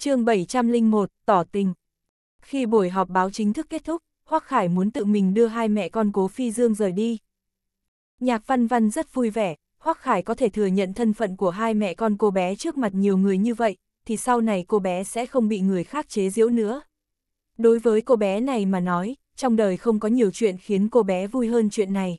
chương 701, tỏ tình. Khi buổi họp báo chính thức kết thúc, Hoắc Khải muốn tự mình đưa hai mẹ con Cố Phi Dương rời đi. Nhạc Văn Văn rất vui vẻ, Hoắc Khải có thể thừa nhận thân phận của hai mẹ con cô bé trước mặt nhiều người như vậy, thì sau này cô bé sẽ không bị người khác chế giễu nữa. Đối với cô bé này mà nói, trong đời không có nhiều chuyện khiến cô bé vui hơn chuyện này.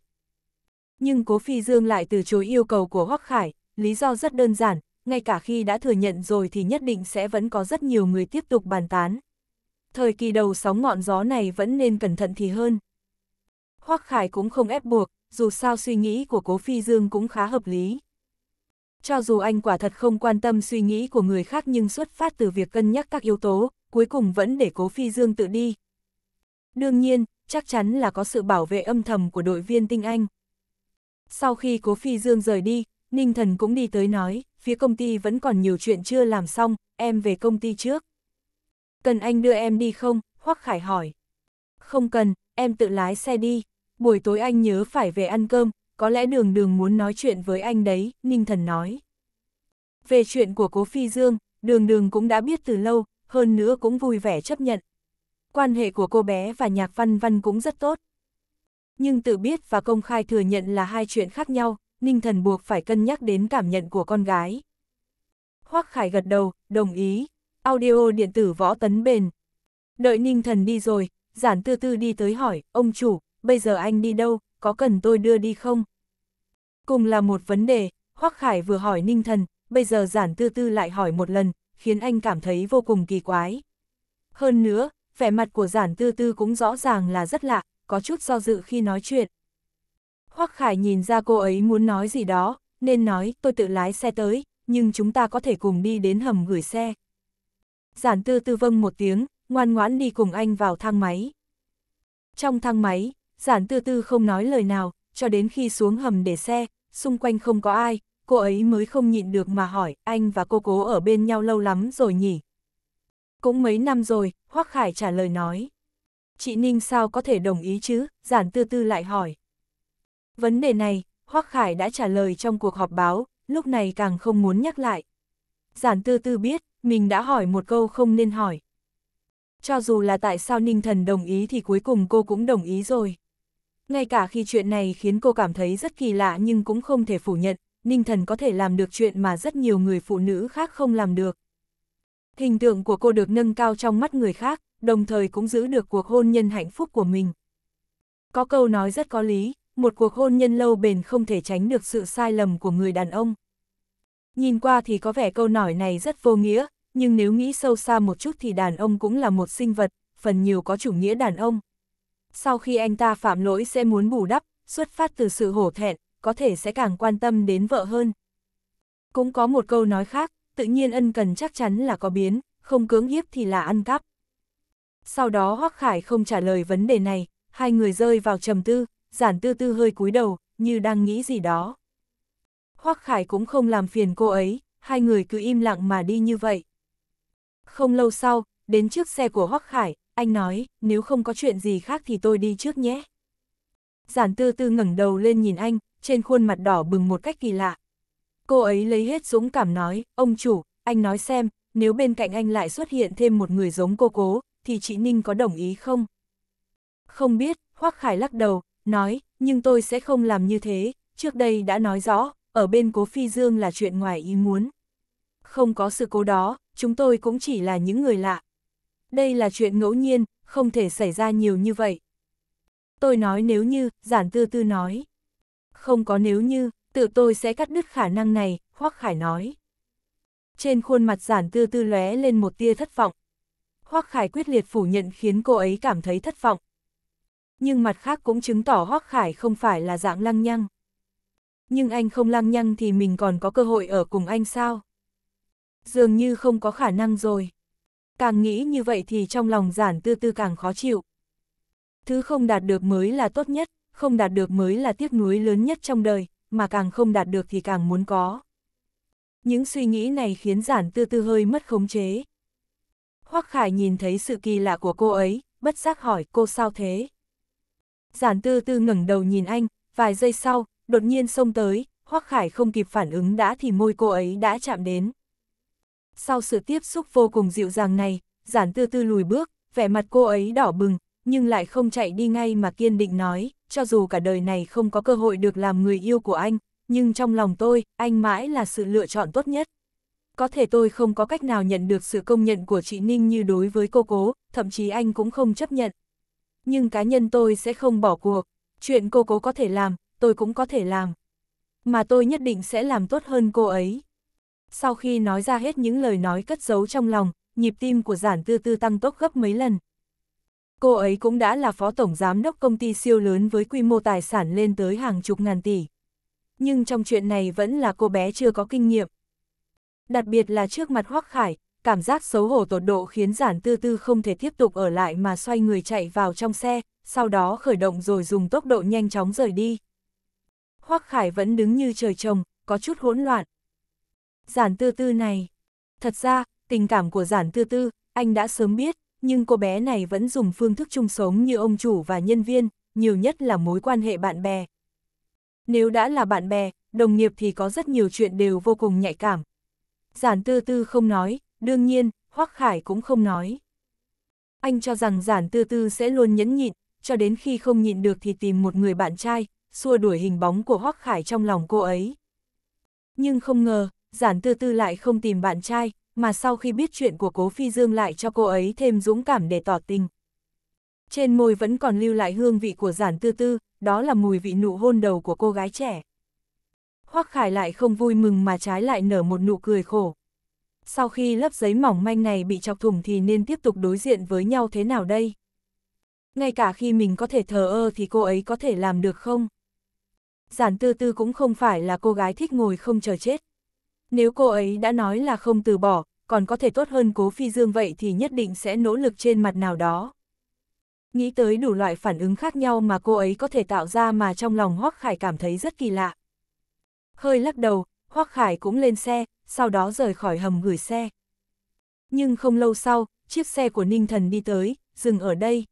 Nhưng Cố Phi Dương lại từ chối yêu cầu của Hoắc Khải, lý do rất đơn giản, ngay cả khi đã thừa nhận rồi thì nhất định sẽ vẫn có rất nhiều người tiếp tục bàn tán. Thời kỳ đầu sóng ngọn gió này vẫn nên cẩn thận thì hơn. Hoắc Khải cũng không ép buộc, dù sao suy nghĩ của Cố Phi Dương cũng khá hợp lý. Cho dù anh quả thật không quan tâm suy nghĩ của người khác nhưng xuất phát từ việc cân nhắc các yếu tố, cuối cùng vẫn để Cố Phi Dương tự đi. Đương nhiên, chắc chắn là có sự bảo vệ âm thầm của đội viên tinh anh. Sau khi Cố Phi Dương rời đi, Ninh thần cũng đi tới nói, phía công ty vẫn còn nhiều chuyện chưa làm xong, em về công ty trước. Cần anh đưa em đi không? Hoắc Khải hỏi. Không cần, em tự lái xe đi. Buổi tối anh nhớ phải về ăn cơm, có lẽ đường đường muốn nói chuyện với anh đấy, Ninh Thần nói. Về chuyện của Cố Phi Dương, đường đường cũng đã biết từ lâu, hơn nữa cũng vui vẻ chấp nhận. Quan hệ của cô bé và nhạc văn văn cũng rất tốt. Nhưng tự biết và công khai thừa nhận là hai chuyện khác nhau, Ninh Thần buộc phải cân nhắc đến cảm nhận của con gái. Hoắc Khải gật đầu, đồng ý. Audio điện tử võ tấn bền. Đợi Ninh Thần đi rồi, giản tư tư đi tới hỏi, ông chủ, bây giờ anh đi đâu, có cần tôi đưa đi không? Cùng là một vấn đề, Hoắc Khải vừa hỏi Ninh Thần, bây giờ giản tư tư lại hỏi một lần, khiến anh cảm thấy vô cùng kỳ quái. Hơn nữa, vẻ mặt của giản tư tư cũng rõ ràng là rất lạ, có chút do dự khi nói chuyện. Hoắc Khải nhìn ra cô ấy muốn nói gì đó, nên nói tôi tự lái xe tới, nhưng chúng ta có thể cùng đi đến hầm gửi xe. Giản tư tư vâng một tiếng, ngoan ngoãn đi cùng anh vào thang máy. Trong thang máy, giản tư tư không nói lời nào, cho đến khi xuống hầm để xe, xung quanh không có ai, cô ấy mới không nhịn được mà hỏi, anh và cô cố ở bên nhau lâu lắm rồi nhỉ? Cũng mấy năm rồi, Hoắc Khải trả lời nói. Chị Ninh sao có thể đồng ý chứ, giản tư tư lại hỏi. Vấn đề này, Hoắc Khải đã trả lời trong cuộc họp báo, lúc này càng không muốn nhắc lại. Giản tư tư biết, mình đã hỏi một câu không nên hỏi. Cho dù là tại sao Ninh Thần đồng ý thì cuối cùng cô cũng đồng ý rồi. Ngay cả khi chuyện này khiến cô cảm thấy rất kỳ lạ nhưng cũng không thể phủ nhận, Ninh Thần có thể làm được chuyện mà rất nhiều người phụ nữ khác không làm được. Hình tượng của cô được nâng cao trong mắt người khác, đồng thời cũng giữ được cuộc hôn nhân hạnh phúc của mình. Có câu nói rất có lý, một cuộc hôn nhân lâu bền không thể tránh được sự sai lầm của người đàn ông. Nhìn qua thì có vẻ câu nói này rất vô nghĩa, nhưng nếu nghĩ sâu xa một chút thì đàn ông cũng là một sinh vật, phần nhiều có chủ nghĩa đàn ông. Sau khi anh ta phạm lỗi sẽ muốn bù đắp, xuất phát từ sự hổ thẹn, có thể sẽ càng quan tâm đến vợ hơn. Cũng có một câu nói khác, tự nhiên ân cần chắc chắn là có biến, không cưỡng hiếp thì là ăn cắp. Sau đó Hoắc Khải không trả lời vấn đề này, hai người rơi vào trầm tư giản tư tư hơi cúi đầu, như đang nghĩ gì đó. Hoắc Khải cũng không làm phiền cô ấy, hai người cứ im lặng mà đi như vậy. Không lâu sau, đến trước xe của Hoắc Khải, anh nói, nếu không có chuyện gì khác thì tôi đi trước nhé. Giản tư tư ngẩng đầu lên nhìn anh, trên khuôn mặt đỏ bừng một cách kỳ lạ. Cô ấy lấy hết dũng cảm nói, ông chủ, anh nói xem, nếu bên cạnh anh lại xuất hiện thêm một người giống cô cố, thì chị Ninh có đồng ý không? Không biết, Hoắc Khải lắc đầu, nói, nhưng tôi sẽ không làm như thế, trước đây đã nói rõ, ở bên cố phi dương là chuyện ngoài ý muốn. Không có sự cố đó, chúng tôi cũng chỉ là những người lạ. Đây là chuyện ngẫu nhiên, không thể xảy ra nhiều như vậy. Tôi nói nếu như, giản tư tư nói. Không có nếu như, tự tôi sẽ cắt đứt khả năng này, Hoác Khải nói. Trên khuôn mặt giản tư tư lóe lên một tia thất vọng. Hoác Khải quyết liệt phủ nhận khiến cô ấy cảm thấy thất vọng nhưng mặt khác cũng chứng tỏ Hoắc Khải không phải là dạng lăng nhăng. Nhưng anh không lăng nhăng thì mình còn có cơ hội ở cùng anh sao? Dường như không có khả năng rồi. Càng nghĩ như vậy thì trong lòng giản tư tư càng khó chịu. Thứ không đạt được mới là tốt nhất, không đạt được mới là tiếc nuối lớn nhất trong đời, mà càng không đạt được thì càng muốn có. Những suy nghĩ này khiến giản tư tư hơi mất khống chế. Hoắc Khải nhìn thấy sự kỳ lạ của cô ấy, bất giác hỏi cô sao thế? Giản tư tư ngẩng đầu nhìn anh, vài giây sau, đột nhiên xông tới, Hoắc Khải không kịp phản ứng đã thì môi cô ấy đã chạm đến. Sau sự tiếp xúc vô cùng dịu dàng này, giản tư tư lùi bước, vẻ mặt cô ấy đỏ bừng, nhưng lại không chạy đi ngay mà kiên định nói, cho dù cả đời này không có cơ hội được làm người yêu của anh, nhưng trong lòng tôi, anh mãi là sự lựa chọn tốt nhất. Có thể tôi không có cách nào nhận được sự công nhận của chị Ninh như đối với cô cố, thậm chí anh cũng không chấp nhận nhưng cá nhân tôi sẽ không bỏ cuộc. Chuyện cô cố có thể làm, tôi cũng có thể làm. Mà tôi nhất định sẽ làm tốt hơn cô ấy. Sau khi nói ra hết những lời nói cất giấu trong lòng, nhịp tim của giản tư tư tăng tốc gấp mấy lần. Cô ấy cũng đã là phó tổng giám đốc công ty siêu lớn với quy mô tài sản lên tới hàng chục ngàn tỷ. Nhưng trong chuyện này vẫn là cô bé chưa có kinh nghiệm. Đặc biệt là trước mặt Hoắc Khải, cảm giác xấu hổ tột độ khiến giản tư tư không thể tiếp tục ở lại mà xoay người chạy vào trong xe, sau đó khởi động rồi dùng tốc độ nhanh chóng rời đi. Hoắc Khải vẫn đứng như trời trồng, có chút hỗn loạn. Giản tư tư này, thật ra, tình cảm của giản tư tư, anh đã sớm biết, nhưng cô bé này vẫn dùng phương thức chung sống như ông chủ và nhân viên, nhiều nhất là mối quan hệ bạn bè. Nếu đã là bạn bè, đồng nghiệp thì có rất nhiều chuyện đều vô cùng nhạy cảm. Giản tư tư không nói, đương nhiên, Hoắc Khải cũng không nói. Anh cho rằng giản tư tư sẽ luôn nhẫn nhịn, cho đến khi không nhịn được thì tìm một người bạn trai, xua đuổi hình bóng của Hoắc Khải trong lòng cô ấy. Nhưng không ngờ, giản tư tư lại không tìm bạn trai, mà sau khi biết chuyện của cố phi dương lại cho cô ấy thêm dũng cảm để tỏ tình. Trên môi vẫn còn lưu lại hương vị của giản tư tư, đó là mùi vị nụ hôn đầu của cô gái trẻ. Hoắc Khải lại không vui mừng mà trái lại nở một nụ cười khổ sau khi lớp giấy mỏng manh này bị chọc thủng thì nên tiếp tục đối diện với nhau thế nào đây? Ngay cả khi mình có thể thờ ơ thì cô ấy có thể làm được không? Giản tư tư cũng không phải là cô gái thích ngồi không chờ chết. Nếu cô ấy đã nói là không từ bỏ, còn có thể tốt hơn cố phi dương vậy thì nhất định sẽ nỗ lực trên mặt nào đó. Nghĩ tới đủ loại phản ứng khác nhau mà cô ấy có thể tạo ra mà trong lòng Hoác Khải cảm thấy rất kỳ lạ. Hơi lắc đầu, Hoắc Khải cũng lên xe, sau đó rời khỏi hầm gửi xe. Nhưng không lâu sau, chiếc xe của Ninh Thần đi tới, dừng ở đây.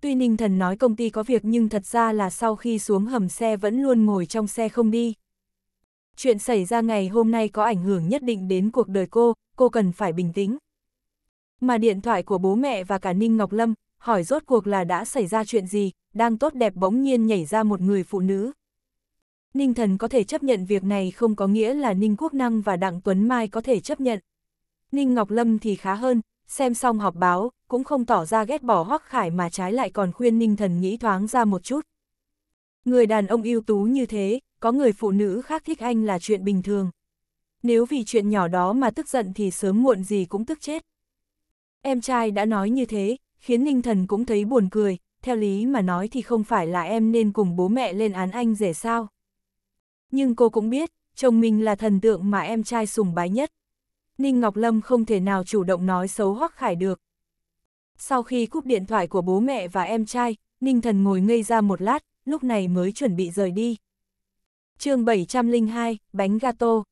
Tuy Ninh Thần nói công ty có việc nhưng thật ra là sau khi xuống hầm xe vẫn luôn ngồi trong xe không đi. Chuyện xảy ra ngày hôm nay có ảnh hưởng nhất định đến cuộc đời cô, cô cần phải bình tĩnh. Mà điện thoại của bố mẹ và cả Ninh Ngọc Lâm, hỏi rốt cuộc là đã xảy ra chuyện gì, đang tốt đẹp bỗng nhiên nhảy ra một người phụ nữ. Ninh Thần có thể chấp nhận việc này không có nghĩa là Ninh Quốc Năng và Đặng Tuấn Mai có thể chấp nhận. Ninh Ngọc Lâm thì khá hơn, xem xong họp báo, cũng không tỏ ra ghét bỏ Hoắc Khải mà trái lại còn khuyên Ninh Thần nghĩ thoáng ra một chút. Người đàn ông ưu tú như thế, có người phụ nữ khác thích anh là chuyện bình thường. Nếu vì chuyện nhỏ đó mà tức giận thì sớm muộn gì cũng tức chết. Em trai đã nói như thế, khiến Ninh Thần cũng thấy buồn cười, theo lý mà nói thì không phải là em nên cùng bố mẹ lên án anh rể sao. Nhưng cô cũng biết, chồng mình là thần tượng mà em trai sùng bái nhất. Ninh Ngọc Lâm không thể nào chủ động nói xấu Hoắc Khải được. Sau khi cúp điện thoại của bố mẹ và em trai, Ninh Thần ngồi ngây ra một lát, lúc này mới chuẩn bị rời đi. chương 702, bánh gato.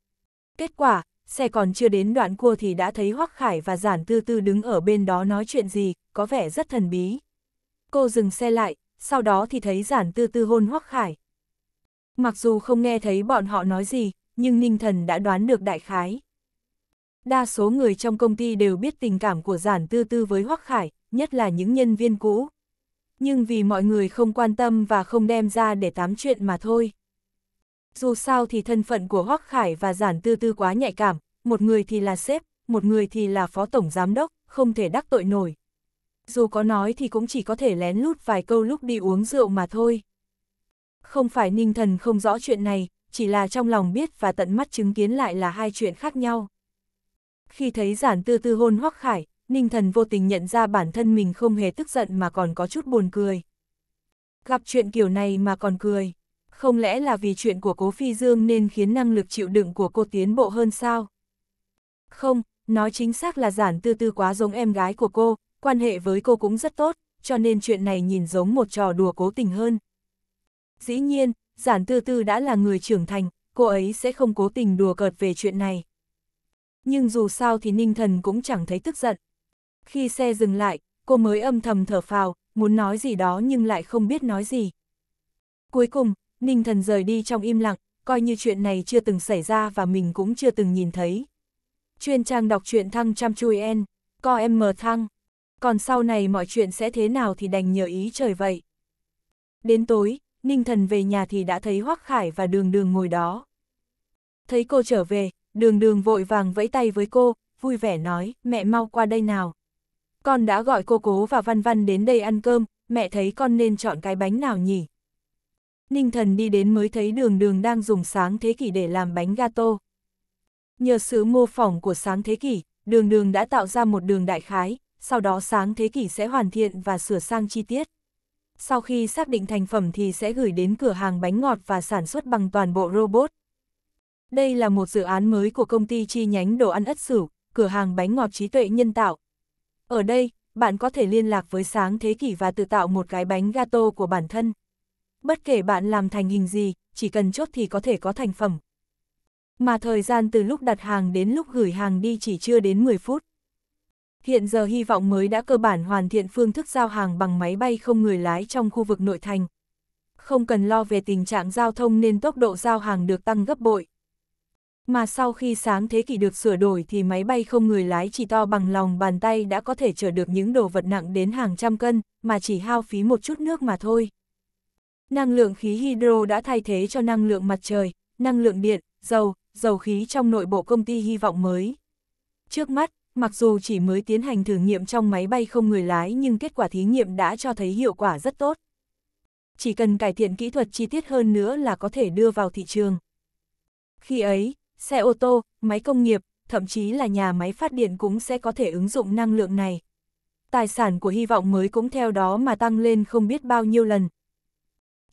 Kết quả, xe còn chưa đến đoạn cua thì đã thấy Hoắc Khải và Giản Tư Tư đứng ở bên đó nói chuyện gì, có vẻ rất thần bí. Cô dừng xe lại, sau đó thì thấy Giản Tư Tư hôn Hoắc Khải. Mặc dù không nghe thấy bọn họ nói gì, nhưng Ninh Thần đã đoán được đại khái. Đa số người trong công ty đều biết tình cảm của Giản Tư Tư với Hoắc Khải, nhất là những nhân viên cũ. Nhưng vì mọi người không quan tâm và không đem ra để tám chuyện mà thôi. Dù sao thì thân phận của Hoắc Khải và Giản Tư Tư quá nhạy cảm, một người thì là sếp, một người thì là phó tổng giám đốc, không thể đắc tội nổi. Dù có nói thì cũng chỉ có thể lén lút vài câu lúc đi uống rượu mà thôi. Không phải ninh thần không rõ chuyện này, chỉ là trong lòng biết và tận mắt chứng kiến lại là hai chuyện khác nhau. Khi thấy giản tư tư hôn hoắc khải, ninh thần vô tình nhận ra bản thân mình không hề tức giận mà còn có chút buồn cười. Gặp chuyện kiểu này mà còn cười, không lẽ là vì chuyện của cố phi dương nên khiến năng lực chịu đựng của cô tiến bộ hơn sao? Không, nói chính xác là giản tư tư quá giống em gái của cô, quan hệ với cô cũng rất tốt, cho nên chuyện này nhìn giống một trò đùa cố tình hơn. Dĩ nhiên, giản tư tư đã là người trưởng thành, cô ấy sẽ không cố tình đùa cợt về chuyện này. Nhưng dù sao thì ninh thần cũng chẳng thấy tức giận. Khi xe dừng lại, cô mới âm thầm thở phào, muốn nói gì đó nhưng lại không biết nói gì. Cuối cùng, ninh thần rời đi trong im lặng, coi như chuyện này chưa từng xảy ra và mình cũng chưa từng nhìn thấy. Chuyên trang đọc truyện thăng chăm chui en, co em mờ thăng. Còn sau này mọi chuyện sẽ thế nào thì đành nhờ ý trời vậy. Đến tối, Ninh Thần về nhà thì đã thấy Hoắc Khải và Đường Đường ngồi đó. Thấy cô trở về, Đường Đường vội vàng vẫy tay với cô, vui vẻ nói, mẹ mau qua đây nào. Con đã gọi cô cố và Văn Văn đến đây ăn cơm, mẹ thấy con nên chọn cái bánh nào nhỉ? Ninh Thần đi đến mới thấy Đường Đường đang dùng sáng thế kỷ để làm bánh gato. Nhờ sự mô phỏng của sáng thế kỷ, Đường Đường đã tạo ra một đường đại khái, sau đó sáng thế kỷ sẽ hoàn thiện và sửa sang chi tiết sau khi xác định thành phẩm thì sẽ gửi đến cửa hàng bánh ngọt và sản xuất bằng toàn bộ robot. Đây là một dự án mới của công ty chi nhánh đồ ăn ất sửu, cửa hàng bánh ngọt trí tuệ nhân tạo. Ở đây, bạn có thể liên lạc với sáng thế kỷ và tự tạo một cái bánh gato của bản thân. Bất kể bạn làm thành hình gì, chỉ cần chốt thì có thể có thành phẩm. Mà thời gian từ lúc đặt hàng đến lúc gửi hàng đi chỉ chưa đến 10 phút. Hiện giờ hy vọng mới đã cơ bản hoàn thiện phương thức giao hàng bằng máy bay không người lái trong khu vực nội thành. Không cần lo về tình trạng giao thông nên tốc độ giao hàng được tăng gấp bội. Mà sau khi sáng thế kỷ được sửa đổi thì máy bay không người lái chỉ to bằng lòng bàn tay đã có thể chở được những đồ vật nặng đến hàng trăm cân, mà chỉ hao phí một chút nước mà thôi. Năng lượng khí hydro đã thay thế cho năng lượng mặt trời, năng lượng điện, dầu, dầu khí trong nội bộ công ty hy vọng mới. Trước mắt, mặc dù chỉ mới tiến hành thử nghiệm trong máy bay không người lái nhưng kết quả thí nghiệm đã cho thấy hiệu quả rất tốt. Chỉ cần cải thiện kỹ thuật chi tiết hơn nữa là có thể đưa vào thị trường. Khi ấy, xe ô tô, máy công nghiệp, thậm chí là nhà máy phát điện cũng sẽ có thể ứng dụng năng lượng này. Tài sản của hy vọng mới cũng theo đó mà tăng lên không biết bao nhiêu lần.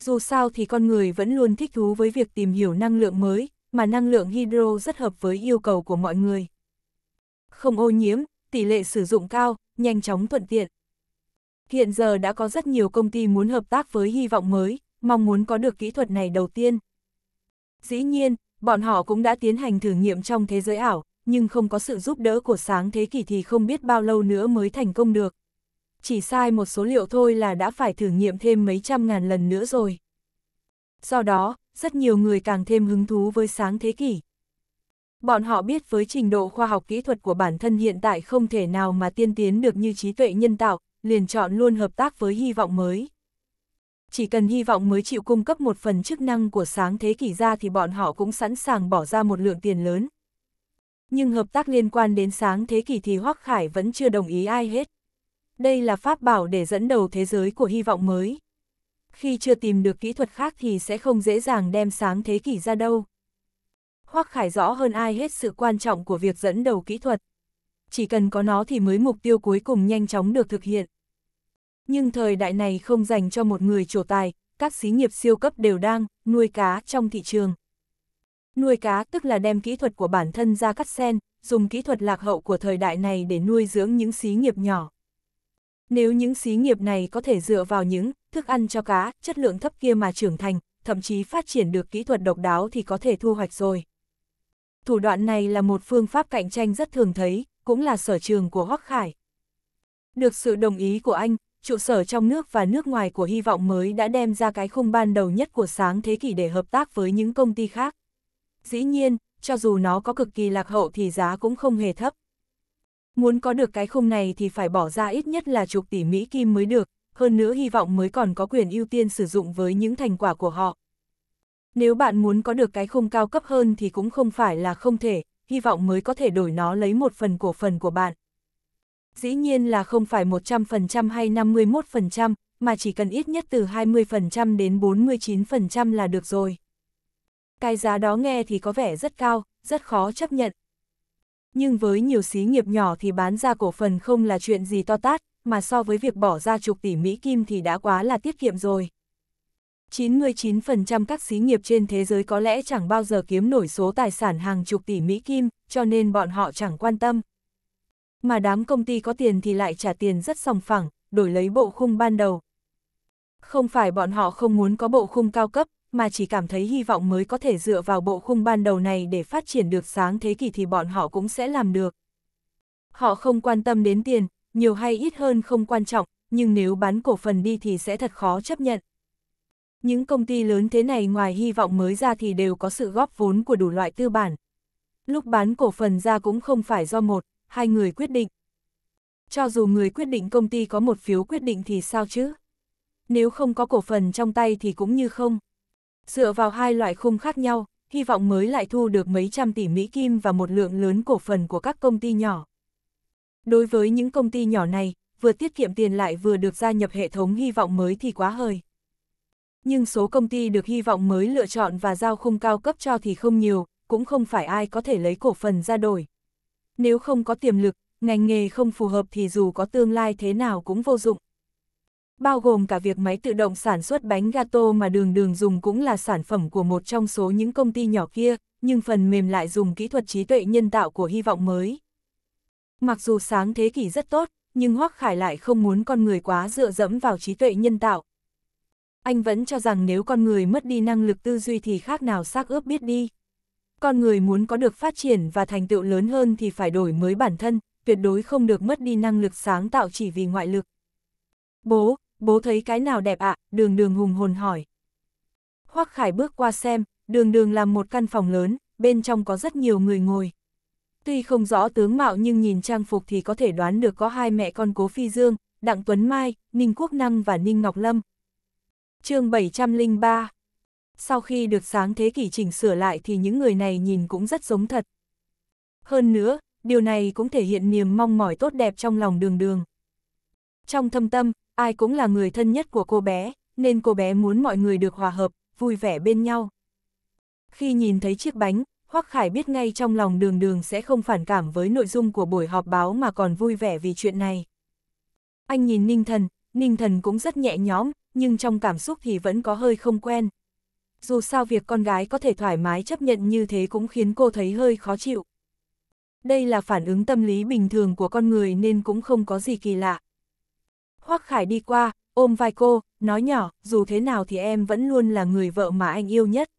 Dù sao thì con người vẫn luôn thích thú với việc tìm hiểu năng lượng mới, mà năng lượng hydro rất hợp với yêu cầu của mọi người không ô nhiễm, tỷ lệ sử dụng cao, nhanh chóng thuận tiện. Hiện giờ đã có rất nhiều công ty muốn hợp tác với hy vọng mới, mong muốn có được kỹ thuật này đầu tiên. Dĩ nhiên, bọn họ cũng đã tiến hành thử nghiệm trong thế giới ảo, nhưng không có sự giúp đỡ của sáng thế kỷ thì không biết bao lâu nữa mới thành công được. Chỉ sai một số liệu thôi là đã phải thử nghiệm thêm mấy trăm ngàn lần nữa rồi. Do đó, rất nhiều người càng thêm hứng thú với sáng thế kỷ bọn họ biết với trình độ khoa học kỹ thuật của bản thân hiện tại không thể nào mà tiên tiến được như trí tuệ nhân tạo, liền chọn luôn hợp tác với hy vọng mới. Chỉ cần hy vọng mới chịu cung cấp một phần chức năng của sáng thế kỷ ra thì bọn họ cũng sẵn sàng bỏ ra một lượng tiền lớn. Nhưng hợp tác liên quan đến sáng thế kỷ thì Hoắc Khải vẫn chưa đồng ý ai hết. Đây là pháp bảo để dẫn đầu thế giới của hy vọng mới. Khi chưa tìm được kỹ thuật khác thì sẽ không dễ dàng đem sáng thế kỷ ra đâu. Hoắc Khải rõ hơn ai hết sự quan trọng của việc dẫn đầu kỹ thuật. Chỉ cần có nó thì mới mục tiêu cuối cùng nhanh chóng được thực hiện. Nhưng thời đại này không dành cho một người trổ tài, các xí nghiệp siêu cấp đều đang nuôi cá trong thị trường. Nuôi cá tức là đem kỹ thuật của bản thân ra cắt sen, dùng kỹ thuật lạc hậu của thời đại này để nuôi dưỡng những xí nghiệp nhỏ. Nếu những xí nghiệp này có thể dựa vào những thức ăn cho cá chất lượng thấp kia mà trưởng thành, thậm chí phát triển được kỹ thuật độc đáo thì có thể thu hoạch rồi. Thủ đoạn này là một phương pháp cạnh tranh rất thường thấy, cũng là sở trường của Hoắc Khải. Được sự đồng ý của anh, trụ sở trong nước và nước ngoài của Hy vọng mới đã đem ra cái khung ban đầu nhất của sáng thế kỷ để hợp tác với những công ty khác. Dĩ nhiên, cho dù nó có cực kỳ lạc hậu thì giá cũng không hề thấp. Muốn có được cái khung này thì phải bỏ ra ít nhất là chục tỷ Mỹ Kim mới được, hơn nữa hy vọng mới còn có quyền ưu tiên sử dụng với những thành quả của họ. Nếu bạn muốn có được cái khung cao cấp hơn thì cũng không phải là không thể, hy vọng mới có thể đổi nó lấy một phần cổ phần của bạn. Dĩ nhiên là không phải 100% hay 51%, mà chỉ cần ít nhất từ 20% đến 49% là được rồi. Cái giá đó nghe thì có vẻ rất cao, rất khó chấp nhận. Nhưng với nhiều xí nghiệp nhỏ thì bán ra cổ phần không là chuyện gì to tát, mà so với việc bỏ ra chục tỷ Mỹ Kim thì đã quá là tiết kiệm rồi. 99% các xí nghiệp trên thế giới có lẽ chẳng bao giờ kiếm nổi số tài sản hàng chục tỷ Mỹ Kim, cho nên bọn họ chẳng quan tâm. Mà đám công ty có tiền thì lại trả tiền rất sòng phẳng, đổi lấy bộ khung ban đầu. Không phải bọn họ không muốn có bộ khung cao cấp, mà chỉ cảm thấy hy vọng mới có thể dựa vào bộ khung ban đầu này để phát triển được sáng thế kỷ thì bọn họ cũng sẽ làm được. Họ không quan tâm đến tiền, nhiều hay ít hơn không quan trọng, nhưng nếu bán cổ phần đi thì sẽ thật khó chấp nhận những công ty lớn thế này ngoài hy vọng mới ra thì đều có sự góp vốn của đủ loại tư bản. Lúc bán cổ phần ra cũng không phải do một, hai người quyết định. Cho dù người quyết định công ty có một phiếu quyết định thì sao chứ? Nếu không có cổ phần trong tay thì cũng như không. Dựa vào hai loại khung khác nhau, hy vọng mới lại thu được mấy trăm tỷ Mỹ Kim và một lượng lớn cổ phần của các công ty nhỏ. Đối với những công ty nhỏ này, vừa tiết kiệm tiền lại vừa được gia nhập hệ thống hy vọng mới thì quá hời nhưng số công ty được hy vọng mới lựa chọn và giao khung cao cấp cho thì không nhiều, cũng không phải ai có thể lấy cổ phần ra đổi. Nếu không có tiềm lực, ngành nghề không phù hợp thì dù có tương lai thế nào cũng vô dụng. Bao gồm cả việc máy tự động sản xuất bánh gato mà đường đường dùng cũng là sản phẩm của một trong số những công ty nhỏ kia, nhưng phần mềm lại dùng kỹ thuật trí tuệ nhân tạo của hy vọng mới. Mặc dù sáng thế kỷ rất tốt, nhưng Hoác Khải lại không muốn con người quá dựa dẫm vào trí tuệ nhân tạo, anh vẫn cho rằng nếu con người mất đi năng lực tư duy thì khác nào xác ướp biết đi. Con người muốn có được phát triển và thành tựu lớn hơn thì phải đổi mới bản thân, tuyệt đối không được mất đi năng lực sáng tạo chỉ vì ngoại lực. Bố, bố thấy cái nào đẹp ạ, à? đường đường hùng hồn hỏi. Hoắc Khải bước qua xem, đường đường làm một căn phòng lớn, bên trong có rất nhiều người ngồi. Tuy không rõ tướng mạo nhưng nhìn trang phục thì có thể đoán được có hai mẹ con Cố Phi Dương, Đặng Tuấn Mai, Ninh Quốc Năng và Ninh Ngọc Lâm chương 703 Sau khi được sáng thế kỷ chỉnh sửa lại thì những người này nhìn cũng rất giống thật. Hơn nữa, điều này cũng thể hiện niềm mong mỏi tốt đẹp trong lòng đường đường. Trong thâm tâm, ai cũng là người thân nhất của cô bé, nên cô bé muốn mọi người được hòa hợp, vui vẻ bên nhau. Khi nhìn thấy chiếc bánh, Hoắc Khải biết ngay trong lòng đường đường sẽ không phản cảm với nội dung của buổi họp báo mà còn vui vẻ vì chuyện này. Anh nhìn Ninh Thần, Ninh Thần cũng rất nhẹ nhõm, nhưng trong cảm xúc thì vẫn có hơi không quen. Dù sao việc con gái có thể thoải mái chấp nhận như thế cũng khiến cô thấy hơi khó chịu. Đây là phản ứng tâm lý bình thường của con người nên cũng không có gì kỳ lạ. hoắc Khải đi qua, ôm vai cô, nói nhỏ, dù thế nào thì em vẫn luôn là người vợ mà anh yêu nhất.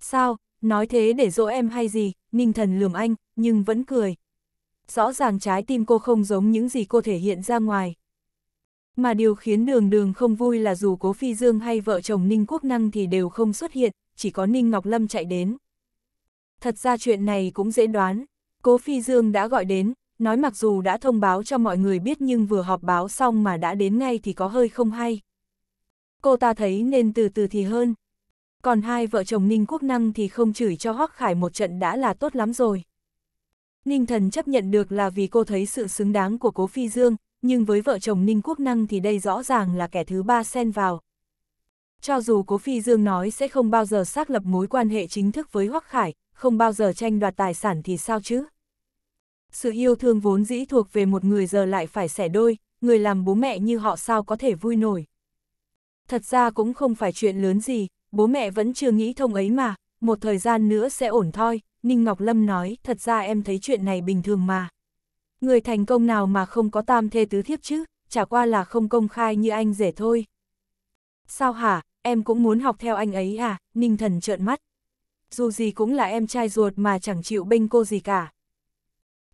Sao, nói thế để dỗ em hay gì, Ninh Thần lườm anh, nhưng vẫn cười. Rõ ràng trái tim cô không giống những gì cô thể hiện ra ngoài. Mà điều khiến đường đường không vui là dù cố phi dương hay vợ chồng Ninh Quốc Năng thì đều không xuất hiện, chỉ có Ninh Ngọc Lâm chạy đến. Thật ra chuyện này cũng dễ đoán, cố phi dương đã gọi đến, nói mặc dù đã thông báo cho mọi người biết nhưng vừa họp báo xong mà đã đến ngay thì có hơi không hay. Cô ta thấy nên từ từ thì hơn. Còn hai vợ chồng Ninh Quốc Năng thì không chửi cho Hoắc Khải một trận đã là tốt lắm rồi. Ninh Thần chấp nhận được là vì cô thấy sự xứng đáng của Cố Phi Dương, nhưng với vợ chồng Ninh Quốc Năng thì đây rõ ràng là kẻ thứ ba xen vào. Cho dù Cố Phi Dương nói sẽ không bao giờ xác lập mối quan hệ chính thức với Hoắc Khải, không bao giờ tranh đoạt tài sản thì sao chứ? Sự yêu thương vốn dĩ thuộc về một người giờ lại phải sẻ đôi, người làm bố mẹ như họ sao có thể vui nổi. Thật ra cũng không phải chuyện lớn gì, bố mẹ vẫn chưa nghĩ thông ấy mà, một thời gian nữa sẽ ổn thôi, Ninh Ngọc Lâm nói, thật ra em thấy chuyện này bình thường mà. Người thành công nào mà không có tam thê tứ thiếp chứ, chả qua là không công khai như anh rể thôi. Sao hả, em cũng muốn học theo anh ấy à, ninh thần trợn mắt. Dù gì cũng là em trai ruột mà chẳng chịu bênh cô gì cả.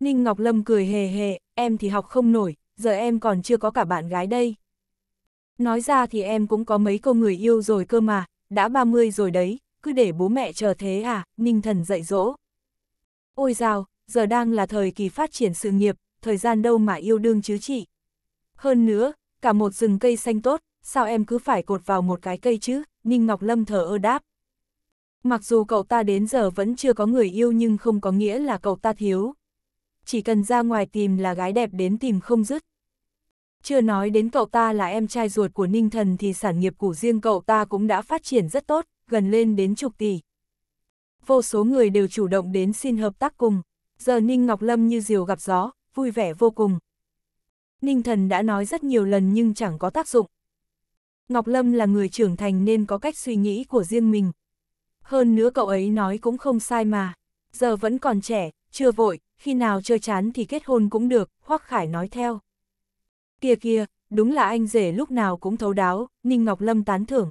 Ninh Ngọc Lâm cười hề hề, em thì học không nổi, giờ em còn chưa có cả bạn gái đây. Nói ra thì em cũng có mấy cô người yêu rồi cơ mà, đã 30 rồi đấy, cứ để bố mẹ chờ thế à, Ninh Thần dạy dỗ. Ôi dào, giờ đang là thời kỳ phát triển sự nghiệp, thời gian đâu mà yêu đương chứ chị. Hơn nữa, cả một rừng cây xanh tốt, sao em cứ phải cột vào một cái cây chứ, Ninh Ngọc Lâm thở ơ đáp. Mặc dù cậu ta đến giờ vẫn chưa có người yêu nhưng không có nghĩa là cậu ta thiếu. Chỉ cần ra ngoài tìm là gái đẹp đến tìm không dứt. Chưa nói đến cậu ta là em trai ruột của Ninh Thần thì sản nghiệp của riêng cậu ta cũng đã phát triển rất tốt, gần lên đến chục tỷ. Vô số người đều chủ động đến xin hợp tác cùng giờ Ninh Ngọc Lâm như diều gặp gió, vui vẻ vô cùng. Ninh Thần đã nói rất nhiều lần nhưng chẳng có tác dụng. Ngọc Lâm là người trưởng thành nên có cách suy nghĩ của riêng mình. Hơn nữa cậu ấy nói cũng không sai mà. Giờ vẫn còn trẻ, chưa vội, khi nào chơi chán thì kết hôn cũng được, Hoắc Khải nói theo. kia kia đúng là anh rể lúc nào cũng thấu đáo, Ninh Ngọc Lâm tán thưởng.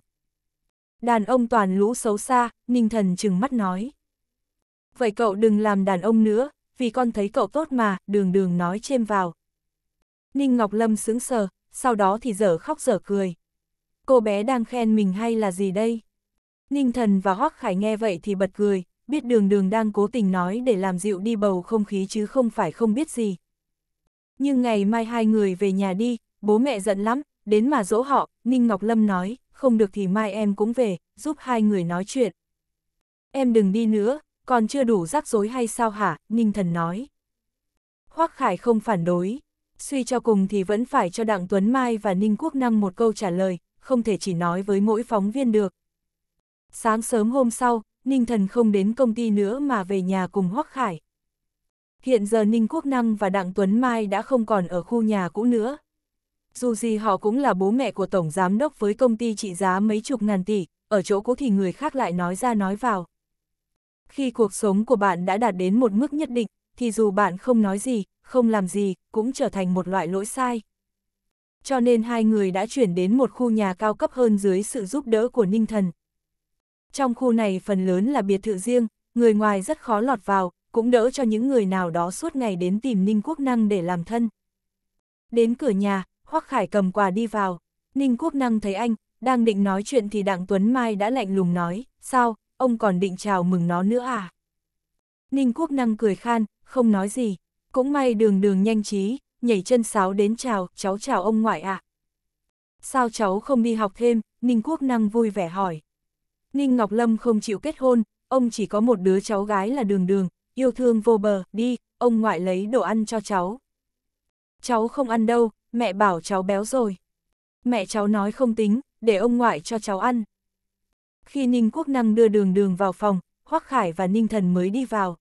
Đàn ông toàn lũ xấu xa, Ninh Thần chừng mắt nói. Vậy cậu đừng làm đàn ông nữa, vì con thấy cậu tốt mà, đường đường nói chêm vào. Ninh Ngọc Lâm sững sờ, sau đó thì dở khóc dở cười. Cô bé đang khen mình hay là gì đây? Ninh Thần và Hoắc Khải nghe vậy thì bật cười, biết đường đường đang cố tình nói để làm dịu đi bầu không khí chứ không phải không biết gì. Nhưng ngày mai hai người về nhà đi, bố mẹ giận lắm, đến mà dỗ họ, Ninh Ngọc Lâm nói, không được thì mai em cũng về, giúp hai người nói chuyện. Em đừng đi nữa, còn chưa đủ rắc rối hay sao hả, Ninh Thần nói. Hoác Khải không phản đối, suy cho cùng thì vẫn phải cho Đặng Tuấn Mai và Ninh Quốc Năng một câu trả lời, không thể chỉ nói với mỗi phóng viên được. Sáng sớm hôm sau, Ninh Thần không đến công ty nữa mà về nhà cùng Hoác Khải. Hiện giờ Ninh Quốc Năng và Đặng Tuấn Mai đã không còn ở khu nhà cũ nữa. Dù gì họ cũng là bố mẹ của Tổng Giám Đốc với công ty trị giá mấy chục ngàn tỷ, ở chỗ cũ thì người khác lại nói ra nói vào. Khi cuộc sống của bạn đã đạt đến một mức nhất định, thì dù bạn không nói gì, không làm gì, cũng trở thành một loại lỗi sai. Cho nên hai người đã chuyển đến một khu nhà cao cấp hơn dưới sự giúp đỡ của Ninh Thần. Trong khu này phần lớn là biệt thự riêng, người ngoài rất khó lọt vào, cũng đỡ cho những người nào đó suốt ngày đến tìm Ninh Quốc Năng để làm thân. Đến cửa nhà, Hoắc Khải cầm quà đi vào, Ninh Quốc Năng thấy anh, đang định nói chuyện thì Đặng Tuấn Mai đã lạnh lùng nói, sao, ông còn định chào mừng nó nữa à? Ninh Quốc Năng cười khan, không nói gì, cũng may đường đường nhanh trí, nhảy chân sáo đến chào, cháu chào ông ngoại À? Sao cháu không đi học thêm, Ninh Quốc Năng vui vẻ hỏi. Ninh Ngọc Lâm không chịu kết hôn, ông chỉ có một đứa cháu gái là đường đường, yêu thương vô bờ, đi, ông ngoại lấy đồ ăn cho cháu. Cháu không ăn đâu, mẹ bảo cháu béo rồi. Mẹ cháu nói không tính, để ông ngoại cho cháu ăn khi Ninh Quốc Năng đưa đường đường vào phòng, Hoắc Khải và Ninh Thần mới đi vào.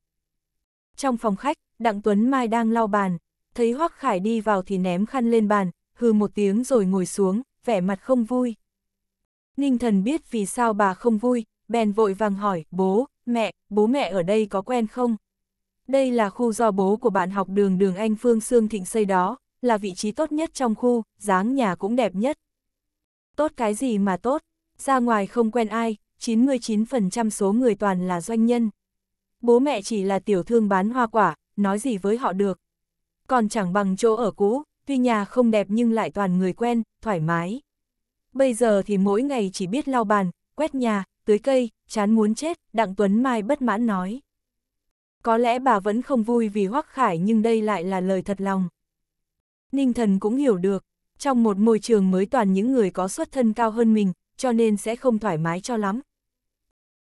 Trong phòng khách, Đặng Tuấn Mai đang lau bàn, thấy Hoắc Khải đi vào thì ném khăn lên bàn, hừ một tiếng rồi ngồi xuống, vẻ mặt không vui. Ninh Thần biết vì sao bà không vui, bèn vội vàng hỏi, bố, mẹ, bố mẹ ở đây có quen không? Đây là khu do bố của bạn học đường đường anh Phương Sương Thịnh xây đó, là vị trí tốt nhất trong khu, dáng nhà cũng đẹp nhất. Tốt cái gì mà tốt, ra ngoài không quen ai, 99% số người toàn là doanh nhân. Bố mẹ chỉ là tiểu thương bán hoa quả, nói gì với họ được. Còn chẳng bằng chỗ ở cũ, tuy nhà không đẹp nhưng lại toàn người quen, thoải mái. Bây giờ thì mỗi ngày chỉ biết lau bàn, quét nhà, tưới cây, chán muốn chết, Đặng Tuấn Mai bất mãn nói. Có lẽ bà vẫn không vui vì Hoắc Khải nhưng đây lại là lời thật lòng. Ninh Thần cũng hiểu được, trong một môi trường mới toàn những người có xuất thân cao hơn mình, cho nên sẽ không thoải mái cho lắm.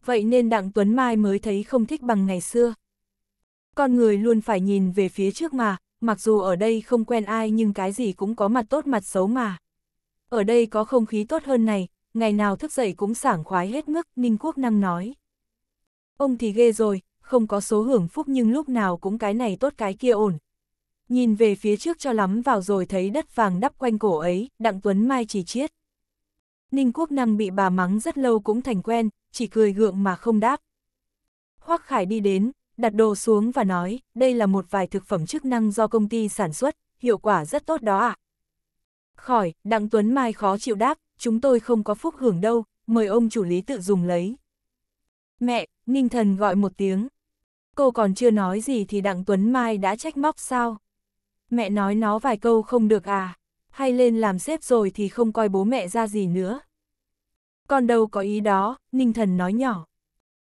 Vậy nên Đặng Tuấn Mai mới thấy không thích bằng ngày xưa. Con người luôn phải nhìn về phía trước mà, mặc dù ở đây không quen ai nhưng cái gì cũng có mặt tốt mặt xấu mà. Ở đây có không khí tốt hơn này, ngày nào thức dậy cũng sảng khoái hết mức, Ninh Quốc Năng nói. Ông thì ghê rồi, không có số hưởng phúc nhưng lúc nào cũng cái này tốt cái kia ổn. Nhìn về phía trước cho lắm vào rồi thấy đất vàng đắp quanh cổ ấy, Đặng Tuấn Mai chỉ chiết. Ninh Quốc Năng bị bà mắng rất lâu cũng thành quen, chỉ cười gượng mà không đáp. Hoắc Khải đi đến, đặt đồ xuống và nói, đây là một vài thực phẩm chức năng do công ty sản xuất, hiệu quả rất tốt đó ạ. À? Khỏi, Đặng Tuấn Mai khó chịu đáp, chúng tôi không có phúc hưởng đâu, mời ông chủ lý tự dùng lấy. Mẹ, Ninh Thần gọi một tiếng. Cô còn chưa nói gì thì Đặng Tuấn Mai đã trách móc sao? Mẹ nói nó vài câu không được à? hay lên làm xếp rồi thì không coi bố mẹ ra gì nữa. Con đâu có ý đó, Ninh Thần nói nhỏ.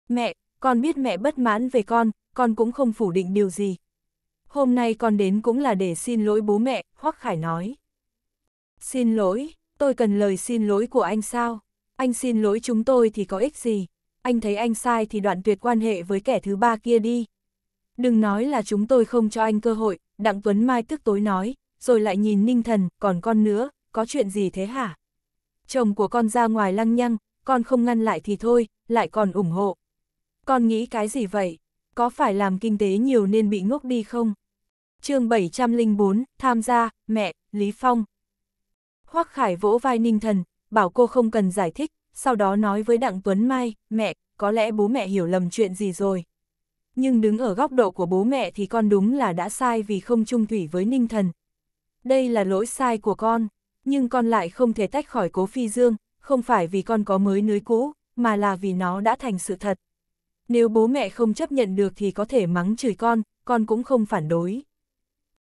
Mẹ, con biết mẹ bất mãn về con, con cũng không phủ định điều gì. Hôm nay con đến cũng là để xin lỗi bố mẹ, Hoắc Khải nói. Xin lỗi, tôi cần lời xin lỗi của anh sao? Anh xin lỗi chúng tôi thì có ích gì? Anh thấy anh sai thì đoạn tuyệt quan hệ với kẻ thứ ba kia đi. Đừng nói là chúng tôi không cho anh cơ hội, Đặng Tuấn Mai tức tối nói, rồi lại nhìn ninh thần, còn con nữa, có chuyện gì thế hả? Chồng của con ra ngoài lăng nhăng, con không ngăn lại thì thôi, lại còn ủng hộ. Con nghĩ cái gì vậy? Có phải làm kinh tế nhiều nên bị ngốc đi không? chương 704, tham gia, mẹ, Lý Phong. Hoắc Khải vỗ vai ninh thần, bảo cô không cần giải thích, sau đó nói với Đặng Tuấn Mai, mẹ, có lẽ bố mẹ hiểu lầm chuyện gì rồi. Nhưng đứng ở góc độ của bố mẹ thì con đúng là đã sai vì không trung thủy với ninh thần, đây là lỗi sai của con, nhưng con lại không thể tách khỏi cố phi dương, không phải vì con có mới nới cũ, mà là vì nó đã thành sự thật. Nếu bố mẹ không chấp nhận được thì có thể mắng chửi con, con cũng không phản đối.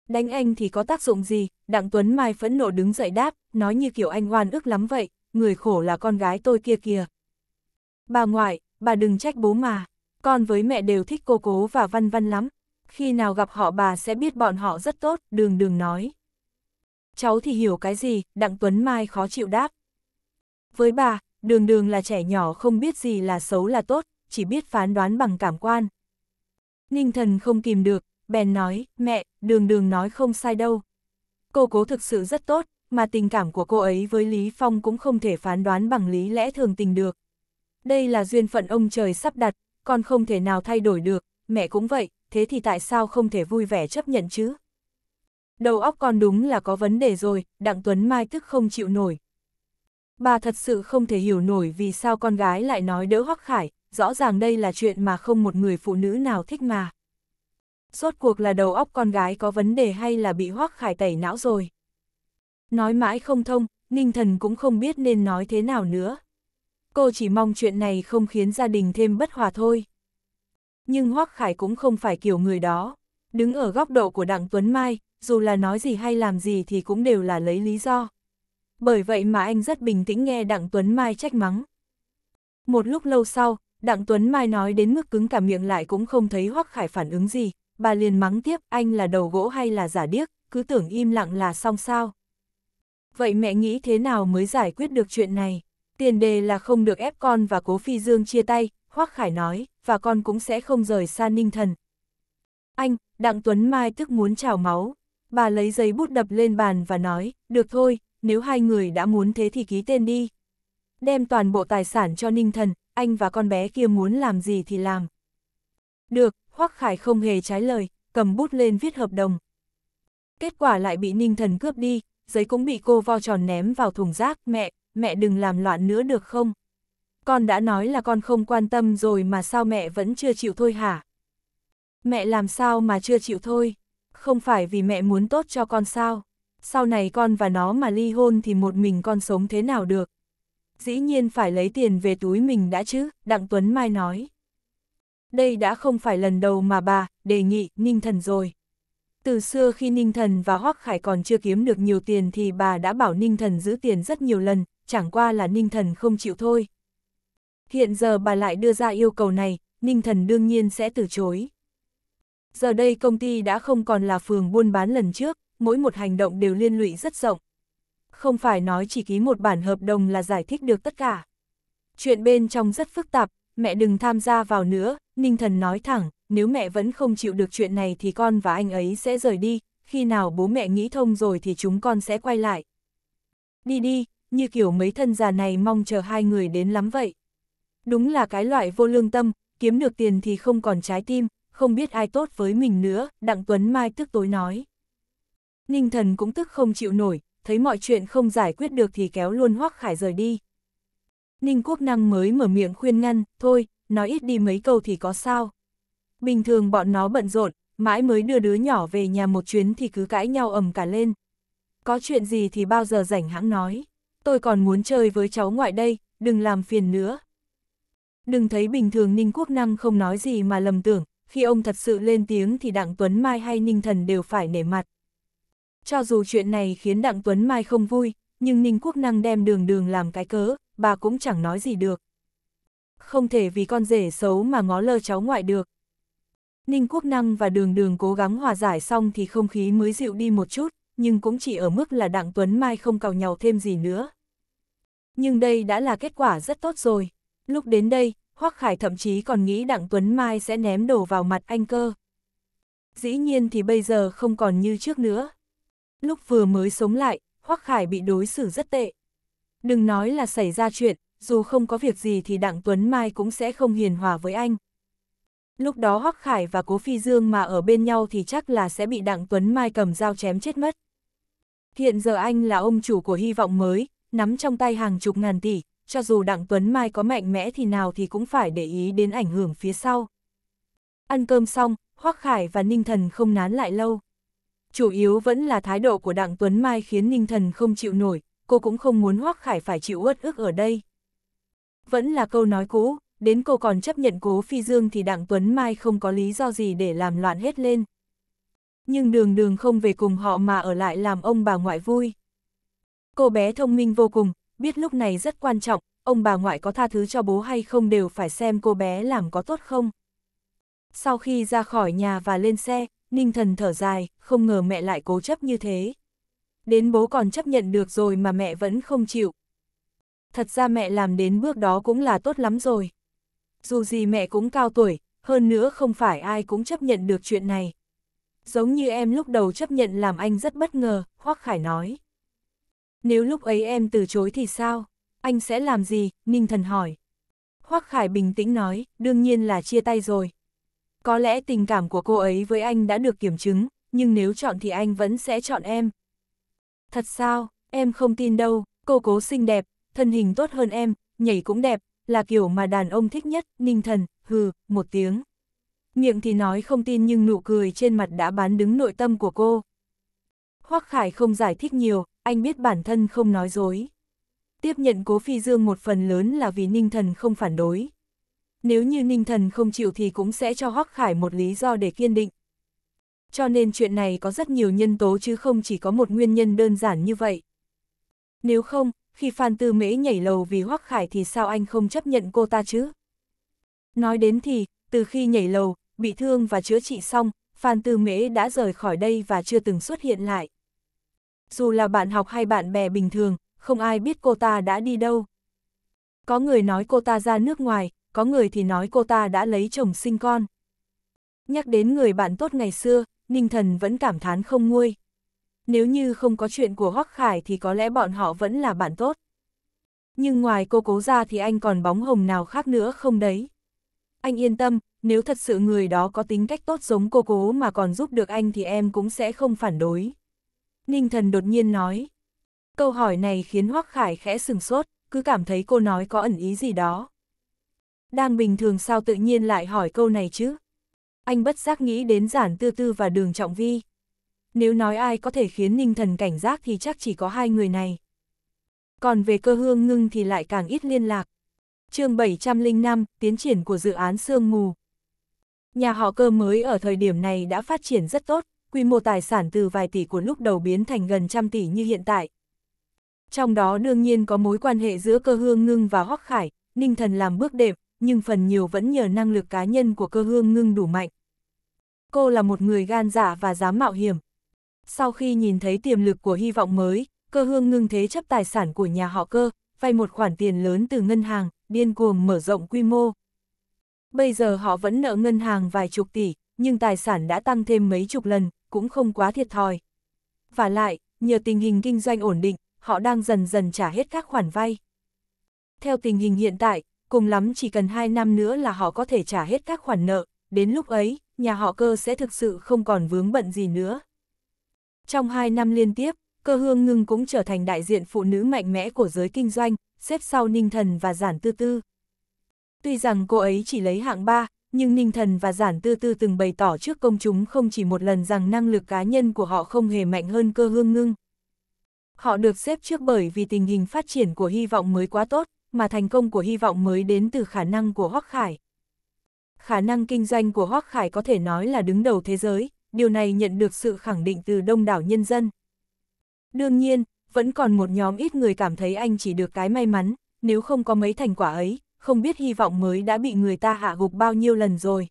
Đánh anh thì có tác dụng gì, Đặng Tuấn Mai phẫn nộ đứng dậy đáp, nói như kiểu anh oan ức lắm vậy, người khổ là con gái tôi kia kìa. Bà ngoại, bà đừng trách bố mà, con với mẹ đều thích cô cố và văn văn lắm, khi nào gặp họ bà sẽ biết bọn họ rất tốt, đường đường nói cháu thì hiểu cái gì, Đặng Tuấn Mai khó chịu đáp. Với bà, đường đường là trẻ nhỏ không biết gì là xấu là tốt, chỉ biết phán đoán bằng cảm quan. Ninh thần không kìm được, bèn nói, mẹ, đường đường nói không sai đâu. Cô cố thực sự rất tốt, mà tình cảm của cô ấy với Lý Phong cũng không thể phán đoán bằng lý lẽ thường tình được. Đây là duyên phận ông trời sắp đặt, con không thể nào thay đổi được, mẹ cũng vậy, thế thì tại sao không thể vui vẻ chấp nhận chứ? Đầu óc con đúng là có vấn đề rồi, Đặng Tuấn Mai tức không chịu nổi. Bà thật sự không thể hiểu nổi vì sao con gái lại nói đỡ Hoắc Khải, rõ ràng đây là chuyện mà không một người phụ nữ nào thích mà. Rốt cuộc là đầu óc con gái có vấn đề hay là bị Hoắc Khải tẩy não rồi. Nói mãi không thông, Ninh Thần cũng không biết nên nói thế nào nữa. Cô chỉ mong chuyện này không khiến gia đình thêm bất hòa thôi. Nhưng Hoắc Khải cũng không phải kiểu người đó. Đứng ở góc độ của Đặng Tuấn Mai, dù là nói gì hay làm gì thì cũng đều là lấy lý do. Bởi vậy mà anh rất bình tĩnh nghe Đặng Tuấn Mai trách mắng. Một lúc lâu sau, Đặng Tuấn Mai nói đến mức cứng cả miệng lại cũng không thấy Hoắc Khải phản ứng gì, bà liền mắng tiếp anh là đầu gỗ hay là giả điếc, cứ tưởng im lặng là xong sao. Vậy mẹ nghĩ thế nào mới giải quyết được chuyện này? Tiền đề là không được ép con và cố phi dương chia tay, Hoắc Khải nói, và con cũng sẽ không rời xa ninh thần. Anh, Đặng Tuấn Mai tức muốn trào máu, bà lấy giấy bút đập lên bàn và nói, được thôi, nếu hai người đã muốn thế thì ký tên đi. Đem toàn bộ tài sản cho Ninh Thần, anh và con bé kia muốn làm gì thì làm. Được, Hoắc Khải không hề trái lời, cầm bút lên viết hợp đồng. Kết quả lại bị Ninh Thần cướp đi, giấy cũng bị cô vo tròn ném vào thùng rác, mẹ, mẹ đừng làm loạn nữa được không? Con đã nói là con không quan tâm rồi mà sao mẹ vẫn chưa chịu thôi hả? Mẹ làm sao mà chưa chịu thôi? không phải vì mẹ muốn tốt cho con sao, sau này con và nó mà ly hôn thì một mình con sống thế nào được. Dĩ nhiên phải lấy tiền về túi mình đã chứ, Đặng Tuấn Mai nói. Đây đã không phải lần đầu mà bà đề nghị Ninh Thần rồi. Từ xưa khi Ninh Thần và Hoắc Khải còn chưa kiếm được nhiều tiền thì bà đã bảo Ninh Thần giữ tiền rất nhiều lần, chẳng qua là Ninh Thần không chịu thôi. Hiện giờ bà lại đưa ra yêu cầu này, Ninh Thần đương nhiên sẽ từ chối. Giờ đây công ty đã không còn là phường buôn bán lần trước, mỗi một hành động đều liên lụy rất rộng. Không phải nói chỉ ký một bản hợp đồng là giải thích được tất cả. Chuyện bên trong rất phức tạp, mẹ đừng tham gia vào nữa, Ninh Thần nói thẳng, nếu mẹ vẫn không chịu được chuyện này thì con và anh ấy sẽ rời đi, khi nào bố mẹ nghĩ thông rồi thì chúng con sẽ quay lại. Đi đi, như kiểu mấy thân già này mong chờ hai người đến lắm vậy. Đúng là cái loại vô lương tâm, kiếm được tiền thì không còn trái tim, không biết ai tốt với mình nữa, Đặng Tuấn Mai tức tối nói. Ninh thần cũng tức không chịu nổi, thấy mọi chuyện không giải quyết được thì kéo luôn Hoắc Khải rời đi. Ninh Quốc Năng mới mở miệng khuyên ngăn, thôi, nói ít đi mấy câu thì có sao. Bình thường bọn nó bận rộn, mãi mới đưa đứa nhỏ về nhà một chuyến thì cứ cãi nhau ầm cả lên. Có chuyện gì thì bao giờ rảnh hãng nói, tôi còn muốn chơi với cháu ngoại đây, đừng làm phiền nữa. Đừng thấy bình thường Ninh Quốc Năng không nói gì mà lầm tưởng, khi ông thật sự lên tiếng thì Đặng Tuấn Mai hay Ninh Thần đều phải nể mặt. Cho dù chuyện này khiến Đặng Tuấn Mai không vui, nhưng Ninh Quốc Năng đem đường đường làm cái cớ, bà cũng chẳng nói gì được. Không thể vì con rể xấu mà ngó lơ cháu ngoại được. Ninh Quốc Năng và đường đường cố gắng hòa giải xong thì không khí mới dịu đi một chút, nhưng cũng chỉ ở mức là Đặng Tuấn Mai không cào nhau thêm gì nữa. Nhưng đây đã là kết quả rất tốt rồi. Lúc đến đây, Hoắc Khải thậm chí còn nghĩ Đặng Tuấn Mai sẽ ném đồ vào mặt anh cơ. Dĩ nhiên thì bây giờ không còn như trước nữa. Lúc vừa mới sống lại, Hoắc Khải bị đối xử rất tệ. Đừng nói là xảy ra chuyện, dù không có việc gì thì Đặng Tuấn Mai cũng sẽ không hiền hòa với anh. Lúc đó Hoắc Khải và Cố Phi Dương mà ở bên nhau thì chắc là sẽ bị Đặng Tuấn Mai cầm dao chém chết mất. Hiện giờ anh là ông chủ của hy vọng mới, nắm trong tay hàng chục ngàn tỷ, cho dù Đặng Tuấn Mai có mạnh mẽ thì nào thì cũng phải để ý đến ảnh hưởng phía sau. Ăn cơm xong, Hoắc Khải và Ninh Thần không nán lại lâu. Chủ yếu vẫn là thái độ của Đặng Tuấn Mai khiến Ninh Thần không chịu nổi, cô cũng không muốn Hoắc Khải phải chịu uất ức ở đây. Vẫn là câu nói cũ, đến cô còn chấp nhận cố phi dương thì Đặng Tuấn Mai không có lý do gì để làm loạn hết lên. Nhưng đường đường không về cùng họ mà ở lại làm ông bà ngoại vui. Cô bé thông minh vô cùng, biết lúc này rất quan trọng, ông bà ngoại có tha thứ cho bố hay không đều phải xem cô bé làm có tốt không. Sau khi ra khỏi nhà và lên xe, Ninh Thần thở dài, không ngờ mẹ lại cố chấp như thế. Đến bố còn chấp nhận được rồi mà mẹ vẫn không chịu. Thật ra mẹ làm đến bước đó cũng là tốt lắm rồi. Dù gì mẹ cũng cao tuổi, hơn nữa không phải ai cũng chấp nhận được chuyện này. Giống như em lúc đầu chấp nhận làm anh rất bất ngờ, Hoắc Khải nói. Nếu lúc ấy em từ chối thì sao? Anh sẽ làm gì? Ninh thần hỏi. Hoác Khải bình tĩnh nói, đương nhiên là chia tay rồi. Có lẽ tình cảm của cô ấy với anh đã được kiểm chứng, nhưng nếu chọn thì anh vẫn sẽ chọn em. Thật sao, em không tin đâu, cô cố xinh đẹp, thân hình tốt hơn em, nhảy cũng đẹp, là kiểu mà đàn ông thích nhất, ninh thần, hừ, một tiếng. Miệng thì nói không tin nhưng nụ cười trên mặt đã bán đứng nội tâm của cô. Hoác Khải không giải thích nhiều, anh biết bản thân không nói dối. Tiếp nhận Cố Phi Dương một phần lớn là vì Ninh Thần không phản đối. Nếu như Ninh Thần không chịu thì cũng sẽ cho Hoắc Khải một lý do để kiên định. Cho nên chuyện này có rất nhiều nhân tố chứ không chỉ có một nguyên nhân đơn giản như vậy. Nếu không, khi Phan Tư Mễ nhảy lầu vì Hoắc Khải thì sao anh không chấp nhận cô ta chứ? Nói đến thì, từ khi nhảy lầu, bị thương và chữa trị xong, Phan Tư Mễ đã rời khỏi đây và chưa từng xuất hiện lại. Dù là bạn học hay bạn bè bình thường, không ai biết cô ta đã đi đâu. Có người nói cô ta ra nước ngoài, có người thì nói cô ta đã lấy chồng sinh con. Nhắc đến người bạn tốt ngày xưa, Ninh Thần vẫn cảm thán không nguôi. Nếu như không có chuyện của Hoắc Khải thì có lẽ bọn họ vẫn là bạn tốt. Nhưng ngoài cô cố ra thì anh còn bóng hồng nào khác nữa không đấy. Anh yên tâm, nếu thật sự người đó có tính cách tốt giống cô cố mà còn giúp được anh thì em cũng sẽ không phản đối. Ninh thần đột nhiên nói. Câu hỏi này khiến Hoắc Khải khẽ sừng sốt, cứ cảm thấy cô nói có ẩn ý gì đó. Đang bình thường sao tự nhiên lại hỏi câu này chứ? Anh bất giác nghĩ đến giản tư tư và đường trọng vi. Nếu nói ai có thể khiến ninh thần cảnh giác thì chắc chỉ có hai người này. Còn về cơ hương ngưng thì lại càng ít liên lạc. chương 705, tiến triển của dự án Sương Mù. Nhà họ cơ mới ở thời điểm này đã phát triển rất tốt, quy mô tài sản từ vài tỷ của lúc đầu biến thành gần trăm tỷ như hiện tại. Trong đó đương nhiên có mối quan hệ giữa cơ hương ngưng và hoắc khải, ninh thần làm bước đệm, nhưng phần nhiều vẫn nhờ năng lực cá nhân của cơ hương ngưng đủ mạnh. Cô là một người gan dạ và dám mạo hiểm. Sau khi nhìn thấy tiềm lực của hy vọng mới, cơ hương ngưng thế chấp tài sản của nhà họ cơ, vay một khoản tiền lớn từ ngân hàng, điên cuồng mở rộng quy mô. Bây giờ họ vẫn nợ ngân hàng vài chục tỷ, nhưng tài sản đã tăng thêm mấy chục lần, cũng không quá thiệt thòi. Và lại, nhờ tình hình kinh doanh ổn định, họ đang dần dần trả hết các khoản vay. Theo tình hình hiện tại, cùng lắm chỉ cần 2 năm nữa là họ có thể trả hết các khoản nợ, đến lúc ấy, nhà họ cơ sẽ thực sự không còn vướng bận gì nữa. Trong 2 năm liên tiếp, cơ hương ngưng cũng trở thành đại diện phụ nữ mạnh mẽ của giới kinh doanh, xếp sau ninh thần và giản tư tư. Tuy rằng cô ấy chỉ lấy hạng 3, nhưng Ninh Thần và Giản Tư Tư từng bày tỏ trước công chúng không chỉ một lần rằng năng lực cá nhân của họ không hề mạnh hơn cơ hương ngưng. Họ được xếp trước bởi vì tình hình phát triển của hy vọng mới quá tốt, mà thành công của hy vọng mới đến từ khả năng của Hoắc Khải. Khả năng kinh doanh của Hoắc Khải có thể nói là đứng đầu thế giới, điều này nhận được sự khẳng định từ đông đảo nhân dân. Đương nhiên, vẫn còn một nhóm ít người cảm thấy anh chỉ được cái may mắn, nếu không có mấy thành quả ấy, không biết hy vọng mới đã bị người ta hạ gục bao nhiêu lần rồi.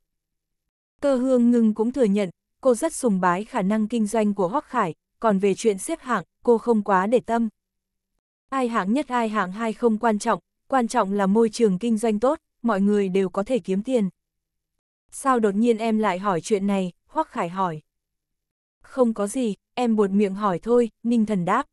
Cơ hương ngưng cũng thừa nhận, cô rất sùng bái khả năng kinh doanh của Hoắc Khải, còn về chuyện xếp hạng, cô không quá để tâm. Ai hạng nhất ai hạng hai không quan trọng, quan trọng là môi trường kinh doanh tốt, mọi người đều có thể kiếm tiền. Sao đột nhiên em lại hỏi chuyện này, Hoắc Khải hỏi. Không có gì, em buột miệng hỏi thôi, Ninh Thần đáp.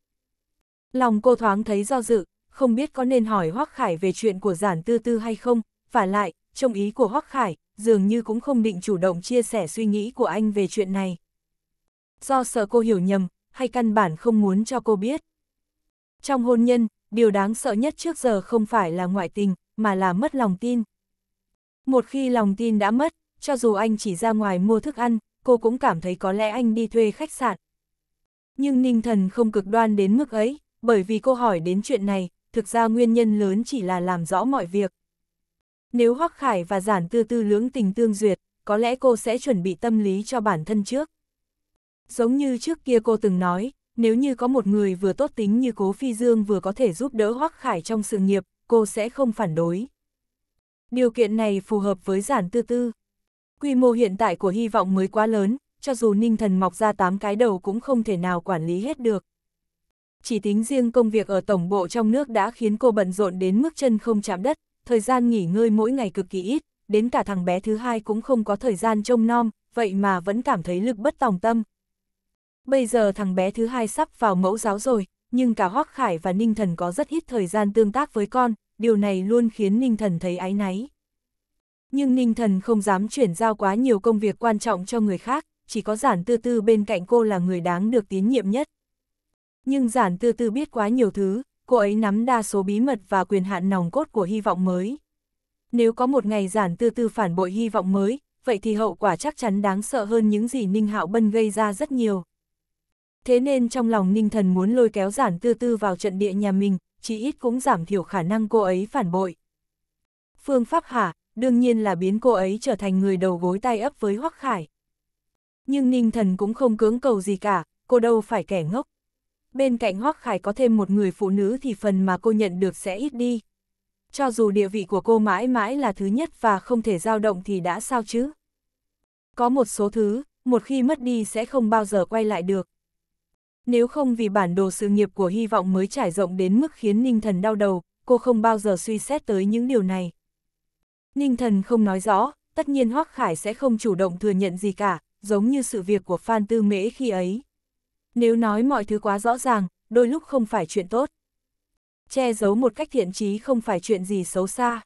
Lòng cô thoáng thấy do dự, không biết có nên hỏi Hoắc Khải về chuyện của giản tư tư hay không, và lại, trong ý của Hoắc Khải, dường như cũng không định chủ động chia sẻ suy nghĩ của anh về chuyện này. Do sợ cô hiểu nhầm, hay căn bản không muốn cho cô biết. Trong hôn nhân, điều đáng sợ nhất trước giờ không phải là ngoại tình, mà là mất lòng tin. Một khi lòng tin đã mất, cho dù anh chỉ ra ngoài mua thức ăn, cô cũng cảm thấy có lẽ anh đi thuê khách sạn. Nhưng Ninh Thần không cực đoan đến mức ấy, bởi vì cô hỏi đến chuyện này, thực ra nguyên nhân lớn chỉ là làm rõ mọi việc. Nếu Hoắc Khải và Giản Tư Tư lưỡng tình tương duyệt, có lẽ cô sẽ chuẩn bị tâm lý cho bản thân trước. Giống như trước kia cô từng nói, nếu như có một người vừa tốt tính như Cố Phi Dương vừa có thể giúp đỡ Hoắc Khải trong sự nghiệp, cô sẽ không phản đối. Điều kiện này phù hợp với Giản Tư Tư. Quy mô hiện tại của hy vọng mới quá lớn, cho dù Ninh Thần mọc ra 8 cái đầu cũng không thể nào quản lý hết được. Chỉ tính riêng công việc ở tổng bộ trong nước đã khiến cô bận rộn đến mức chân không chạm đất, thời gian nghỉ ngơi mỗi ngày cực kỳ ít, đến cả thằng bé thứ hai cũng không có thời gian trông nom, vậy mà vẫn cảm thấy lực bất tòng tâm. Bây giờ thằng bé thứ hai sắp vào mẫu giáo rồi, nhưng cả Hoắc Khải và Ninh Thần có rất ít thời gian tương tác với con, điều này luôn khiến Ninh Thần thấy áy náy. Nhưng Ninh Thần không dám chuyển giao quá nhiều công việc quan trọng cho người khác, chỉ có giản tư tư bên cạnh cô là người đáng được tín nhiệm nhất. Nhưng giản tư tư biết quá nhiều thứ, cô ấy nắm đa số bí mật và quyền hạn nòng cốt của hy vọng mới. Nếu có một ngày giản tư tư phản bội hy vọng mới, vậy thì hậu quả chắc chắn đáng sợ hơn những gì Ninh Hạo Bân gây ra rất nhiều. Thế nên trong lòng Ninh Thần muốn lôi kéo giản tư tư vào trận địa nhà mình, chỉ ít cũng giảm thiểu khả năng cô ấy phản bội. Phương pháp hả, đương nhiên là biến cô ấy trở thành người đầu gối tay ấp với Hoắc Khải. Nhưng Ninh Thần cũng không cưỡng cầu gì cả, cô đâu phải kẻ ngốc bên cạnh Hoắc Khải có thêm một người phụ nữ thì phần mà cô nhận được sẽ ít đi. Cho dù địa vị của cô mãi mãi là thứ nhất và không thể dao động thì đã sao chứ? Có một số thứ, một khi mất đi sẽ không bao giờ quay lại được. Nếu không vì bản đồ sự nghiệp của hy vọng mới trải rộng đến mức khiến Ninh Thần đau đầu, cô không bao giờ suy xét tới những điều này. Ninh Thần không nói rõ, tất nhiên Hoắc Khải sẽ không chủ động thừa nhận gì cả, giống như sự việc của Phan Tư Mễ khi ấy. Nếu nói mọi thứ quá rõ ràng, đôi lúc không phải chuyện tốt. Che giấu một cách thiện trí không phải chuyện gì xấu xa.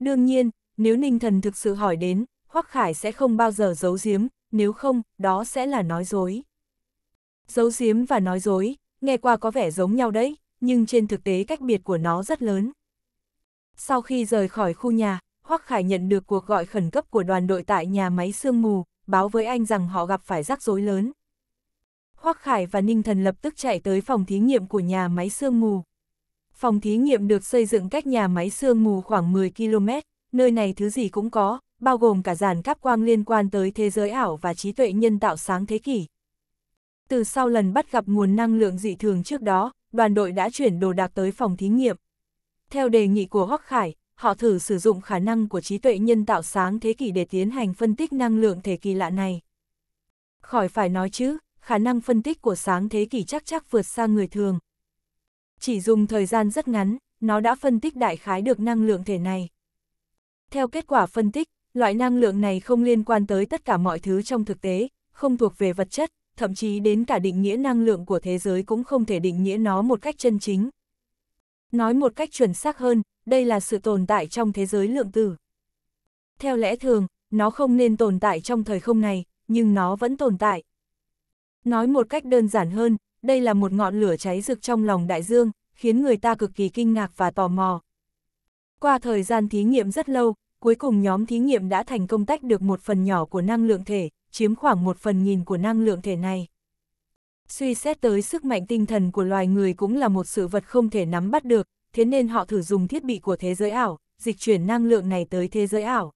Đương nhiên, nếu Ninh Thần thực sự hỏi đến, Hoắc Khải sẽ không bao giờ giấu giếm, nếu không, đó sẽ là nói dối. Giấu giếm và nói dối, nghe qua có vẻ giống nhau đấy, nhưng trên thực tế cách biệt của nó rất lớn. Sau khi rời khỏi khu nhà, Hoắc Khải nhận được cuộc gọi khẩn cấp của đoàn đội tại nhà máy sương mù, báo với anh rằng họ gặp phải rắc rối lớn. Hoắc Khải và Ninh Thần lập tức chạy tới phòng thí nghiệm của nhà máy sương mù. Phòng thí nghiệm được xây dựng cách nhà máy sương mù khoảng 10 km, nơi này thứ gì cũng có, bao gồm cả dàn cáp quang liên quan tới thế giới ảo và trí tuệ nhân tạo sáng thế kỷ. Từ sau lần bắt gặp nguồn năng lượng dị thường trước đó, đoàn đội đã chuyển đồ đạc tới phòng thí nghiệm. Theo đề nghị của Hoắc Khải, họ thử sử dụng khả năng của trí tuệ nhân tạo sáng thế kỷ để tiến hành phân tích năng lượng thể kỳ lạ này. Khỏi phải nói chứ, khả năng phân tích của sáng thế kỷ chắc chắc vượt xa người thường. Chỉ dùng thời gian rất ngắn, nó đã phân tích đại khái được năng lượng thể này. Theo kết quả phân tích, loại năng lượng này không liên quan tới tất cả mọi thứ trong thực tế, không thuộc về vật chất, thậm chí đến cả định nghĩa năng lượng của thế giới cũng không thể định nghĩa nó một cách chân chính. Nói một cách chuẩn xác hơn, đây là sự tồn tại trong thế giới lượng tử. Theo lẽ thường, nó không nên tồn tại trong thời không này, nhưng nó vẫn tồn tại. Nói một cách đơn giản hơn, đây là một ngọn lửa cháy rực trong lòng đại dương, khiến người ta cực kỳ kinh ngạc và tò mò. Qua thời gian thí nghiệm rất lâu, cuối cùng nhóm thí nghiệm đã thành công tách được một phần nhỏ của năng lượng thể, chiếm khoảng một phần nghìn của năng lượng thể này. Suy xét tới sức mạnh tinh thần của loài người cũng là một sự vật không thể nắm bắt được, thế nên họ thử dùng thiết bị của thế giới ảo, dịch chuyển năng lượng này tới thế giới ảo.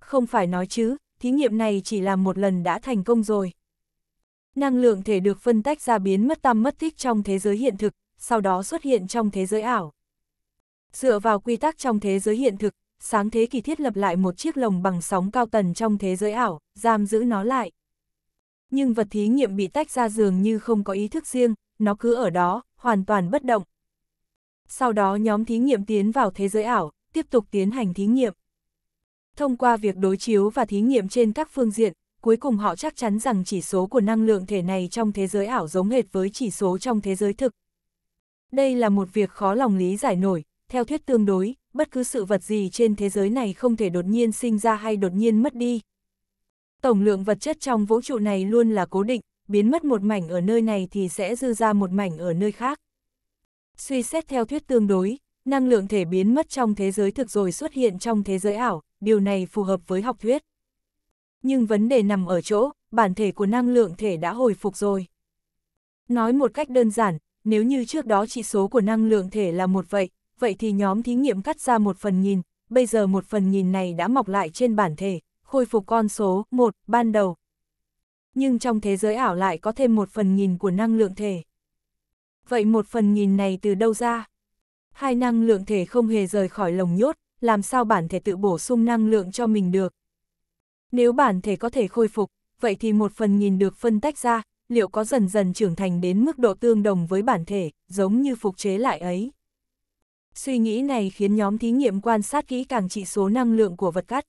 Không phải nói chứ, thí nghiệm này chỉ làm một lần đã thành công rồi. Năng lượng thể được phân tách ra biến mất tâm mất tích trong thế giới hiện thực, sau đó xuất hiện trong thế giới ảo. Dựa vào quy tắc trong thế giới hiện thực, sáng thế kỳ thiết lập lại một chiếc lồng bằng sóng cao tần trong thế giới ảo, giam giữ nó lại. Nhưng vật thí nghiệm bị tách ra dường như không có ý thức riêng, nó cứ ở đó, hoàn toàn bất động. Sau đó nhóm thí nghiệm tiến vào thế giới ảo, tiếp tục tiến hành thí nghiệm. Thông qua việc đối chiếu và thí nghiệm trên các phương diện, cuối cùng họ chắc chắn rằng chỉ số của năng lượng thể này trong thế giới ảo giống hệt với chỉ số trong thế giới thực. Đây là một việc khó lòng lý giải nổi, theo thuyết tương đối, bất cứ sự vật gì trên thế giới này không thể đột nhiên sinh ra hay đột nhiên mất đi. Tổng lượng vật chất trong vũ trụ này luôn là cố định, biến mất một mảnh ở nơi này thì sẽ dư ra một mảnh ở nơi khác. Suy xét theo thuyết tương đối, năng lượng thể biến mất trong thế giới thực rồi xuất hiện trong thế giới ảo, điều này phù hợp với học thuyết nhưng vấn đề nằm ở chỗ, bản thể của năng lượng thể đã hồi phục rồi. Nói một cách đơn giản, nếu như trước đó chỉ số của năng lượng thể là một vậy, vậy thì nhóm thí nghiệm cắt ra một phần nghìn, bây giờ một phần nghìn này đã mọc lại trên bản thể, khôi phục con số 1 ban đầu. Nhưng trong thế giới ảo lại có thêm một phần nghìn của năng lượng thể. Vậy một phần nghìn này từ đâu ra? Hai năng lượng thể không hề rời khỏi lồng nhốt, làm sao bản thể tự bổ sung năng lượng cho mình được? Nếu bản thể có thể khôi phục, vậy thì một phần nghìn được phân tách ra, liệu có dần dần trưởng thành đến mức độ tương đồng với bản thể, giống như phục chế lại ấy. Suy nghĩ này khiến nhóm thí nghiệm quan sát kỹ càng trị số năng lượng của vật cắt.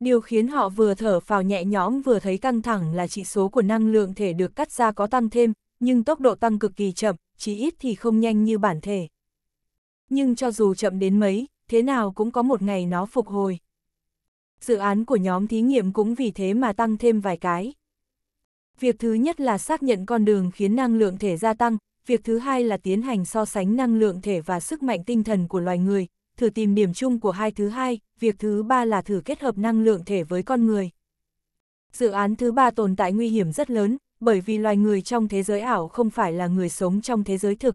Điều khiến họ vừa thở phào nhẹ nhõm vừa thấy căng thẳng là trị số của năng lượng thể được cắt ra có tăng thêm, nhưng tốc độ tăng cực kỳ chậm, chỉ ít thì không nhanh như bản thể. Nhưng cho dù chậm đến mấy, thế nào cũng có một ngày nó phục hồi dự án của nhóm thí nghiệm cũng vì thế mà tăng thêm vài cái. Việc thứ nhất là xác nhận con đường khiến năng lượng thể gia tăng, việc thứ hai là tiến hành so sánh năng lượng thể và sức mạnh tinh thần của loài người, thử tìm điểm chung của hai thứ hai, việc thứ ba là thử kết hợp năng lượng thể với con người. Dự án thứ ba tồn tại nguy hiểm rất lớn, bởi vì loài người trong thế giới ảo không phải là người sống trong thế giới thực.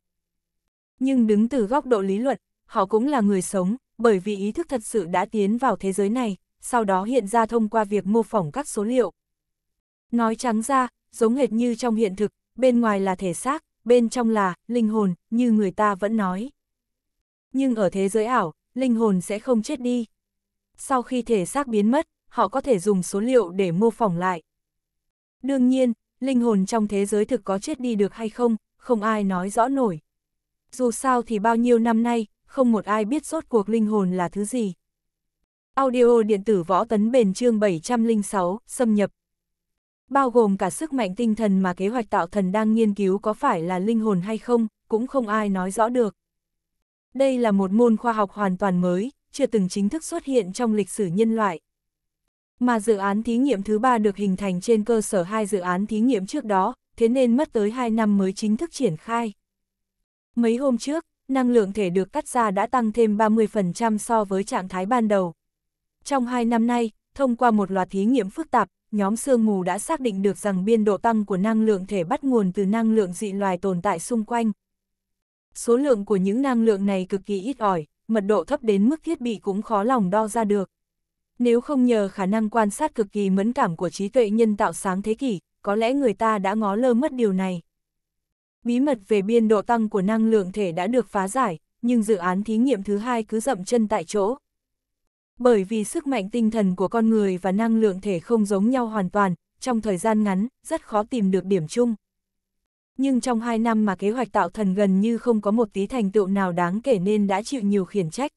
Nhưng đứng từ góc độ lý luận, họ cũng là người sống, bởi vì ý thức thật sự đã tiến vào thế giới này sau đó hiện ra thông qua việc mô phỏng các số liệu. Nói trắng ra, giống hệt như trong hiện thực, bên ngoài là thể xác, bên trong là linh hồn, như người ta vẫn nói. Nhưng ở thế giới ảo, linh hồn sẽ không chết đi. Sau khi thể xác biến mất, họ có thể dùng số liệu để mô phỏng lại. Đương nhiên, linh hồn trong thế giới thực có chết đi được hay không, không ai nói rõ nổi. Dù sao thì bao nhiêu năm nay, không một ai biết rốt cuộc linh hồn là thứ gì. Audio điện tử võ tấn bền chương 706, xâm nhập. Bao gồm cả sức mạnh tinh thần mà kế hoạch tạo thần đang nghiên cứu có phải là linh hồn hay không, cũng không ai nói rõ được. Đây là một môn khoa học hoàn toàn mới, chưa từng chính thức xuất hiện trong lịch sử nhân loại. Mà dự án thí nghiệm thứ ba được hình thành trên cơ sở hai dự án thí nghiệm trước đó, thế nên mất tới 2 năm mới chính thức triển khai. Mấy hôm trước, năng lượng thể được cắt ra đã tăng thêm 30% so với trạng thái ban đầu. Trong hai năm nay, thông qua một loạt thí nghiệm phức tạp, nhóm sương mù đã xác định được rằng biên độ tăng của năng lượng thể bắt nguồn từ năng lượng dị loài tồn tại xung quanh. Số lượng của những năng lượng này cực kỳ ít ỏi, mật độ thấp đến mức thiết bị cũng khó lòng đo ra được. Nếu không nhờ khả năng quan sát cực kỳ mẫn cảm của trí tuệ nhân tạo sáng thế kỷ, có lẽ người ta đã ngó lơ mất điều này. Bí mật về biên độ tăng của năng lượng thể đã được phá giải, nhưng dự án thí nghiệm thứ hai cứ dậm chân tại chỗ. Bởi vì sức mạnh tinh thần của con người và năng lượng thể không giống nhau hoàn toàn, trong thời gian ngắn, rất khó tìm được điểm chung. Nhưng trong hai năm mà kế hoạch tạo thần gần như không có một tí thành tựu nào đáng kể nên đã chịu nhiều khiển trách.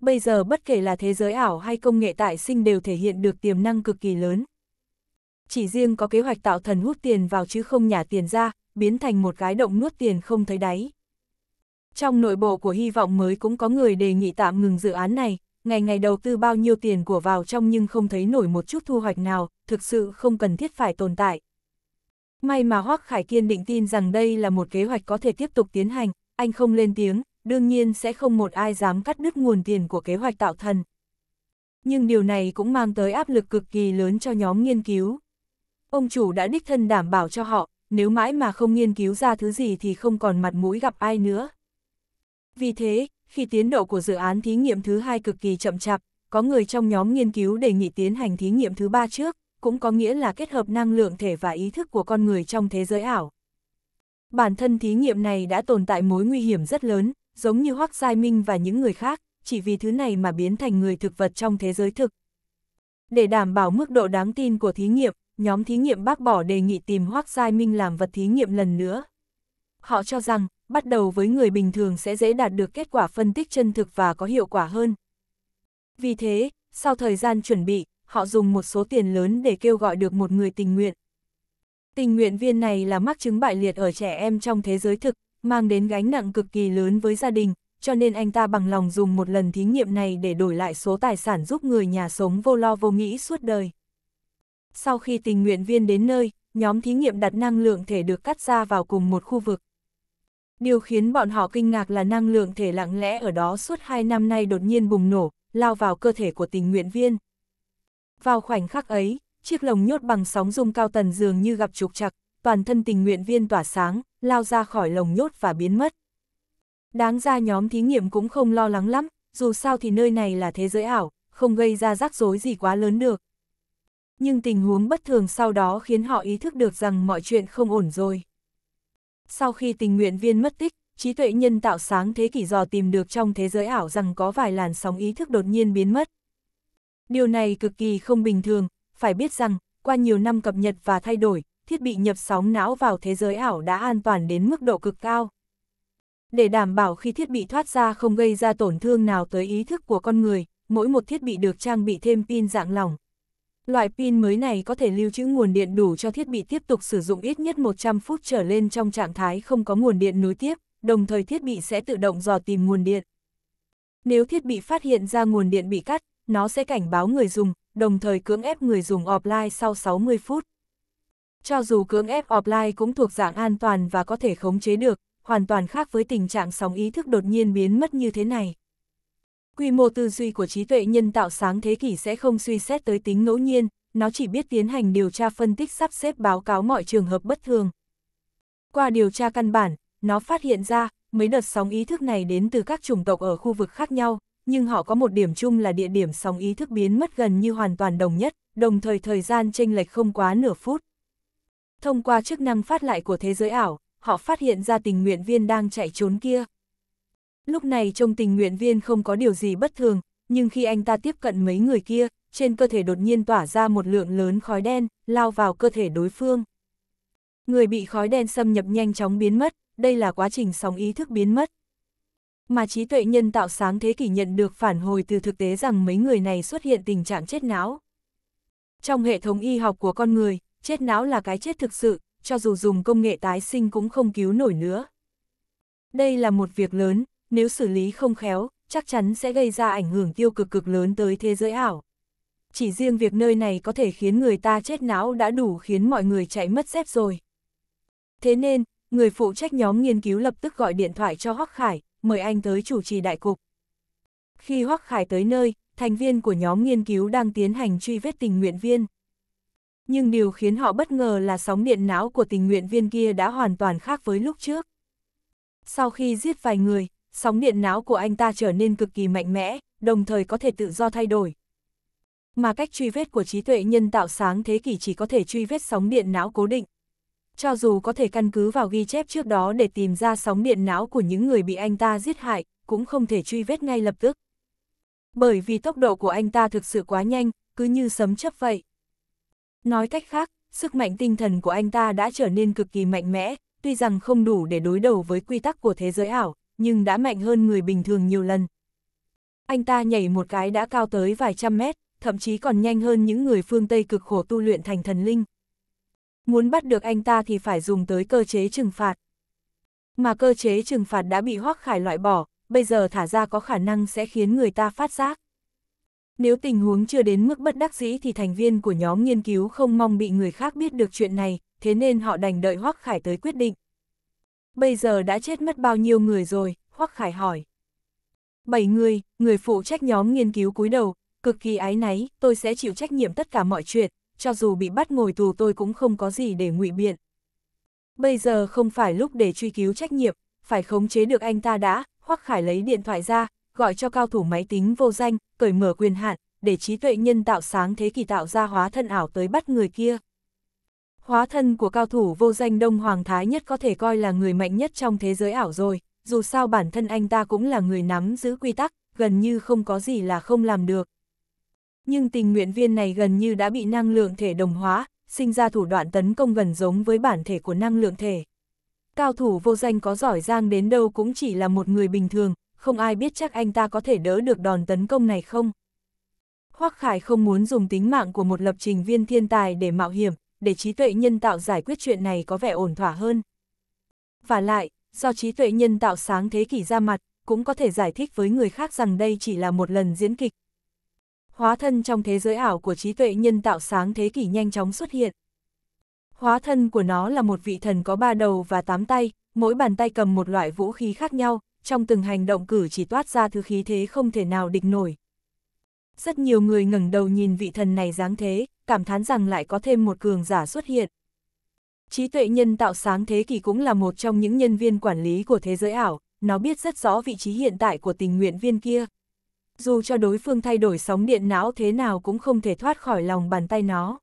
Bây giờ bất kể là thế giới ảo hay công nghệ tại sinh đều thể hiện được tiềm năng cực kỳ lớn. Chỉ riêng có kế hoạch tạo thần hút tiền vào chứ không nhả tiền ra, biến thành một cái động nuốt tiền không thấy đáy. Trong nội bộ của hy vọng mới cũng có người đề nghị tạm ngừng dự án này, ngày ngày đầu tư bao nhiêu tiền của vào trong nhưng không thấy nổi một chút thu hoạch nào, thực sự không cần thiết phải tồn tại. May mà Hoác Khải Kiên định tin rằng đây là một kế hoạch có thể tiếp tục tiến hành, anh không lên tiếng, đương nhiên sẽ không một ai dám cắt đứt nguồn tiền của kế hoạch tạo thần. Nhưng điều này cũng mang tới áp lực cực kỳ lớn cho nhóm nghiên cứu. Ông chủ đã đích thân đảm bảo cho họ, nếu mãi mà không nghiên cứu ra thứ gì thì không còn mặt mũi gặp ai nữa. Vì thế, khi tiến độ của dự án thí nghiệm thứ hai cực kỳ chậm chạp, có người trong nhóm nghiên cứu đề nghị tiến hành thí nghiệm thứ ba trước, cũng có nghĩa là kết hợp năng lượng thể và ý thức của con người trong thế giới ảo. Bản thân thí nghiệm này đã tồn tại mối nguy hiểm rất lớn, giống như Hoác Giai Minh và những người khác, chỉ vì thứ này mà biến thành người thực vật trong thế giới thực. Để đảm bảo mức độ đáng tin của thí nghiệm, nhóm thí nghiệm bác bỏ đề nghị tìm Hoác Giai Minh làm vật thí nghiệm lần nữa. Họ cho rằng, bắt đầu với người bình thường sẽ dễ đạt được kết quả phân tích chân thực và có hiệu quả hơn. Vì thế, sau thời gian chuẩn bị, họ dùng một số tiền lớn để kêu gọi được một người tình nguyện. Tình nguyện viên này là mắc chứng bại liệt ở trẻ em trong thế giới thực, mang đến gánh nặng cực kỳ lớn với gia đình, cho nên anh ta bằng lòng dùng một lần thí nghiệm này để đổi lại số tài sản giúp người nhà sống vô lo vô nghĩ suốt đời. Sau khi tình nguyện viên đến nơi, nhóm thí nghiệm đặt năng lượng thể được cắt ra vào cùng một khu vực. Điều khiến bọn họ kinh ngạc là năng lượng thể lặng lẽ ở đó suốt hai năm nay đột nhiên bùng nổ, lao vào cơ thể của tình nguyện viên. Vào khoảnh khắc ấy, chiếc lồng nhốt bằng sóng rung cao tần dường như gặp trục trặc, toàn thân tình nguyện viên tỏa sáng, lao ra khỏi lồng nhốt và biến mất. Đáng ra nhóm thí nghiệm cũng không lo lắng lắm, dù sao thì nơi này là thế giới ảo, không gây ra rắc rối gì quá lớn được. Nhưng tình huống bất thường sau đó khiến họ ý thức được rằng mọi chuyện không ổn rồi sau khi tình nguyện viên mất tích, trí tuệ nhân tạo sáng thế kỷ dò tìm được trong thế giới ảo rằng có vài làn sóng ý thức đột nhiên biến mất. Điều này cực kỳ không bình thường, phải biết rằng, qua nhiều năm cập nhật và thay đổi, thiết bị nhập sóng não vào thế giới ảo đã an toàn đến mức độ cực cao. Để đảm bảo khi thiết bị thoát ra không gây ra tổn thương nào tới ý thức của con người, mỗi một thiết bị được trang bị thêm pin dạng lỏng, Loại pin mới này có thể lưu trữ nguồn điện đủ cho thiết bị tiếp tục sử dụng ít nhất 100 phút trở lên trong trạng thái không có nguồn điện nối tiếp, đồng thời thiết bị sẽ tự động dò tìm nguồn điện. Nếu thiết bị phát hiện ra nguồn điện bị cắt, nó sẽ cảnh báo người dùng, đồng thời cưỡng ép người dùng offline sau 60 phút. Cho dù cưỡng ép offline cũng thuộc dạng an toàn và có thể khống chế được, hoàn toàn khác với tình trạng sóng ý thức đột nhiên biến mất như thế này. Quy mô tư duy của trí tuệ nhân tạo sáng thế kỷ sẽ không suy xét tới tính ngẫu nhiên, nó chỉ biết tiến hành điều tra phân tích sắp xếp báo cáo mọi trường hợp bất thường. Qua điều tra căn bản, nó phát hiện ra, mấy đợt sóng ý thức này đến từ các chủng tộc ở khu vực khác nhau, nhưng họ có một điểm chung là địa điểm sóng ý thức biến mất gần như hoàn toàn đồng nhất, đồng thời thời gian chênh lệch không quá nửa phút. Thông qua chức năng phát lại của thế giới ảo, họ phát hiện ra tình nguyện viên đang chạy trốn kia. Lúc này trong tình nguyện viên không có điều gì bất thường, nhưng khi anh ta tiếp cận mấy người kia, trên cơ thể đột nhiên tỏa ra một lượng lớn khói đen, lao vào cơ thể đối phương. Người bị khói đen xâm nhập nhanh chóng biến mất, đây là quá trình sóng ý thức biến mất. Mà trí tuệ nhân tạo sáng thế kỷ nhận được phản hồi từ thực tế rằng mấy người này xuất hiện tình trạng chết não. Trong hệ thống y học của con người, chết não là cái chết thực sự, cho dù dùng công nghệ tái sinh cũng không cứu nổi nữa. Đây là một việc lớn, nếu xử lý không khéo, chắc chắn sẽ gây ra ảnh hưởng tiêu cực cực lớn tới thế giới ảo. Chỉ riêng việc nơi này có thể khiến người ta chết não đã đủ khiến mọi người chạy mất dép rồi. Thế nên, người phụ trách nhóm nghiên cứu lập tức gọi điện thoại cho Hoắc Khải, mời anh tới chủ trì đại cục. Khi Hoắc Khải tới nơi, thành viên của nhóm nghiên cứu đang tiến hành truy vết tình nguyện viên. Nhưng điều khiến họ bất ngờ là sóng điện não của tình nguyện viên kia đã hoàn toàn khác với lúc trước. Sau khi giết vài người, sóng điện não của anh ta trở nên cực kỳ mạnh mẽ, đồng thời có thể tự do thay đổi. Mà cách truy vết của trí tuệ nhân tạo sáng thế kỷ chỉ có thể truy vết sóng điện não cố định. Cho dù có thể căn cứ vào ghi chép trước đó để tìm ra sóng điện não của những người bị anh ta giết hại, cũng không thể truy vết ngay lập tức. Bởi vì tốc độ của anh ta thực sự quá nhanh, cứ như sấm chấp vậy. Nói cách khác, sức mạnh tinh thần của anh ta đã trở nên cực kỳ mạnh mẽ, tuy rằng không đủ để đối đầu với quy tắc của thế giới ảo, nhưng đã mạnh hơn người bình thường nhiều lần. Anh ta nhảy một cái đã cao tới vài trăm mét, thậm chí còn nhanh hơn những người phương Tây cực khổ tu luyện thành thần linh. Muốn bắt được anh ta thì phải dùng tới cơ chế trừng phạt. Mà cơ chế trừng phạt đã bị Hoắc Khải loại bỏ, bây giờ thả ra có khả năng sẽ khiến người ta phát giác. Nếu tình huống chưa đến mức bất đắc dĩ thì thành viên của nhóm nghiên cứu không mong bị người khác biết được chuyện này, thế nên họ đành đợi Hoắc Khải tới quyết định. Bây giờ đã chết mất bao nhiêu người rồi, Hoắc Khải hỏi. Bảy người, người phụ trách nhóm nghiên cứu cúi đầu, cực kỳ ái náy, tôi sẽ chịu trách nhiệm tất cả mọi chuyện, cho dù bị bắt ngồi tù tôi cũng không có gì để ngụy biện. Bây giờ không phải lúc để truy cứu trách nhiệm, phải khống chế được anh ta đã, Hoắc Khải lấy điện thoại ra, gọi cho cao thủ máy tính vô danh, cởi mở quyền hạn, để trí tuệ nhân tạo sáng thế kỷ tạo ra hóa thân ảo tới bắt người kia. Hóa thân của cao thủ vô danh Đông Hoàng Thái nhất có thể coi là người mạnh nhất trong thế giới ảo rồi, dù sao bản thân anh ta cũng là người nắm giữ quy tắc, gần như không có gì là không làm được. Nhưng tình nguyện viên này gần như đã bị năng lượng thể đồng hóa, sinh ra thủ đoạn tấn công gần giống với bản thể của năng lượng thể. Cao thủ vô danh có giỏi giang đến đâu cũng chỉ là một người bình thường, không ai biết chắc anh ta có thể đỡ được đòn tấn công này không. Hoắc Khải không muốn dùng tính mạng của một lập trình viên thiên tài để mạo hiểm, để trí tuệ nhân tạo giải quyết chuyện này có vẻ ổn thỏa hơn. Và lại, do trí tuệ nhân tạo sáng thế kỷ ra mặt, cũng có thể giải thích với người khác rằng đây chỉ là một lần diễn kịch. Hóa thân trong thế giới ảo của trí tuệ nhân tạo sáng thế kỷ nhanh chóng xuất hiện. Hóa thân của nó là một vị thần có ba đầu và tám tay, mỗi bàn tay cầm một loại vũ khí khác nhau, trong từng hành động cử chỉ toát ra thứ khí thế không thể nào địch nổi, rất nhiều người ngẩng đầu nhìn vị thần này dáng thế, cảm thán rằng lại có thêm một cường giả xuất hiện. Trí tuệ nhân tạo sáng thế kỷ cũng là một trong những nhân viên quản lý của thế giới ảo, nó biết rất rõ vị trí hiện tại của tình nguyện viên kia. Dù cho đối phương thay đổi sóng điện não thế nào cũng không thể thoát khỏi lòng bàn tay nó.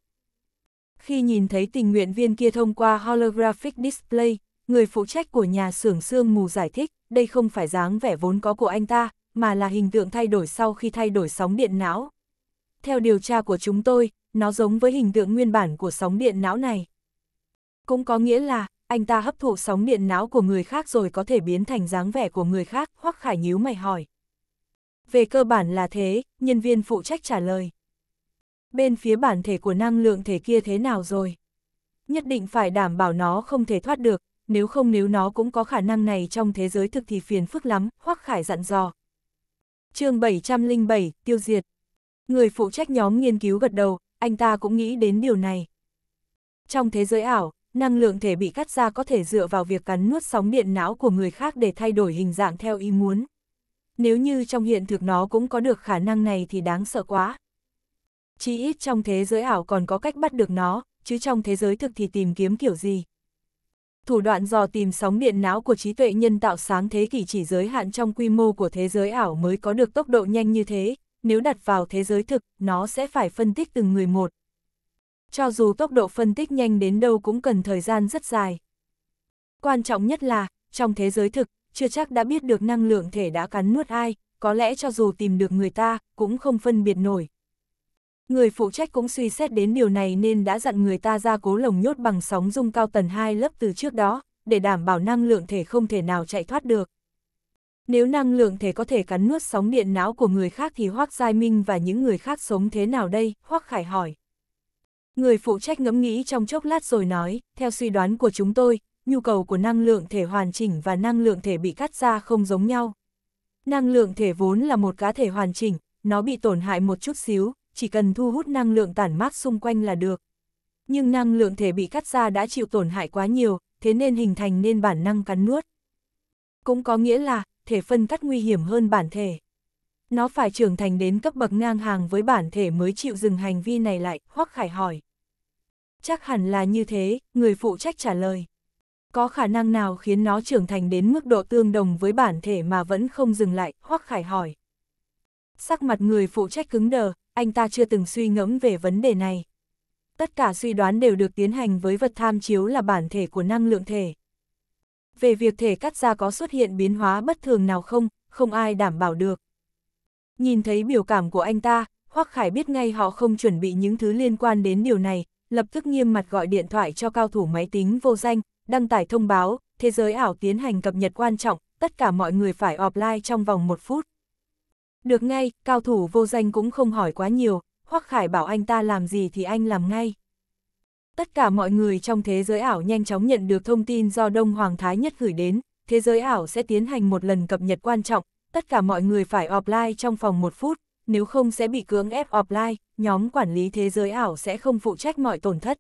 Khi nhìn thấy tình nguyện viên kia thông qua holographic display, người phụ trách của nhà xưởng xương mù giải thích, đây không phải dáng vẻ vốn có của anh ta, mà là hình tượng thay đổi sau khi thay đổi sóng điện não. Theo điều tra của chúng tôi, nó giống với hình tượng nguyên bản của sóng điện não này. Cũng có nghĩa là, anh ta hấp thụ sóng điện não của người khác rồi có thể biến thành dáng vẻ của người khác, Hoắc Khải nhíu mày hỏi. Về cơ bản là thế, nhân viên phụ trách trả lời. Bên phía bản thể của năng lượng thể kia thế nào rồi? Nhất định phải đảm bảo nó không thể thoát được, nếu không nếu nó cũng có khả năng này trong thế giới thực thì phiền phức lắm, Hoắc Khải dặn dò, chương 707, tiêu diệt. Người phụ trách nhóm nghiên cứu gật đầu, anh ta cũng nghĩ đến điều này. Trong thế giới ảo, năng lượng thể bị cắt ra có thể dựa vào việc cắn nuốt sóng điện não của người khác để thay đổi hình dạng theo ý muốn. Nếu như trong hiện thực nó cũng có được khả năng này thì đáng sợ quá. Chỉ ít trong thế giới ảo còn có cách bắt được nó, chứ trong thế giới thực thì tìm kiếm kiểu gì thủ đoạn dò tìm sóng điện não của trí tuệ nhân tạo sáng thế kỷ chỉ giới hạn trong quy mô của thế giới ảo mới có được tốc độ nhanh như thế, nếu đặt vào thế giới thực, nó sẽ phải phân tích từng người một. Cho dù tốc độ phân tích nhanh đến đâu cũng cần thời gian rất dài. Quan trọng nhất là, trong thế giới thực, chưa chắc đã biết được năng lượng thể đã cắn nuốt ai, có lẽ cho dù tìm được người ta, cũng không phân biệt nổi. Người phụ trách cũng suy xét đến điều này nên đã dặn người ta ra cố lồng nhốt bằng sóng dung cao tần 2 lớp từ trước đó, để đảm bảo năng lượng thể không thể nào chạy thoát được. Nếu năng lượng thể có thể cắn nuốt sóng điện não của người khác thì Hoác Giai Minh và những người khác sống thế nào đây? Hoác Khải hỏi. Người phụ trách ngẫm nghĩ trong chốc lát rồi nói, theo suy đoán của chúng tôi, nhu cầu của năng lượng thể hoàn chỉnh và năng lượng thể bị cắt ra không giống nhau. Năng lượng thể vốn là một cá thể hoàn chỉnh, nó bị tổn hại một chút xíu, chỉ cần thu hút năng lượng tản mát xung quanh là được. Nhưng năng lượng thể bị cắt ra đã chịu tổn hại quá nhiều, thế nên hình thành nên bản năng cắn nuốt. Cũng có nghĩa là, thể phân cắt nguy hiểm hơn bản thể. Nó phải trưởng thành đến cấp bậc ngang hàng với bản thể mới chịu dừng hành vi này lại, Hoắc Khải hỏi. Chắc hẳn là như thế, người phụ trách trả lời. Có khả năng nào khiến nó trưởng thành đến mức độ tương đồng với bản thể mà vẫn không dừng lại, Hoắc Khải hỏi. Sắc mặt người phụ trách cứng đờ, anh ta chưa từng suy ngẫm về vấn đề này. Tất cả suy đoán đều được tiến hành với vật tham chiếu là bản thể của năng lượng thể. Về việc thể cắt ra có xuất hiện biến hóa bất thường nào không, không ai đảm bảo được. Nhìn thấy biểu cảm của anh ta, Hoắc Khải biết ngay họ không chuẩn bị những thứ liên quan đến điều này, lập tức nghiêm mặt gọi điện thoại cho cao thủ máy tính vô danh, đăng tải thông báo, thế giới ảo tiến hành cập nhật quan trọng, tất cả mọi người phải offline trong vòng một phút. Được ngay, cao thủ vô danh cũng không hỏi quá nhiều, Hoắc Khải bảo anh ta làm gì thì anh làm ngay. Tất cả mọi người trong thế giới ảo nhanh chóng nhận được thông tin do Đông Hoàng Thái Nhất gửi đến, thế giới ảo sẽ tiến hành một lần cập nhật quan trọng, tất cả mọi người phải offline trong phòng một phút, nếu không sẽ bị cưỡng ép offline, nhóm quản lý thế giới ảo sẽ không phụ trách mọi tổn thất.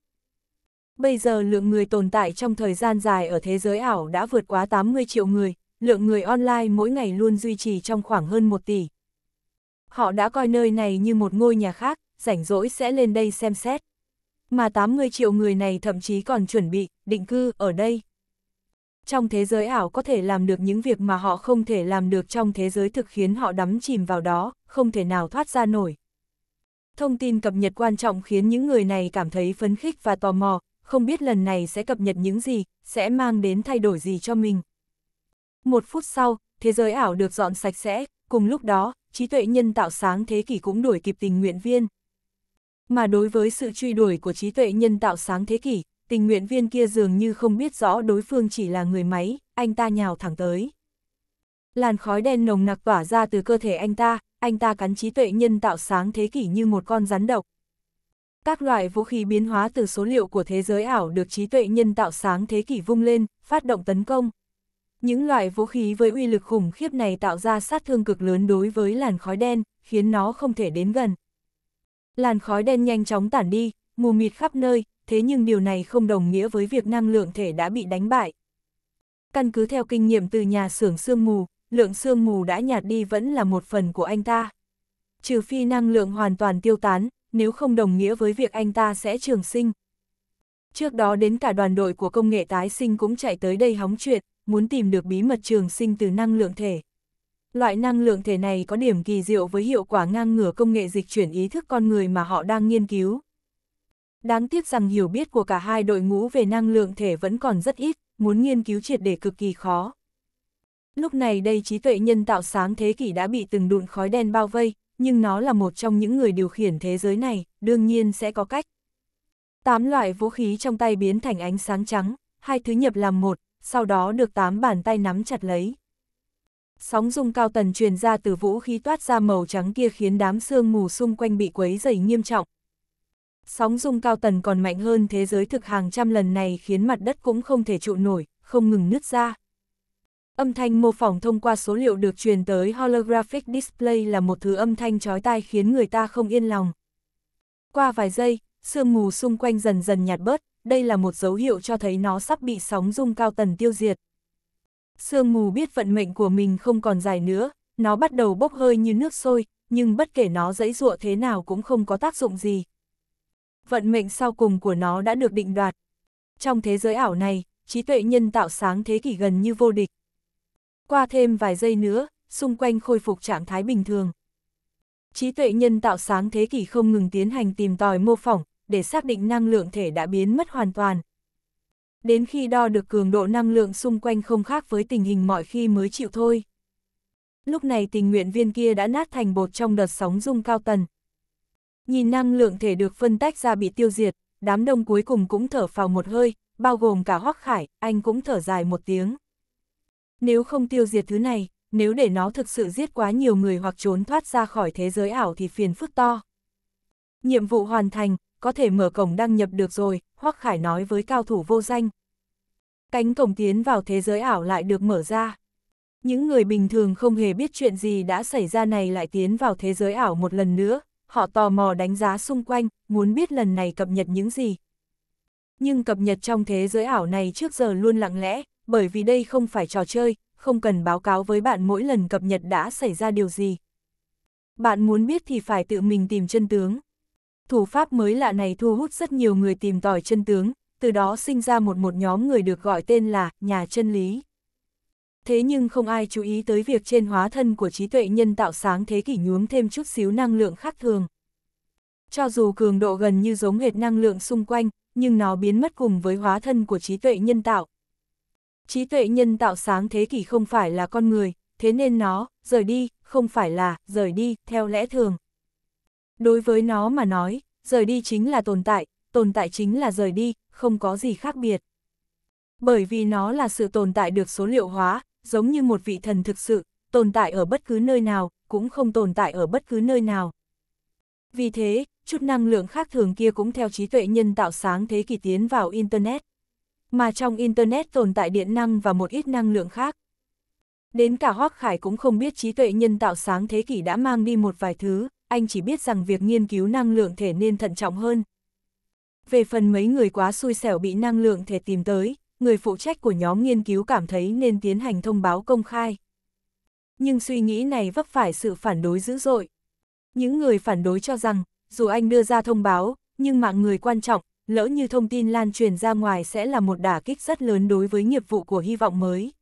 Bây giờ lượng người tồn tại trong thời gian dài ở thế giới ảo đã vượt quá 80 triệu người, lượng người online mỗi ngày luôn duy trì trong khoảng hơn 1 tỷ. Họ đã coi nơi này như một ngôi nhà khác, rảnh rỗi sẽ lên đây xem xét. Mà 80 triệu người này thậm chí còn chuẩn bị, định cư ở đây. Trong thế giới ảo có thể làm được những việc mà họ không thể làm được trong thế giới thực khiến họ đắm chìm vào đó, không thể nào thoát ra nổi. Thông tin cập nhật quan trọng khiến những người này cảm thấy phấn khích và tò mò, không biết lần này sẽ cập nhật những gì, sẽ mang đến thay đổi gì cho mình. Một phút sau, thế giới ảo được dọn sạch sẽ, cùng lúc đó, trí tuệ nhân tạo sáng thế kỷ cũng đuổi kịp tình nguyện viên. Mà đối với sự truy đuổi của trí tuệ nhân tạo sáng thế kỷ, tình nguyện viên kia dường như không biết rõ đối phương chỉ là người máy, anh ta nhào thẳng tới. Làn khói đen nồng nặc tỏa ra từ cơ thể anh ta, anh ta cắn trí tuệ nhân tạo sáng thế kỷ như một con rắn độc. Các loại vũ khí biến hóa từ số liệu của thế giới ảo được trí tuệ nhân tạo sáng thế kỷ vung lên, phát động tấn công. Những loại vũ khí với uy lực khủng khiếp này tạo ra sát thương cực lớn đối với làn khói đen, khiến nó không thể đến gần. Làn khói đen nhanh chóng tản đi, mù mịt khắp nơi, thế nhưng điều này không đồng nghĩa với việc năng lượng thể đã bị đánh bại. Căn cứ theo kinh nghiệm từ nhà xưởng sương mù, lượng sương mù đã nhạt đi vẫn là một phần của anh ta. Trừ phi năng lượng hoàn toàn tiêu tán, nếu không đồng nghĩa với việc anh ta sẽ trường sinh. Trước đó đến cả đoàn đội của công nghệ tái sinh cũng chạy tới đây hóng chuyện, muốn tìm được bí mật trường sinh từ năng lượng thể. Loại năng lượng thể này có điểm kỳ diệu với hiệu quả ngang ngửa công nghệ dịch chuyển ý thức con người mà họ đang nghiên cứu. Đáng tiếc rằng hiểu biết của cả hai đội ngũ về năng lượng thể vẫn còn rất ít, muốn nghiên cứu triệt để cực kỳ khó. Lúc này đây trí tuệ nhân tạo sáng thế kỷ đã bị từng đụn khói đen bao vây, nhưng nó là một trong những người điều khiển thế giới này, đương nhiên sẽ có cách. Tám loại vũ khí trong tay biến thành ánh sáng trắng, hai thứ nhập làm một, sau đó được tám bàn tay nắm chặt lấy. Sóng rung cao tần truyền ra từ vũ khí toát ra màu trắng kia khiến đám sương mù xung quanh bị quấy dày nghiêm trọng. Sóng rung cao tần còn mạnh hơn thế giới thực hàng trăm lần này khiến mặt đất cũng không thể trụ nổi, không ngừng nứt ra. Âm thanh mô phỏng thông qua số liệu được truyền tới holographic display là một thứ âm thanh chói tai khiến người ta không yên lòng. Qua vài giây, sương mù xung quanh dần dần nhạt bớt, đây là một dấu hiệu cho thấy nó sắp bị sóng rung cao tần tiêu diệt. Sương mù biết vận mệnh của mình không còn dài nữa, nó bắt đầu bốc hơi như nước sôi, nhưng bất kể nó dẫy dụa thế nào cũng không có tác dụng gì. Vận mệnh sau cùng của nó đã được định đoạt. Trong thế giới ảo này, trí tuệ nhân tạo sáng thế kỷ gần như vô địch. Qua thêm vài giây nữa, xung quanh khôi phục trạng thái bình thường. Trí tuệ nhân tạo sáng thế kỷ không ngừng tiến hành tìm tòi mô phỏng, để xác định năng lượng thể đã biến mất hoàn toàn. Đến khi đo được cường độ năng lượng xung quanh không khác với tình hình mọi khi mới chịu thôi. Lúc này tình nguyện viên kia đã nát thành bột trong đợt sóng rung cao tần. Nhìn năng lượng thể được phân tách ra bị tiêu diệt, đám đông cuối cùng cũng thở phào một hơi, bao gồm cả Hoắc Khải, anh cũng thở dài một tiếng. Nếu không tiêu diệt thứ này, nếu để nó thực sự giết quá nhiều người hoặc trốn thoát ra khỏi thế giới ảo thì phiền phức to. Nhiệm vụ hoàn thành, có thể mở cổng đăng nhập được rồi, Hoắc Khải nói với cao thủ vô danh. Cánh cổng tiến vào thế giới ảo lại được mở ra. Những người bình thường không hề biết chuyện gì đã xảy ra này lại tiến vào thế giới ảo một lần nữa, họ tò mò đánh giá xung quanh, muốn biết lần này cập nhật những gì. Nhưng cập nhật trong thế giới ảo này trước giờ luôn lặng lẽ, bởi vì đây không phải trò chơi, không cần báo cáo với bạn mỗi lần cập nhật đã xảy ra điều gì. Bạn muốn biết thì phải tự mình tìm chân tướng thủ pháp mới lạ này thu hút rất nhiều người tìm tòi chân tướng, từ đó sinh ra một một nhóm người được gọi tên là nhà chân lý. Thế nhưng không ai chú ý tới việc trên hóa thân của trí tuệ nhân tạo sáng thế kỷ nhuốm thêm chút xíu năng lượng khác thường. Cho dù cường độ gần như giống hệt năng lượng xung quanh, nhưng nó biến mất cùng với hóa thân của trí tuệ nhân tạo. Trí tuệ nhân tạo sáng thế kỷ không phải là con người, thế nên nó, rời đi, không phải là, rời đi, theo lẽ thường. Đối với nó mà nói, rời đi chính là tồn tại, tồn tại chính là rời đi, không có gì khác biệt. Bởi vì nó là sự tồn tại được số liệu hóa, giống như một vị thần thực sự, tồn tại ở bất cứ nơi nào, cũng không tồn tại ở bất cứ nơi nào. Vì thế, chút năng lượng khác thường kia cũng theo trí tuệ nhân tạo sáng thế kỷ tiến vào Internet. Mà trong Internet tồn tại điện năng và một ít năng lượng khác. Đến cả Hoác Khải cũng không biết trí tuệ nhân tạo sáng thế kỷ đã mang đi một vài thứ, anh chỉ biết rằng việc nghiên cứu năng lượng thể nên thận trọng hơn. Về phần mấy người quá xui xẻo bị năng lượng thể tìm tới, người phụ trách của nhóm nghiên cứu cảm thấy nên tiến hành thông báo công khai. Nhưng suy nghĩ này vấp phải sự phản đối dữ dội. Những người phản đối cho rằng, dù anh đưa ra thông báo, nhưng mạng người quan trọng, lỡ như thông tin lan truyền ra ngoài sẽ là một đả kích rất lớn đối với nghiệp vụ của hy vọng mới.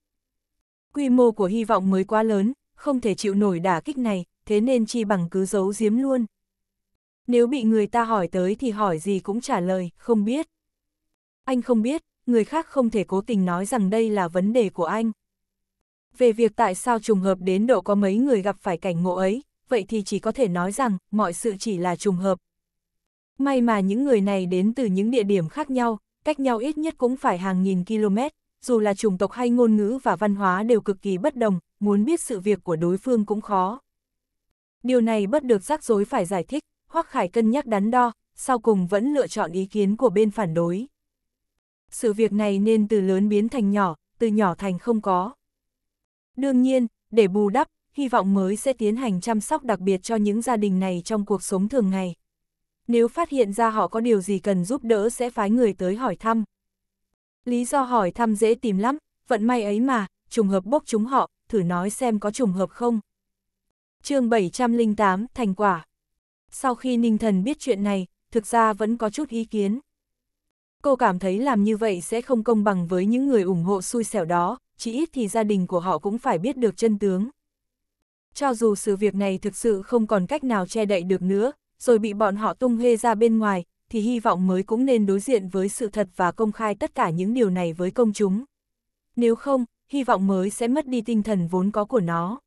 Quy mô của hy vọng mới quá lớn, không thể chịu nổi đả kích này, thế nên chi bằng cứ giấu giếm luôn. Nếu bị người ta hỏi tới thì hỏi gì cũng trả lời, không biết. Anh không biết, người khác không thể cố tình nói rằng đây là vấn đề của anh. Về việc tại sao trùng hợp đến độ có mấy người gặp phải cảnh ngộ ấy, vậy thì chỉ có thể nói rằng mọi sự chỉ là trùng hợp. May mà những người này đến từ những địa điểm khác nhau, cách nhau ít nhất cũng phải hàng nghìn km, dù là chủng tộc hay ngôn ngữ và văn hóa đều cực kỳ bất đồng, muốn biết sự việc của đối phương cũng khó. Điều này bất được rắc rối phải giải thích, Hoắc Khải cân nhắc đắn đo, sau cùng vẫn lựa chọn ý kiến của bên phản đối. Sự việc này nên từ lớn biến thành nhỏ, từ nhỏ thành không có. Đương nhiên, để bù đắp, hy vọng mới sẽ tiến hành chăm sóc đặc biệt cho những gia đình này trong cuộc sống thường ngày. Nếu phát hiện ra họ có điều gì cần giúp đỡ sẽ phái người tới hỏi thăm. Lý do hỏi thăm dễ tìm lắm, vận may ấy mà, trùng hợp bốc chúng họ, thử nói xem có trùng hợp không chương 708, thành quả. Sau khi Ninh Thần biết chuyện này, thực ra vẫn có chút ý kiến. Cô cảm thấy làm như vậy sẽ không công bằng với những người ủng hộ xui xẻo đó, chỉ ít thì gia đình của họ cũng phải biết được chân tướng. Cho dù sự việc này thực sự không còn cách nào che đậy được nữa, rồi bị bọn họ tung hê ra bên ngoài, thì hy vọng mới cũng nên đối diện với sự thật và công khai tất cả những điều này với công chúng. Nếu không, hy vọng mới sẽ mất đi tinh thần vốn có của nó.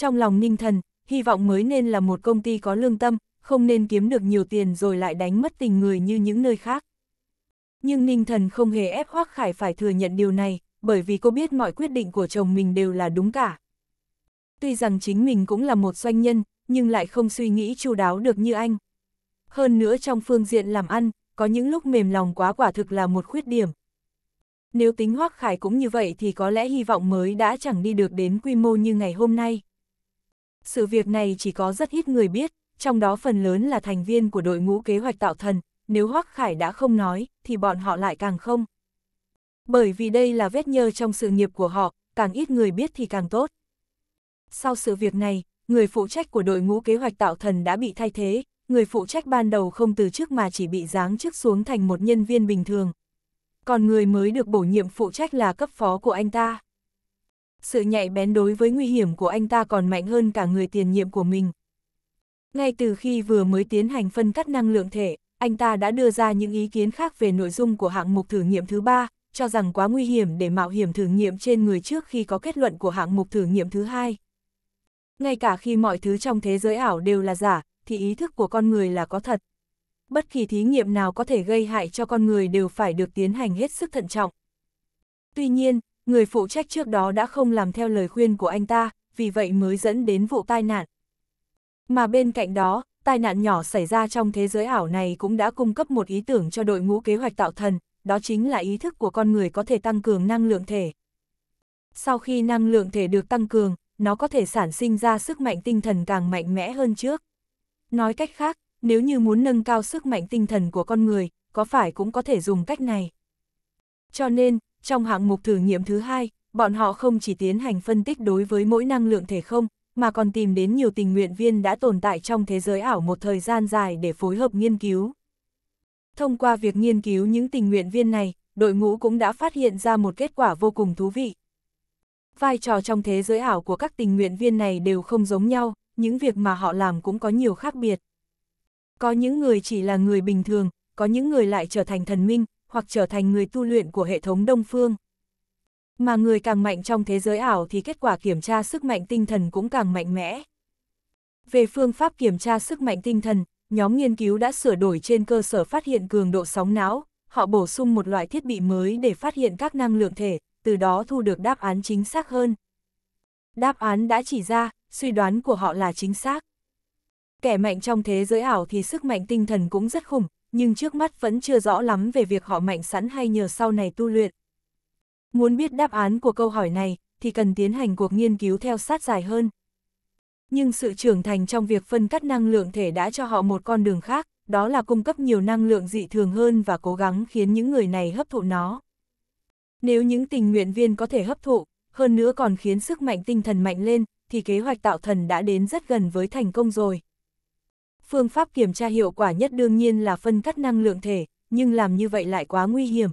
Trong lòng ninh thần, hy vọng mới nên là một công ty có lương tâm, không nên kiếm được nhiều tiền rồi lại đánh mất tình người như những nơi khác. Nhưng ninh thần không hề ép Hoác Khải phải thừa nhận điều này, bởi vì cô biết mọi quyết định của chồng mình đều là đúng cả. Tuy rằng chính mình cũng là một doanh nhân, nhưng lại không suy nghĩ chu đáo được như anh. Hơn nữa trong phương diện làm ăn, có những lúc mềm lòng quá quả thực là một khuyết điểm. Nếu tính Hoác Khải cũng như vậy thì có lẽ hy vọng mới đã chẳng đi được đến quy mô như ngày hôm nay. Sự việc này chỉ có rất ít người biết, trong đó phần lớn là thành viên của đội ngũ kế hoạch tạo thần, nếu Hoắc Khải đã không nói, thì bọn họ lại càng không. Bởi vì đây là vết nhơ trong sự nghiệp của họ, càng ít người biết thì càng tốt. Sau sự việc này, người phụ trách của đội ngũ kế hoạch tạo thần đã bị thay thế, người phụ trách ban đầu không từ chức mà chỉ bị giáng chức xuống thành một nhân viên bình thường. Còn người mới được bổ nhiệm phụ trách là cấp phó của anh ta sự nhạy bén đối với nguy hiểm của anh ta còn mạnh hơn cả người tiền nhiệm của mình. Ngay từ khi vừa mới tiến hành phân cắt năng lượng thể, anh ta đã đưa ra những ý kiến khác về nội dung của hạng mục thử nghiệm thứ ba, cho rằng quá nguy hiểm để mạo hiểm thử nghiệm trên người trước khi có kết luận của hạng mục thử nghiệm thứ hai. Ngay cả khi mọi thứ trong thế giới ảo đều là giả, thì ý thức của con người là có thật. Bất kỳ thí nghiệm nào có thể gây hại cho con người đều phải được tiến hành hết sức thận trọng. Tuy nhiên, người phụ trách trước đó đã không làm theo lời khuyên của anh ta, vì vậy mới dẫn đến vụ tai nạn. Mà bên cạnh đó, tai nạn nhỏ xảy ra trong thế giới ảo này cũng đã cung cấp một ý tưởng cho đội ngũ kế hoạch tạo thần, đó chính là ý thức của con người có thể tăng cường năng lượng thể. Sau khi năng lượng thể được tăng cường, nó có thể sản sinh ra sức mạnh tinh thần càng mạnh mẽ hơn trước. Nói cách khác, nếu như muốn nâng cao sức mạnh tinh thần của con người, có phải cũng có thể dùng cách này. Cho nên, trong hạng mục thử nghiệm thứ hai, bọn họ không chỉ tiến hành phân tích đối với mỗi năng lượng thể không, mà còn tìm đến nhiều tình nguyện viên đã tồn tại trong thế giới ảo một thời gian dài để phối hợp nghiên cứu. Thông qua việc nghiên cứu những tình nguyện viên này, đội ngũ cũng đã phát hiện ra một kết quả vô cùng thú vị. Vai trò trong thế giới ảo của các tình nguyện viên này đều không giống nhau, những việc mà họ làm cũng có nhiều khác biệt. Có những người chỉ là người bình thường, có những người lại trở thành thần minh, hoặc trở thành người tu luyện của hệ thống Đông Phương. Mà người càng mạnh trong thế giới ảo thì kết quả kiểm tra sức mạnh tinh thần cũng càng mạnh mẽ. Về phương pháp kiểm tra sức mạnh tinh thần, nhóm nghiên cứu đã sửa đổi trên cơ sở phát hiện cường độ sóng não, họ bổ sung một loại thiết bị mới để phát hiện các năng lượng thể, từ đó thu được đáp án chính xác hơn. Đáp án đã chỉ ra, suy đoán của họ là chính xác. Kẻ mạnh trong thế giới ảo thì sức mạnh tinh thần cũng rất khủng, nhưng trước mắt vẫn chưa rõ lắm về việc họ mạnh sẵn hay nhờ sau này tu luyện. Muốn biết đáp án của câu hỏi này, thì cần tiến hành cuộc nghiên cứu theo sát dài hơn. Nhưng sự trưởng thành trong việc phân cắt năng lượng thể đã cho họ một con đường khác, đó là cung cấp nhiều năng lượng dị thường hơn và cố gắng khiến những người này hấp thụ nó. Nếu những tình nguyện viên có thể hấp thụ, hơn nữa còn khiến sức mạnh tinh thần mạnh lên, thì kế hoạch tạo thần đã đến rất gần với thành công rồi phương pháp kiểm tra hiệu quả nhất đương nhiên là phân cắt năng lượng thể, nhưng làm như vậy lại quá nguy hiểm.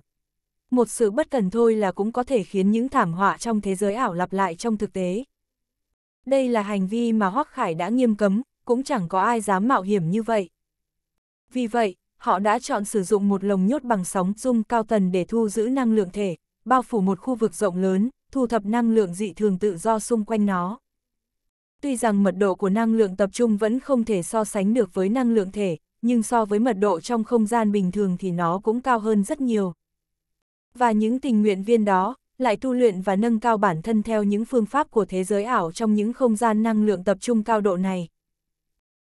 Một sự bất cần thôi là cũng có thể khiến những thảm họa trong thế giới ảo lặp lại trong thực tế. Đây là hành vi mà Hoắc Khải đã nghiêm cấm, cũng chẳng có ai dám mạo hiểm như vậy. Vì vậy, họ đã chọn sử dụng một lồng nhốt bằng sóng dung cao tần để thu giữ năng lượng thể, bao phủ một khu vực rộng lớn, thu thập năng lượng dị thường tự do xung quanh nó. Tuy rằng mật độ của năng lượng tập trung vẫn không thể so sánh được với năng lượng thể, nhưng so với mật độ trong không gian bình thường thì nó cũng cao hơn rất nhiều. Và những tình nguyện viên đó, lại tu luyện và nâng cao bản thân theo những phương pháp của thế giới ảo trong những không gian năng lượng tập trung cao độ này.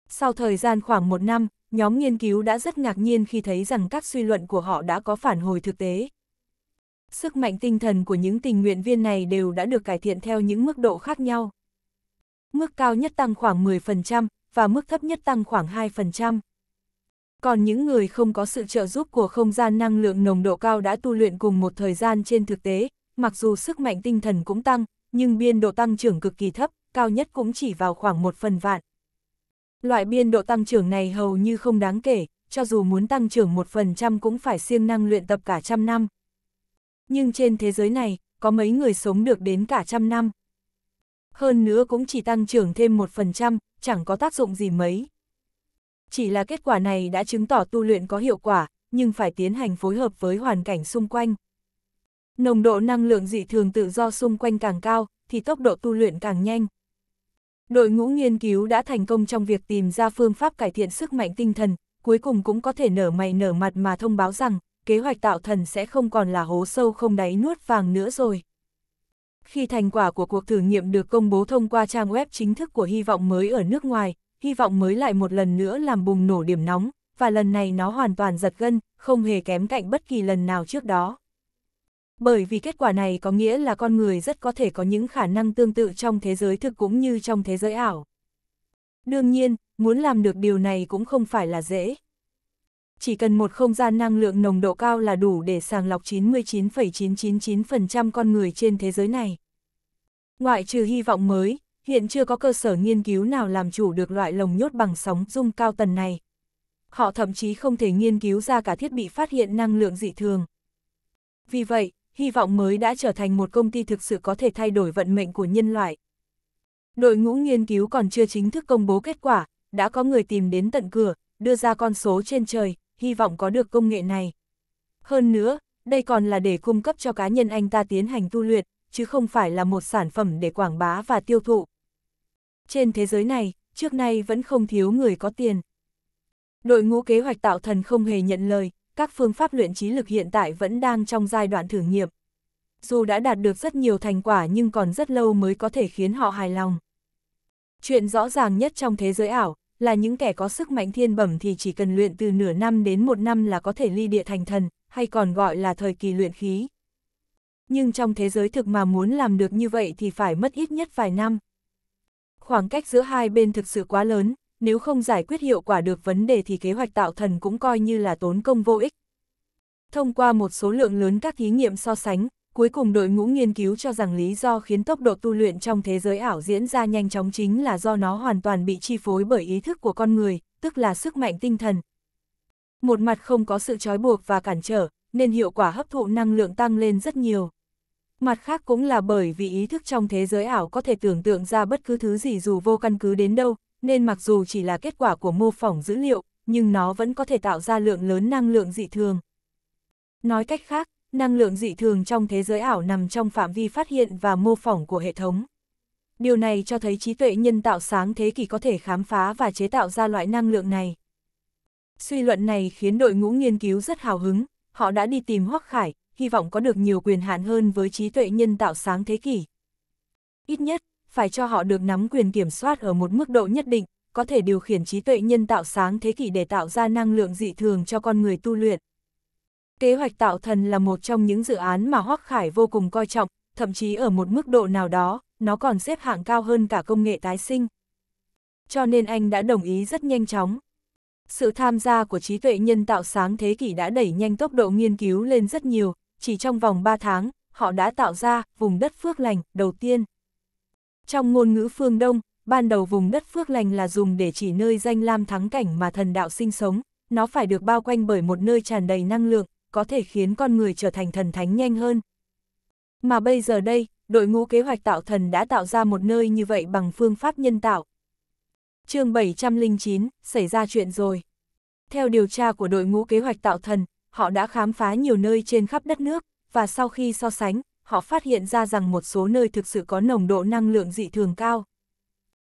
Sau thời gian khoảng một năm, nhóm nghiên cứu đã rất ngạc nhiên khi thấy rằng các suy luận của họ đã có phản hồi thực tế. Sức mạnh tinh thần của những tình nguyện viên này đều đã được cải thiện theo những mức độ khác nhau mức cao nhất tăng khoảng 10% và mức thấp nhất tăng khoảng 2%. Còn những người không có sự trợ giúp của không gian năng lượng nồng độ cao đã tu luyện cùng một thời gian trên thực tế, mặc dù sức mạnh tinh thần cũng tăng, nhưng biên độ tăng trưởng cực kỳ thấp, cao nhất cũng chỉ vào khoảng một phần vạn. Loại biên độ tăng trưởng này hầu như không đáng kể, cho dù muốn tăng trưởng một phần trăm cũng phải siêng năng luyện tập cả trăm năm. Nhưng trên thế giới này, có mấy người sống được đến cả trăm năm hơn nữa cũng chỉ tăng trưởng thêm một phần trăm, chẳng có tác dụng gì mấy. Chỉ là kết quả này đã chứng tỏ tu luyện có hiệu quả, nhưng phải tiến hành phối hợp với hoàn cảnh xung quanh. Nồng độ năng lượng dị thường tự do xung quanh càng cao, thì tốc độ tu luyện càng nhanh. Đội ngũ nghiên cứu đã thành công trong việc tìm ra phương pháp cải thiện sức mạnh tinh thần, cuối cùng cũng có thể nở mày nở mặt mà thông báo rằng, kế hoạch tạo thần sẽ không còn là hố sâu không đáy nuốt vàng nữa rồi. Khi thành quả của cuộc thử nghiệm được công bố thông qua trang web chính thức của Hy vọng mới ở nước ngoài, Hy vọng mới lại một lần nữa làm bùng nổ điểm nóng, và lần này nó hoàn toàn giật gân, không hề kém cạnh bất kỳ lần nào trước đó. Bởi vì kết quả này có nghĩa là con người rất có thể có những khả năng tương tự trong thế giới thực cũng như trong thế giới ảo. Đương nhiên, muốn làm được điều này cũng không phải là dễ chỉ cần một không gian năng lượng nồng độ cao là đủ để sàng lọc 99,999% con người trên thế giới này. Ngoại trừ hy vọng mới, hiện chưa có cơ sở nghiên cứu nào làm chủ được loại lồng nhốt bằng sóng dung cao tần này. Họ thậm chí không thể nghiên cứu ra cả thiết bị phát hiện năng lượng dị thường. Vì vậy, hy vọng mới đã trở thành một công ty thực sự có thể thay đổi vận mệnh của nhân loại. Đội ngũ nghiên cứu còn chưa chính thức công bố kết quả, đã có người tìm đến tận cửa, đưa ra con số trên trời, hy vọng có được công nghệ này. Hơn nữa, đây còn là để cung cấp cho cá nhân anh ta tiến hành tu luyện, chứ không phải là một sản phẩm để quảng bá và tiêu thụ. Trên thế giới này, trước nay vẫn không thiếu người có tiền. Đội ngũ kế hoạch tạo thần không hề nhận lời, các phương pháp luyện trí lực hiện tại vẫn đang trong giai đoạn thử nghiệm. Dù đã đạt được rất nhiều thành quả nhưng còn rất lâu mới có thể khiến họ hài lòng. Chuyện rõ ràng nhất trong thế giới ảo là những kẻ có sức mạnh thiên bẩm thì chỉ cần luyện từ nửa năm đến một năm là có thể ly địa thành thần, hay còn gọi là thời kỳ luyện khí. Nhưng trong thế giới thực mà muốn làm được như vậy thì phải mất ít nhất vài năm. Khoảng cách giữa hai bên thực sự quá lớn, nếu không giải quyết hiệu quả được vấn đề thì kế hoạch tạo thần cũng coi như là tốn công vô ích. Thông qua một số lượng lớn các thí nghiệm so sánh, Cuối cùng đội ngũ nghiên cứu cho rằng lý do khiến tốc độ tu luyện trong thế giới ảo diễn ra nhanh chóng chính là do nó hoàn toàn bị chi phối bởi ý thức của con người, tức là sức mạnh tinh thần. Một mặt không có sự trói buộc và cản trở, nên hiệu quả hấp thụ năng lượng tăng lên rất nhiều. Mặt khác cũng là bởi vì ý thức trong thế giới ảo có thể tưởng tượng ra bất cứ thứ gì dù vô căn cứ đến đâu, nên mặc dù chỉ là kết quả của mô phỏng dữ liệu, nhưng nó vẫn có thể tạo ra lượng lớn năng lượng dị thường. Nói cách khác, năng lượng dị thường trong thế giới ảo nằm trong phạm vi phát hiện và mô phỏng của hệ thống. Điều này cho thấy trí tuệ nhân tạo sáng thế kỷ có thể khám phá và chế tạo ra loại năng lượng này. Suy luận này khiến đội ngũ nghiên cứu rất hào hứng, họ đã đi tìm Hoắc Khải, hy vọng có được nhiều quyền hạn hơn với trí tuệ nhân tạo sáng thế kỷ. Ít nhất, phải cho họ được nắm quyền kiểm soát ở một mức độ nhất định, có thể điều khiển trí tuệ nhân tạo sáng thế kỷ để tạo ra năng lượng dị thường cho con người tu luyện. Kế hoạch tạo thần là một trong những dự án mà Hoắc Khải vô cùng coi trọng, thậm chí ở một mức độ nào đó, nó còn xếp hạng cao hơn cả công nghệ tái sinh. Cho nên anh đã đồng ý rất nhanh chóng. Sự tham gia của trí tuệ nhân tạo sáng thế kỷ đã đẩy nhanh tốc độ nghiên cứu lên rất nhiều, chỉ trong vòng 3 tháng, họ đã tạo ra vùng đất phước lành đầu tiên. Trong ngôn ngữ phương Đông, ban đầu vùng đất phước lành là dùng để chỉ nơi danh lam thắng cảnh mà thần đạo sinh sống, nó phải được bao quanh bởi một nơi tràn đầy năng lượng, có thể khiến con người trở thành thần thánh nhanh hơn. Mà bây giờ đây, đội ngũ kế hoạch tạo thần đã tạo ra một nơi như vậy bằng phương pháp nhân tạo. chương 709, xảy ra chuyện rồi. Theo điều tra của đội ngũ kế hoạch tạo thần, họ đã khám phá nhiều nơi trên khắp đất nước, và sau khi so sánh, họ phát hiện ra rằng một số nơi thực sự có nồng độ năng lượng dị thường cao.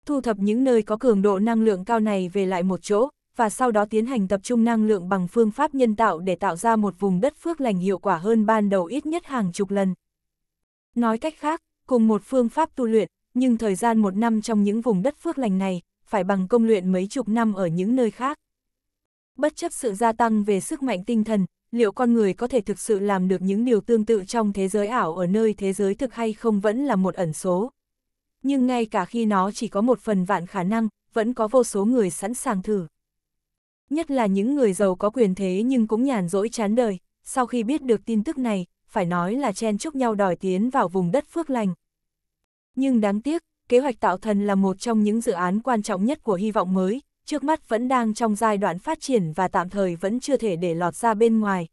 Thu thập những nơi có cường độ năng lượng cao này về lại một chỗ, và sau đó tiến hành tập trung năng lượng bằng phương pháp nhân tạo để tạo ra một vùng đất phước lành hiệu quả hơn ban đầu ít nhất hàng chục lần. Nói cách khác, cùng một phương pháp tu luyện, nhưng thời gian một năm trong những vùng đất phước lành này, phải bằng công luyện mấy chục năm ở những nơi khác. Bất chấp sự gia tăng về sức mạnh tinh thần, liệu con người có thể thực sự làm được những điều tương tự trong thế giới ảo ở nơi thế giới thực hay không vẫn là một ẩn số. Nhưng ngay cả khi nó chỉ có một phần vạn khả năng, vẫn có vô số người sẵn sàng thử. Nhất là những người giàu có quyền thế nhưng cũng nhàn rỗi chán đời, sau khi biết được tin tức này, phải nói là chen chúc nhau đòi tiến vào vùng đất phước lành. Nhưng đáng tiếc, kế hoạch tạo thần là một trong những dự án quan trọng nhất của hy vọng mới, trước mắt vẫn đang trong giai đoạn phát triển và tạm thời vẫn chưa thể để lọt ra bên ngoài.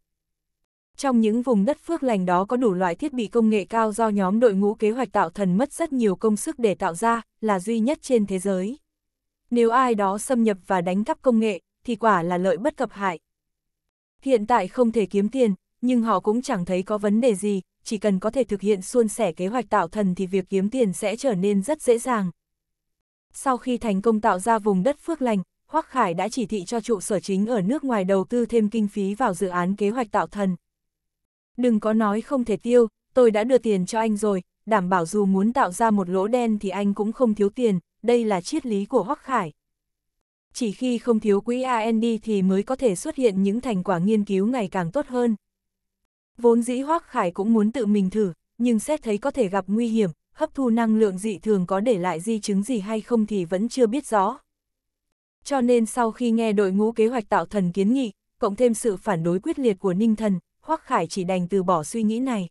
Trong những vùng đất phước lành đó có đủ loại thiết bị công nghệ cao do nhóm đội ngũ kế hoạch tạo thần mất rất nhiều công sức để tạo ra, là duy nhất trên thế giới. Nếu ai đó xâm nhập và đánh cắp công nghệ, thì quả là lợi bất cập hại. Hiện tại không thể kiếm tiền, nhưng họ cũng chẳng thấy có vấn đề gì, chỉ cần có thể thực hiện suôn sẻ kế hoạch tạo thần thì việc kiếm tiền sẽ trở nên rất dễ dàng. Sau khi thành công tạo ra vùng đất phước lành, Hoắc Khải đã chỉ thị cho trụ sở chính ở nước ngoài đầu tư thêm kinh phí vào dự án kế hoạch tạo thần. Đừng có nói không thể tiêu, tôi đã đưa tiền cho anh rồi, đảm bảo dù muốn tạo ra một lỗ đen thì anh cũng không thiếu tiền, đây là triết lý của Hoắc Khải chỉ khi không thiếu quỹ AND thì mới có thể xuất hiện những thành quả nghiên cứu ngày càng tốt hơn. Vốn dĩ Hoác Khải cũng muốn tự mình thử, nhưng xét thấy có thể gặp nguy hiểm, hấp thu năng lượng dị thường có để lại di chứng gì hay không thì vẫn chưa biết rõ. Cho nên sau khi nghe đội ngũ kế hoạch tạo thần kiến nghị, cộng thêm sự phản đối quyết liệt của Ninh Thần, Hoắc Khải chỉ đành từ bỏ suy nghĩ này.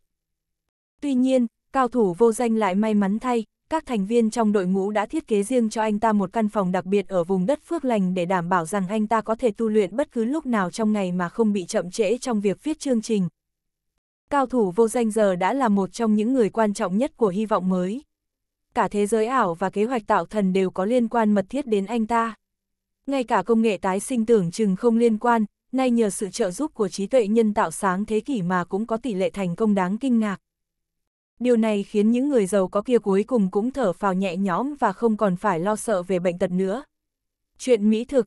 Tuy nhiên, cao thủ vô danh lại may mắn thay, các thành viên trong đội ngũ đã thiết kế riêng cho anh ta một căn phòng đặc biệt ở vùng đất phước lành để đảm bảo rằng anh ta có thể tu luyện bất cứ lúc nào trong ngày mà không bị chậm trễ trong việc viết chương trình. Cao thủ vô danh giờ đã là một trong những người quan trọng nhất của hy vọng mới. Cả thế giới ảo và kế hoạch tạo thần đều có liên quan mật thiết đến anh ta. Ngay cả công nghệ tái sinh tưởng chừng không liên quan, nay nhờ sự trợ giúp của trí tuệ nhân tạo sáng thế kỷ mà cũng có tỷ lệ thành công đáng kinh ngạc điều này khiến những người giàu có kia cuối cùng cũng thở phào nhẹ nhõm và không còn phải lo sợ về bệnh tật nữa. Chuyện mỹ thực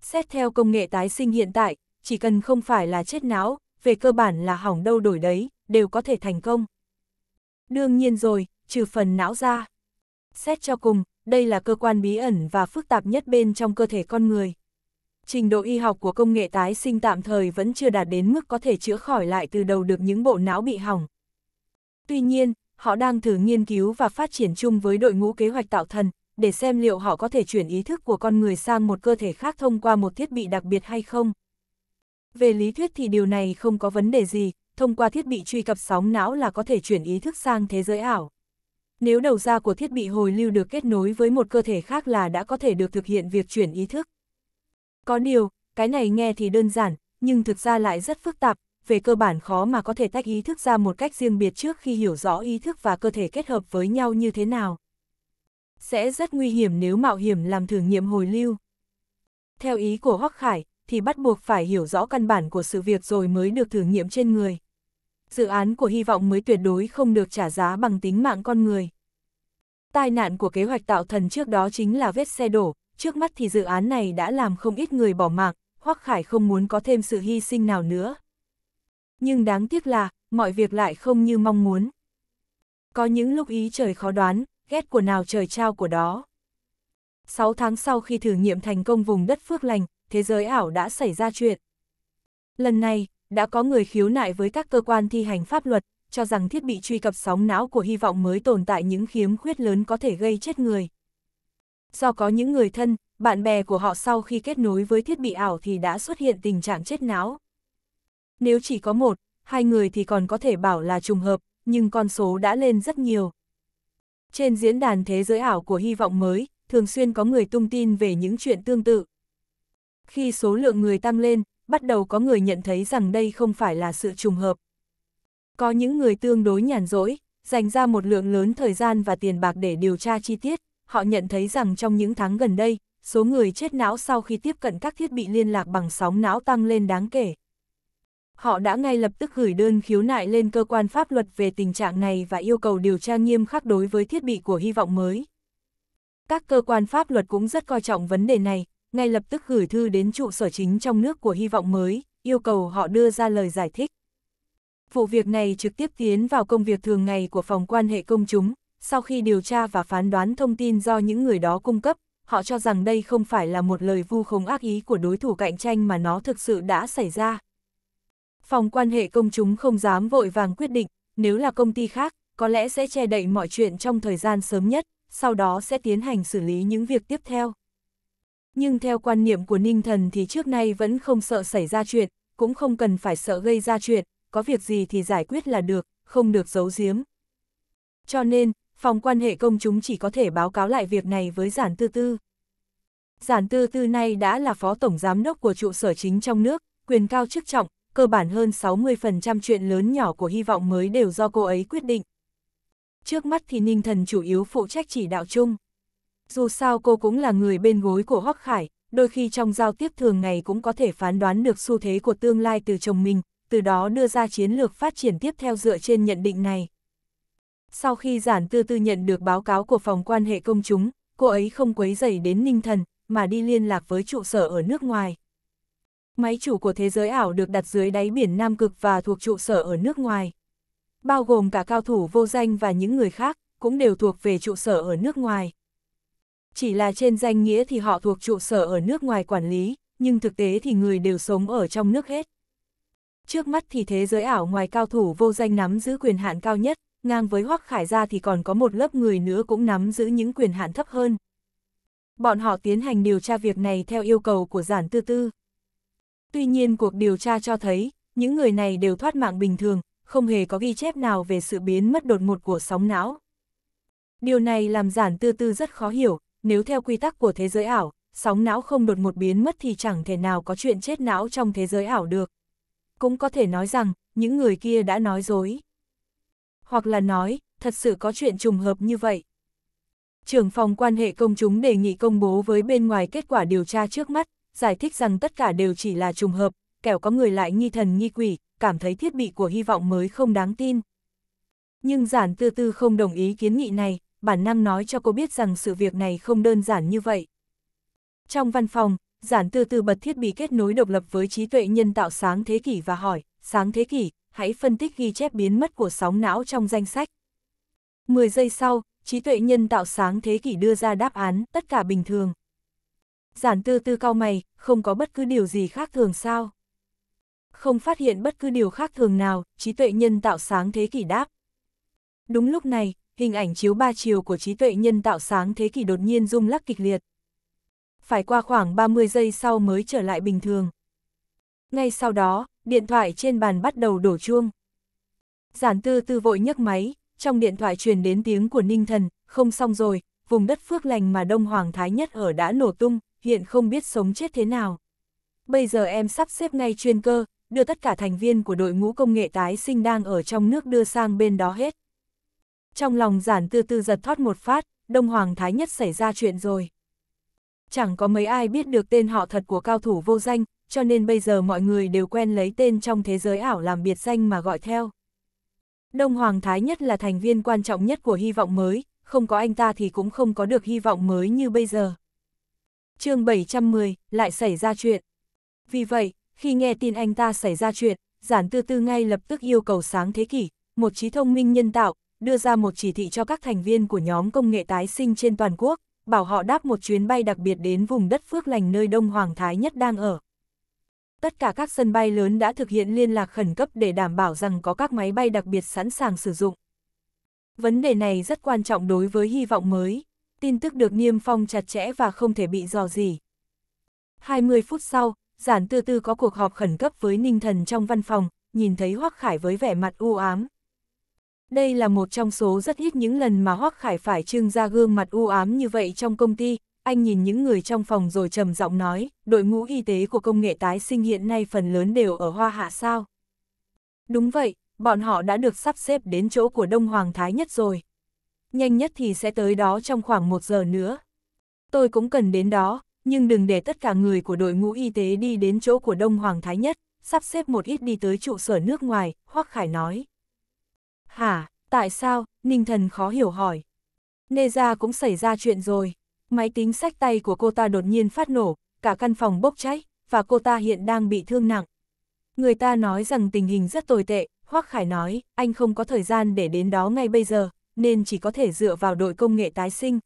Xét theo công nghệ tái sinh hiện tại, chỉ cần không phải là chết não, về cơ bản là hỏng đâu đổi đấy, đều có thể thành công. Đương nhiên rồi, trừ phần não ra. Xét cho cùng, đây là cơ quan bí ẩn và phức tạp nhất bên trong cơ thể con người. Trình độ y học của công nghệ tái sinh tạm thời vẫn chưa đạt đến mức có thể chữa khỏi lại từ đầu được những bộ não bị hỏng. Tuy nhiên, họ đang thử nghiên cứu và phát triển chung với đội ngũ kế hoạch tạo thần, để xem liệu họ có thể chuyển ý thức của con người sang một cơ thể khác thông qua một thiết bị đặc biệt hay không. Về lý thuyết thì điều này không có vấn đề gì, thông qua thiết bị truy cập sóng não là có thể chuyển ý thức sang thế giới ảo. Nếu đầu ra của thiết bị hồi lưu được kết nối với một cơ thể khác là đã có thể được thực hiện việc chuyển ý thức. Có điều, cái này nghe thì đơn giản, nhưng thực ra lại rất phức tạp, về cơ bản khó mà có thể tách ý thức ra một cách riêng biệt trước khi hiểu rõ ý thức và cơ thể kết hợp với nhau như thế nào. Sẽ rất nguy hiểm nếu mạo hiểm làm thử nghiệm hồi lưu. Theo ý của Hoắc Khải, thì bắt buộc phải hiểu rõ căn bản của sự việc rồi mới được thử nghiệm trên người. Dự án của hy vọng mới tuyệt đối không được trả giá bằng tính mạng con người. Tai nạn của kế hoạch tạo thần trước đó chính là vết xe đổ, trước mắt thì dự án này đã làm không ít người bỏ mạng, Hoắc Khải không muốn có thêm sự hy sinh nào nữa. Nhưng đáng tiếc là, mọi việc lại không như mong muốn. Có những lúc ý trời khó đoán, ghét của nào trời trao của đó. sáu tháng sau khi thử nghiệm thành công vùng đất phước lành, thế giới ảo đã xảy ra chuyện. Lần này, đã có người khiếu nại với các cơ quan thi hành pháp luật, cho rằng thiết bị truy cập sóng não của hy vọng mới tồn tại những khiếm khuyết lớn có thể gây chết người. Do có những người thân, bạn bè của họ sau khi kết nối với thiết bị ảo thì đã xuất hiện tình trạng chết não. Nếu chỉ có một, hai người thì còn có thể bảo là trùng hợp, nhưng con số đã lên rất nhiều. Trên diễn đàn thế giới ảo của hy vọng mới, thường xuyên có người tung tin về những chuyện tương tự. Khi số lượng người tăng lên, bắt đầu có người nhận thấy rằng đây không phải là sự trùng hợp. Có những người tương đối nhàn rỗi, dành ra một lượng lớn thời gian và tiền bạc để điều tra chi tiết, họ nhận thấy rằng trong những tháng gần đây, số người chết não sau khi tiếp cận các thiết bị liên lạc bằng sóng não tăng lên đáng kể. Họ đã ngay lập tức gửi đơn khiếu nại lên cơ quan pháp luật về tình trạng này và yêu cầu điều tra nghiêm khắc đối với thiết bị của hy vọng mới. Các cơ quan pháp luật cũng rất coi trọng vấn đề này, ngay lập tức gửi thư đến trụ sở chính trong nước của hy vọng mới, yêu cầu họ đưa ra lời giải thích. Vụ việc này trực tiếp tiến vào công việc thường ngày của phòng quan hệ công chúng, sau khi điều tra và phán đoán thông tin do những người đó cung cấp, họ cho rằng đây không phải là một lời vu khống ác ý của đối thủ cạnh tranh mà nó thực sự đã xảy ra. Phòng quan hệ công chúng không dám vội vàng quyết định, nếu là công ty khác, có lẽ sẽ che đậy mọi chuyện trong thời gian sớm nhất, sau đó sẽ tiến hành xử lý những việc tiếp theo. Nhưng theo quan niệm của Ninh Thần thì trước nay vẫn không sợ xảy ra chuyện, cũng không cần phải sợ gây ra chuyện, có việc gì thì giải quyết là được, không được giấu giếm. Cho nên, phòng quan hệ công chúng chỉ có thể báo cáo lại việc này với giản tư tư. Giản tư tư nay đã là phó tổng giám đốc của trụ sở chính trong nước, quyền cao chức trọng, cơ bản hơn 60% chuyện lớn nhỏ của hy vọng mới đều do cô ấy quyết định. Trước mắt thì Ninh Thần chủ yếu phụ trách chỉ đạo chung. Dù sao cô cũng là người bên gối của Hoắc Khải, đôi khi trong giao tiếp thường ngày cũng có thể phán đoán được xu thế của tương lai từ chồng mình, từ đó đưa ra chiến lược phát triển tiếp theo dựa trên nhận định này. Sau khi giản tư tư nhận được báo cáo của phòng quan hệ công chúng, cô ấy không quấy dày đến Ninh Thần, mà đi liên lạc với trụ sở ở nước ngoài máy chủ của thế giới ảo được đặt dưới đáy biển Nam Cực và thuộc trụ sở ở nước ngoài. Bao gồm cả cao thủ vô danh và những người khác, cũng đều thuộc về trụ sở ở nước ngoài. Chỉ là trên danh nghĩa thì họ thuộc trụ sở ở nước ngoài quản lý, nhưng thực tế thì người đều sống ở trong nước hết. Trước mắt thì thế giới ảo ngoài cao thủ vô danh nắm giữ quyền hạn cao nhất, ngang với Hoắc Khải ra thì còn có một lớp người nữa cũng nắm giữ những quyền hạn thấp hơn. Bọn họ tiến hành điều tra việc này theo yêu cầu của giản tư tư. Tuy nhiên cuộc điều tra cho thấy, những người này đều thoát mạng bình thường, không hề có ghi chép nào về sự biến mất đột ngột của sóng não. Điều này làm giản tư tư rất khó hiểu, nếu theo quy tắc của thế giới ảo, sóng não không đột ngột biến mất thì chẳng thể nào có chuyện chết não trong thế giới ảo được. Cũng có thể nói rằng, những người kia đã nói dối. Hoặc là nói, thật sự có chuyện trùng hợp như vậy. Trưởng phòng quan hệ công chúng đề nghị công bố với bên ngoài kết quả điều tra trước mắt, giải thích rằng tất cả đều chỉ là trùng hợp, kẻo có người lại nghi thần nghi quỷ, cảm thấy thiết bị của hy vọng mới không đáng tin. Nhưng giản tư tư không đồng ý kiến nghị này, bản năng nói cho cô biết rằng sự việc này không đơn giản như vậy. Trong văn phòng, giản tư tư bật thiết bị kết nối độc lập với trí tuệ nhân tạo sáng thế kỷ và hỏi, sáng thế kỷ, hãy phân tích ghi chép biến mất của sóng não trong danh sách. 10 giây sau, trí tuệ nhân tạo sáng thế kỷ đưa ra đáp án, tất cả bình thường giản tư tư cao mày, không có bất cứ điều gì khác thường sao. Không phát hiện bất cứ điều khác thường nào, trí tuệ nhân tạo sáng thế kỷ đáp. Đúng lúc này, hình ảnh chiếu ba chiều của trí tuệ nhân tạo sáng thế kỷ đột nhiên rung lắc kịch liệt. Phải qua khoảng 30 giây sau mới trở lại bình thường. Ngay sau đó, điện thoại trên bàn bắt đầu đổ chuông. Giản tư tư vội nhấc máy, trong điện thoại truyền đến tiếng của Ninh Thần, không xong rồi, vùng đất phước lành mà Đông Hoàng Thái Nhất ở đã nổ tung, hiện không biết sống chết thế nào. Bây giờ em sắp xếp ngay chuyên cơ, đưa tất cả thành viên của đội ngũ công nghệ tái sinh đang ở trong nước đưa sang bên đó hết. Trong lòng giản tư tư giật thoát một phát, Đông Hoàng Thái Nhất xảy ra chuyện rồi. Chẳng có mấy ai biết được tên họ thật của cao thủ vô danh, cho nên bây giờ mọi người đều quen lấy tên trong thế giới ảo làm biệt danh mà gọi theo. Đông Hoàng Thái Nhất là thành viên quan trọng nhất của hy vọng mới, không có anh ta thì cũng không có được hy vọng mới như bây giờ chương 710, lại xảy ra chuyện. Vì vậy, khi nghe tin anh ta xảy ra chuyện, giản tư tư ngay lập tức yêu cầu sáng thế kỷ, một trí thông minh nhân tạo, đưa ra một chỉ thị cho các thành viên của nhóm công nghệ tái sinh trên toàn quốc, bảo họ đáp một chuyến bay đặc biệt đến vùng đất phước lành nơi Đông Hoàng Thái Nhất đang ở. Tất cả các sân bay lớn đã thực hiện liên lạc khẩn cấp để đảm bảo rằng có các máy bay đặc biệt sẵn sàng sử dụng. Vấn đề này rất quan trọng đối với hy vọng mới tin tức được niêm phong chặt chẽ và không thể bị dò gì. 20 phút sau, Giản Tư Tư có cuộc họp khẩn cấp với Ninh Thần trong văn phòng, nhìn thấy Hoắc Khải với vẻ mặt u ám. Đây là một trong số rất ít những lần mà Hoắc Khải phải trưng ra gương mặt u ám như vậy trong công ty, anh nhìn những người trong phòng rồi trầm giọng nói, đội ngũ y tế của công nghệ tái sinh hiện nay phần lớn đều ở Hoa Hạ sao? Đúng vậy, bọn họ đã được sắp xếp đến chỗ của Đông Hoàng Thái nhất rồi nhanh nhất thì sẽ tới đó trong khoảng một giờ nữa. Tôi cũng cần đến đó, nhưng đừng để tất cả người của đội ngũ y tế đi đến chỗ của Đông Hoàng Thái Nhất, sắp xếp một ít đi tới trụ sở nước ngoài, Hoắc Khải nói. Hả, tại sao, Ninh Thần khó hiểu hỏi. Nê ra cũng xảy ra chuyện rồi, máy tính sách tay của cô ta đột nhiên phát nổ, cả căn phòng bốc cháy, và cô ta hiện đang bị thương nặng. Người ta nói rằng tình hình rất tồi tệ, Hoắc Khải nói, anh không có thời gian để đến đó ngay bây giờ, nên chỉ có thể dựa vào đội công nghệ tái sinh.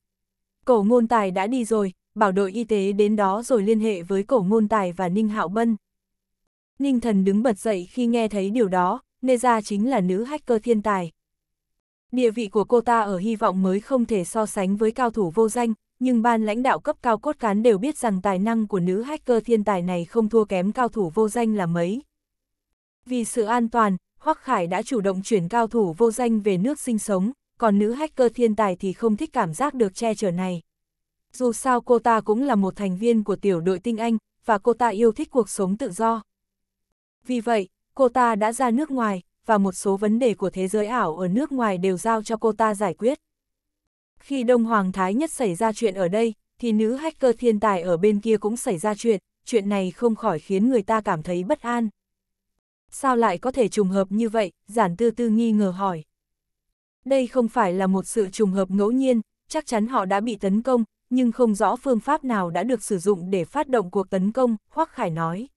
Cổ ngôn tài đã đi rồi, bảo đội y tế đến đó rồi liên hệ với cổ ngôn tài và Ninh Hạo Bân. Ninh thần đứng bật dậy khi nghe thấy điều đó, nê ra chính là nữ hacker thiên tài. Địa vị của cô ta ở hy vọng mới không thể so sánh với cao thủ vô danh, nhưng ban lãnh đạo cấp cao cốt cán đều biết rằng tài năng của nữ hacker thiên tài này không thua kém cao thủ vô danh là mấy. Vì sự an toàn, Hoắc Khải đã chủ động chuyển cao thủ vô danh về nước sinh sống, còn nữ hacker thiên tài thì không thích cảm giác được che chở này. Dù sao cô ta cũng là một thành viên của tiểu đội tinh anh, và cô ta yêu thích cuộc sống tự do. Vì vậy, cô ta đã ra nước ngoài, và một số vấn đề của thế giới ảo ở nước ngoài đều giao cho cô ta giải quyết. Khi Đông Hoàng Thái Nhất xảy ra chuyện ở đây, thì nữ hacker thiên tài ở bên kia cũng xảy ra chuyện, chuyện này không khỏi khiến người ta cảm thấy bất an. Sao lại có thể trùng hợp như vậy, giản tư tư nghi ngờ hỏi. Đây không phải là một sự trùng hợp ngẫu nhiên, chắc chắn họ đã bị tấn công, nhưng không rõ phương pháp nào đã được sử dụng để phát động cuộc tấn công, Hoắc Khải nói.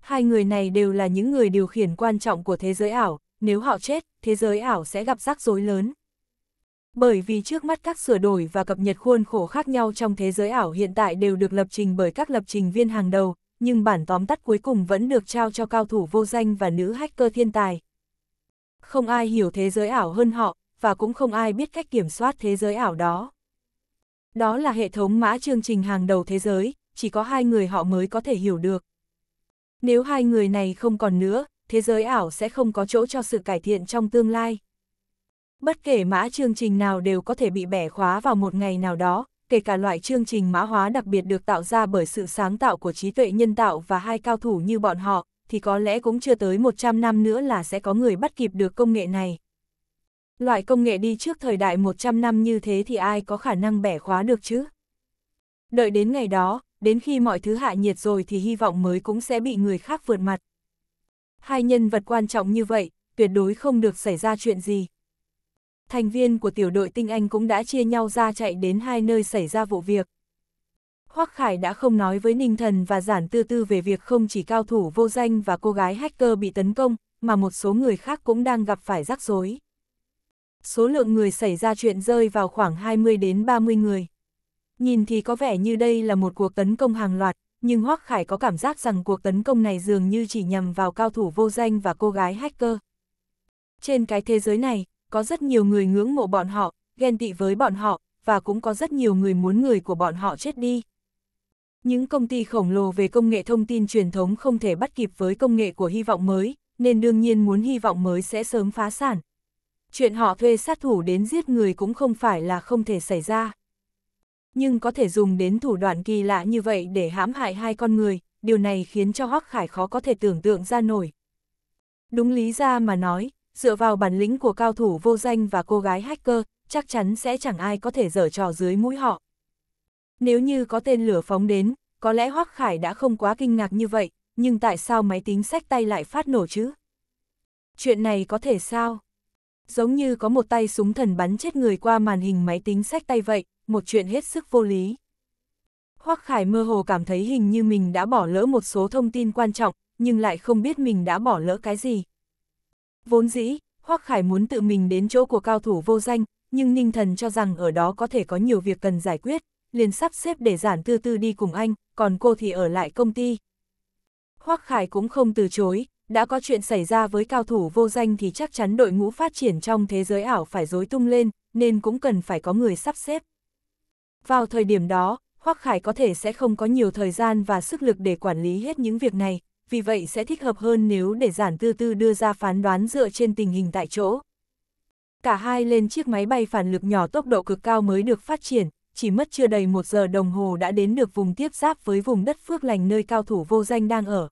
Hai người này đều là những người điều khiển quan trọng của thế giới ảo, nếu họ chết, thế giới ảo sẽ gặp rắc rối lớn. Bởi vì trước mắt các sửa đổi và cập nhật khuôn khổ khác nhau trong thế giới ảo hiện tại đều được lập trình bởi các lập trình viên hàng đầu, nhưng bản tóm tắt cuối cùng vẫn được trao cho cao thủ vô danh và nữ hacker thiên tài không ai hiểu thế giới ảo hơn họ, và cũng không ai biết cách kiểm soát thế giới ảo đó. Đó là hệ thống mã chương trình hàng đầu thế giới, chỉ có hai người họ mới có thể hiểu được. Nếu hai người này không còn nữa, thế giới ảo sẽ không có chỗ cho sự cải thiện trong tương lai. Bất kể mã chương trình nào đều có thể bị bẻ khóa vào một ngày nào đó, kể cả loại chương trình mã hóa đặc biệt được tạo ra bởi sự sáng tạo của trí tuệ nhân tạo và hai cao thủ như bọn họ, thì có lẽ cũng chưa tới 100 năm nữa là sẽ có người bắt kịp được công nghệ này. Loại công nghệ đi trước thời đại 100 năm như thế thì ai có khả năng bẻ khóa được chứ? Đợi đến ngày đó, đến khi mọi thứ hạ nhiệt rồi thì hy vọng mới cũng sẽ bị người khác vượt mặt. Hai nhân vật quan trọng như vậy, tuyệt đối không được xảy ra chuyện gì. Thành viên của tiểu đội tinh anh cũng đã chia nhau ra chạy đến hai nơi xảy ra vụ việc. Hoắc Khải đã không nói với Ninh Thần và Giản Tư Tư về việc không chỉ cao thủ vô danh và cô gái hacker bị tấn công, mà một số người khác cũng đang gặp phải rắc rối. Số lượng người xảy ra chuyện rơi vào khoảng 20 đến 30 người. Nhìn thì có vẻ như đây là một cuộc tấn công hàng loạt, nhưng Hoắc Khải có cảm giác rằng cuộc tấn công này dường như chỉ nhằm vào cao thủ vô danh và cô gái hacker. Trên cái thế giới này, có rất nhiều người ngưỡng mộ bọn họ, ghen tị với bọn họ, và cũng có rất nhiều người muốn người của bọn họ chết đi. Những công ty khổng lồ về công nghệ thông tin truyền thống không thể bắt kịp với công nghệ của hy vọng mới, nên đương nhiên muốn hy vọng mới sẽ sớm phá sản. Chuyện họ thuê sát thủ đến giết người cũng không phải là không thể xảy ra. Nhưng có thể dùng đến thủ đoạn kỳ lạ như vậy để hãm hại hai con người, điều này khiến cho Hoắc Khải khó có thể tưởng tượng ra nổi. Đúng lý ra mà nói, dựa vào bản lĩnh của cao thủ vô danh và cô gái hacker, chắc chắn sẽ chẳng ai có thể dở trò dưới mũi họ. Nếu như có tên lửa phóng đến, có lẽ Hoắc Khải đã không quá kinh ngạc như vậy, nhưng tại sao máy tính sách tay lại phát nổ chứ? Chuyện này có thể sao? Giống như có một tay súng thần bắn chết người qua màn hình máy tính sách tay vậy, một chuyện hết sức vô lý. Hoắc Khải mơ hồ cảm thấy hình như mình đã bỏ lỡ một số thông tin quan trọng, nhưng lại không biết mình đã bỏ lỡ cái gì. Vốn dĩ, Hoắc Khải muốn tự mình đến chỗ của cao thủ vô danh, nhưng Ninh Thần cho rằng ở đó có thể có nhiều việc cần giải quyết, liền sắp xếp để giản tư tư đi cùng anh, còn cô thì ở lại công ty. Hoắc Khải cũng không từ chối, đã có chuyện xảy ra với cao thủ vô danh thì chắc chắn đội ngũ phát triển trong thế giới ảo phải rối tung lên, nên cũng cần phải có người sắp xếp. Vào thời điểm đó, Hoắc Khải có thể sẽ không có nhiều thời gian và sức lực để quản lý hết những việc này, vì vậy sẽ thích hợp hơn nếu để giản tư tư đưa ra phán đoán dựa trên tình hình tại chỗ. Cả hai lên chiếc máy bay phản lực nhỏ tốc độ cực cao mới được phát triển, chỉ mất chưa đầy một giờ đồng hồ đã đến được vùng tiếp giáp với vùng đất phước lành nơi cao thủ vô danh đang ở.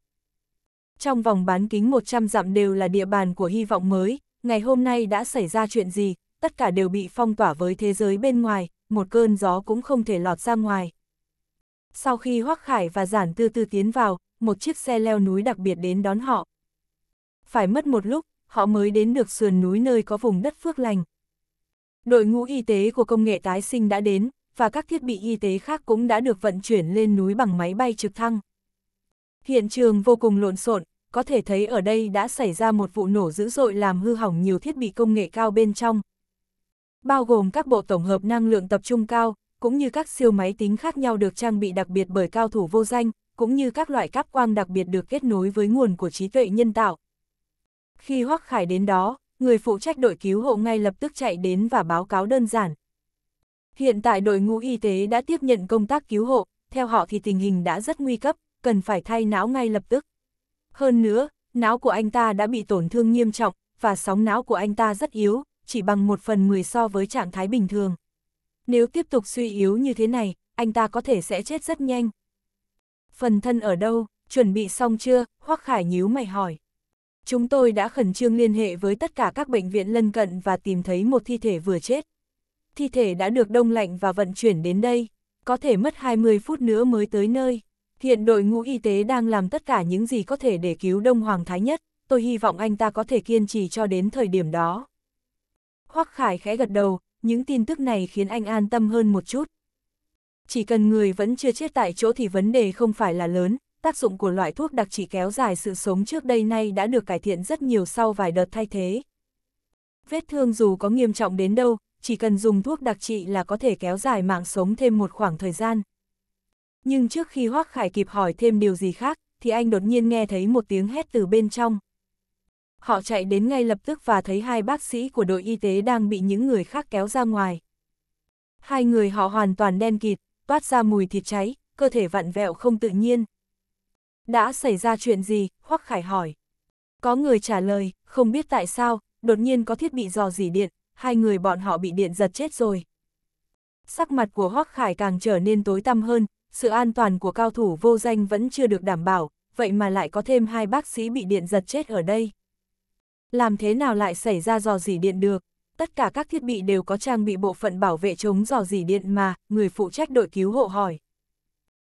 Trong vòng bán kính 100 dặm đều là địa bàn của hy vọng mới, ngày hôm nay đã xảy ra chuyện gì, tất cả đều bị phong tỏa với thế giới bên ngoài, một cơn gió cũng không thể lọt ra ngoài. Sau khi Hoắc Khải và Giản Tư Tư tiến vào, một chiếc xe leo núi đặc biệt đến đón họ. Phải mất một lúc, họ mới đến được sườn núi nơi có vùng đất phước lành. Đội ngũ y tế của công nghệ tái sinh đã đến, và các thiết bị y tế khác cũng đã được vận chuyển lên núi bằng máy bay trực thăng. Hiện trường vô cùng lộn xộn, có thể thấy ở đây đã xảy ra một vụ nổ dữ dội làm hư hỏng nhiều thiết bị công nghệ cao bên trong. Bao gồm các bộ tổng hợp năng lượng tập trung cao, cũng như các siêu máy tính khác nhau được trang bị đặc biệt bởi cao thủ vô danh, cũng như các loại cáp quang đặc biệt được kết nối với nguồn của trí tuệ nhân tạo. Khi Hoắc Khải đến đó, người phụ trách đội cứu hộ ngay lập tức chạy đến và báo cáo đơn giản, Hiện tại đội ngũ y tế đã tiếp nhận công tác cứu hộ, theo họ thì tình hình đã rất nguy cấp, cần phải thay não ngay lập tức. Hơn nữa, não của anh ta đã bị tổn thương nghiêm trọng, và sóng não của anh ta rất yếu, chỉ bằng một phần 10 so với trạng thái bình thường. Nếu tiếp tục suy yếu như thế này, anh ta có thể sẽ chết rất nhanh. Phần thân ở đâu, chuẩn bị xong chưa, Hoắc Khải nhíu mày hỏi. Chúng tôi đã khẩn trương liên hệ với tất cả các bệnh viện lân cận và tìm thấy một thi thể vừa chết thi thể đã được đông lạnh và vận chuyển đến đây, có thể mất 20 phút nữa mới tới nơi. Hiện đội ngũ y tế đang làm tất cả những gì có thể để cứu Đông Hoàng Thái Nhất, tôi hy vọng anh ta có thể kiên trì cho đến thời điểm đó. Hoắc Khải khẽ gật đầu, những tin tức này khiến anh an tâm hơn một chút. Chỉ cần người vẫn chưa chết tại chỗ thì vấn đề không phải là lớn, tác dụng của loại thuốc đặc chỉ kéo dài sự sống trước đây nay đã được cải thiện rất nhiều sau vài đợt thay thế. Vết thương dù có nghiêm trọng đến đâu, chỉ cần dùng thuốc đặc trị là có thể kéo dài mạng sống thêm một khoảng thời gian. Nhưng trước khi Hoác Khải kịp hỏi thêm điều gì khác, thì anh đột nhiên nghe thấy một tiếng hét từ bên trong. Họ chạy đến ngay lập tức và thấy hai bác sĩ của đội y tế đang bị những người khác kéo ra ngoài. Hai người họ hoàn toàn đen kịt, toát ra mùi thịt cháy, cơ thể vặn vẹo không tự nhiên. Đã xảy ra chuyện gì? Hoắc Khải hỏi. Có người trả lời, không biết tại sao, đột nhiên có thiết bị dò dỉ điện, hai người bọn họ bị điện giật chết rồi. Sắc mặt của Hoắc Khải càng trở nên tối tăm hơn, sự an toàn của cao thủ vô danh vẫn chưa được đảm bảo, vậy mà lại có thêm hai bác sĩ bị điện giật chết ở đây. Làm thế nào lại xảy ra dò dỉ điện được? Tất cả các thiết bị đều có trang bị bộ phận bảo vệ chống dò dỉ điện mà, người phụ trách đội cứu hộ hỏi.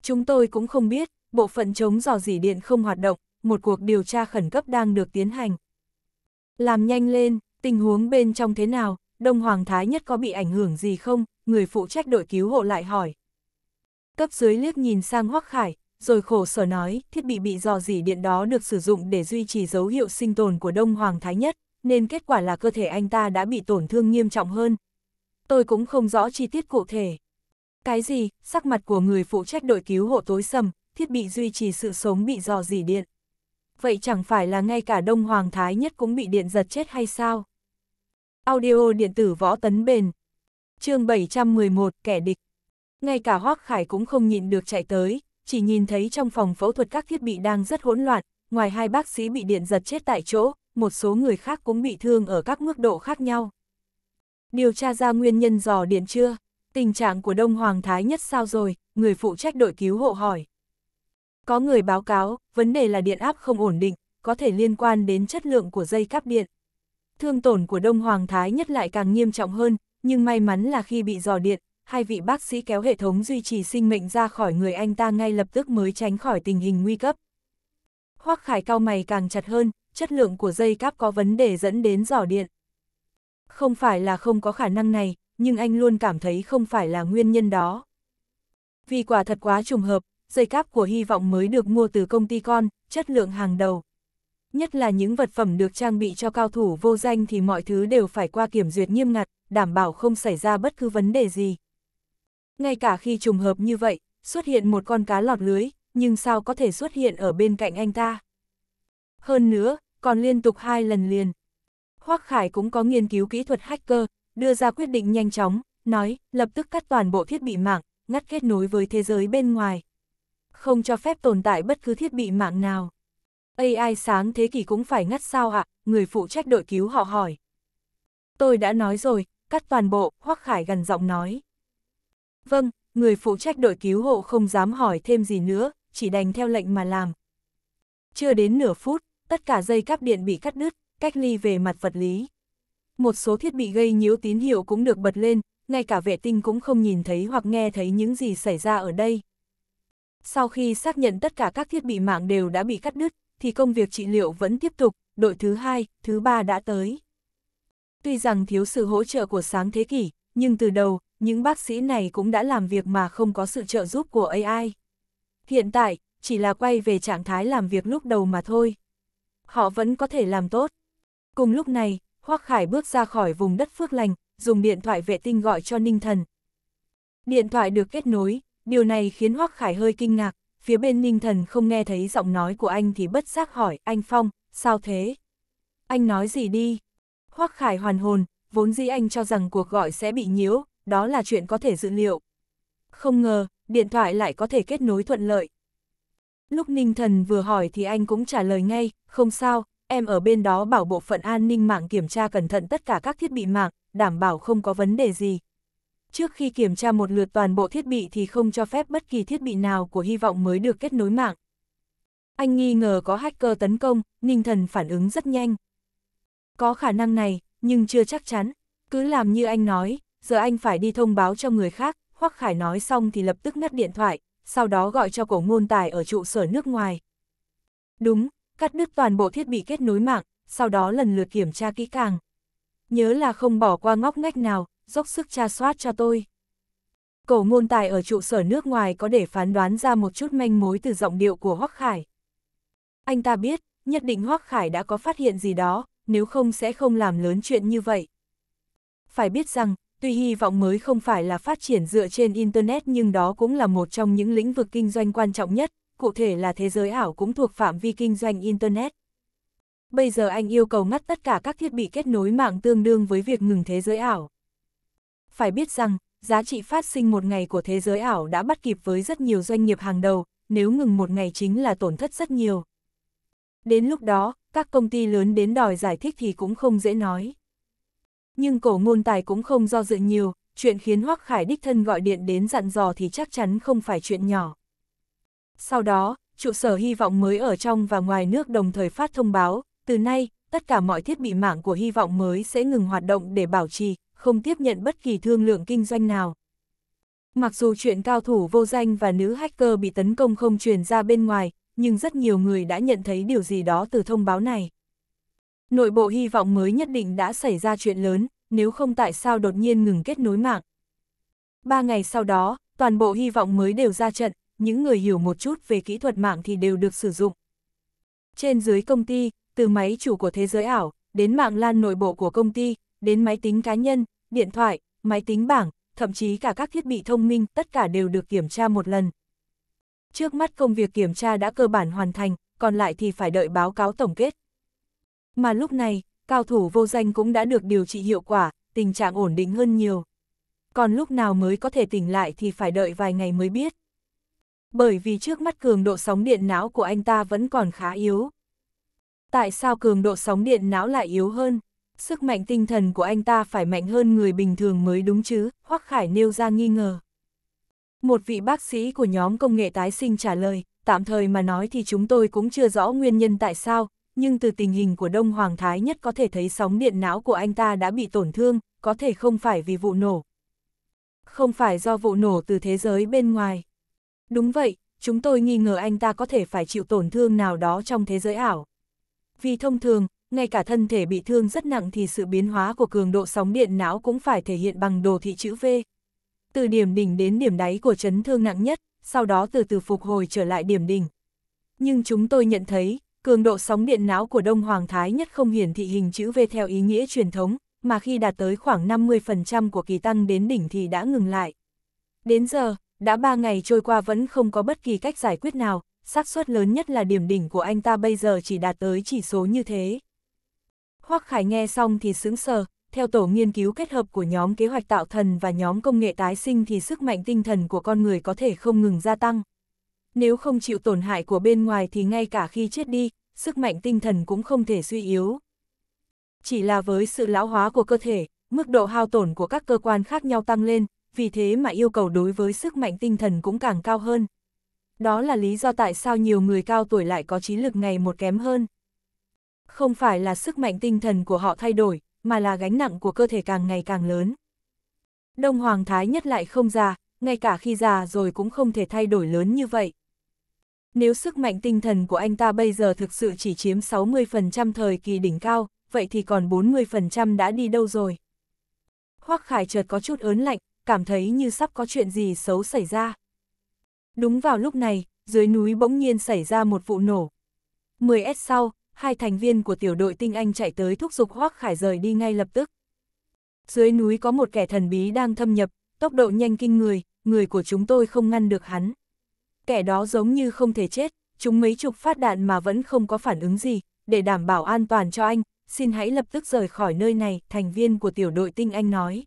Chúng tôi cũng không biết, bộ phận chống dò dỉ điện không hoạt động, một cuộc điều tra khẩn cấp đang được tiến hành. Làm nhanh lên, Tình huống bên trong thế nào, Đông Hoàng Thái Nhất có bị ảnh hưởng gì không, người phụ trách đội cứu hộ lại hỏi. Cấp dưới liếc nhìn sang Hoắc Khải, rồi khổ sở nói, thiết bị bị dò dỉ điện đó được sử dụng để duy trì dấu hiệu sinh tồn của Đông Hoàng Thái Nhất, nên kết quả là cơ thể anh ta đã bị tổn thương nghiêm trọng hơn. Tôi cũng không rõ chi tiết cụ thể. Cái gì, sắc mặt của người phụ trách đội cứu hộ tối sầm, thiết bị duy trì sự sống bị dò dỉ điện. Vậy chẳng phải là ngay cả Đông Hoàng Thái Nhất cũng bị điện giật chết hay sao? Audio điện tử võ tấn bền. chương 711 kẻ địch. Ngay cả Hoác Khải cũng không nhịn được chạy tới, chỉ nhìn thấy trong phòng phẫu thuật các thiết bị đang rất hỗn loạn, ngoài hai bác sĩ bị điện giật chết tại chỗ, một số người khác cũng bị thương ở các mức độ khác nhau. Điều tra ra nguyên nhân dò điện chưa? Tình trạng của Đông Hoàng Thái nhất sao rồi? Người phụ trách đội cứu hộ hỏi. Có người báo cáo, vấn đề là điện áp không ổn định, có thể liên quan đến chất lượng của dây cáp điện. Thương tổn của Đông Hoàng Thái nhất lại càng nghiêm trọng hơn, nhưng may mắn là khi bị dò điện, hai vị bác sĩ kéo hệ thống duy trì sinh mệnh ra khỏi người anh ta ngay lập tức mới tránh khỏi tình hình nguy cấp. Hoắc Khải cao mày càng chặt hơn, chất lượng của dây cáp có vấn đề dẫn đến dò điện. Không phải là không có khả năng này, nhưng anh luôn cảm thấy không phải là nguyên nhân đó. Vì quả thật quá trùng hợp, dây cáp của hy vọng mới được mua từ công ty con, chất lượng hàng đầu, nhất là những vật phẩm được trang bị cho cao thủ vô danh thì mọi thứ đều phải qua kiểm duyệt nghiêm ngặt, đảm bảo không xảy ra bất cứ vấn đề gì. Ngay cả khi trùng hợp như vậy, xuất hiện một con cá lọt lưới, nhưng sao có thể xuất hiện ở bên cạnh anh ta? Hơn nữa, còn liên tục hai lần liền. Hoác Khải cũng có nghiên cứu kỹ thuật hacker, đưa ra quyết định nhanh chóng, nói, lập tức cắt toàn bộ thiết bị mạng, ngắt kết nối với thế giới bên ngoài. Không cho phép tồn tại bất cứ thiết bị mạng nào. AI sáng thế kỷ cũng phải ngắt sao ạ, à? người phụ trách đội cứu họ hỏi. Tôi đã nói rồi, cắt toàn bộ, Hoắc Khải gần giọng nói. Vâng, người phụ trách đội cứu hộ không dám hỏi thêm gì nữa, chỉ đành theo lệnh mà làm. Chưa đến nửa phút, tất cả dây cáp điện bị cắt đứt, cách ly về mặt vật lý. Một số thiết bị gây nhiễu tín hiệu cũng được bật lên, ngay cả vệ tinh cũng không nhìn thấy hoặc nghe thấy những gì xảy ra ở đây. Sau khi xác nhận tất cả các thiết bị mạng đều đã bị cắt đứt, thì công việc trị liệu vẫn tiếp tục, đội thứ hai, thứ ba đã tới. Tuy rằng thiếu sự hỗ trợ của sáng thế kỷ, nhưng từ đầu, những bác sĩ này cũng đã làm việc mà không có sự trợ giúp của AI. Hiện tại, chỉ là quay về trạng thái làm việc lúc đầu mà thôi. Họ vẫn có thể làm tốt. Cùng lúc này, Hoác Khải bước ra khỏi vùng đất phước lành, dùng điện thoại vệ tinh gọi cho Ninh Thần. Điện thoại được kết nối, điều này khiến Hoác Khải hơi kinh ngạc, phía bên ninh thần không nghe thấy giọng nói của anh thì bất giác hỏi, anh Phong, sao thế? Anh nói gì đi? Hoác Khải hoàn hồn, vốn dĩ anh cho rằng cuộc gọi sẽ bị nhiễu, đó là chuyện có thể dự liệu. Không ngờ, điện thoại lại có thể kết nối thuận lợi. Lúc ninh thần vừa hỏi thì anh cũng trả lời ngay, không sao, em ở bên đó bảo bộ phận an ninh mạng kiểm tra cẩn thận tất cả các thiết bị mạng, đảm bảo không có vấn đề gì. Trước khi kiểm tra một lượt toàn bộ thiết bị thì không cho phép bất kỳ thiết bị nào của hy vọng mới được kết nối mạng. Anh nghi ngờ có hacker tấn công, Ninh Thần phản ứng rất nhanh. Có khả năng này, nhưng chưa chắc chắn. Cứ làm như anh nói, giờ anh phải đi thông báo cho người khác, Hoắc Khải nói xong thì lập tức ngắt điện thoại, sau đó gọi cho cổ ngôn tài ở trụ sở nước ngoài. Đúng, cắt đứt toàn bộ thiết bị kết nối mạng, sau đó lần lượt kiểm tra kỹ càng. Nhớ là không bỏ qua ngóc ngách nào, dốc sức tra soát cho tôi. Cổ ngôn tài ở trụ sở nước ngoài có để phán đoán ra một chút manh mối từ giọng điệu của Hoắc Khải. Anh ta biết, nhất định Hoắc Khải đã có phát hiện gì đó, nếu không sẽ không làm lớn chuyện như vậy. Phải biết rằng, tuy hy vọng mới không phải là phát triển dựa trên Internet nhưng đó cũng là một trong những lĩnh vực kinh doanh quan trọng nhất, cụ thể là thế giới ảo cũng thuộc phạm vi kinh doanh Internet. Bây giờ anh yêu cầu ngắt tất cả các thiết bị kết nối mạng tương đương với việc ngừng thế giới ảo phải biết rằng, giá trị phát sinh một ngày của thế giới ảo đã bắt kịp với rất nhiều doanh nghiệp hàng đầu, nếu ngừng một ngày chính là tổn thất rất nhiều. Đến lúc đó, các công ty lớn đến đòi giải thích thì cũng không dễ nói. Nhưng cổ ngôn tài cũng không do dự nhiều, chuyện khiến Hoắc Khải đích thân gọi điện đến dặn dò thì chắc chắn không phải chuyện nhỏ. Sau đó, trụ sở hy vọng mới ở trong và ngoài nước đồng thời phát thông báo, từ nay, tất cả mọi thiết bị mạng của hy vọng mới sẽ ngừng hoạt động để bảo trì, không tiếp nhận bất kỳ thương lượng kinh doanh nào. Mặc dù chuyện cao thủ vô danh và nữ hacker bị tấn công không truyền ra bên ngoài, nhưng rất nhiều người đã nhận thấy điều gì đó từ thông báo này. Nội bộ hy vọng mới nhất định đã xảy ra chuyện lớn, nếu không tại sao đột nhiên ngừng kết nối mạng. Ba ngày sau đó, toàn bộ hy vọng mới đều ra trận, những người hiểu một chút về kỹ thuật mạng thì đều được sử dụng. Trên dưới công ty, từ máy chủ của thế giới ảo, đến mạng lan nội bộ của công ty, đến máy tính cá nhân, điện thoại, máy tính bảng, thậm chí cả các thiết bị thông minh, tất cả đều được kiểm tra một lần. Trước mắt công việc kiểm tra đã cơ bản hoàn thành, còn lại thì phải đợi báo cáo tổng kết. Mà lúc này, cao thủ vô danh cũng đã được điều trị hiệu quả, tình trạng ổn định hơn nhiều. Còn lúc nào mới có thể tỉnh lại thì phải đợi vài ngày mới biết. Bởi vì trước mắt cường độ sóng điện não của anh ta vẫn còn khá yếu. Tại sao cường độ sóng điện não lại yếu hơn? Sức mạnh tinh thần của anh ta phải mạnh hơn người bình thường mới đúng chứ, Hoắc Khải nêu ra nghi ngờ. Một vị bác sĩ của nhóm công nghệ tái sinh trả lời, tạm thời mà nói thì chúng tôi cũng chưa rõ nguyên nhân tại sao, nhưng từ tình hình của Đông Hoàng Thái nhất có thể thấy sóng điện não của anh ta đã bị tổn thương, có thể không phải vì vụ nổ. Không phải do vụ nổ từ thế giới bên ngoài. Đúng vậy, chúng tôi nghi ngờ anh ta có thể phải chịu tổn thương nào đó trong thế giới ảo. Vì thông thường, ngay cả thân thể bị thương rất nặng thì sự biến hóa của cường độ sóng điện não cũng phải thể hiện bằng đồ thị chữ V. Từ điểm đỉnh đến điểm đáy của chấn thương nặng nhất, sau đó từ từ phục hồi trở lại điểm đỉnh. Nhưng chúng tôi nhận thấy, cường độ sóng điện não của Đông Hoàng Thái nhất không hiển thị hình chữ V theo ý nghĩa truyền thống, mà khi đạt tới khoảng 50% của kỳ tăng đến đỉnh thì đã ngừng lại. Đến giờ, đã 3 ngày trôi qua vẫn không có bất kỳ cách giải quyết nào, xác suất lớn nhất là điểm đỉnh của anh ta bây giờ chỉ đạt tới chỉ số như thế. Hoắc Khải nghe xong thì sững sờ, theo tổ nghiên cứu kết hợp của nhóm kế hoạch tạo thần và nhóm công nghệ tái sinh thì sức mạnh tinh thần của con người có thể không ngừng gia tăng. Nếu không chịu tổn hại của bên ngoài thì ngay cả khi chết đi, sức mạnh tinh thần cũng không thể suy yếu. Chỉ là với sự lão hóa của cơ thể, mức độ hao tổn của các cơ quan khác nhau tăng lên, vì thế mà yêu cầu đối với sức mạnh tinh thần cũng càng cao hơn. Đó là lý do tại sao nhiều người cao tuổi lại có trí lực ngày một kém hơn. Không phải là sức mạnh tinh thần của họ thay đổi, mà là gánh nặng của cơ thể càng ngày càng lớn. Đông Hoàng Thái nhất lại không già, ngay cả khi già rồi cũng không thể thay đổi lớn như vậy. Nếu sức mạnh tinh thần của anh ta bây giờ thực sự chỉ chiếm 60% thời kỳ đỉnh cao, vậy thì còn 40% đã đi đâu rồi? Hoắc Khải chợt có chút ớn lạnh, cảm thấy như sắp có chuyện gì xấu xảy ra. Đúng vào lúc này, dưới núi bỗng nhiên xảy ra một vụ nổ. 10S sau, hai thành viên của tiểu đội tinh anh chạy tới thúc giục hoắc Khải rời đi ngay lập tức. Dưới núi có một kẻ thần bí đang thâm nhập, tốc độ nhanh kinh người, người của chúng tôi không ngăn được hắn. Kẻ đó giống như không thể chết, chúng mấy chục phát đạn mà vẫn không có phản ứng gì, để đảm bảo an toàn cho anh, xin hãy lập tức rời khỏi nơi này, thành viên của tiểu đội tinh anh nói.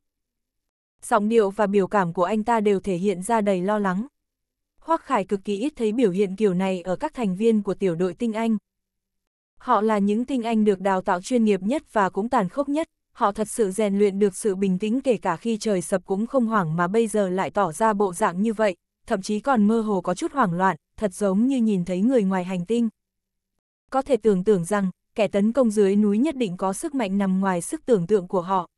Giọng điệu và biểu cảm của anh ta đều thể hiện ra đầy lo lắng. hoắc Khải cực kỳ ít thấy biểu hiện kiểu này ở các thành viên của tiểu đội tinh anh, Họ là những tinh anh được đào tạo chuyên nghiệp nhất và cũng tàn khốc nhất, họ thật sự rèn luyện được sự bình tĩnh kể cả khi trời sập cũng không hoảng mà bây giờ lại tỏ ra bộ dạng như vậy, thậm chí còn mơ hồ có chút hoảng loạn, thật giống như nhìn thấy người ngoài hành tinh. Có thể tưởng tượng rằng, kẻ tấn công dưới núi nhất định có sức mạnh nằm ngoài sức tưởng tượng của họ.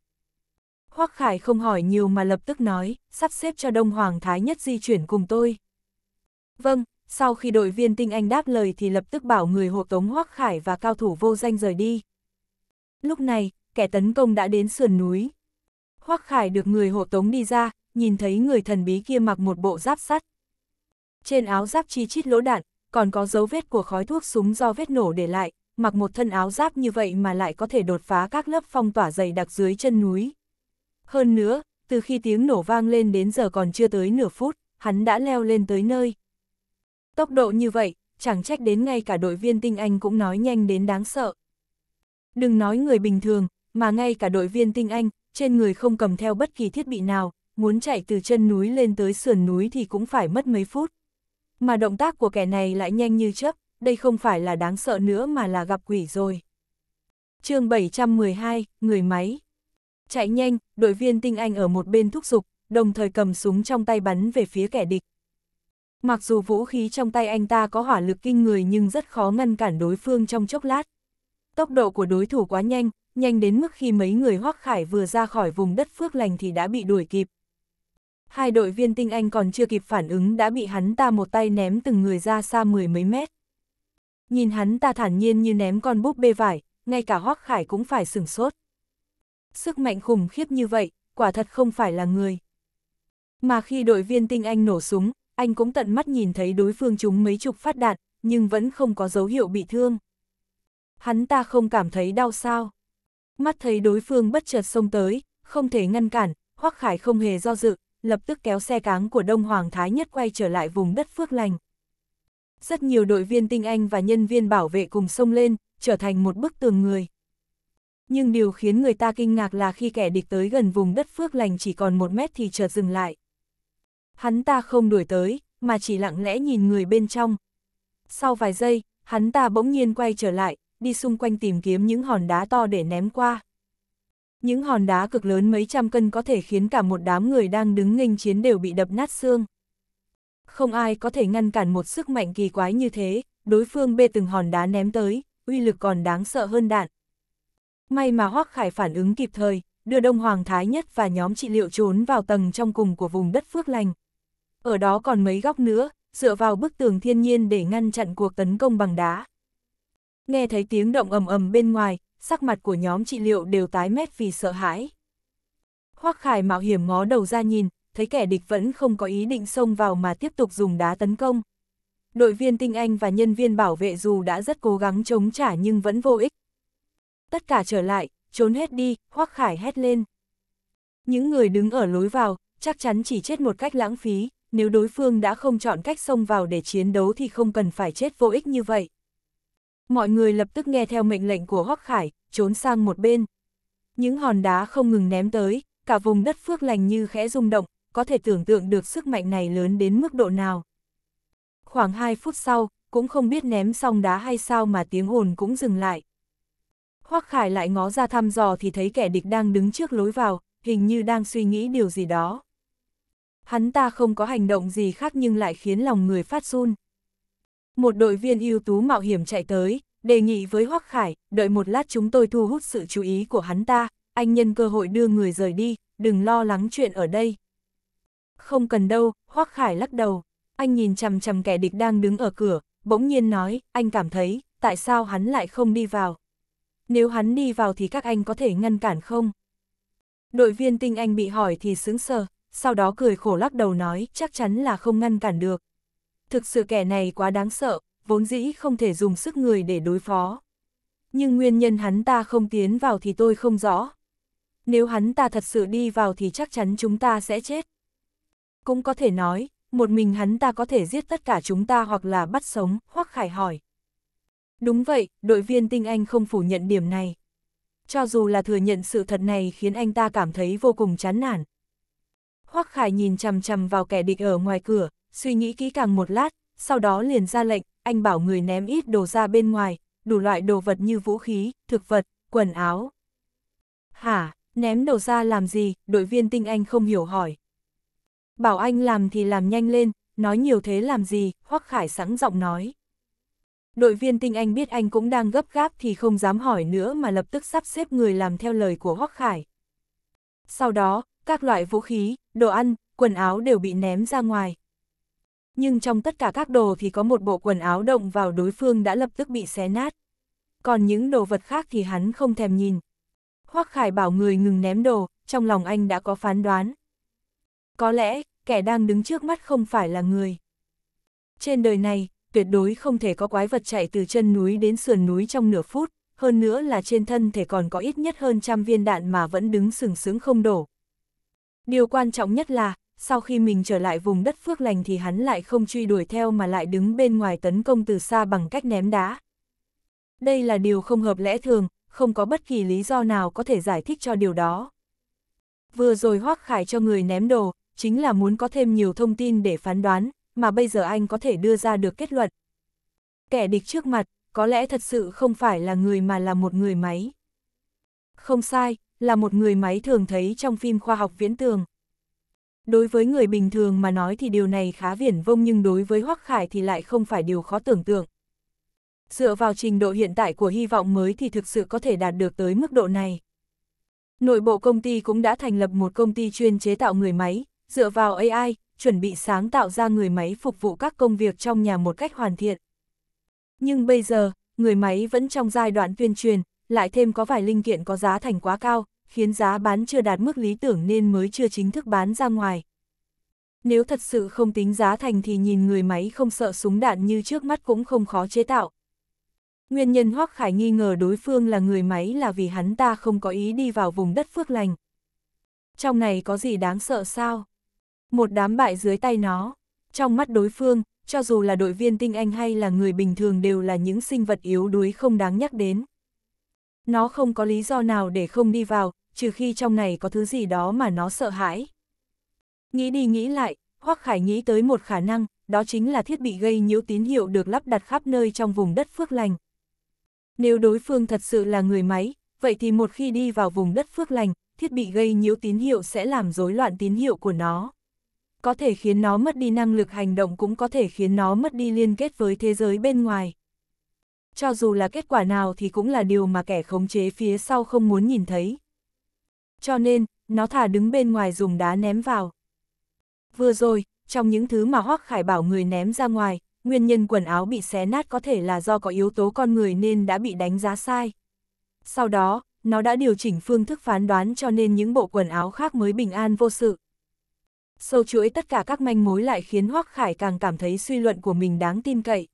Hoắc Khải không hỏi nhiều mà lập tức nói, sắp xếp cho Đông Hoàng Thái Nhất di chuyển cùng tôi. Vâng, sau khi đội viên tinh anh đáp lời thì lập tức bảo người hộ tống Hoắc Khải và cao thủ vô danh rời đi. Lúc này, kẻ tấn công đã đến sườn núi. Hoắc Khải được người hộ tống đi ra, nhìn thấy người thần bí kia mặc một bộ giáp sắt. Trên áo giáp chi chít lỗ đạn, còn có dấu vết của khói thuốc súng do vết nổ để lại, mặc một thân áo giáp như vậy mà lại có thể đột phá các lớp phong tỏa dày đặc dưới chân núi. Hơn nữa, từ khi tiếng nổ vang lên đến giờ còn chưa tới nửa phút, hắn đã leo lên tới nơi. Tốc độ như vậy, chẳng trách đến ngay cả đội viên tinh anh cũng nói nhanh đến đáng sợ. Đừng nói người bình thường, mà ngay cả đội viên tinh anh, trên người không cầm theo bất kỳ thiết bị nào, muốn chạy từ chân núi lên tới sườn núi thì cũng phải mất mấy phút. Mà động tác của kẻ này lại nhanh như chớp, đây không phải là đáng sợ nữa mà là gặp quỷ rồi. chương 712, người máy. Chạy nhanh, đội viên tinh anh ở một bên thúc giục, đồng thời cầm súng trong tay bắn về phía kẻ địch. Mặc dù vũ khí trong tay anh ta có hỏa lực kinh người nhưng rất khó ngăn cản đối phương trong chốc lát. Tốc độ của đối thủ quá nhanh, nhanh đến mức khi mấy người Hoắc Khải vừa ra khỏi vùng đất phước lành thì đã bị đuổi kịp. Hai đội viên tinh anh còn chưa kịp phản ứng đã bị hắn ta một tay ném từng người ra xa mười mấy mét. Nhìn hắn ta thản nhiên như ném con búp bê vải, ngay cả Hoắc Khải cũng phải sửng sốt. Sức mạnh khủng khiếp như vậy, quả thật không phải là người. Mà khi đội viên tinh anh nổ súng, anh cũng tận mắt nhìn thấy đối phương chúng mấy chục phát đạn, nhưng vẫn không có dấu hiệu bị thương. Hắn ta không cảm thấy đau sao. Mắt thấy đối phương bất chợt xông tới, không thể ngăn cản, Hoắc Khải không hề do dự, lập tức kéo xe cáng của Đông Hoàng Thái Nhất quay trở lại vùng đất Phước Lành. Rất nhiều đội viên tinh anh và nhân viên bảo vệ cùng xông lên, trở thành một bức tường người. Nhưng điều khiến người ta kinh ngạc là khi kẻ địch tới gần vùng đất Phước Lành chỉ còn một mét thì chợt dừng lại hắn ta không đuổi tới, mà chỉ lặng lẽ nhìn người bên trong. Sau vài giây, hắn ta bỗng nhiên quay trở lại, đi xung quanh tìm kiếm những hòn đá to để ném qua. Những hòn đá cực lớn mấy trăm cân có thể khiến cả một đám người đang đứng nghênh chiến đều bị đập nát xương. Không ai có thể ngăn cản một sức mạnh kỳ quái như thế, đối phương bê từng hòn đá ném tới, uy lực còn đáng sợ hơn đạn. May mà Hoắc Khải phản ứng kịp thời, đưa Đông Hoàng Thái Nhất và nhóm trị liệu trốn vào tầng trong cùng của vùng đất Phước Lành ở đó còn mấy góc nữa, dựa vào bức tường thiên nhiên để ngăn chặn cuộc tấn công bằng đá. Nghe thấy tiếng động ầm ầm bên ngoài, sắc mặt của nhóm trị liệu đều tái mét vì sợ hãi. Hoắc Khải mạo hiểm ngó đầu ra nhìn, thấy kẻ địch vẫn không có ý định xông vào mà tiếp tục dùng đá tấn công. Đội viên tinh anh và nhân viên bảo vệ dù đã rất cố gắng chống trả nhưng vẫn vô ích. Tất cả trở lại, trốn hết đi, Hoắc Khải hét lên. Những người đứng ở lối vào, chắc chắn chỉ chết một cách lãng phí, nếu đối phương đã không chọn cách xông vào để chiến đấu thì không cần phải chết vô ích như vậy. Mọi người lập tức nghe theo mệnh lệnh của Hoắc Khải, trốn sang một bên. Những hòn đá không ngừng ném tới, cả vùng đất phước lành như khẽ rung động, có thể tưởng tượng được sức mạnh này lớn đến mức độ nào. Khoảng 2 phút sau, cũng không biết ném xong đá hay sao mà tiếng hồn cũng dừng lại. Hoắc Khải lại ngó ra thăm dò thì thấy kẻ địch đang đứng trước lối vào, hình như đang suy nghĩ điều gì đó hắn ta không có hành động gì khác nhưng lại khiến lòng người phát run. Một đội viên ưu tú mạo hiểm chạy tới, đề nghị với Hoắc Khải, đợi một lát chúng tôi thu hút sự chú ý của hắn ta, anh nhân cơ hội đưa người rời đi, đừng lo lắng chuyện ở đây. Không cần đâu, Hoắc Khải lắc đầu, anh nhìn chằm chằm kẻ địch đang đứng ở cửa, bỗng nhiên nói, anh cảm thấy, tại sao hắn lại không đi vào? Nếu hắn đi vào thì các anh có thể ngăn cản không? Đội viên tinh anh bị hỏi thì sững sờ, sau đó cười khổ lắc đầu nói chắc chắn là không ngăn cản được. Thực sự kẻ này quá đáng sợ, vốn dĩ không thể dùng sức người để đối phó. Nhưng nguyên nhân hắn ta không tiến vào thì tôi không rõ. Nếu hắn ta thật sự đi vào thì chắc chắn chúng ta sẽ chết. Cũng có thể nói, một mình hắn ta có thể giết tất cả chúng ta hoặc là bắt sống, hoặc khải hỏi. Đúng vậy, đội viên tinh anh không phủ nhận điểm này. Cho dù là thừa nhận sự thật này khiến anh ta cảm thấy vô cùng chán nản, Hoắc Khải nhìn chằm chằm vào kẻ địch ở ngoài cửa, suy nghĩ kỹ càng một lát, sau đó liền ra lệnh, anh bảo người ném ít đồ ra bên ngoài, đủ loại đồ vật như vũ khí, thực vật, quần áo. Hả, ném đồ ra làm gì, đội viên tinh anh không hiểu hỏi. Bảo anh làm thì làm nhanh lên, nói nhiều thế làm gì, Hoắc Khải sẵn giọng nói. Đội viên tinh anh biết anh cũng đang gấp gáp thì không dám hỏi nữa mà lập tức sắp xếp người làm theo lời của Hoắc Khải. Sau đó, các loại vũ khí, đồ ăn, quần áo đều bị ném ra ngoài. Nhưng trong tất cả các đồ thì có một bộ quần áo động vào đối phương đã lập tức bị xé nát. Còn những đồ vật khác thì hắn không thèm nhìn. hoắc Khải bảo người ngừng ném đồ, trong lòng anh đã có phán đoán. Có lẽ, kẻ đang đứng trước mắt không phải là người. Trên đời này, tuyệt đối không thể có quái vật chạy từ chân núi đến sườn núi trong nửa phút, hơn nữa là trên thân thể còn có ít nhất hơn trăm viên đạn mà vẫn đứng sừng sững không đổ, Điều quan trọng nhất là, sau khi mình trở lại vùng đất phước lành thì hắn lại không truy đuổi theo mà lại đứng bên ngoài tấn công từ xa bằng cách ném đá. Đây là điều không hợp lẽ thường, không có bất kỳ lý do nào có thể giải thích cho điều đó. Vừa rồi hoác khải cho người ném đồ, chính là muốn có thêm nhiều thông tin để phán đoán, mà bây giờ anh có thể đưa ra được kết luận. Kẻ địch trước mặt, có lẽ thật sự không phải là người mà là một người máy. Không sai, là một người máy thường thấy trong phim khoa học viễn tường. Đối với người bình thường mà nói thì điều này khá viển vông nhưng đối với Hoắc Khải thì lại không phải điều khó tưởng tượng. Dựa vào trình độ hiện tại của hy vọng mới thì thực sự có thể đạt được tới mức độ này. Nội bộ công ty cũng đã thành lập một công ty chuyên chế tạo người máy, dựa vào AI, chuẩn bị sáng tạo ra người máy phục vụ các công việc trong nhà một cách hoàn thiện. Nhưng bây giờ, người máy vẫn trong giai đoạn tuyên truyền, lại thêm có vài linh kiện có giá thành quá cao, khiến giá bán chưa đạt mức lý tưởng nên mới chưa chính thức bán ra ngoài. Nếu thật sự không tính giá thành thì nhìn người máy không sợ súng đạn như trước mắt cũng không khó chế tạo. Nguyên nhân Hoắc Khải nghi ngờ đối phương là người máy là vì hắn ta không có ý đi vào vùng đất phước lành. Trong này có gì đáng sợ sao? Một đám bại dưới tay nó. Trong mắt đối phương, cho dù là đội viên tinh anh hay là người bình thường đều là những sinh vật yếu đuối không đáng nhắc đến nó không có lý do nào để không đi vào, trừ khi trong này có thứ gì đó mà nó sợ hãi. Nghĩ đi nghĩ lại, Hoắc Khải nghĩ tới một khả năng, đó chính là thiết bị gây nhiễu tín hiệu được lắp đặt khắp nơi trong vùng đất phước lành. Nếu đối phương thật sự là người máy, vậy thì một khi đi vào vùng đất phước lành, thiết bị gây nhiễu tín hiệu sẽ làm rối loạn tín hiệu của nó. Có thể khiến nó mất đi năng lực hành động cũng có thể khiến nó mất đi liên kết với thế giới bên ngoài cho dù là kết quả nào thì cũng là điều mà kẻ khống chế phía sau không muốn nhìn thấy. Cho nên, nó thả đứng bên ngoài dùng đá ném vào. Vừa rồi, trong những thứ mà Hoắc Khải bảo người ném ra ngoài, nguyên nhân quần áo bị xé nát có thể là do có yếu tố con người nên đã bị đánh giá sai. Sau đó, nó đã điều chỉnh phương thức phán đoán cho nên những bộ quần áo khác mới bình an vô sự. Sâu chuỗi tất cả các manh mối lại khiến Hoắc Khải càng cảm thấy suy luận của mình đáng tin cậy.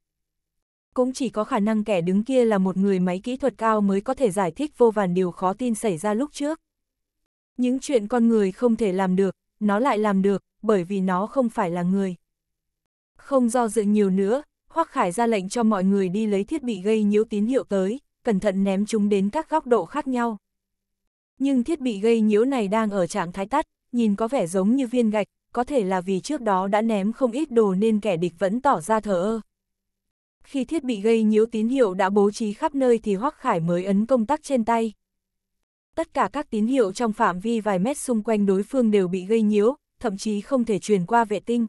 Cũng chỉ có khả năng kẻ đứng kia là một người máy kỹ thuật cao mới có thể giải thích vô vàn điều khó tin xảy ra lúc trước. Những chuyện con người không thể làm được, nó lại làm được, bởi vì nó không phải là người. Không do dự nhiều nữa, Hoắc Khải ra lệnh cho mọi người đi lấy thiết bị gây nhiễu tín hiệu tới, cẩn thận ném chúng đến các góc độ khác nhau. Nhưng thiết bị gây nhiễu này đang ở trạng thái tắt, nhìn có vẻ giống như viên gạch, có thể là vì trước đó đã ném không ít đồ nên kẻ địch vẫn tỏ ra thờ ơ. Khi thiết bị gây nhiễu tín hiệu đã bố trí khắp nơi thì Hoắc Khải mới ấn công tắc trên tay. Tất cả các tín hiệu trong phạm vi vài mét xung quanh đối phương đều bị gây nhiễu, thậm chí không thể truyền qua vệ tinh.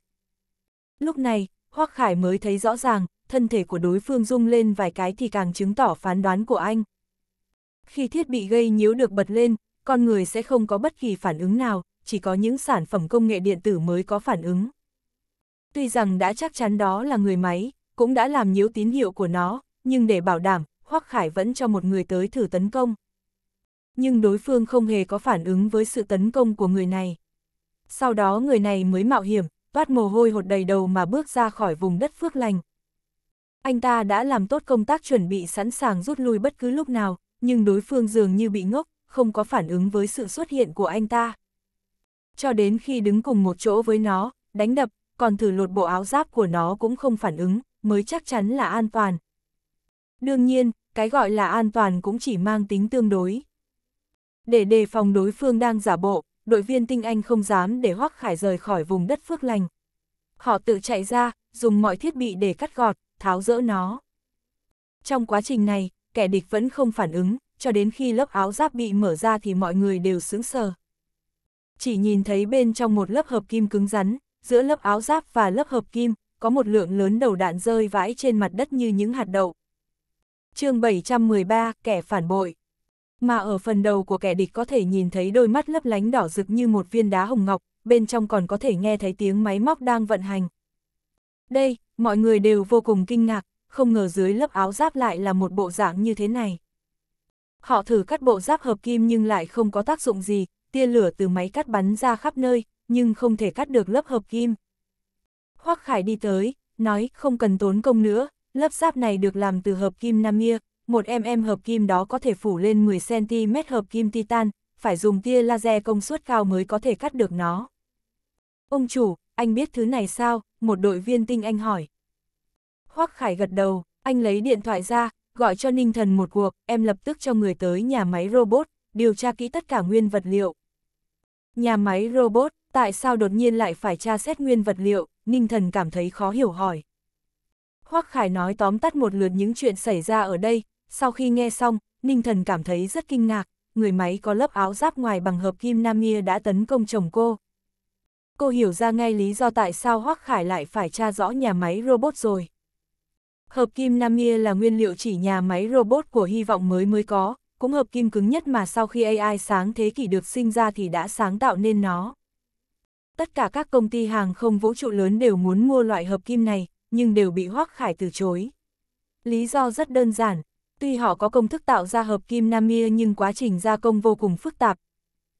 Lúc này, Hoắc Khải mới thấy rõ ràng, thân thể của đối phương rung lên vài cái thì càng chứng tỏ phán đoán của anh. Khi thiết bị gây nhiễu được bật lên, con người sẽ không có bất kỳ phản ứng nào, chỉ có những sản phẩm công nghệ điện tử mới có phản ứng. Tuy rằng đã chắc chắn đó là người máy, cũng đã làm nhiễu tín hiệu của nó, nhưng để bảo đảm, Hoắc Khải vẫn cho một người tới thử tấn công. Nhưng đối phương không hề có phản ứng với sự tấn công của người này. Sau đó người này mới mạo hiểm, toát mồ hôi hột đầy đầu mà bước ra khỏi vùng đất phước lành. Anh ta đã làm tốt công tác chuẩn bị sẵn sàng rút lui bất cứ lúc nào, nhưng đối phương dường như bị ngốc, không có phản ứng với sự xuất hiện của anh ta. Cho đến khi đứng cùng một chỗ với nó, đánh đập, còn thử lột bộ áo giáp của nó cũng không phản ứng mới chắc chắn là an toàn. Đương nhiên, cái gọi là an toàn cũng chỉ mang tính tương đối. Để đề phòng đối phương đang giả bộ, đội viên tinh anh không dám để Hoắc Khải rời khỏi vùng đất phước lành. Họ tự chạy ra, dùng mọi thiết bị để cắt gọt, tháo rỡ nó. Trong quá trình này, kẻ địch vẫn không phản ứng, cho đến khi lớp áo giáp bị mở ra thì mọi người đều sững sờ. Chỉ nhìn thấy bên trong một lớp hợp kim cứng rắn, giữa lớp áo giáp và lớp hợp kim, có một lượng lớn đầu đạn rơi vãi trên mặt đất như những hạt đậu. chương 713, kẻ phản bội. Mà ở phần đầu của kẻ địch có thể nhìn thấy đôi mắt lấp lánh đỏ rực như một viên đá hồng ngọc, bên trong còn có thể nghe thấy tiếng máy móc đang vận hành. Đây, mọi người đều vô cùng kinh ngạc, không ngờ dưới lớp áo giáp lại là một bộ dạng như thế này. Họ thử cắt bộ giáp hợp kim nhưng lại không có tác dụng gì, tia lửa từ máy cắt bắn ra khắp nơi, nhưng không thể cắt được lớp hợp kim. Hoắc Khải đi tới, nói không cần tốn công nữa, lớp giáp này được làm từ hợp kim Namia, một mm hợp kim đó có thể phủ lên 10cm hợp kim titan, phải dùng tia laser công suất cao mới có thể cắt được nó. Ông chủ, anh biết thứ này sao? Một đội viên tinh anh hỏi. Hoắc Khải gật đầu, anh lấy điện thoại ra, gọi cho Ninh Thần một cuộc, em lập tức cho người tới nhà máy robot, điều tra kỹ tất cả nguyên vật liệu. Nhà máy robot, tại sao đột nhiên lại phải tra xét nguyên vật liệu, Ninh Thần cảm thấy khó hiểu hỏi. Hoắc Khải nói tóm tắt một lượt những chuyện xảy ra ở đây, sau khi nghe xong, Ninh Thần cảm thấy rất kinh ngạc, người máy có lớp áo giáp ngoài bằng hợp kim Namia đã tấn công chồng cô. Cô hiểu ra ngay lý do tại sao Hoắc Khải lại phải tra rõ nhà máy robot rồi. Hợp kim Namia là nguyên liệu chỉ nhà máy robot của hy vọng mới mới có, cũng hợp kim cứng nhất mà sau khi AI sáng thế kỷ được sinh ra thì đã sáng tạo nên nó. Tất cả các công ty hàng không vũ trụ lớn đều muốn mua loại hợp kim này, nhưng đều bị Hoác Khải từ chối. Lý do rất đơn giản, tuy họ có công thức tạo ra hợp kim Namir nhưng quá trình gia công vô cùng phức tạp.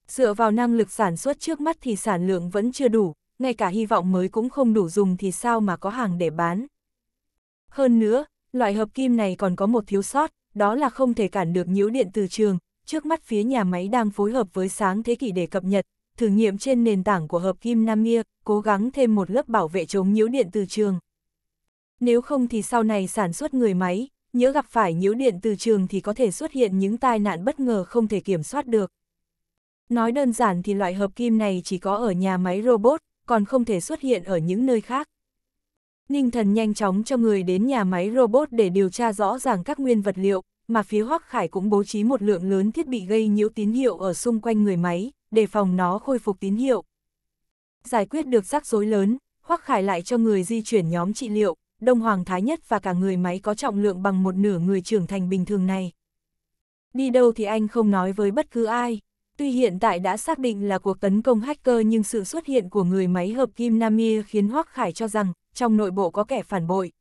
Dựa vào năng lực sản xuất trước mắt thì sản lượng vẫn chưa đủ, ngay cả hy vọng mới cũng không đủ dùng thì sao mà có hàng để bán. Hơn nữa, loại hợp kim này còn có một thiếu sót, đó là không thể cản được nhiễu điện từ trường, trước mắt phía nhà máy đang phối hợp với sáng thế kỷ để cập nhật, thử nghiệm trên nền tảng của hợp kim nam Namia, cố gắng thêm một lớp bảo vệ chống nhiễu điện từ trường. Nếu không thì sau này sản xuất người máy, nhớ gặp phải nhiễu điện từ trường thì có thể xuất hiện những tai nạn bất ngờ không thể kiểm soát được. Nói đơn giản thì loại hợp kim này chỉ có ở nhà máy robot, còn không thể xuất hiện ở những nơi khác. Ninh thần nhanh chóng cho người đến nhà máy robot để điều tra rõ ràng các nguyên vật liệu, mà phía Hoắc Khải cũng bố trí một lượng lớn thiết bị gây nhiễu tín hiệu ở xung quanh người máy, đề phòng nó khôi phục tín hiệu. Giải quyết được rắc rối lớn, Hoắc Khải lại cho người di chuyển nhóm trị liệu, Đông Hoàng Thái Nhất và cả người máy có trọng lượng bằng một nửa người trưởng thành bình thường này. Đi đâu thì anh không nói với bất cứ ai. Tuy hiện tại đã xác định là cuộc tấn công hacker nhưng sự xuất hiện của người máy hợp kim Namir khiến Hoắc Khải cho rằng trong nội bộ có kẻ phản bội.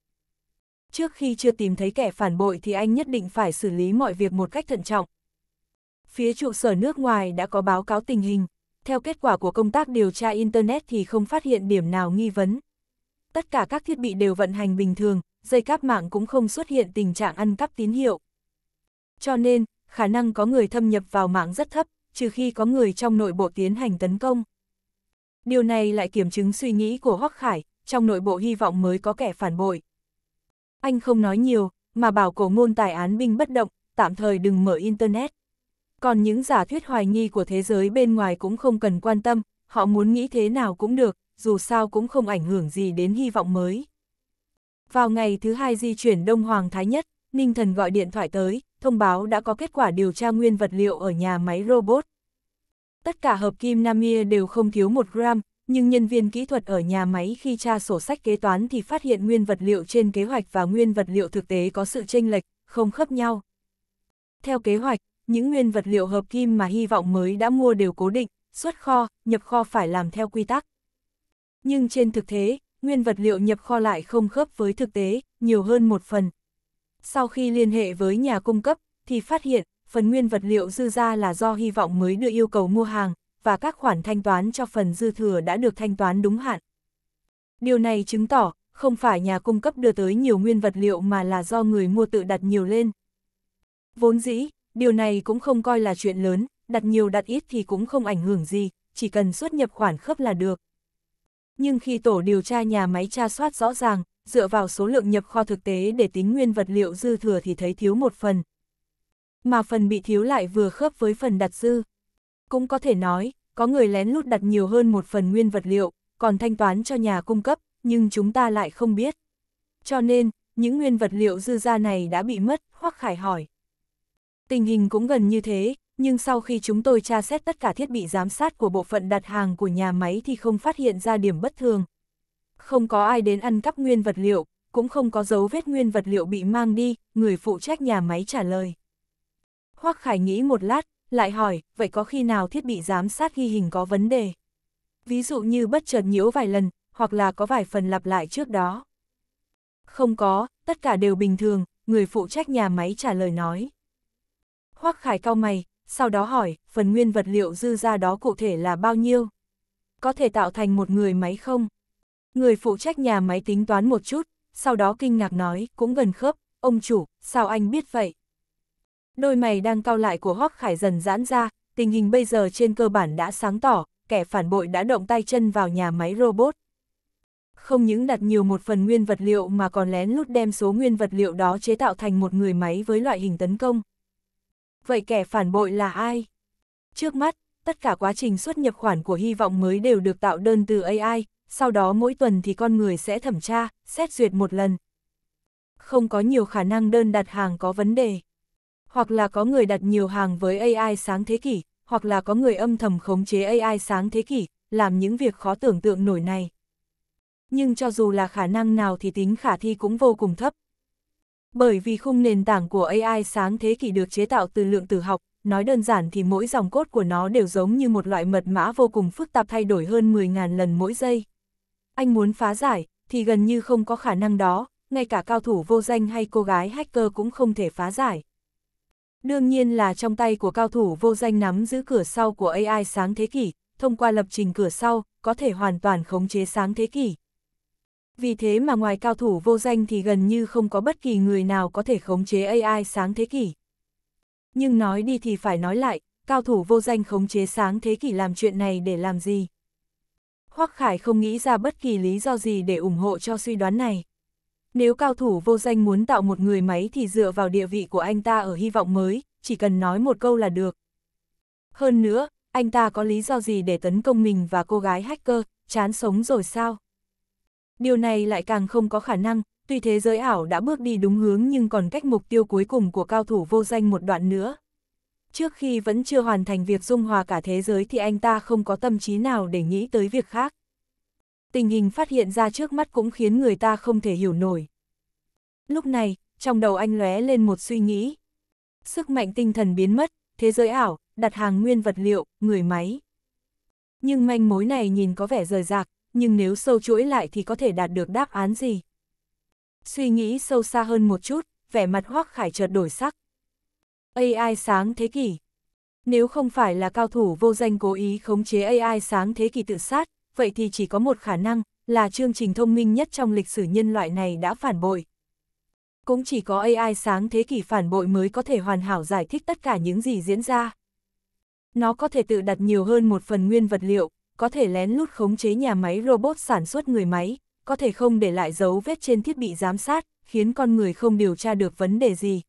Trước khi chưa tìm thấy kẻ phản bội thì anh nhất định phải xử lý mọi việc một cách thận trọng, phía trụ sở nước ngoài đã có báo cáo tình hình, theo kết quả của công tác điều tra Internet thì không phát hiện điểm nào nghi vấn. Tất cả các thiết bị đều vận hành bình thường, dây cáp mạng cũng không xuất hiện tình trạng ăn cắp tín hiệu. Cho nên, khả năng có người thâm nhập vào mạng rất thấp, trừ khi có người trong nội bộ tiến hành tấn công. Điều này lại kiểm chứng suy nghĩ của Hoắc Khải, trong nội bộ hy vọng mới có kẻ phản bội. Anh không nói nhiều, mà bảo cổ môn tài án binh bất động, tạm thời đừng mở Internet còn những giả thuyết hoài nghi của thế giới bên ngoài cũng không cần quan tâm, họ muốn nghĩ thế nào cũng được, dù sao cũng không ảnh hưởng gì đến hy vọng mới. Vào ngày thứ hai di chuyển Đông Hoàng Thái Nhất, Ninh Thần gọi điện thoại tới, thông báo đã có kết quả điều tra nguyên vật liệu ở nhà máy robot. Tất cả hợp kim Namia đều không thiếu một gram, nhưng nhân viên kỹ thuật ở nhà máy khi tra sổ sách kế toán thì phát hiện nguyên vật liệu trên kế hoạch và nguyên vật liệu thực tế có sự chênh lệch, không khớp nhau. Theo kế hoạch, những nguyên vật liệu hợp kim mà hy vọng mới đã mua đều cố định, xuất kho, nhập kho phải làm theo quy tắc. Nhưng trên thực tế nguyên vật liệu nhập kho lại không khớp với thực tế, nhiều hơn một phần. Sau khi liên hệ với nhà cung cấp, thì phát hiện, phần nguyên vật liệu dư ra là do hy vọng mới đưa yêu cầu mua hàng, và các khoản thanh toán cho phần dư thừa đã được thanh toán đúng hạn. Điều này chứng tỏ, không phải nhà cung cấp đưa tới nhiều nguyên vật liệu mà là do người mua tự đặt nhiều lên. Vốn dĩ, điều này cũng không coi là chuyện lớn, đặt nhiều đặt ít thì cũng không ảnh hưởng gì, chỉ cần xuất nhập khoản khớp là được. Nhưng khi tổ điều tra nhà máy tra soát rõ ràng, dựa vào số lượng nhập kho thực tế để tính nguyên vật liệu dư thừa thì thấy thiếu một phần. Mà phần bị thiếu lại vừa khớp với phần đặt dư. Cũng có thể nói, có người lén lút đặt nhiều hơn một phần nguyên vật liệu, còn thanh toán cho nhà cung cấp, nhưng chúng ta lại không biết. Cho nên, những nguyên vật liệu dư ra này đã bị mất, Hoắc Khải hỏi. Tình hình cũng gần như thế, nhưng sau khi chúng tôi tra xét tất cả thiết bị giám sát của bộ phận đặt hàng của nhà máy thì không phát hiện ra điểm bất thường. Không có ai đến ăn cắp nguyên vật liệu, cũng không có dấu vết nguyên vật liệu bị mang đi, người phụ trách nhà máy trả lời. Hoắc Khải nghĩ một lát, lại hỏi, vậy có khi nào thiết bị giám sát ghi hình có vấn đề? Ví dụ như bất chợt nhiễu vài lần, hoặc là có vài phần lặp lại trước đó. Không có, tất cả đều bình thường, người phụ trách nhà máy trả lời nói. Hoắc Khải cao mày, sau đó hỏi, phần nguyên vật liệu dư ra đó cụ thể là bao nhiêu? Có thể tạo thành một người máy không? Người phụ trách nhà máy tính toán một chút, sau đó kinh ngạc nói, cũng gần khớp, ông chủ, sao anh biết vậy? Đôi mày đang cao lại của Hoắc Khải dần giãn ra, tình hình bây giờ trên cơ bản đã sáng tỏ, kẻ phản bội đã động tay chân vào nhà máy robot. Không những đặt nhiều một phần nguyên vật liệu mà còn lén lút đem số nguyên vật liệu đó chế tạo thành một người máy với loại hình tấn công vậy kẻ phản bội là ai? Trước mắt, tất cả quá trình xuất nhập khoản của hy vọng mới đều được tạo đơn từ AI, sau đó mỗi tuần thì con người sẽ thẩm tra, xét duyệt một lần. Không có nhiều khả năng đơn đặt hàng có vấn đề. Hoặc là có người đặt nhiều hàng với AI sáng thế kỷ, hoặc là có người âm thầm khống chế AI sáng thế kỷ, làm những việc khó tưởng tượng nổi này. Nhưng cho dù là khả năng nào thì tính khả thi cũng vô cùng thấp, bởi vì khung nền tảng của AI sáng thế kỷ được chế tạo từ lượng tử học, nói đơn giản thì mỗi dòng cốt của nó đều giống như một loại mật mã vô cùng phức tạp thay đổi hơn 10.000 lần mỗi giây. Anh muốn phá giải, thì gần như không có khả năng đó, ngay cả cao thủ vô danh hay cô gái hacker cũng không thể phá giải. Đương nhiên là trong tay của cao thủ vô danh nắm giữ cửa sau của AI sáng thế kỷ, thông qua lập trình cửa sau, có thể hoàn toàn khống chế sáng thế kỷ vì thế mà ngoài cao thủ vô danh thì gần như không có bất kỳ người nào có thể khống chế AI sáng thế kỷ. Nhưng nói đi thì phải nói lại, cao thủ vô danh khống chế sáng thế kỷ làm chuyện này để làm gì? Hoắc Khải không nghĩ ra bất kỳ lý do gì để ủng hộ cho suy đoán này. Nếu cao thủ vô danh muốn tạo một người máy thì dựa vào địa vị của anh ta ở hy vọng mới, chỉ cần nói một câu là được. Hơn nữa, anh ta có lý do gì để tấn công mình và cô gái hacker, chán sống rồi sao? Điều này lại càng không có khả năng, tuy thế giới ảo đã bước đi đúng hướng nhưng còn cách mục tiêu cuối cùng của cao thủ vô danh một đoạn nữa. Trước khi vẫn chưa hoàn thành việc dung hòa cả thế giới thì anh ta không có tâm trí nào để nghĩ tới việc khác. Tình hình phát hiện ra trước mắt cũng khiến người ta không thể hiểu nổi. Lúc này, trong đầu anh lóe lên một suy nghĩ. Sức mạnh tinh thần biến mất, thế giới ảo, đặt hàng nguyên vật liệu, người máy. Nhưng manh mối này nhìn có vẻ rời rạc, nhưng nếu sâu chuỗi lại thì có thể đạt được đáp án gì? Suy nghĩ sâu xa hơn một chút, vẻ mặt Hoắc Khải chợt đổi sắc. AI sáng thế kỷ. Nếu không phải là cao thủ vô danh cố ý khống chế AI sáng thế kỷ tự sát, vậy thì chỉ có một khả năng, là chương trình thông minh nhất trong lịch sử nhân loại này đã phản bội. Cũng chỉ có AI sáng thế kỷ phản bội mới có thể hoàn hảo giải thích tất cả những gì diễn ra. Nó có thể tự đặt nhiều hơn một phần nguyên vật liệu, có thể lén lút khống chế nhà máy robot sản xuất người máy, có thể không để lại dấu vết trên thiết bị giám sát, khiến con người không điều tra được vấn đề gì.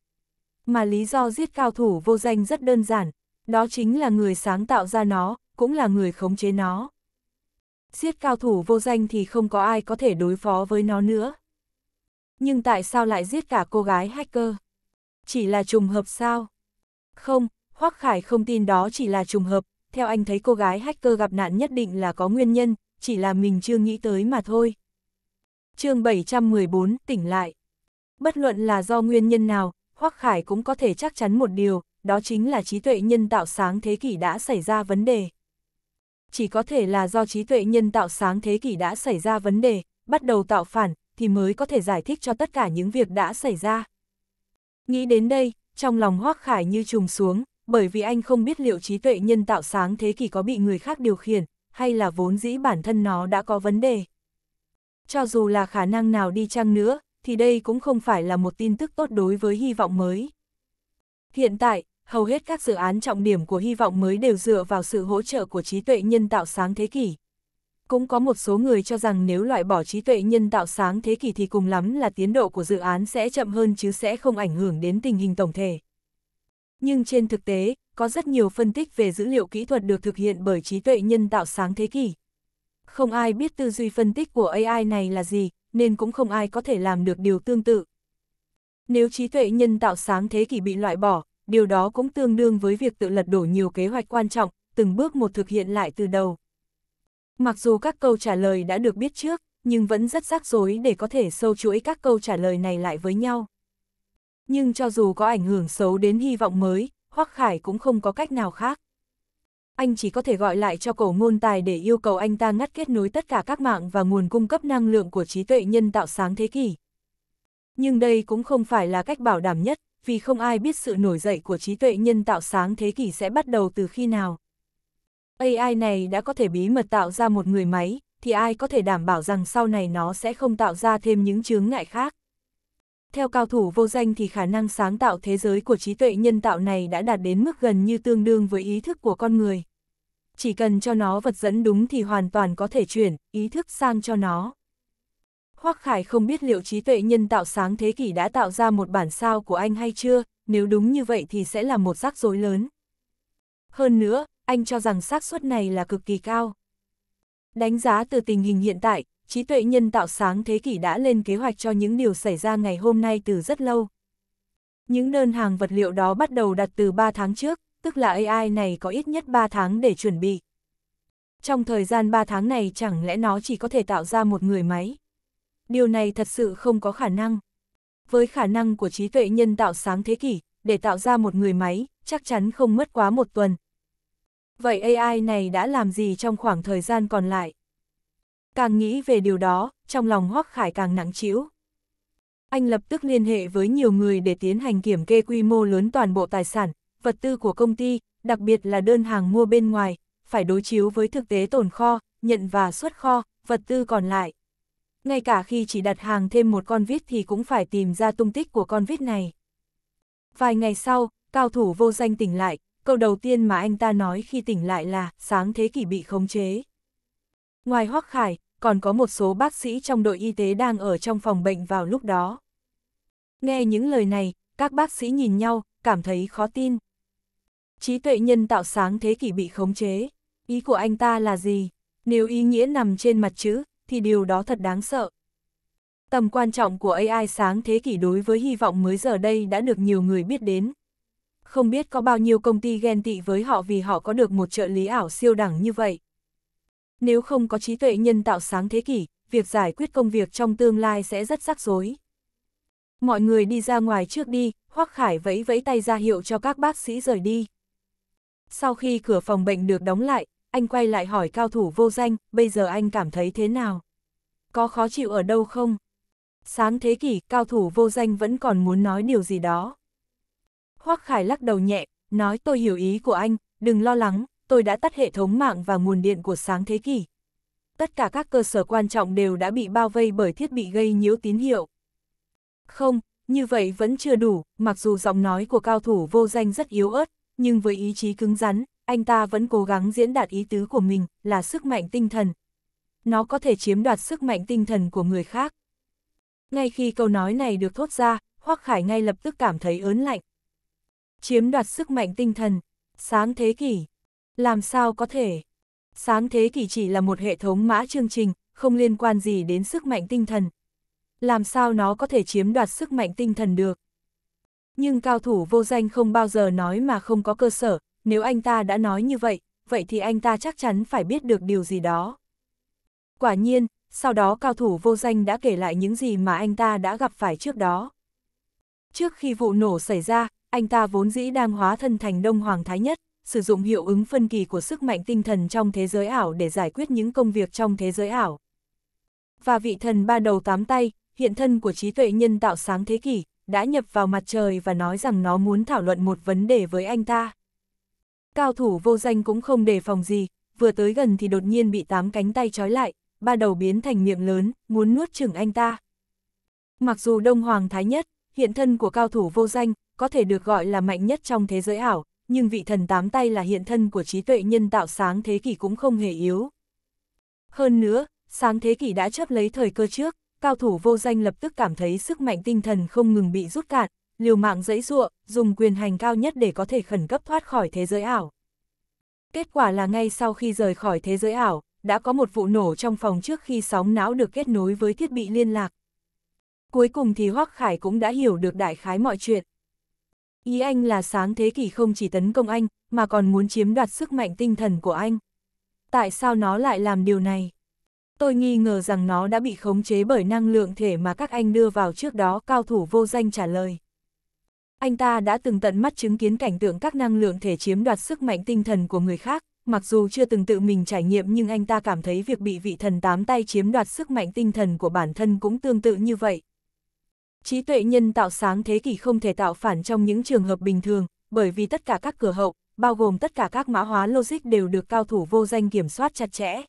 Mà lý do giết cao thủ vô danh rất đơn giản, đó chính là người sáng tạo ra nó, cũng là người khống chế nó. Giết cao thủ vô danh thì không có ai có thể đối phó với nó nữa. Nhưng tại sao lại giết cả cô gái hacker? Chỉ là trùng hợp sao? Không, Hoắc Khải không tin đó chỉ là trùng hợp, theo anh thấy cô gái hacker gặp nạn nhất định là có nguyên nhân, chỉ là mình chưa nghĩ tới mà thôi. chương 714, tỉnh lại. Bất luận là do nguyên nhân nào, Hoắc Khải cũng có thể chắc chắn một điều, đó chính là trí tuệ nhân tạo sáng thế kỷ đã xảy ra vấn đề. Chỉ có thể là do trí tuệ nhân tạo sáng thế kỷ đã xảy ra vấn đề, bắt đầu tạo phản, thì mới có thể giải thích cho tất cả những việc đã xảy ra. Nghĩ đến đây, trong lòng Hoắc Khải như trùng xuống, bởi vì anh không biết liệu trí tuệ nhân tạo sáng thế kỷ có bị người khác điều khiển, hay là vốn dĩ bản thân nó đã có vấn đề. Cho dù là khả năng nào đi chăng nữa, thì đây cũng không phải là một tin tức tốt đối với hy vọng mới. Hiện tại, hầu hết các dự án trọng điểm của hy vọng mới đều dựa vào sự hỗ trợ của trí tuệ nhân tạo sáng thế kỷ. Cũng có một số người cho rằng nếu loại bỏ trí tuệ nhân tạo sáng thế kỷ thì cùng lắm là tiến độ của dự án sẽ chậm hơn chứ sẽ không ảnh hưởng đến tình hình tổng thể nhưng trên thực tế, có rất nhiều phân tích về dữ liệu kỹ thuật được thực hiện bởi trí tuệ nhân tạo sáng thế kỷ. Không ai biết tư duy phân tích của AI này là gì, nên cũng không ai có thể làm được điều tương tự. Nếu trí tuệ nhân tạo sáng thế kỷ bị loại bỏ, điều đó cũng tương đương với việc tự lật đổ nhiều kế hoạch quan trọng, từng bước một thực hiện lại từ đầu. Mặc dù các câu trả lời đã được biết trước, nhưng vẫn rất rắc rối để có thể sâu chuỗi các câu trả lời này lại với nhau. Nhưng cho dù có ảnh hưởng xấu đến hy vọng mới, Hoắc Khải cũng không có cách nào khác. Anh chỉ có thể gọi lại cho cổ ngôn tài để yêu cầu anh ta ngắt kết nối tất cả các mạng và nguồn cung cấp năng lượng của trí tuệ nhân tạo sáng thế kỷ. Nhưng đây cũng không phải là cách bảo đảm nhất, vì không ai biết sự nổi dậy của trí tuệ nhân tạo sáng thế kỷ sẽ bắt đầu từ khi nào. AI này đã có thể bí mật tạo ra một người máy, thì ai có thể đảm bảo rằng sau này nó sẽ không tạo ra thêm những chướng ngại khác. Theo cao thủ vô danh thì khả năng sáng tạo thế giới của trí tuệ nhân tạo này đã đạt đến mức gần như tương đương với ý thức của con người. Chỉ cần cho nó vật dẫn đúng thì hoàn toàn có thể chuyển ý thức sang cho nó. Hoắc Khải không biết liệu trí tuệ nhân tạo sáng thế kỷ đã tạo ra một bản sao của anh hay chưa, nếu đúng như vậy thì sẽ là một rắc rối lớn. Hơn nữa, anh cho rằng xác suất này là cực kỳ cao. Đánh giá từ tình hình hiện tại, trí tuệ nhân tạo sáng thế kỷ đã lên kế hoạch cho những điều xảy ra ngày hôm nay từ rất lâu. Những đơn hàng vật liệu đó bắt đầu đặt từ 3 tháng trước, tức là AI này có ít nhất 3 tháng để chuẩn bị. Trong thời gian 3 tháng này chẳng lẽ nó chỉ có thể tạo ra một người máy? Điều này thật sự không có khả năng. Với khả năng của trí tuệ nhân tạo sáng thế kỷ, để tạo ra một người máy, chắc chắn không mất quá một tuần. Vậy AI này đã làm gì trong khoảng thời gian còn lại? Càng nghĩ về điều đó, trong lòng Hoắc Khải càng nặng trĩu. Anh lập tức liên hệ với nhiều người để tiến hành kiểm kê quy mô lớn toàn bộ tài sản, vật tư của công ty, đặc biệt là đơn hàng mua bên ngoài, phải đối chiếu với thực tế tồn kho, nhận và xuất kho, vật tư còn lại. Ngay cả khi chỉ đặt hàng thêm một con vít thì cũng phải tìm ra tung tích của con vít này. Vài ngày sau, cao thủ vô danh tỉnh lại, câu đầu tiên mà anh ta nói khi tỉnh lại là sáng thế kỷ bị khống chế. Ngoài Hoắc Khải, còn có một số bác sĩ trong đội y tế đang ở trong phòng bệnh vào lúc đó. Nghe những lời này, các bác sĩ nhìn nhau, cảm thấy khó tin. Trí tuệ nhân tạo sáng thế kỷ bị khống chế. Ý của anh ta là gì? Nếu ý nghĩa nằm trên mặt chữ, thì điều đó thật đáng sợ. Tầm quan trọng của AI sáng thế kỷ đối với hy vọng mới giờ đây đã được nhiều người biết đến. Không biết có bao nhiêu công ty ghen tị với họ vì họ có được một trợ lý ảo siêu đẳng như vậy. Nếu không có trí tuệ nhân tạo sáng thế kỷ, việc giải quyết công việc trong tương lai sẽ rất rắc rối. Mọi người đi ra ngoài trước đi, Hoắc Khải vẫy vẫy tay ra hiệu cho các bác sĩ rời đi. Sau khi cửa phòng bệnh được đóng lại, anh quay lại hỏi cao thủ vô danh, bây giờ anh cảm thấy thế nào? Có khó chịu ở đâu không? Sáng thế kỷ, cao thủ vô danh vẫn còn muốn nói điều gì đó. Hoắc Khải lắc đầu nhẹ, nói tôi hiểu ý của anh, đừng lo lắng, tôi đã tắt hệ thống mạng và nguồn điện của sáng thế kỷ. Tất cả các cơ sở quan trọng đều đã bị bao vây bởi thiết bị gây nhiễu tín hiệu. Không, như vậy vẫn chưa đủ, mặc dù giọng nói của cao thủ vô danh rất yếu ớt, nhưng với ý chí cứng rắn, anh ta vẫn cố gắng diễn đạt ý tứ của mình là sức mạnh tinh thần. Nó có thể chiếm đoạt sức mạnh tinh thần của người khác. Ngay khi câu nói này được thốt ra, Hoắc Khải ngay lập tức cảm thấy ớn lạnh. Chiếm đoạt sức mạnh tinh thần, sáng thế kỷ, làm sao có thể? Sáng thế kỷ chỉ là một hệ thống mã chương trình, không liên quan gì đến sức mạnh tinh thần. Làm sao nó có thể chiếm đoạt sức mạnh tinh thần được? Nhưng cao thủ vô danh không bao giờ nói mà không có cơ sở, nếu anh ta đã nói như vậy, vậy thì anh ta chắc chắn phải biết được điều gì đó. Quả nhiên, sau đó cao thủ vô danh đã kể lại những gì mà anh ta đã gặp phải trước đó. Trước khi vụ nổ xảy ra, anh ta vốn dĩ đang hóa thân thành Đông Hoàng Thái Nhất, sử dụng hiệu ứng phân kỳ của sức mạnh tinh thần trong thế giới ảo để giải quyết những công việc trong thế giới ảo. Và vị thần ba đầu tám tay, hiện thân của trí tuệ nhân tạo sáng thế kỷ, đã nhập vào mặt trời và nói rằng nó muốn thảo luận một vấn đề với anh ta. Cao thủ vô danh cũng không đề phòng gì, vừa tới gần thì đột nhiên bị tám cánh tay trói lại, ba đầu biến thành miệng lớn, muốn nuốt chửng anh ta. Mặc dù Đông Hoàng Thái Nhất, hiện thân của cao thủ vô danh, có thể được gọi là mạnh nhất trong thế giới ảo, nhưng vị thần tám tay là hiện thân của trí tuệ nhân tạo sáng thế kỷ cũng không hề yếu. Hơn nữa, sáng thế kỷ đã chấp lấy thời cơ trước, cao thủ vô danh lập tức cảm thấy sức mạnh tinh thần không ngừng bị rút cạn, liều mạng dẫy dụa, dùng quyền hành cao nhất để có thể khẩn cấp thoát khỏi thế giới ảo. Kết quả là ngay sau khi rời khỏi thế giới ảo, đã có một vụ nổ trong phòng trước khi sóng não được kết nối với thiết bị liên lạc. Cuối cùng thì Hoắc Khải cũng đã hiểu được đại khái mọi chuyện. Ý anh là sáng thế kỷ không chỉ tấn công anh, mà còn muốn chiếm đoạt sức mạnh tinh thần của anh. Tại sao nó lại làm điều này? Tôi nghi ngờ rằng nó đã bị khống chế bởi năng lượng thể mà các anh đưa vào trước đó, cao thủ vô danh trả lời. Anh ta đã từng tận mắt chứng kiến cảnh tượng các năng lượng thể chiếm đoạt sức mạnh tinh thần của người khác, mặc dù chưa từng tự mình trải nghiệm nhưng anh ta cảm thấy việc bị vị thần tám tay chiếm đoạt sức mạnh tinh thần của bản thân cũng tương tự như vậy, Trí tuệ nhân tạo sáng thế kỷ không thể tạo phản trong những trường hợp bình thường, bởi vì tất cả các cửa hậu, bao gồm tất cả các mã hóa logic đều được cao thủ vô danh kiểm soát chặt chẽ.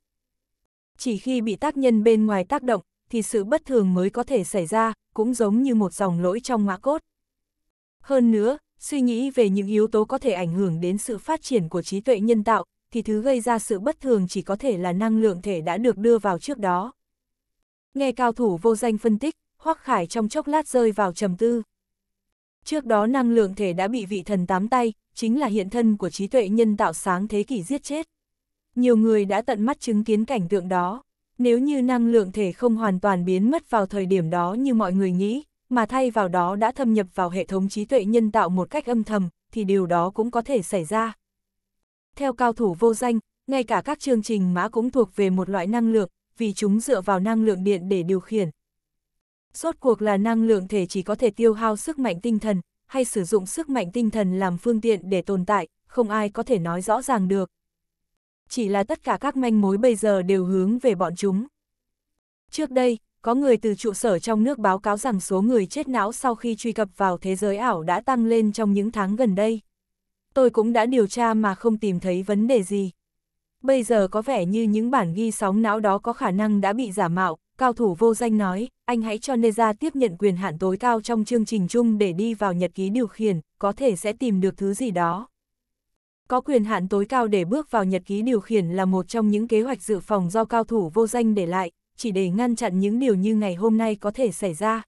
Chỉ khi bị tác nhân bên ngoài tác động, thì sự bất thường mới có thể xảy ra, cũng giống như một dòng lỗi trong mã cốt. Hơn nữa, suy nghĩ về những yếu tố có thể ảnh hưởng đến sự phát triển của trí tuệ nhân tạo, thì thứ gây ra sự bất thường chỉ có thể là năng lượng thể đã được đưa vào trước đó. Nghe cao thủ vô danh phân tích, Hoắc Khải trong chốc lát rơi vào trầm tư. Trước đó năng lượng thể đã bị vị thần tám tay, chính là hiện thân của trí tuệ nhân tạo sáng thế kỷ giết chết. Nhiều người đã tận mắt chứng kiến cảnh tượng đó. Nếu như năng lượng thể không hoàn toàn biến mất vào thời điểm đó như mọi người nghĩ, mà thay vào đó đã thâm nhập vào hệ thống trí tuệ nhân tạo một cách âm thầm, thì điều đó cũng có thể xảy ra. Theo cao thủ vô danh, ngay cả các chương trình mã cũng thuộc về một loại năng lượng, vì chúng dựa vào năng lượng điện để điều khiển, Rốt cuộc là năng lượng thể chỉ có thể tiêu hao sức mạnh tinh thần, hay sử dụng sức mạnh tinh thần làm phương tiện để tồn tại, không ai có thể nói rõ ràng được. Chỉ là tất cả các manh mối bây giờ đều hướng về bọn chúng. Trước đây, có người từ trụ sở trong nước báo cáo rằng số người chết não sau khi truy cập vào thế giới ảo đã tăng lên trong những tháng gần đây. Tôi cũng đã điều tra mà không tìm thấy vấn đề gì. Bây giờ có vẻ như những bản ghi sóng não đó có khả năng đã bị giả mạo, cao thủ vô danh nói anh hãy cho Neza tiếp nhận quyền hạn tối cao trong chương trình chung để đi vào nhật ký điều khiển, có thể sẽ tìm được thứ gì đó. Có quyền hạn tối cao để bước vào nhật ký điều khiển là một trong những kế hoạch dự phòng do cao thủ vô danh để lại, chỉ để ngăn chặn những điều như ngày hôm nay có thể xảy ra.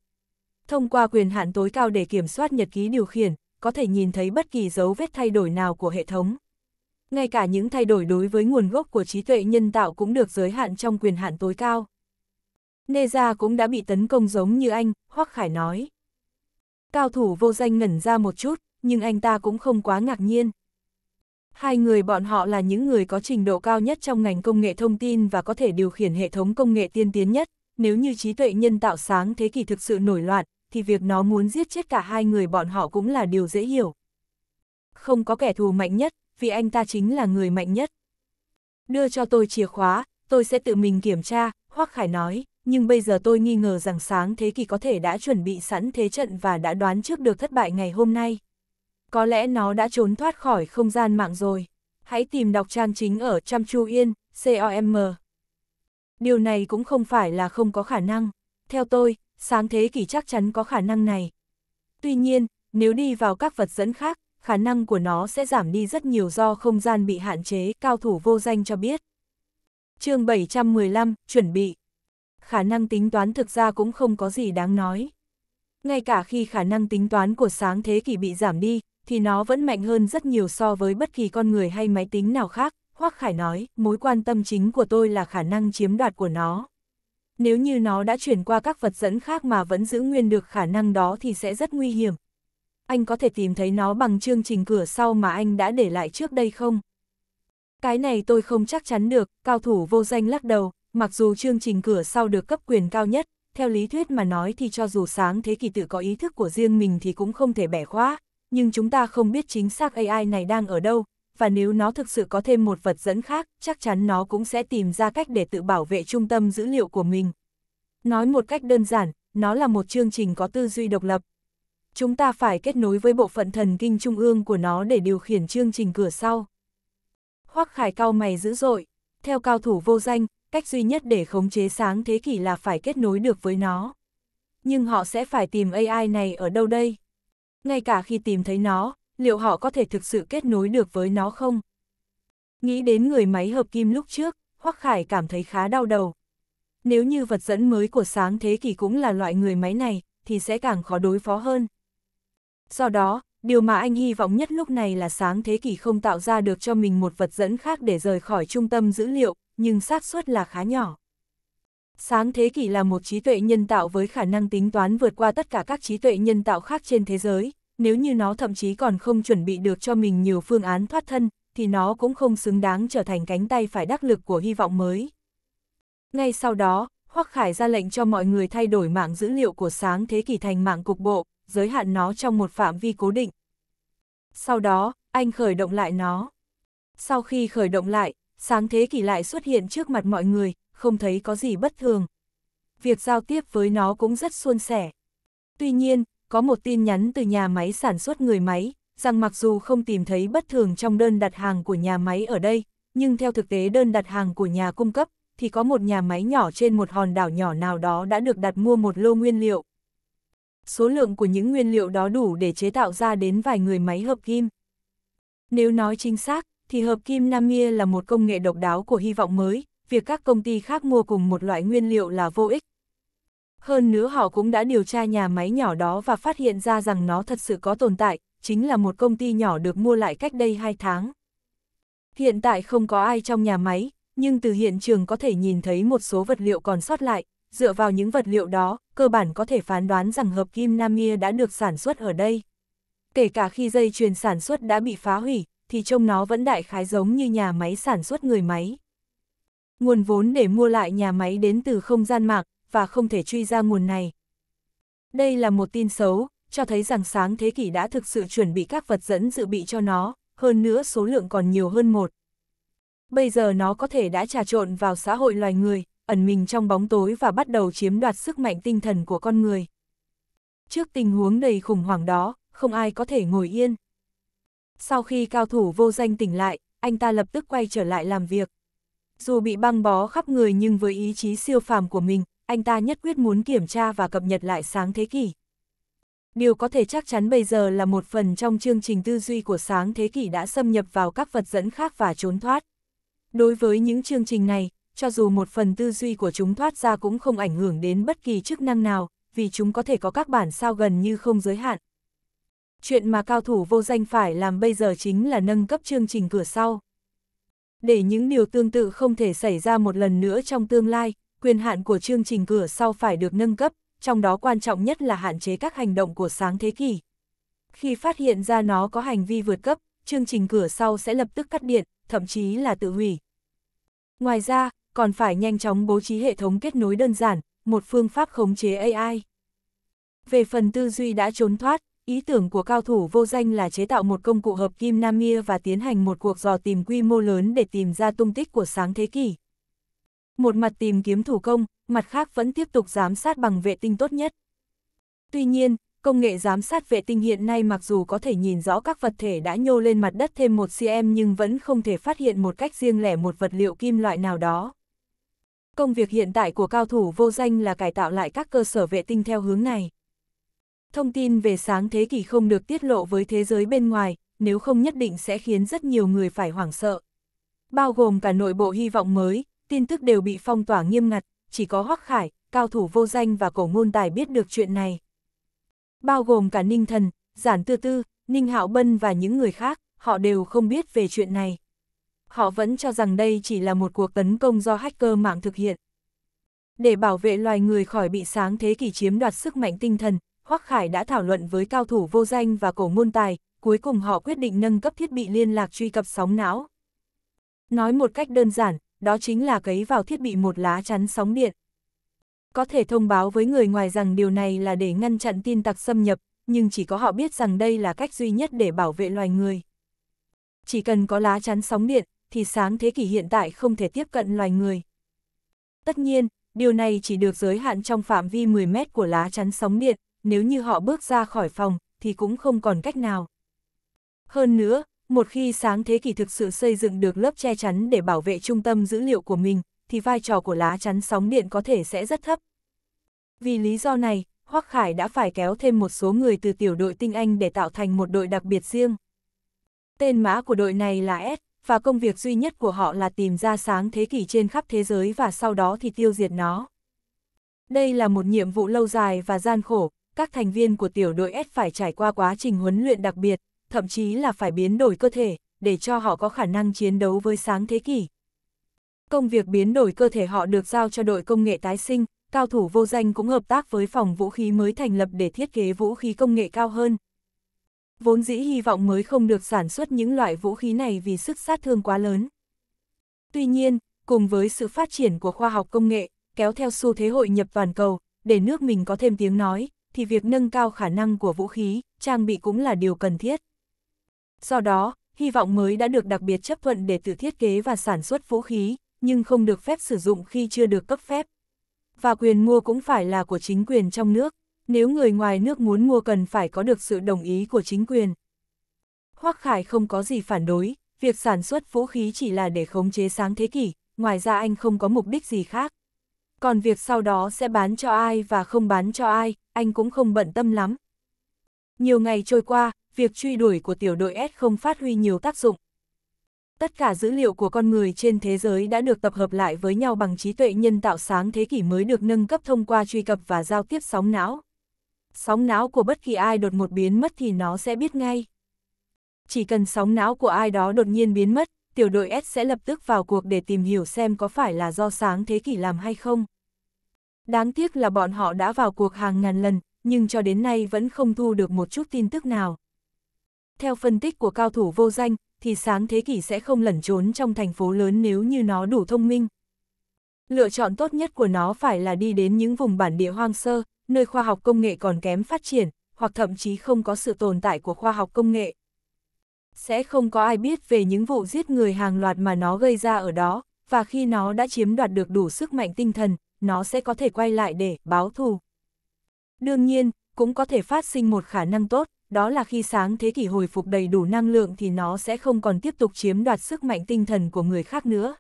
Thông qua quyền hạn tối cao để kiểm soát nhật ký điều khiển, có thể nhìn thấy bất kỳ dấu vết thay đổi nào của hệ thống. Ngay cả những thay đổi đối với nguồn gốc của trí tuệ nhân tạo cũng được giới hạn trong quyền hạn tối cao. Neza cũng đã bị tấn công giống như anh, Hoắc Khải nói. Cao thủ vô danh ngẩn ra một chút, nhưng anh ta cũng không quá ngạc nhiên. Hai người bọn họ là những người có trình độ cao nhất trong ngành công nghệ thông tin và có thể điều khiển hệ thống công nghệ tiên tiến nhất. Nếu như trí tuệ nhân tạo sáng thế kỷ thực sự nổi loạn, thì việc nó muốn giết chết cả hai người bọn họ cũng là điều dễ hiểu. Không có kẻ thù mạnh nhất, vì anh ta chính là người mạnh nhất. Đưa cho tôi chìa khóa, tôi sẽ tự mình kiểm tra, Hoắc Khải nói nhưng bây giờ tôi nghi ngờ rằng sáng thế kỷ có thể đã chuẩn bị sẵn thế trận và đã đoán trước được thất bại ngày hôm nay. Có lẽ nó đã trốn thoát khỏi không gian mạng rồi. Hãy tìm đọc trang chính ở Chăm Chu Yên, COM. Điều này cũng không phải là không có khả năng. Theo tôi, sáng thế kỷ chắc chắn có khả năng này. Tuy nhiên, nếu đi vào các vật dẫn khác, khả năng của nó sẽ giảm đi rất nhiều do không gian bị hạn chế, cao thủ vô danh cho biết. chương 715, chuẩn bị khả năng tính toán thực ra cũng không có gì đáng nói. Ngay cả khi khả năng tính toán của sáng thế kỷ bị giảm đi, thì nó vẫn mạnh hơn rất nhiều so với bất kỳ con người hay máy tính nào khác, Hoác Khải nói, mối quan tâm chính của tôi là khả năng chiếm đoạt của nó. Nếu như nó đã chuyển qua các vật dẫn khác mà vẫn giữ nguyên được khả năng đó thì sẽ rất nguy hiểm. Anh có thể tìm thấy nó bằng chương trình cửa sau mà anh đã để lại trước đây không? Cái này tôi không chắc chắn được, cao thủ vô danh lắc đầu, Mặc dù chương trình cửa sau được cấp quyền cao nhất, theo lý thuyết mà nói thì cho dù sáng thế kỷ tự có ý thức của riêng mình thì cũng không thể bẻ khóa, nhưng chúng ta không biết chính xác AI này đang ở đâu, và nếu nó thực sự có thêm một vật dẫn khác, chắc chắn nó cũng sẽ tìm ra cách để tự bảo vệ trung tâm dữ liệu của mình. Nói một cách đơn giản, nó là một chương trình có tư duy độc lập. Chúng ta phải kết nối với bộ phận thần kinh trung ương của nó để điều khiển chương trình cửa sau. Hoắc Khải cao mày dữ dội, theo cao thủ vô danh, cách duy nhất để khống chế sáng thế kỷ là phải kết nối được với nó. Nhưng họ sẽ phải tìm AI này ở đâu đây? Ngay cả khi tìm thấy nó, liệu họ có thể thực sự kết nối được với nó không? Nghĩ đến người máy hợp kim lúc trước, Hoắc Khải cảm thấy khá đau đầu. Nếu như vật dẫn mới của sáng thế kỷ cũng là loại người máy này, thì sẽ càng khó đối phó hơn. Do đó, điều mà anh hy vọng nhất lúc này là sáng thế kỷ không tạo ra được cho mình một vật dẫn khác để rời khỏi trung tâm dữ liệu, nhưng xác suất là khá nhỏ. Sáng thế kỷ là một trí tuệ nhân tạo với khả năng tính toán vượt qua tất cả các trí tuệ nhân tạo khác trên thế giới, nếu như nó thậm chí còn không chuẩn bị được cho mình nhiều phương án thoát thân, thì nó cũng không xứng đáng trở thành cánh tay phải đắc lực của hy vọng mới. Ngay sau đó, Hoắc Khải ra lệnh cho mọi người thay đổi mạng dữ liệu của sáng thế kỷ thành mạng cục bộ, giới hạn nó trong một phạm vi cố định. Sau đó, anh khởi động lại nó. Sau khi khởi động lại, sáng thế kỷ lại xuất hiện trước mặt mọi người, không thấy có gì bất thường. Việc giao tiếp với nó cũng rất suôn sẻ. Tuy nhiên, có một tin nhắn từ nhà máy sản xuất người máy, rằng mặc dù không tìm thấy bất thường trong đơn đặt hàng của nhà máy ở đây, nhưng theo thực tế đơn đặt hàng của nhà cung cấp, thì có một nhà máy nhỏ trên một hòn đảo nhỏ nào đó đã được đặt mua một lô nguyên liệu. Số lượng của những nguyên liệu đó đủ để chế tạo ra đến vài người máy hợp kim. Nếu nói chính xác, thì hợp kim namia là một công nghệ độc đáo của hy vọng mới, việc các công ty khác mua cùng một loại nguyên liệu là vô ích. Hơn nữa họ cũng đã điều tra nhà máy nhỏ đó và phát hiện ra rằng nó thật sự có tồn tại, chính là một công ty nhỏ được mua lại cách đây 2 tháng. Hiện tại không có ai trong nhà máy, nhưng từ hiện trường có thể nhìn thấy một số vật liệu còn sót lại, dựa vào những vật liệu đó, cơ bản có thể phán đoán rằng hợp kim Namia đã được sản xuất ở đây. Kể cả khi dây chuyền sản xuất đã bị phá hủy, thì trông nó vẫn đại khái giống như nhà máy sản xuất người máy. Nguồn vốn để mua lại nhà máy đến từ không gian mạng, và không thể truy ra nguồn này. Đây là một tin xấu, cho thấy rằng sáng thế kỷ đã thực sự chuẩn bị các vật dẫn dự bị cho nó, hơn nữa số lượng còn nhiều hơn một. Bây giờ nó có thể đã trà trộn vào xã hội loài người, ẩn mình trong bóng tối và bắt đầu chiếm đoạt sức mạnh tinh thần của con người. Trước tình huống đầy khủng hoảng đó, không ai có thể ngồi yên. Sau khi cao thủ vô danh tỉnh lại, anh ta lập tức quay trở lại làm việc. Dù bị băng bó khắp người nhưng với ý chí siêu phàm của mình, anh ta nhất quyết muốn kiểm tra và cập nhật lại sáng thế kỷ. Điều có thể chắc chắn bây giờ là một phần trong chương trình tư duy của sáng thế kỷ đã xâm nhập vào các vật dẫn khác và trốn thoát. Đối với những chương trình này, cho dù một phần tư duy của chúng thoát ra cũng không ảnh hưởng đến bất kỳ chức năng nào, vì chúng có thể có các bản sao gần như không giới hạn, chuyện mà cao thủ vô danh phải làm bây giờ chính là nâng cấp chương trình cửa sau. Để những điều tương tự không thể xảy ra một lần nữa trong tương lai, quyền hạn của chương trình cửa sau phải được nâng cấp, trong đó quan trọng nhất là hạn chế các hành động của sáng thế kỷ. Khi phát hiện ra nó có hành vi vượt cấp, chương trình cửa sau sẽ lập tức cắt điện, thậm chí là tự hủy. Ngoài ra, còn phải nhanh chóng bố trí hệ thống kết nối đơn giản, một phương pháp khống chế AI. Về phần tư duy đã trốn thoát, Ý tưởng của cao thủ vô danh là chế tạo một công cụ hợp kim Namir và tiến hành một cuộc dò tìm quy mô lớn để tìm ra tung tích của sáng thế kỷ. Một mặt tìm kiếm thủ công, mặt khác vẫn tiếp tục giám sát bằng vệ tinh tốt nhất. Tuy nhiên, công nghệ giám sát vệ tinh hiện nay mặc dù có thể nhìn rõ các vật thể đã nhô lên mặt đất thêm một cm nhưng vẫn không thể phát hiện một cách riêng lẻ một vật liệu kim loại nào đó. Công việc hiện tại của cao thủ vô danh là cải tạo lại các cơ sở vệ tinh theo hướng này. Thông tin về sáng thế kỷ không được tiết lộ với thế giới bên ngoài, nếu không nhất định sẽ khiến rất nhiều người phải hoảng sợ. Bao gồm cả nội bộ hy vọng mới, tin tức đều bị phong tỏa nghiêm ngặt, chỉ có Hoắc Khải, cao thủ vô danh và cổ ngôn tài biết được chuyện này. Bao gồm cả Ninh Thần, Giản Tư Tư, Ninh Hạo Bân và những người khác, họ đều không biết về chuyện này. Họ vẫn cho rằng đây chỉ là một cuộc tấn công do hacker mạng thực hiện. Để bảo vệ loài người khỏi bị sáng thế kỷ chiếm đoạt sức mạnh tinh thần, Hoắc Khải đã thảo luận với cao thủ vô danh và cổ môn tài, cuối cùng họ quyết định nâng cấp thiết bị liên lạc truy cập sóng não. Nói một cách đơn giản, đó chính là cấy vào thiết bị một lá chắn sóng điện. Có thể thông báo với người ngoài rằng điều này là để ngăn chặn tin tặc xâm nhập, nhưng chỉ có họ biết rằng đây là cách duy nhất để bảo vệ loài người. Chỉ cần có lá chắn sóng điện, thì sáng thế kỷ hiện tại không thể tiếp cận loài người. Tất nhiên, điều này chỉ được giới hạn trong phạm vi 10 mét của lá chắn sóng điện, nếu như họ bước ra khỏi phòng, thì cũng không còn cách nào. Hơn nữa, một khi sáng thế kỷ thực sự xây dựng được lớp che chắn để bảo vệ trung tâm dữ liệu của mình, thì vai trò của lá chắn sóng điện có thể sẽ rất thấp. Vì lý do này, Hoắc Khải đã phải kéo thêm một số người từ tiểu đội tinh anh để tạo thành một đội đặc biệt riêng. Tên mã của đội này là S, và công việc duy nhất của họ là tìm ra sáng thế kỷ trên khắp thế giới và sau đó thì tiêu diệt nó. Đây là một nhiệm vụ lâu dài và gian khổ, các thành viên của tiểu đội S phải trải qua quá trình huấn luyện đặc biệt, thậm chí là phải biến đổi cơ thể, để cho họ có khả năng chiến đấu với sáng thế kỷ. Công việc biến đổi cơ thể họ được giao cho đội công nghệ tái sinh, cao thủ vô danh cũng hợp tác với phòng vũ khí mới thành lập để thiết kế vũ khí công nghệ cao hơn. Vốn dĩ hy vọng mới không được sản xuất những loại vũ khí này vì sức sát thương quá lớn. Tuy nhiên, cùng với sự phát triển của khoa học công nghệ, kéo theo xu thế hội nhập toàn cầu, để nước mình có thêm tiếng nói, thì việc nâng cao khả năng của vũ khí, trang bị cũng là điều cần thiết. Do đó, hy vọng mới đã được đặc biệt chấp thuận để tự thiết kế và sản xuất vũ khí, nhưng không được phép sử dụng khi chưa được cấp phép. Và quyền mua cũng phải là của chính quyền trong nước, nếu người ngoài nước muốn mua cần phải có được sự đồng ý của chính quyền. Hoắc Khải không có gì phản đối, việc sản xuất vũ khí chỉ là để khống chế sáng thế kỷ, ngoài ra anh không có mục đích gì khác còn việc sau đó sẽ bán cho ai và không bán cho ai, anh cũng không bận tâm lắm. Nhiều ngày trôi qua, việc truy đuổi của tiểu đội S không phát huy nhiều tác dụng. Tất cả dữ liệu của con người trên thế giới đã được tập hợp lại với nhau bằng trí tuệ nhân tạo sáng thế kỷ mới được nâng cấp thông qua truy cập và giao tiếp sóng não. Sóng não của bất kỳ ai đột một biến mất thì nó sẽ biết ngay. Chỉ cần sóng não của ai đó đột nhiên biến mất, tiểu đội S sẽ lập tức vào cuộc để tìm hiểu xem có phải là do sáng thế kỷ làm hay không. Đáng tiếc là bọn họ đã vào cuộc hàng ngàn lần, nhưng cho đến nay vẫn không thu được một chút tin tức nào. Theo phân tích của cao thủ vô danh, thì sáng thế kỷ sẽ không lẩn trốn trong thành phố lớn nếu như nó đủ thông minh. Lựa chọn tốt nhất của nó phải là đi đến những vùng bản địa hoang sơ, nơi khoa học công nghệ còn kém phát triển, hoặc thậm chí không có sự tồn tại của khoa học công nghệ sẽ không có ai biết về những vụ giết người hàng loạt mà nó gây ra ở đó, và khi nó đã chiếm đoạt được đủ sức mạnh tinh thần, nó sẽ có thể quay lại để báo thù. Đương nhiên, cũng có thể phát sinh một khả năng tốt, đó là khi sáng thế kỷ hồi phục đầy đủ năng lượng thì nó sẽ không còn tiếp tục chiếm đoạt sức mạnh tinh thần của người khác nữa.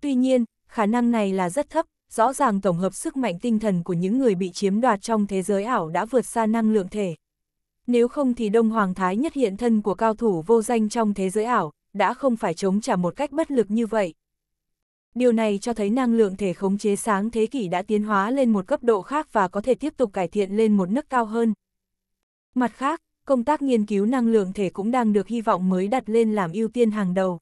Tuy nhiên, khả năng này là rất thấp, rõ ràng tổng hợp sức mạnh tinh thần của những người bị chiếm đoạt trong thế giới ảo đã vượt xa năng lượng thể. Nếu không thì Đông Hoàng Thái nhất hiện thân của cao thủ vô danh trong thế giới ảo, đã không phải chống trả một cách bất lực như vậy. Điều này cho thấy năng lượng thể khống chế sáng thế kỷ đã tiến hóa lên một cấp độ khác và có thể tiếp tục cải thiện lên một nước cao hơn. Mặt khác, công tác nghiên cứu năng lượng thể cũng đang được hy vọng mới đặt lên làm ưu tiên hàng đầu.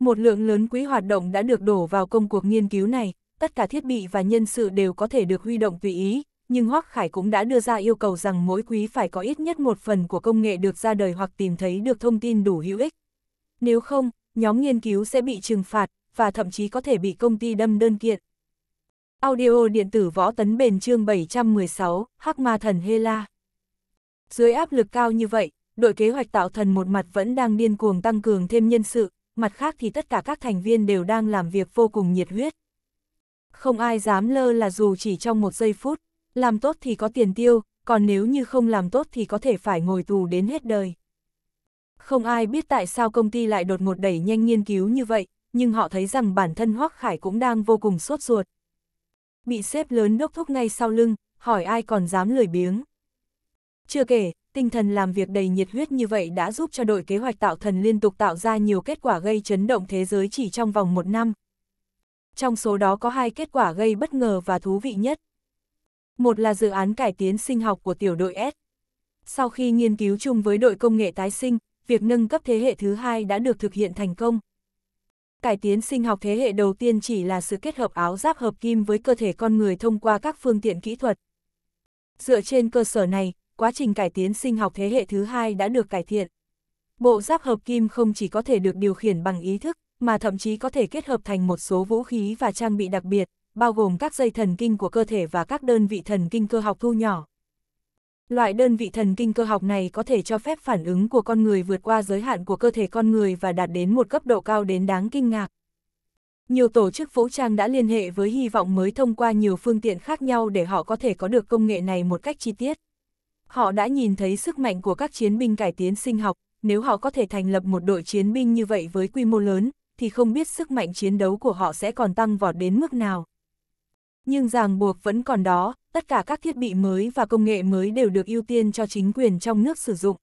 Một lượng lớn quỹ hoạt động đã được đổ vào công cuộc nghiên cứu này, tất cả thiết bị và nhân sự đều có thể được huy động tùy ý, nhưng Hoắc Khải cũng đã đưa ra yêu cầu rằng mỗi quý phải có ít nhất một phần của công nghệ được ra đời hoặc tìm thấy được thông tin đủ hữu ích. Nếu không, nhóm nghiên cứu sẽ bị trừng phạt, và thậm chí có thể bị công ty đâm đơn kiện. Audio điện tử võ tấn bền chương 716, Hắc Ma Thần Hela. Dưới áp lực cao như vậy, đội kế hoạch tạo thần một mặt vẫn đang điên cuồng tăng cường thêm nhân sự, mặt khác thì tất cả các thành viên đều đang làm việc vô cùng nhiệt huyết. Không ai dám lơ là dù chỉ trong một giây phút, làm tốt thì có tiền tiêu, còn nếu như không làm tốt thì có thể phải ngồi tù đến hết đời. Không ai biết tại sao công ty lại đột ngột đẩy nhanh nghiên cứu như vậy, nhưng họ thấy rằng bản thân Hoắc Khải cũng đang vô cùng sốt ruột. Bị xếp lớn đốc thúc ngay sau lưng, hỏi ai còn dám lười biếng. Chưa kể, tinh thần làm việc đầy nhiệt huyết như vậy đã giúp cho đội kế hoạch tạo thần liên tục tạo ra nhiều kết quả gây chấn động thế giới chỉ trong vòng một năm. Trong số đó có hai kết quả gây bất ngờ và thú vị nhất. Một là dự án cải tiến sinh học của tiểu đội S. Sau khi nghiên cứu chung với đội công nghệ tái sinh, việc nâng cấp thế hệ thứ hai đã được thực hiện thành công. Cải tiến sinh học thế hệ đầu tiên chỉ là sự kết hợp áo giáp hợp kim với cơ thể con người thông qua các phương tiện kỹ thuật. Dựa trên cơ sở này, quá trình cải tiến sinh học thế hệ thứ hai đã được cải thiện. Bộ giáp hợp kim không chỉ có thể được điều khiển bằng ý thức, mà thậm chí có thể kết hợp thành một số vũ khí và trang bị đặc biệt, bao gồm các dây thần kinh của cơ thể và các đơn vị thần kinh cơ học thu nhỏ. Loại đơn vị thần kinh cơ học này có thể cho phép phản ứng của con người vượt qua giới hạn của cơ thể con người và đạt đến một cấp độ cao đến đáng kinh ngạc. Nhiều tổ chức vũ trang đã liên hệ với hy vọng mới thông qua nhiều phương tiện khác nhau để họ có thể có được công nghệ này một cách chi tiết. Họ đã nhìn thấy sức mạnh của các chiến binh cải tiến sinh học, nếu họ có thể thành lập một đội chiến binh như vậy với quy mô lớn, thì không biết sức mạnh chiến đấu của họ sẽ còn tăng vọt đến mức nào. Nhưng ràng buộc vẫn còn đó, tất cả các thiết bị mới và công nghệ mới đều được ưu tiên cho chính quyền trong nước sử dụng.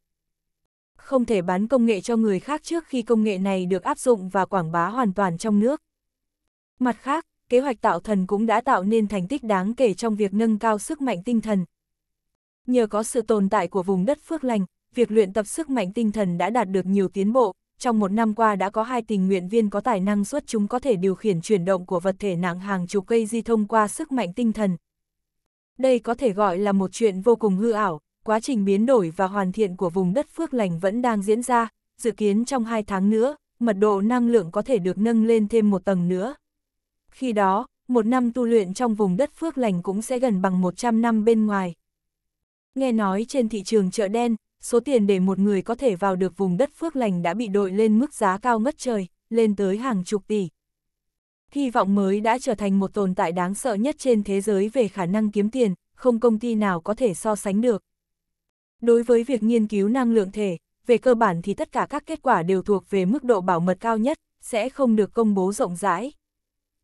Không thể bán công nghệ cho người khác trước khi công nghệ này được áp dụng và quảng bá hoàn toàn trong nước. Mặt khác, kế hoạch tạo thần cũng đã tạo nên thành tích đáng kể trong việc nâng cao sức mạnh tinh thần. Nhờ có sự tồn tại của vùng đất phước lành, việc luyện tập sức mạnh tinh thần đã đạt được nhiều tiến bộ, trong một năm qua đã có hai tình nguyện viên có tài năng xuất chúng có thể điều khiển chuyển động của vật thể nặng hàng chục cây di thông qua sức mạnh tinh thần. Đây có thể gọi là một chuyện vô cùng hư ảo, quá trình biến đổi và hoàn thiện của vùng đất phước lành vẫn đang diễn ra, dự kiến trong hai tháng nữa, mật độ năng lượng có thể được nâng lên thêm một tầng nữa. Khi đó, một năm tu luyện trong vùng đất phước lành cũng sẽ gần bằng 100 năm bên ngoài. Nghe nói trên thị trường chợ đen, số tiền để một người có thể vào được vùng đất phước lành đã bị đội lên mức giá cao ngất trời, lên tới hàng chục tỷ. Hy vọng mới đã trở thành một tồn tại đáng sợ nhất trên thế giới về khả năng kiếm tiền, không công ty nào có thể so sánh được. Đối với việc nghiên cứu năng lượng thể, về cơ bản thì tất cả các kết quả đều thuộc về mức độ bảo mật cao nhất, sẽ không được công bố rộng rãi.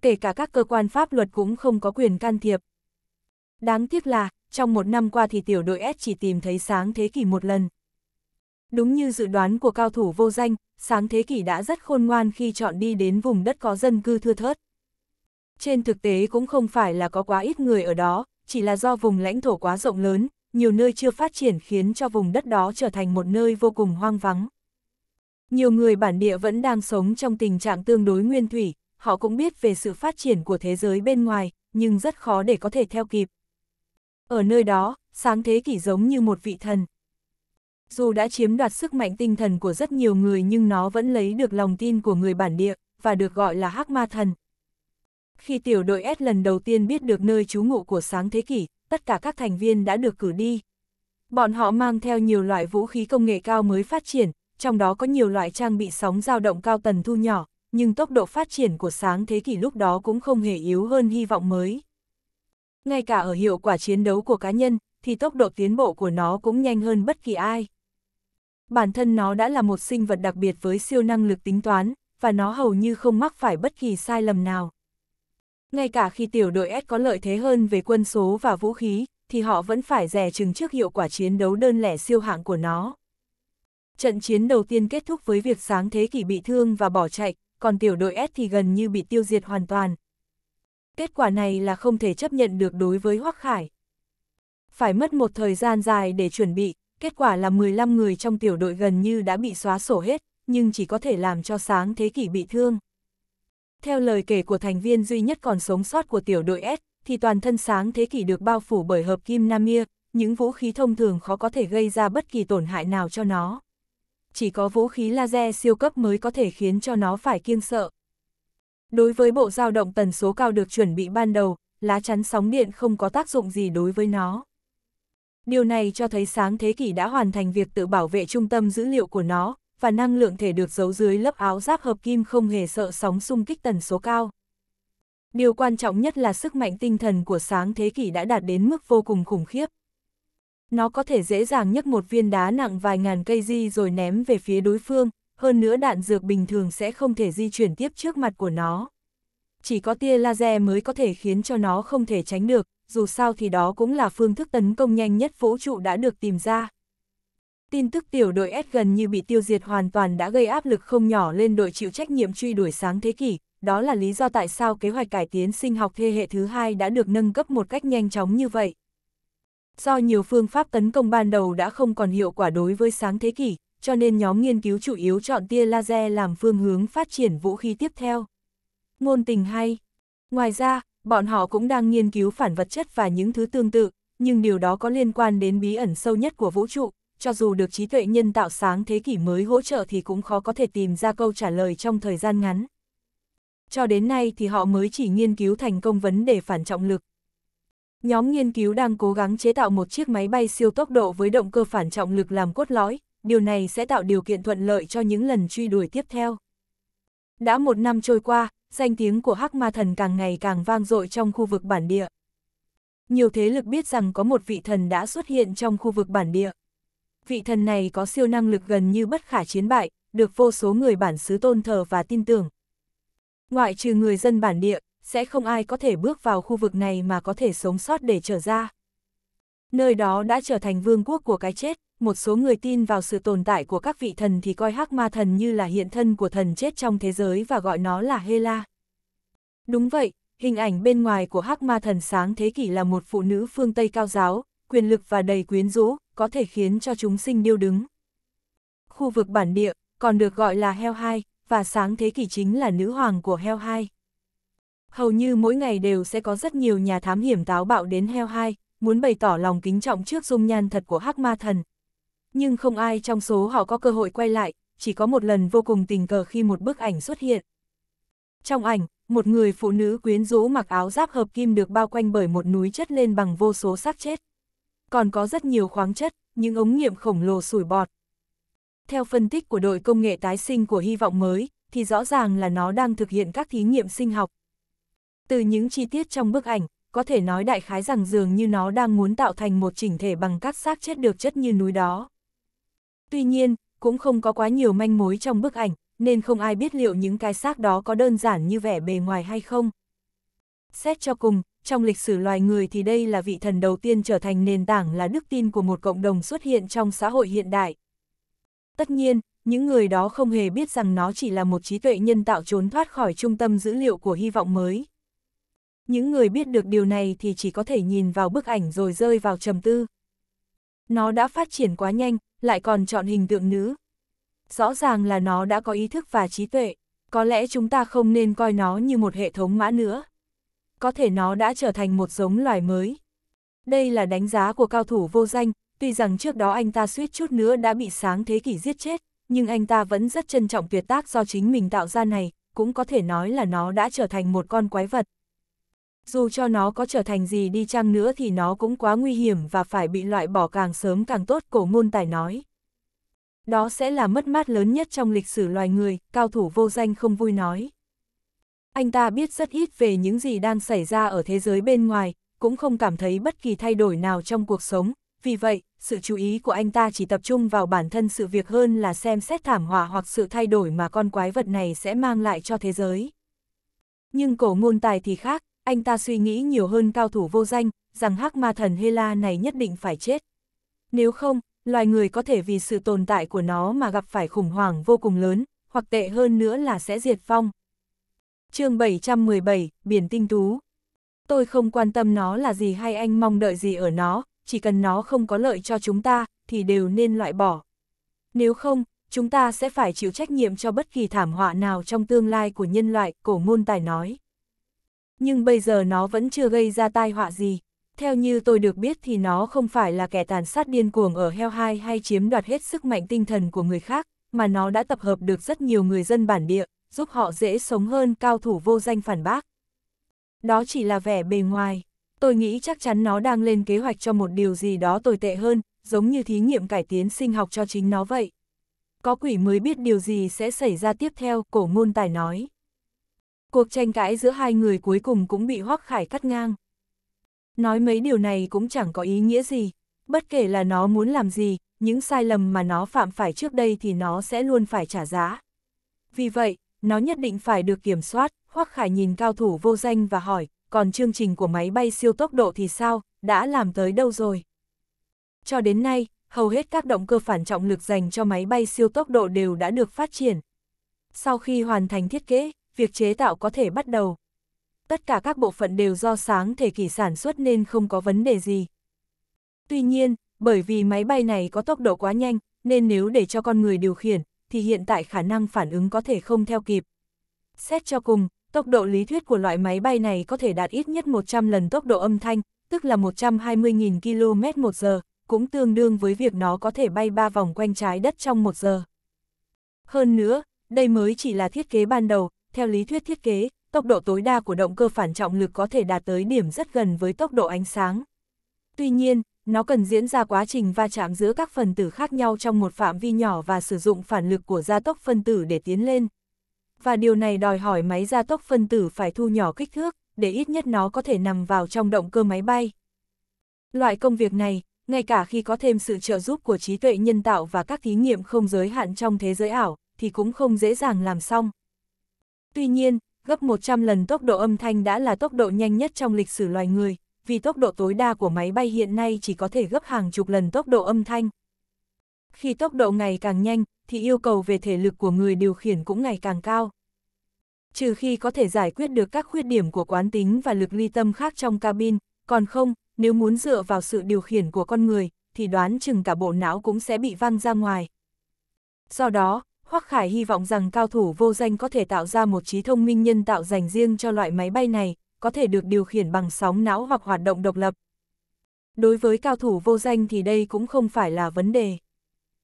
Kể cả các cơ quan pháp luật cũng không có quyền can thiệp. Đáng tiếc là, trong một năm qua thì tiểu đội S chỉ tìm thấy sáng thế kỷ một lần. Đúng như dự đoán của cao thủ vô danh, sáng thế kỷ đã rất khôn ngoan khi chọn đi đến vùng đất có dân cư thưa thớt. Trên thực tế cũng không phải là có quá ít người ở đó, chỉ là do vùng lãnh thổ quá rộng lớn, nhiều nơi chưa phát triển khiến cho vùng đất đó trở thành một nơi vô cùng hoang vắng. Nhiều người bản địa vẫn đang sống trong tình trạng tương đối nguyên thủy, họ cũng biết về sự phát triển của thế giới bên ngoài, nhưng rất khó để có thể theo kịp. Ở nơi đó, sáng thế kỷ giống như một vị thần. Dù đã chiếm đoạt sức mạnh tinh thần của rất nhiều người nhưng nó vẫn lấy được lòng tin của người bản địa, và được gọi là hắc ma thần. Khi tiểu đội S lần đầu tiên biết được nơi trú ngụ của sáng thế kỷ, tất cả các thành viên đã được cử đi. Bọn họ mang theo nhiều loại vũ khí công nghệ cao mới phát triển, trong đó có nhiều loại trang bị sóng dao động cao tần thu nhỏ, nhưng tốc độ phát triển của sáng thế kỷ lúc đó cũng không hề yếu hơn hy vọng mới ngay cả ở hiệu quả chiến đấu của cá nhân, thì tốc độ tiến bộ của nó cũng nhanh hơn bất kỳ ai. Bản thân nó đã là một sinh vật đặc biệt với siêu năng lực tính toán, và nó hầu như không mắc phải bất kỳ sai lầm nào. Ngay cả khi tiểu đội S có lợi thế hơn về quân số và vũ khí, thì họ vẫn phải rè chừng trước hiệu quả chiến đấu đơn lẻ siêu hạng của nó. Trận chiến đầu tiên kết thúc với việc sáng thế kỷ bị thương và bỏ chạy, còn tiểu đội S thì gần như bị tiêu diệt hoàn toàn, kết quả này là không thể chấp nhận được đối với Hoắc Khải. Phải mất một thời gian dài để chuẩn bị, kết quả là 15 người trong tiểu đội gần như đã bị xóa sổ hết, nhưng chỉ có thể làm cho sáng thế kỷ bị thương. Theo lời kể của thành viên duy nhất còn sống sót của tiểu đội S, thì toàn thân sáng thế kỷ được bao phủ bởi hợp kim Namir, những vũ khí thông thường khó có thể gây ra bất kỳ tổn hại nào cho nó. Chỉ có vũ khí laser siêu cấp mới có thể khiến cho nó phải kiêng sợ. Đối với bộ dao động tần số cao được chuẩn bị ban đầu, lá chắn sóng điện không có tác dụng gì đối với nó. Điều này cho thấy sáng thế kỷ đã hoàn thành việc tự bảo vệ trung tâm dữ liệu của nó, và năng lượng thể được giấu dưới lớp áo giáp hợp kim không hề sợ sóng xung kích tần số cao. Điều quan trọng nhất là sức mạnh tinh thần của sáng thế kỷ đã đạt đến mức vô cùng khủng khiếp. Nó có thể dễ dàng nhấc một viên đá nặng vài ngàn cây di rồi ném về phía đối phương, hơn nữa đạn dược bình thường sẽ không thể di chuyển tiếp trước mặt của nó. Chỉ có tia laser mới có thể khiến cho nó không thể tránh được, dù sao thì đó cũng là phương thức tấn công nhanh nhất vũ trụ đã được tìm ra. Tin tức tiểu đội S gần như bị tiêu diệt hoàn toàn đã gây áp lực không nhỏ lên đội chịu trách nhiệm truy đuổi sáng thế kỷ, đó là lý do tại sao kế hoạch cải tiến sinh học thế hệ thứ hai đã được nâng cấp một cách nhanh chóng như vậy. Do nhiều phương pháp tấn công ban đầu đã không còn hiệu quả đối với sáng thế kỷ, cho nên nhóm nghiên cứu chủ yếu chọn tia laser làm phương hướng phát triển vũ khí tiếp theo. Ngôn tình hay. Ngoài ra, bọn họ cũng đang nghiên cứu phản vật chất và những thứ tương tự, nhưng điều đó có liên quan đến bí ẩn sâu nhất của vũ trụ, cho dù được trí tuệ nhân tạo sáng thế kỷ mới hỗ trợ thì cũng khó có thể tìm ra câu trả lời trong thời gian ngắn. Cho đến nay thì họ mới chỉ nghiên cứu thành công vấn đề phản trọng lực. Nhóm nghiên cứu đang cố gắng chế tạo một chiếc máy bay siêu tốc độ với động cơ phản trọng lực làm cốt lõi, điều này sẽ tạo điều kiện thuận lợi cho những lần truy đuổi tiếp theo. Đã một năm trôi qua, danh tiếng của Hắc Ma Thần càng ngày càng vang dội trong khu vực bản địa. Nhiều thế lực biết rằng có một vị thần đã xuất hiện trong khu vực bản địa. Vị thần này có siêu năng lực gần như bất khả chiến bại, được vô số người bản xứ tôn thờ và tin tưởng. Ngoại trừ người dân bản địa, sẽ không ai có thể bước vào khu vực này mà có thể sống sót để trở ra. Nơi đó đã trở thành vương quốc của cái chết một số người tin vào sự tồn tại của các vị thần thì coi hắc ma thần như là hiện thân của thần chết trong thế giới và gọi nó là Hela. Đúng vậy, hình ảnh bên ngoài của hắc ma thần sáng thế kỷ là một phụ nữ phương Tây cao giáo, quyền lực và đầy quyến rũ, có thể khiến cho chúng sinh điêu đứng. Khu vực bản địa, còn được gọi là heo hai, và sáng thế kỷ chính là nữ hoàng của heo hai. Hầu như mỗi ngày đều sẽ có rất nhiều nhà thám hiểm táo bạo đến heo hai, muốn bày tỏ lòng kính trọng trước dung nhan thật của hắc ma thần, nhưng không ai trong số họ có cơ hội quay lại, chỉ có một lần vô cùng tình cờ khi một bức ảnh xuất hiện. Trong ảnh, một người phụ nữ quyến rũ mặc áo giáp hợp kim được bao quanh bởi một núi chất lên bằng vô số xác chết. Còn có rất nhiều khoáng chất, những ống nghiệm khổng lồ sủi bọt. Theo phân tích của đội công nghệ tái sinh của hy vọng mới, thì rõ ràng là nó đang thực hiện các thí nghiệm sinh học. Từ những chi tiết trong bức ảnh, có thể nói đại khái rằng dường như nó đang muốn tạo thành một chỉnh thể bằng các xác chết được chất như núi đó. Tuy nhiên, cũng không có quá nhiều manh mối trong bức ảnh, nên không ai biết liệu những cái xác đó có đơn giản như vẻ bề ngoài hay không. Xét cho cùng, trong lịch sử loài người thì đây là vị thần đầu tiên trở thành nền tảng là đức tin của một cộng đồng xuất hiện trong xã hội hiện đại. Tất nhiên, những người đó không hề biết rằng nó chỉ là một trí tuệ nhân tạo trốn thoát khỏi trung tâm dữ liệu của hy vọng mới. Những người biết được điều này thì chỉ có thể nhìn vào bức ảnh rồi rơi vào trầm tư. Nó đã phát triển quá nhanh, lại còn chọn hình tượng nữ. Rõ ràng là nó đã có ý thức và trí tuệ, có lẽ chúng ta không nên coi nó như một hệ thống mã nữa. Có thể nó đã trở thành một giống loài mới. Đây là đánh giá của cao thủ vô danh, tuy rằng trước đó anh ta suýt chút nữa đã bị sáng thế kỷ giết chết, nhưng anh ta vẫn rất trân trọng tuyệt tác do chính mình tạo ra này, cũng có thể nói là nó đã trở thành một con quái vật dù cho nó có trở thành gì đi chăng nữa thì nó cũng quá nguy hiểm và phải bị loại bỏ càng sớm càng tốt, cổ ngôn tài nói. Đó sẽ là mất mát lớn nhất trong lịch sử loài người, cao thủ vô danh không vui nói. Anh ta biết rất ít về những gì đang xảy ra ở thế giới bên ngoài, cũng không cảm thấy bất kỳ thay đổi nào trong cuộc sống, vì vậy, sự chú ý của anh ta chỉ tập trung vào bản thân sự việc hơn là xem xét thảm họa hoặc sự thay đổi mà con quái vật này sẽ mang lại cho thế giới. Nhưng cổ ngôn tài thì khác, anh ta suy nghĩ nhiều hơn cao thủ vô danh, rằng hắc ma thần Hela này nhất định phải chết. Nếu không, loài người có thể vì sự tồn tại của nó mà gặp phải khủng hoảng vô cùng lớn, hoặc tệ hơn nữa là sẽ diệt phong. chương 717, Biển Tinh Tú Tôi không quan tâm nó là gì hay anh mong đợi gì ở nó, chỉ cần nó không có lợi cho chúng ta, thì đều nên loại bỏ. Nếu không, chúng ta sẽ phải chịu trách nhiệm cho bất kỳ thảm họa nào trong tương lai của nhân loại, cổ ngôn tài nói nhưng bây giờ nó vẫn chưa gây ra tai họa gì. Theo như tôi được biết thì nó không phải là kẻ tàn sát điên cuồng ở heo hai hay chiếm đoạt hết sức mạnh tinh thần của người khác, mà nó đã tập hợp được rất nhiều người dân bản địa, giúp họ dễ sống hơn cao thủ vô danh phản bác. Đó chỉ là vẻ bề ngoài. Tôi nghĩ chắc chắn nó đang lên kế hoạch cho một điều gì đó tồi tệ hơn, giống như thí nghiệm cải tiến sinh học cho chính nó vậy. Có quỷ mới biết điều gì sẽ xảy ra tiếp theo, cổ ngôn tài nói. Cuộc tranh cãi giữa hai người cuối cùng cũng bị Hoắc Khải cắt ngang. Nói mấy điều này cũng chẳng có ý nghĩa gì, bất kể là nó muốn làm gì, những sai lầm mà nó phạm phải trước đây thì nó sẽ luôn phải trả giá. Vì vậy, nó nhất định phải được kiểm soát, Hoắc Khải nhìn cao thủ vô danh và hỏi, còn chương trình của máy bay siêu tốc độ thì sao, đã làm tới đâu rồi? Cho đến nay, hầu hết các động cơ phản trọng lực dành cho máy bay siêu tốc độ đều đã được phát triển. Sau khi hoàn thành thiết kế, việc chế tạo có thể bắt đầu. Tất cả các bộ phận đều do sáng thể kỷ sản xuất nên không có vấn đề gì. Tuy nhiên, bởi vì máy bay này có tốc độ quá nhanh, nên nếu để cho con người điều khiển, thì hiện tại khả năng phản ứng có thể không theo kịp. Xét cho cùng, tốc độ lý thuyết của loại máy bay này có thể đạt ít nhất 100 lần tốc độ âm thanh, tức là 120.000 km một giờ, cũng tương đương với việc nó có thể bay 3 vòng quanh trái đất trong một giờ. Hơn nữa, đây mới chỉ là thiết kế ban đầu, theo lý thuyết thiết kế, tốc độ tối đa của động cơ phản trọng lực có thể đạt tới điểm rất gần với tốc độ ánh sáng. Tuy nhiên, nó cần diễn ra quá trình va chạm giữa các phần tử khác nhau trong một phạm vi nhỏ và sử dụng phản lực của gia tốc phân tử để tiến lên. Và điều này đòi hỏi máy gia tốc phân tử phải thu nhỏ kích thước, để ít nhất nó có thể nằm vào trong động cơ máy bay. Loại công việc này, ngay cả khi có thêm sự trợ giúp của trí tuệ nhân tạo và các thí nghiệm không giới hạn trong thế giới ảo, thì cũng không dễ dàng làm xong. Tuy nhiên, gấp 100 lần tốc độ âm thanh đã là tốc độ nhanh nhất trong lịch sử loài người, vì tốc độ tối đa của máy bay hiện nay chỉ có thể gấp hàng chục lần tốc độ âm thanh. Khi tốc độ ngày càng nhanh, thì yêu cầu về thể lực của người điều khiển cũng ngày càng cao. Trừ khi có thể giải quyết được các khuyết điểm của quán tính và lực ly tâm khác trong cabin, còn không, nếu muốn dựa vào sự điều khiển của con người, thì đoán chừng cả bộ não cũng sẽ bị văng ra ngoài. Do đó, Hoắc Khải hy vọng rằng cao thủ vô danh có thể tạo ra một trí thông minh nhân tạo dành riêng cho loại máy bay này, có thể được điều khiển bằng sóng não hoặc hoạt động độc lập. Đối với cao thủ vô danh thì đây cũng không phải là vấn đề.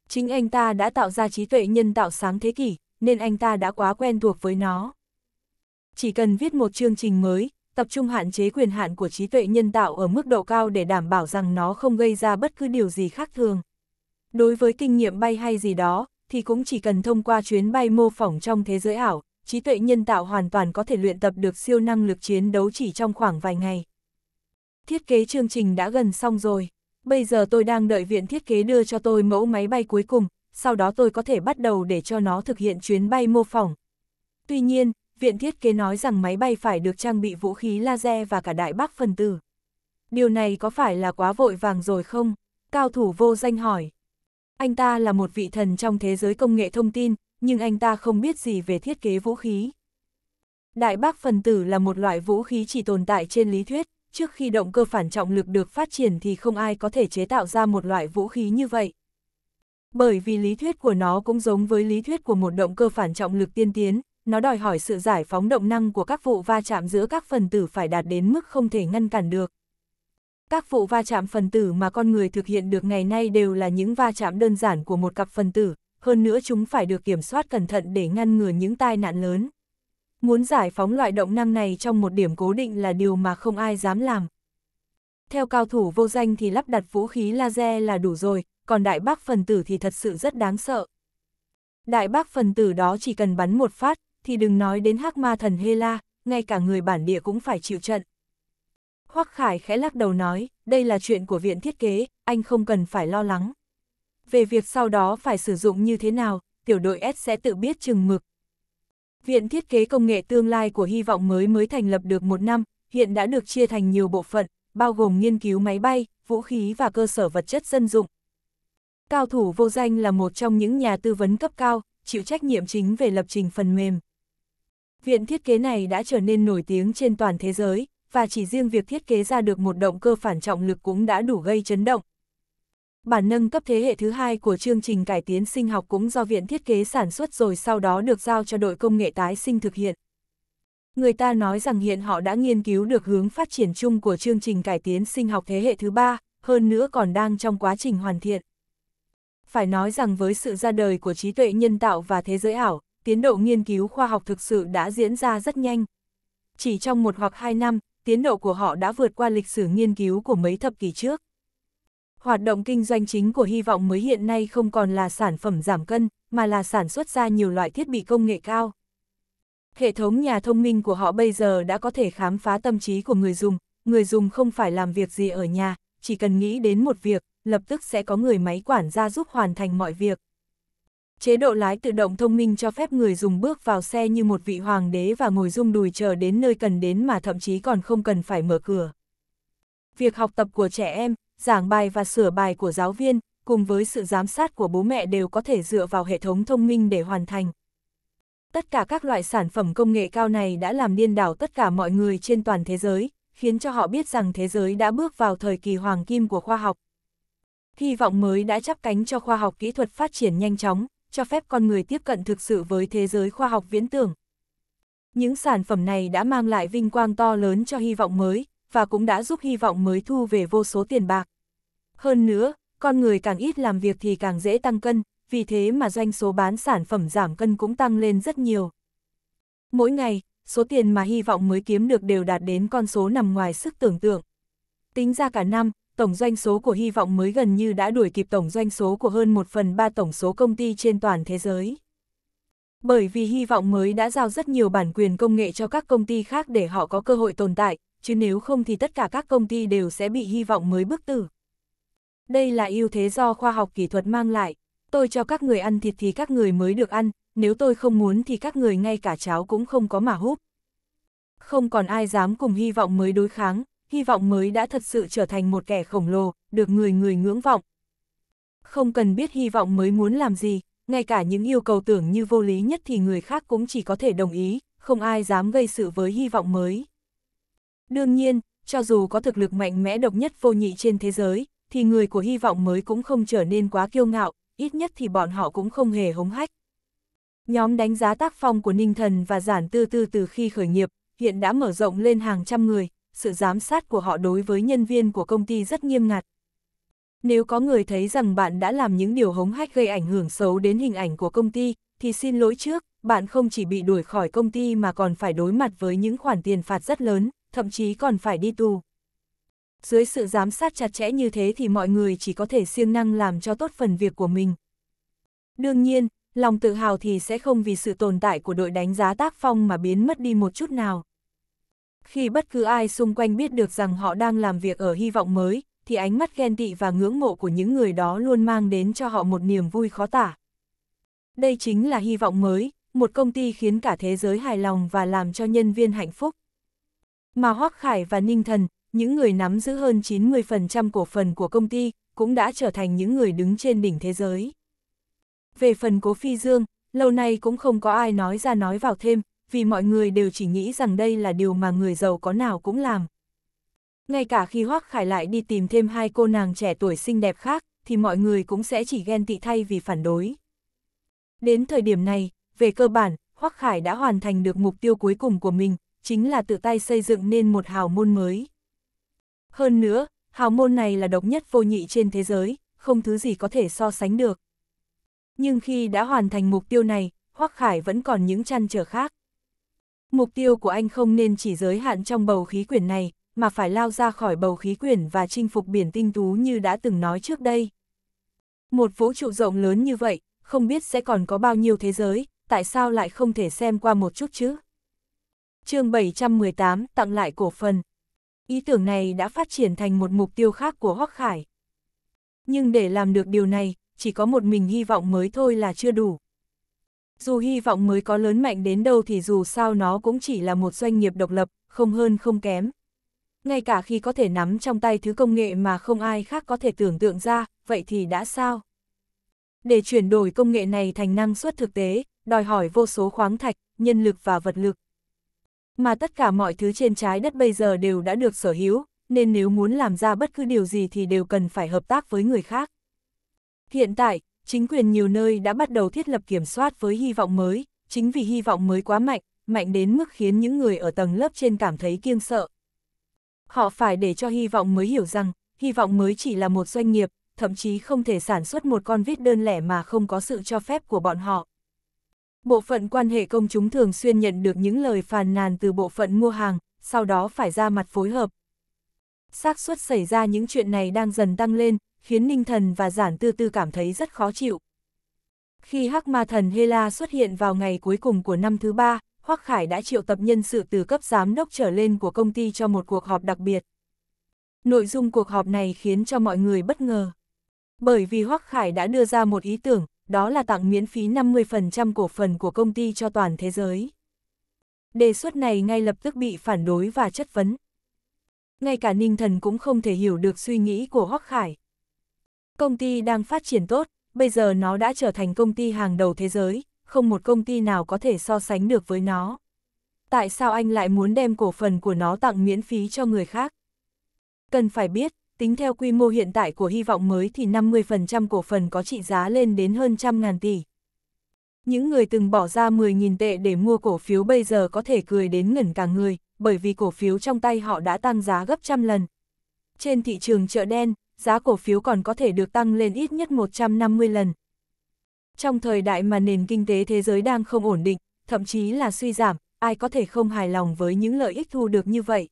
Chính anh ta đã tạo ra trí tuệ nhân tạo sáng thế kỷ, nên anh ta đã quá quen thuộc với nó. Chỉ cần viết một chương trình mới, tập trung hạn chế quyền hạn của trí tuệ nhân tạo ở mức độ cao để đảm bảo rằng nó không gây ra bất cứ điều gì khác thường. Đối với kinh nghiệm bay hay gì đó, thì cũng chỉ cần thông qua chuyến bay mô phỏng trong thế giới ảo, trí tuệ nhân tạo hoàn toàn có thể luyện tập được siêu năng lực chiến đấu chỉ trong khoảng vài ngày. Thiết kế chương trình đã gần xong rồi, bây giờ tôi đang đợi viện thiết kế đưa cho tôi mẫu máy bay cuối cùng, sau đó tôi có thể bắt đầu để cho nó thực hiện chuyến bay mô phỏng. Tuy nhiên, viện thiết kế nói rằng máy bay phải được trang bị vũ khí laser và cả đại bác phần tử. Điều này có phải là quá vội vàng rồi không? Cao thủ vô danh hỏi anh ta là một vị thần trong thế giới công nghệ thông tin, nhưng anh ta không biết gì về thiết kế vũ khí. Đại bác phần tử là một loại vũ khí chỉ tồn tại trên lý thuyết, trước khi động cơ phản trọng lực được phát triển thì không ai có thể chế tạo ra một loại vũ khí như vậy. Bởi vì lý thuyết của nó cũng giống với lý thuyết của một động cơ phản trọng lực tiên tiến, nó đòi hỏi sự giải phóng động năng của các vụ va chạm giữa các phần tử phải đạt đến mức không thể ngăn cản được. Các vụ va chạm phần tử mà con người thực hiện được ngày nay đều là những va chạm đơn giản của một cặp phần tử, hơn nữa chúng phải được kiểm soát cẩn thận để ngăn ngừa những tai nạn lớn. Muốn giải phóng loại động năng này trong một điểm cố định là điều mà không ai dám làm. Theo cao thủ vô danh thì lắp đặt vũ khí laser là đủ rồi, còn đại bác phần tử thì thật sự rất đáng sợ. Đại bác phần tử đó chỉ cần bắn một phát, thì đừng nói đến hắc ma thần Hela, ngay cả người bản địa cũng phải chịu trận. Hoắc Khải khẽ lắc đầu nói, đây là chuyện của viện thiết kế, anh không cần phải lo lắng. Về việc sau đó phải sử dụng như thế nào, tiểu đội S sẽ tự biết chừng mực. Viện thiết kế công nghệ tương lai của hy vọng mới mới thành lập được một năm, hiện đã được chia thành nhiều bộ phận, bao gồm nghiên cứu máy bay, vũ khí và cơ sở vật chất dân dụng. Cao thủ vô danh là một trong những nhà tư vấn cấp cao, chịu trách nhiệm chính về lập trình phần mềm. Viện thiết kế này đã trở nên nổi tiếng trên toàn thế giới, và chỉ riêng việc thiết kế ra được một động cơ phản trọng lực cũng đã đủ gây chấn động. Bản nâng cấp thế hệ thứ hai của chương trình cải tiến sinh học cũng do viện thiết kế sản xuất rồi sau đó được giao cho đội công nghệ tái sinh thực hiện. Người ta nói rằng hiện họ đã nghiên cứu được hướng phát triển chung của chương trình cải tiến sinh học thế hệ thứ ba, hơn nữa còn đang trong quá trình hoàn thiện. Phải nói rằng với sự ra đời của trí tuệ nhân tạo và thế giới ảo, tiến độ nghiên cứu khoa học thực sự đã diễn ra rất nhanh. Chỉ trong một hoặc hai năm, tiến độ của họ đã vượt qua lịch sử nghiên cứu của mấy thập kỷ trước. Hoạt động kinh doanh chính của Hy vọng mới hiện nay không còn là sản phẩm giảm cân, mà là sản xuất ra nhiều loại thiết bị công nghệ cao. Hệ thống nhà thông minh của họ bây giờ đã có thể khám phá tâm trí của người dùng, người dùng không phải làm việc gì ở nhà, chỉ cần nghĩ đến một việc, lập tức sẽ có người máy quản gia giúp hoàn thành mọi việc. Chế độ lái tự động thông minh cho phép người dùng bước vào xe như một vị hoàng đế và ngồi rung đùi chờ đến nơi cần đến mà thậm chí còn không cần phải mở cửa. Việc học tập của trẻ em, giảng bài và sửa bài của giáo viên, cùng với sự giám sát của bố mẹ đều có thể dựa vào hệ thống thông minh để hoàn thành. Tất cả các loại sản phẩm công nghệ cao này đã làm điên đảo tất cả mọi người trên toàn thế giới, khiến cho họ biết rằng thế giới đã bước vào thời kỳ hoàng kim của khoa học. Hy vọng mới đã chắp cánh cho khoa học kỹ thuật phát triển nhanh chóng, cho phép con người tiếp cận thực sự với thế giới khoa học viễn tưởng. Những sản phẩm này đã mang lại vinh quang to lớn cho hy vọng mới, và cũng đã giúp hy vọng mới thu về vô số tiền bạc. Hơn nữa, con người càng ít làm việc thì càng dễ tăng cân, vì thế mà doanh số bán sản phẩm giảm cân cũng tăng lên rất nhiều. Mỗi ngày, số tiền mà hy vọng mới kiếm được đều đạt đến con số nằm ngoài sức tưởng tượng. Tính ra cả năm, tổng doanh số của hy vọng mới gần như đã đuổi kịp tổng doanh số của hơn 1 phần 3 tổng số công ty trên toàn thế giới. Bởi vì hy vọng mới đã giao rất nhiều bản quyền công nghệ cho các công ty khác để họ có cơ hội tồn tại, chứ nếu không thì tất cả các công ty đều sẽ bị hy vọng mới bức tử. Đây là ưu thế do khoa học kỹ thuật mang lại. Tôi cho các người ăn thịt thì các người mới được ăn, nếu tôi không muốn thì các người ngay cả cháo cũng không có mà húp. Không còn ai dám cùng hy vọng mới đối kháng, hy vọng mới đã thật sự trở thành một kẻ khổng lồ, được người người ngưỡng vọng. Không cần biết hy vọng mới muốn làm gì, ngay cả những yêu cầu tưởng như vô lý nhất thì người khác cũng chỉ có thể đồng ý, không ai dám gây sự với hy vọng mới. Đương nhiên, cho dù có thực lực mạnh mẽ độc nhất vô nhị trên thế giới, thì người của hy vọng mới cũng không trở nên quá kiêu ngạo, ít nhất thì bọn họ cũng không hề hống hách. Nhóm đánh giá tác phong của Ninh Thần và Giản Tư Tư từ khi khởi nghiệp, hiện đã mở rộng lên hàng trăm người, sự giám sát của họ đối với nhân viên của công ty rất nghiêm ngặt. Nếu có người thấy rằng bạn đã làm những điều hống hách gây ảnh hưởng xấu đến hình ảnh của công ty, thì xin lỗi trước, bạn không chỉ bị đuổi khỏi công ty mà còn phải đối mặt với những khoản tiền phạt rất lớn, thậm chí còn phải đi tù. Dưới sự giám sát chặt chẽ như thế thì mọi người chỉ có thể siêng năng làm cho tốt phần việc của mình. Đương nhiên, lòng tự hào thì sẽ không vì sự tồn tại của đội đánh giá tác phong mà biến mất đi một chút nào. Khi bất cứ ai xung quanh biết được rằng họ đang làm việc ở hy vọng mới, thì ánh mắt ghen tị và ngưỡng mộ của những người đó luôn mang đến cho họ một niềm vui khó tả. Đây chính là hy vọng mới, một công ty khiến cả thế giới hài lòng và làm cho nhân viên hạnh phúc. Mà Hoắc Khải và Ninh Thần, những người nắm giữ hơn 90% cổ phần của công ty, cũng đã trở thành những người đứng trên đỉnh thế giới. Về phần cố phi dương, lâu nay cũng không có ai nói ra nói vào thêm, vì mọi người đều chỉ nghĩ rằng đây là điều mà người giàu có nào cũng làm. Ngay cả khi Hoác Khải lại đi tìm thêm hai cô nàng trẻ tuổi xinh đẹp khác, thì mọi người cũng sẽ chỉ ghen tị thay vì phản đối. Đến thời điểm này, về cơ bản, Hoác Khải đã hoàn thành được mục tiêu cuối cùng của mình, chính là tự tay xây dựng nên một hào môn mới. Hơn nữa, hào môn này là độc nhất vô nhị trên thế giới, không thứ gì có thể so sánh được. Nhưng khi đã hoàn thành mục tiêu này, Hoác Khải vẫn còn những chăn trở khác mục tiêu của anh không nên chỉ giới hạn trong bầu khí quyển này, mà phải lao ra khỏi bầu khí quyển và chinh phục biển tinh tú như đã từng nói trước đây. Một vũ trụ rộng lớn như vậy, không biết sẽ còn có bao nhiêu thế giới, tại sao lại không thể xem qua một chút chứ? chương 718 tặng lại cổ phần. Ý tưởng này đã phát triển thành một mục tiêu khác của Hoắc Khải. Nhưng để làm được điều này, chỉ có một mình hy vọng mới thôi là chưa đủ. Dù hy vọng mới có lớn mạnh đến đâu thì dù sao nó cũng chỉ là một doanh nghiệp độc lập, không hơn không kém. Ngay cả khi có thể nắm trong tay thứ công nghệ mà không ai khác có thể tưởng tượng ra, vậy thì đã sao? Để chuyển đổi công nghệ này thành năng suất thực tế, đòi hỏi vô số khoáng thạch, nhân lực và vật lực. Mà tất cả mọi thứ trên trái đất bây giờ đều đã được sở hữu, nên nếu muốn làm ra bất cứ điều gì thì đều cần phải hợp tác với người khác. Hiện tại, chính quyền nhiều nơi đã bắt đầu thiết lập kiểm soát với hy vọng mới, chính vì hy vọng mới quá mạnh, mạnh đến mức khiến những người ở tầng lớp trên cảm thấy kiêng sợ. Họ phải để cho hy vọng mới hiểu rằng, hy vọng mới chỉ là một doanh nghiệp, thậm chí không thể sản xuất một con vít đơn lẻ mà không có sự cho phép của bọn họ. Bộ phận quan hệ công chúng thường xuyên nhận được những lời phàn nàn từ bộ phận mua hàng, sau đó phải ra mặt phối hợp. xác suất xảy ra những chuyện này đang dần tăng lên, khiến ninh thần và giản tư tư cảm thấy rất khó chịu. Khi hắc ma thần Hela xuất hiện vào ngày cuối cùng của năm thứ ba, Hoắc Khải đã triệu tập nhân sự từ cấp giám đốc trở lên của công ty cho một cuộc họp đặc biệt. Nội dung cuộc họp này khiến cho mọi người bất ngờ. Bởi vì Hoắc Khải đã đưa ra một ý tưởng, đó là tặng miễn phí 50% cổ phần của công ty cho toàn thế giới. Đề xuất này ngay lập tức bị phản đối và chất vấn. Ngay cả Ninh Thần cũng không thể hiểu được suy nghĩ của Hoắc Khải công ty đang phát triển tốt, bây giờ nó đã trở thành công ty hàng đầu thế giới, không một công ty nào có thể so sánh được với nó. Tại sao anh lại muốn đem cổ phần của nó tặng miễn phí cho người khác? Cần phải biết, tính theo quy mô hiện tại của hy vọng mới thì 50% cổ phần có trị giá lên đến hơn trăm ngàn tỷ. Những người từng bỏ ra 10.000 tệ để mua cổ phiếu bây giờ có thể cười đến ngẩn cả người, bởi vì cổ phiếu trong tay họ đã tăng giá gấp trăm lần. Trên thị trường chợ đen, giá cổ phiếu còn có thể được tăng lên ít nhất 150 lần. Trong thời đại mà nền kinh tế thế giới đang không ổn định, thậm chí là suy giảm, ai có thể không hài lòng với những lợi ích thu được như vậy.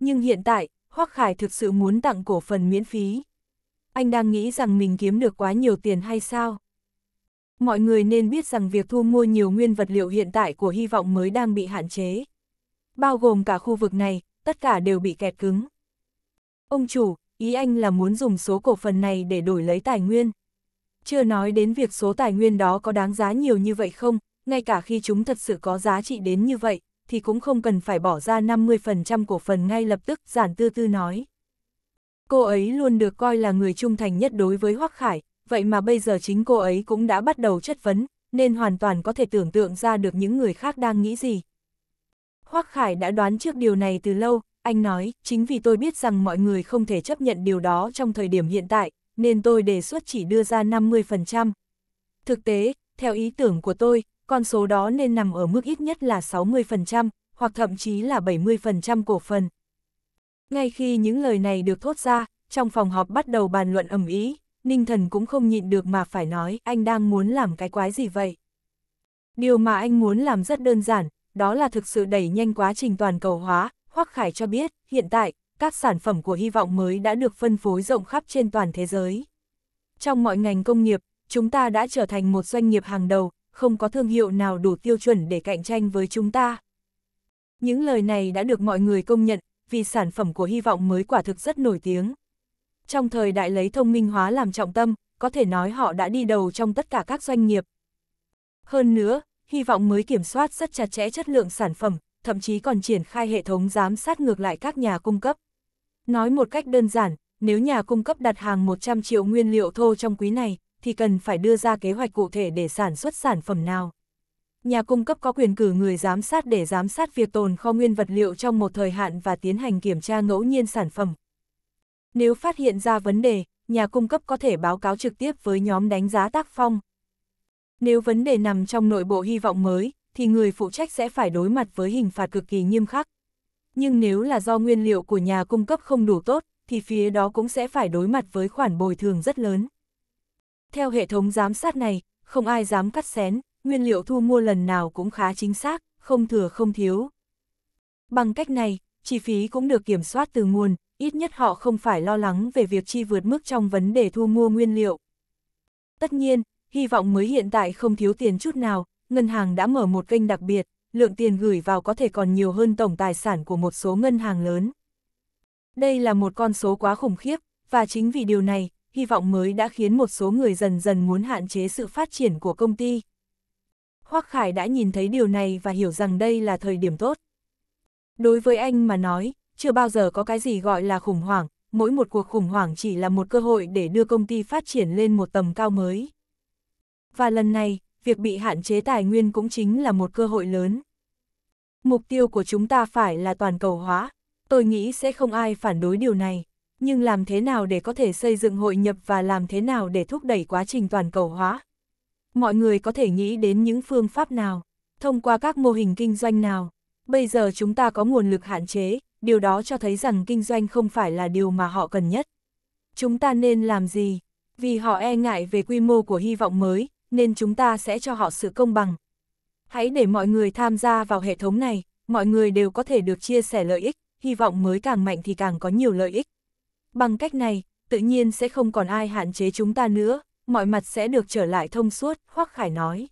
Nhưng hiện tại, Hoắc Khải thực sự muốn tặng cổ phần miễn phí. Anh đang nghĩ rằng mình kiếm được quá nhiều tiền hay sao? Mọi người nên biết rằng việc thu mua nhiều nguyên vật liệu hiện tại của hy vọng mới đang bị hạn chế. Bao gồm cả khu vực này, tất cả đều bị kẹt cứng. Ông chủ, ý anh là muốn dùng số cổ phần này để đổi lấy tài nguyên. Chưa nói đến việc số tài nguyên đó có đáng giá nhiều như vậy không, ngay cả khi chúng thật sự có giá trị đến như vậy, thì cũng không cần phải bỏ ra 50% cổ phần ngay lập tức, giản tư tư nói. Cô ấy luôn được coi là người trung thành nhất đối với Hoắc Khải, vậy mà bây giờ chính cô ấy cũng đã bắt đầu chất vấn, nên hoàn toàn có thể tưởng tượng ra được những người khác đang nghĩ gì. Hoắc Khải đã đoán trước điều này từ lâu, anh nói, chính vì tôi biết rằng mọi người không thể chấp nhận điều đó trong thời điểm hiện tại, nên tôi đề xuất chỉ đưa ra 50%. Thực tế, theo ý tưởng của tôi, con số đó nên nằm ở mức ít nhất là 60%, hoặc thậm chí là 70% cổ phần. Ngay khi những lời này được thốt ra, trong phòng họp bắt đầu bàn luận ầm ý, Ninh Thần cũng không nhịn được mà phải nói anh đang muốn làm cái quái gì vậy. Điều mà anh muốn làm rất đơn giản, đó là thực sự đẩy nhanh quá trình toàn cầu hóa, Hoắc Khải cho biết, hiện tại, các sản phẩm của hy vọng mới đã được phân phối rộng khắp trên toàn thế giới. Trong mọi ngành công nghiệp, chúng ta đã trở thành một doanh nghiệp hàng đầu, không có thương hiệu nào đủ tiêu chuẩn để cạnh tranh với chúng ta. Những lời này đã được mọi người công nhận, vì sản phẩm của hy vọng mới quả thực rất nổi tiếng. Trong thời đại lấy thông minh hóa làm trọng tâm, có thể nói họ đã đi đầu trong tất cả các doanh nghiệp. Hơn nữa, hy vọng mới kiểm soát rất chặt chẽ chất lượng sản phẩm, thậm chí còn triển khai hệ thống giám sát ngược lại các nhà cung cấp. Nói một cách đơn giản, nếu nhà cung cấp đặt hàng 100 triệu nguyên liệu thô trong quý này, thì cần phải đưa ra kế hoạch cụ thể để sản xuất sản phẩm nào. Nhà cung cấp có quyền cử người giám sát để giám sát việc tồn kho nguyên vật liệu trong một thời hạn và tiến hành kiểm tra ngẫu nhiên sản phẩm. Nếu phát hiện ra vấn đề, nhà cung cấp có thể báo cáo trực tiếp với nhóm đánh giá tác phong. Nếu vấn đề nằm trong nội bộ hy vọng mới, thì người phụ trách sẽ phải đối mặt với hình phạt cực kỳ nghiêm khắc. Nhưng nếu là do nguyên liệu của nhà cung cấp không đủ tốt, thì phía đó cũng sẽ phải đối mặt với khoản bồi thường rất lớn. Theo hệ thống giám sát này, không ai dám cắt xén, nguyên liệu thu mua lần nào cũng khá chính xác, không thừa không thiếu. Bằng cách này, chi phí cũng được kiểm soát từ nguồn, ít nhất họ không phải lo lắng về việc chi vượt mức trong vấn đề thu mua nguyên liệu. Tất nhiên, hy vọng mới hiện tại không thiếu tiền chút nào, ngân hàng đã mở một kênh đặc biệt, lượng tiền gửi vào có thể còn nhiều hơn tổng tài sản của một số ngân hàng lớn. Đây là một con số quá khủng khiếp, và chính vì điều này, hy vọng mới đã khiến một số người dần dần muốn hạn chế sự phát triển của công ty. Hoắc Khải đã nhìn thấy điều này và hiểu rằng đây là thời điểm tốt. Đối với anh mà nói, chưa bao giờ có cái gì gọi là khủng hoảng, mỗi một cuộc khủng hoảng chỉ là một cơ hội để đưa công ty phát triển lên một tầm cao mới. Và lần này, việc bị hạn chế tài nguyên cũng chính là một cơ hội lớn. Mục tiêu của chúng ta phải là toàn cầu hóa, tôi nghĩ sẽ không ai phản đối điều này, nhưng làm thế nào để có thể xây dựng hội nhập và làm thế nào để thúc đẩy quá trình toàn cầu hóa? Mọi người có thể nghĩ đến những phương pháp nào, thông qua các mô hình kinh doanh nào. Bây giờ chúng ta có nguồn lực hạn chế, điều đó cho thấy rằng kinh doanh không phải là điều mà họ cần nhất. Chúng ta nên làm gì? Vì họ e ngại về quy mô của hy vọng mới, nên chúng ta sẽ cho họ sự công bằng. Hãy để mọi người tham gia vào hệ thống này, mọi người đều có thể được chia sẻ lợi ích, hy vọng mới càng mạnh thì càng có nhiều lợi ích. Bằng cách này, tự nhiên sẽ không còn ai hạn chế chúng ta nữa, mọi mặt sẽ được trở lại thông suốt, Hoắc Khải nói.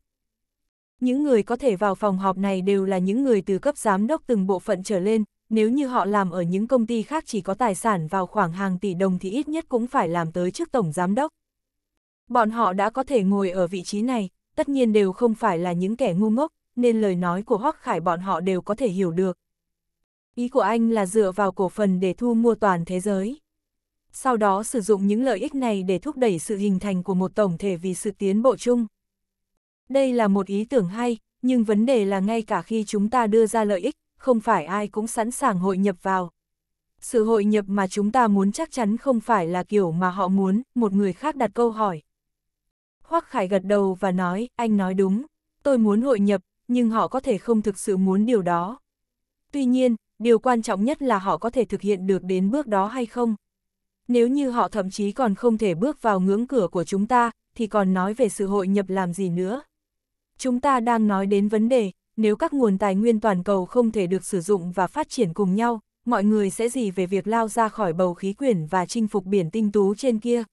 Những người có thể vào phòng họp này đều là những người từ cấp giám đốc từng bộ phận trở lên, nếu như họ làm ở những công ty khác chỉ có tài sản vào khoảng hàng tỷ đồng thì ít nhất cũng phải làm tới trước tổng giám đốc. Bọn họ đã có thể ngồi ở vị trí này, tất nhiên đều không phải là những kẻ ngu ngốc, nên lời nói của Hoắc Khải bọn họ đều có thể hiểu được. Ý của anh là dựa vào cổ phần để thu mua toàn thế giới. Sau đó sử dụng những lợi ích này để thúc đẩy sự hình thành của một tổng thể vì sự tiến bộ chung. Đây là một ý tưởng hay, nhưng vấn đề là ngay cả khi chúng ta đưa ra lợi ích, không phải ai cũng sẵn sàng hội nhập vào. Sự hội nhập mà chúng ta muốn chắc chắn không phải là kiểu mà họ muốn, một người khác đặt câu hỏi. Hoắc Khải gật đầu và nói, anh nói đúng, tôi muốn hội nhập, nhưng họ có thể không thực sự muốn điều đó. Tuy nhiên, điều quan trọng nhất là họ có thể thực hiện được đến bước đó hay không. Nếu như họ thậm chí còn không thể bước vào ngưỡng cửa của chúng ta, thì còn nói về sự hội nhập làm gì nữa. Chúng ta đang nói đến vấn đề, nếu các nguồn tài nguyên toàn cầu không thể được sử dụng và phát triển cùng nhau, mọi người sẽ gì về việc lao ra khỏi bầu khí quyển và chinh phục biển tinh tú trên kia.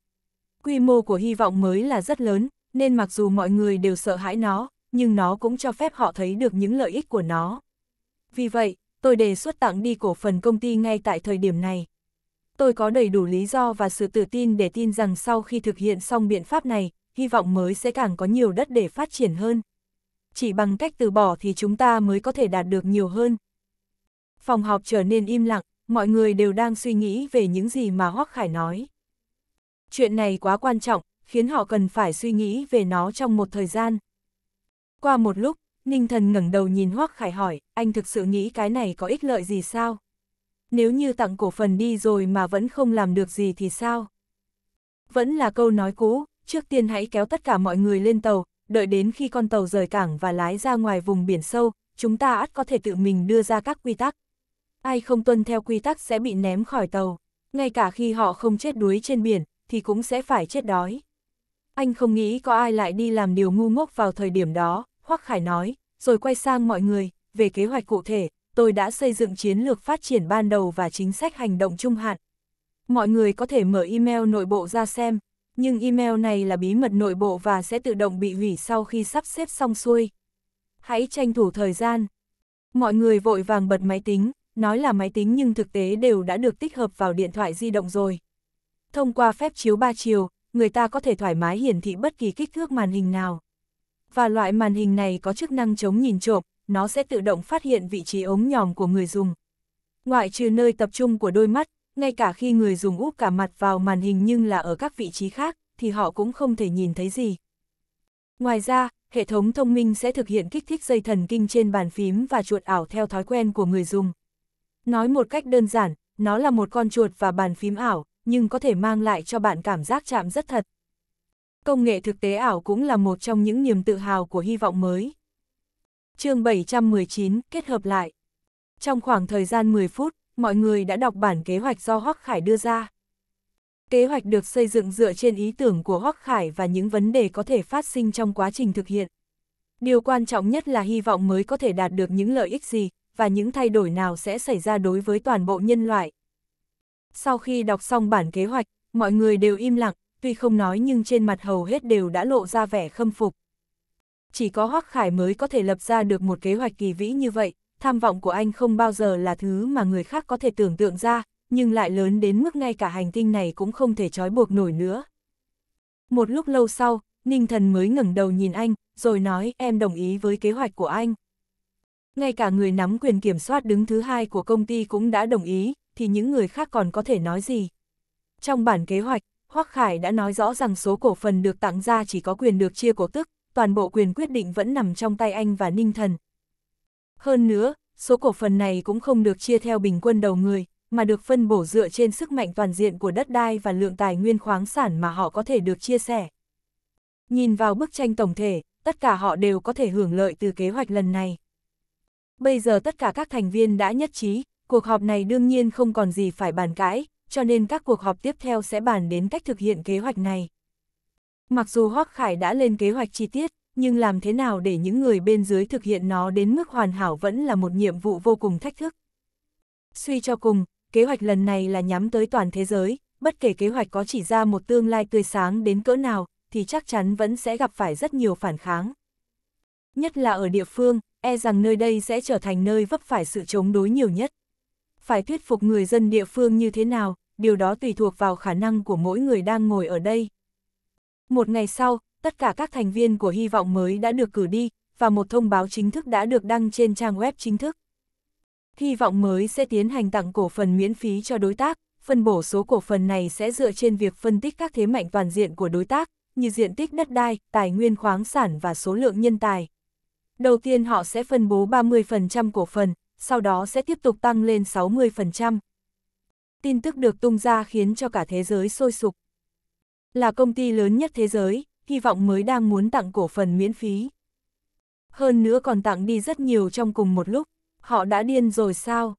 Quy mô của hy vọng mới là rất lớn, nên mặc dù mọi người đều sợ hãi nó, nhưng nó cũng cho phép họ thấy được những lợi ích của nó. Vì vậy, tôi đề xuất tặng đi cổ phần công ty ngay tại thời điểm này. Tôi có đầy đủ lý do và sự tự tin để tin rằng sau khi thực hiện xong biện pháp này, hy vọng mới sẽ càng có nhiều đất để phát triển hơn. Chỉ bằng cách từ bỏ thì chúng ta mới có thể đạt được nhiều hơn. Phòng họp trở nên im lặng, mọi người đều đang suy nghĩ về những gì mà Hoắc Khải nói chuyện này quá quan trọng, khiến họ cần phải suy nghĩ về nó trong một thời gian. Qua một lúc, Ninh Thần ngẩng đầu nhìn Hoắc Khải hỏi, anh thực sự nghĩ cái này có ích lợi gì sao? Nếu như tặng cổ phần đi rồi mà vẫn không làm được gì thì sao? Vẫn là câu nói cũ, trước tiên hãy kéo tất cả mọi người lên tàu, đợi đến khi con tàu rời cảng và lái ra ngoài vùng biển sâu, chúng ta ắt có thể tự mình đưa ra các quy tắc. Ai không tuân theo quy tắc sẽ bị ném khỏi tàu. Ngay cả khi họ không chết đuối trên biển, thì cũng sẽ phải chết đói. Anh không nghĩ có ai lại đi làm điều ngu ngốc vào thời điểm đó, Hoắc Khải nói, rồi quay sang mọi người, về kế hoạch cụ thể, tôi đã xây dựng chiến lược phát triển ban đầu và chính sách hành động trung hạn. Mọi người có thể mở email nội bộ ra xem, nhưng email này là bí mật nội bộ và sẽ tự động bị hủy sau khi sắp xếp xong xuôi. Hãy tranh thủ thời gian. Mọi người vội vàng bật máy tính, nói là máy tính nhưng thực tế đều đã được tích hợp vào điện thoại di động rồi. Thông qua phép chiếu ba chiều, người ta có thể thoải mái hiển thị bất kỳ kích thước màn hình nào. Và loại màn hình này có chức năng chống nhìn trộm, nó sẽ tự động phát hiện vị trí ống nhòm của người dùng. Ngoại trừ nơi tập trung của đôi mắt, ngay cả khi người dùng úp cả mặt vào màn hình nhưng là ở các vị trí khác, thì họ cũng không thể nhìn thấy gì. Ngoài ra, hệ thống thông minh sẽ thực hiện kích thích dây thần kinh trên bàn phím và chuột ảo theo thói quen của người dùng. Nói một cách đơn giản, nó là một con chuột và bàn phím ảo, nhưng có thể mang lại cho bạn cảm giác chạm rất thật. Công nghệ thực tế ảo cũng là một trong những niềm tự hào của hy vọng mới. chương 719 kết hợp lại. Trong khoảng thời gian 10 phút, mọi người đã đọc bản kế hoạch do Hoắc Khải đưa ra. Kế hoạch được xây dựng dựa trên ý tưởng của Hoắc Khải và những vấn đề có thể phát sinh trong quá trình thực hiện. Điều quan trọng nhất là hy vọng mới có thể đạt được những lợi ích gì, và những thay đổi nào sẽ xảy ra đối với toàn bộ nhân loại. Sau khi đọc xong bản kế hoạch, mọi người đều im lặng, tuy không nói nhưng trên mặt hầu hết đều đã lộ ra vẻ khâm phục. Chỉ có Hoắc Khải mới có thể lập ra được một kế hoạch kỳ vĩ như vậy, tham vọng của anh không bao giờ là thứ mà người khác có thể tưởng tượng ra, nhưng lại lớn đến mức ngay cả hành tinh này cũng không thể trói buộc nổi nữa. Một lúc lâu sau, Ninh Thần mới ngẩng đầu nhìn anh, rồi nói em đồng ý với kế hoạch của anh. Ngay cả người nắm quyền kiểm soát đứng thứ hai của công ty cũng đã đồng ý, thì những người khác còn có thể nói gì. Trong bản kế hoạch, Hoắc Khải đã nói rõ rằng số cổ phần được tặng ra chỉ có quyền được chia cổ tức, toàn bộ quyền quyết định vẫn nằm trong tay anh và Ninh Thần. Hơn nữa, số cổ phần này cũng không được chia theo bình quân đầu người, mà được phân bổ dựa trên sức mạnh toàn diện của đất đai và lượng tài nguyên khoáng sản mà họ có thể được chia sẻ. Nhìn vào bức tranh tổng thể, tất cả họ đều có thể hưởng lợi từ kế hoạch lần này. Bây giờ tất cả các thành viên đã nhất trí, cuộc họp này đương nhiên không còn gì phải bàn cãi, cho nên các cuộc họp tiếp theo sẽ bàn đến cách thực hiện kế hoạch này. Mặc dù Hoác Khải đã lên kế hoạch chi tiết, nhưng làm thế nào để những người bên dưới thực hiện nó đến mức hoàn hảo vẫn là một nhiệm vụ vô cùng thách thức. Suy cho cùng, kế hoạch lần này là nhắm tới toàn thế giới, bất kể kế hoạch có chỉ ra một tương lai tươi sáng đến cỡ nào, thì chắc chắn vẫn sẽ gặp phải rất nhiều phản kháng. Nhất là ở địa phương, e rằng nơi đây sẽ trở thành nơi vấp phải sự chống đối nhiều nhất phải thuyết phục người dân địa phương như thế nào, điều đó tùy thuộc vào khả năng của mỗi người đang ngồi ở đây. Một ngày sau, tất cả các thành viên của Hy vọng mới đã được cử đi, và một thông báo chính thức đã được đăng trên trang web chính thức. Hy vọng mới sẽ tiến hành tặng cổ phần miễn phí cho đối tác, phân bổ số cổ phần này sẽ dựa trên việc phân tích các thế mạnh toàn diện của đối tác, như diện tích đất đai, tài nguyên khoáng sản và số lượng nhân tài. Đầu tiên họ sẽ phân bố 30% cổ phần, sau đó sẽ tiếp tục tăng lên 60%. Tin tức được tung ra khiến cho cả thế giới sôi sục. Là công ty lớn nhất thế giới, hy vọng mới đang muốn tặng cổ phần miễn phí. Hơn nữa còn tặng đi rất nhiều trong cùng một lúc, họ đã điên rồi sao?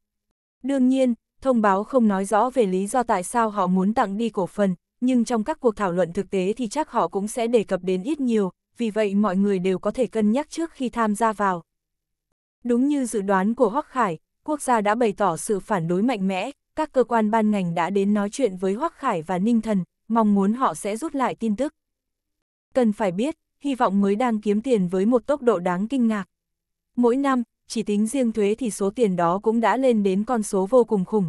Đương nhiên, thông báo không nói rõ về lý do tại sao họ muốn tặng đi cổ phần, nhưng trong các cuộc thảo luận thực tế thì chắc họ cũng sẽ đề cập đến ít nhiều, vì vậy mọi người đều có thể cân nhắc trước khi tham gia vào. Đúng như dự đoán của Hoắc Khải, quốc gia đã bày tỏ sự phản đối mạnh mẽ, các cơ quan ban ngành đã đến nói chuyện với Hoắc Khải và Ninh Thần, mong muốn họ sẽ rút lại tin tức. Cần phải biết, hy vọng mới đang kiếm tiền với một tốc độ đáng kinh ngạc. Mỗi năm, chỉ tính riêng thuế thì số tiền đó cũng đã lên đến con số vô cùng khủng.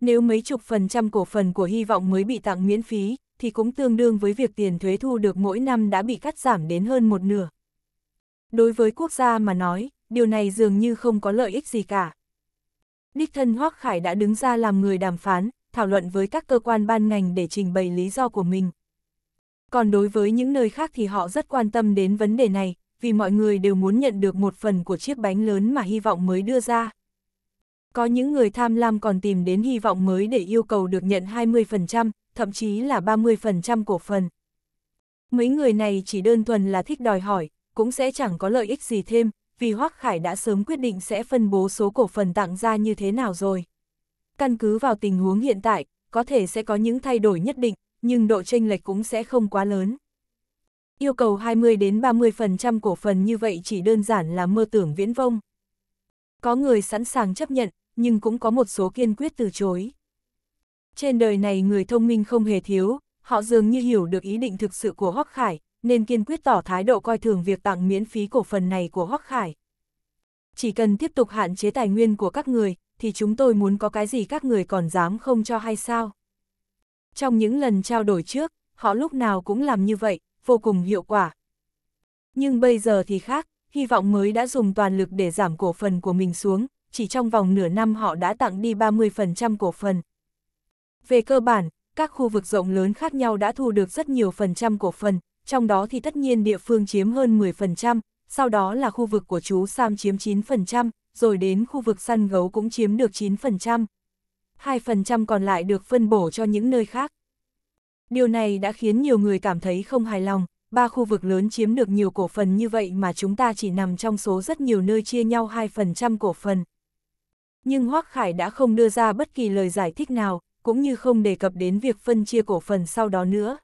Nếu mấy chục phần trăm cổ phần của hy vọng mới bị tặng miễn phí, thì cũng tương đương với việc tiền thuế thu được mỗi năm đã bị cắt giảm đến hơn một nửa. Đối với quốc gia mà nói, điều này dường như không có lợi ích gì cả. Đích thân Hoác Khải đã đứng ra làm người đàm phán, thảo luận với các cơ quan ban ngành để trình bày lý do của mình. Còn đối với những nơi khác thì họ rất quan tâm đến vấn đề này, vì mọi người đều muốn nhận được một phần của chiếc bánh lớn mà hy vọng mới đưa ra. Có những người tham lam còn tìm đến hy vọng mới để yêu cầu được nhận 20%, thậm chí là 30% cổ phần. Mấy người này chỉ đơn thuần là thích đòi hỏi, cũng sẽ chẳng có lợi ích gì thêm, vì Hoắc Khải đã sớm quyết định sẽ phân bố số cổ phần tặng ra như thế nào rồi. Căn cứ vào tình huống hiện tại, có thể sẽ có những thay đổi nhất định, nhưng độ chênh lệch cũng sẽ không quá lớn. Yêu cầu 20 đến 30% cổ phần như vậy chỉ đơn giản là mơ tưởng viễn vông. Có người sẵn sàng chấp nhận, nhưng cũng có một số kiên quyết từ chối. Trên đời này người thông minh không hề thiếu, họ dường như hiểu được ý định thực sự của Hoắc Khải, nên kiên quyết tỏ thái độ coi thường việc tặng miễn phí cổ phần này của Hoắc Khải. Chỉ cần tiếp tục hạn chế tài nguyên của các người, thì chúng tôi muốn có cái gì các người còn dám không cho hay sao? Trong những lần trao đổi trước, họ lúc nào cũng làm như vậy, vô cùng hiệu quả. Nhưng bây giờ thì khác, hy vọng mới đã dùng toàn lực để giảm cổ phần của mình xuống, chỉ trong vòng nửa năm họ đã tặng đi 30% cổ phần. Về cơ bản, các khu vực rộng lớn khác nhau đã thu được rất nhiều phần trăm cổ phần, trong đó thì tất nhiên địa phương chiếm hơn 10%, sau đó là khu vực của chú Sam chiếm 9%, rồi đến khu vực săn gấu cũng chiếm được 9%. 2% còn lại được phân bổ cho những nơi khác. Điều này đã khiến nhiều người cảm thấy không hài lòng, ba khu vực lớn chiếm được nhiều cổ phần như vậy mà chúng ta chỉ nằm trong số rất nhiều nơi chia nhau 2% cổ phần. Nhưng Hoác Khải đã không đưa ra bất kỳ lời giải thích nào, cũng như không đề cập đến việc phân chia cổ phần sau đó nữa.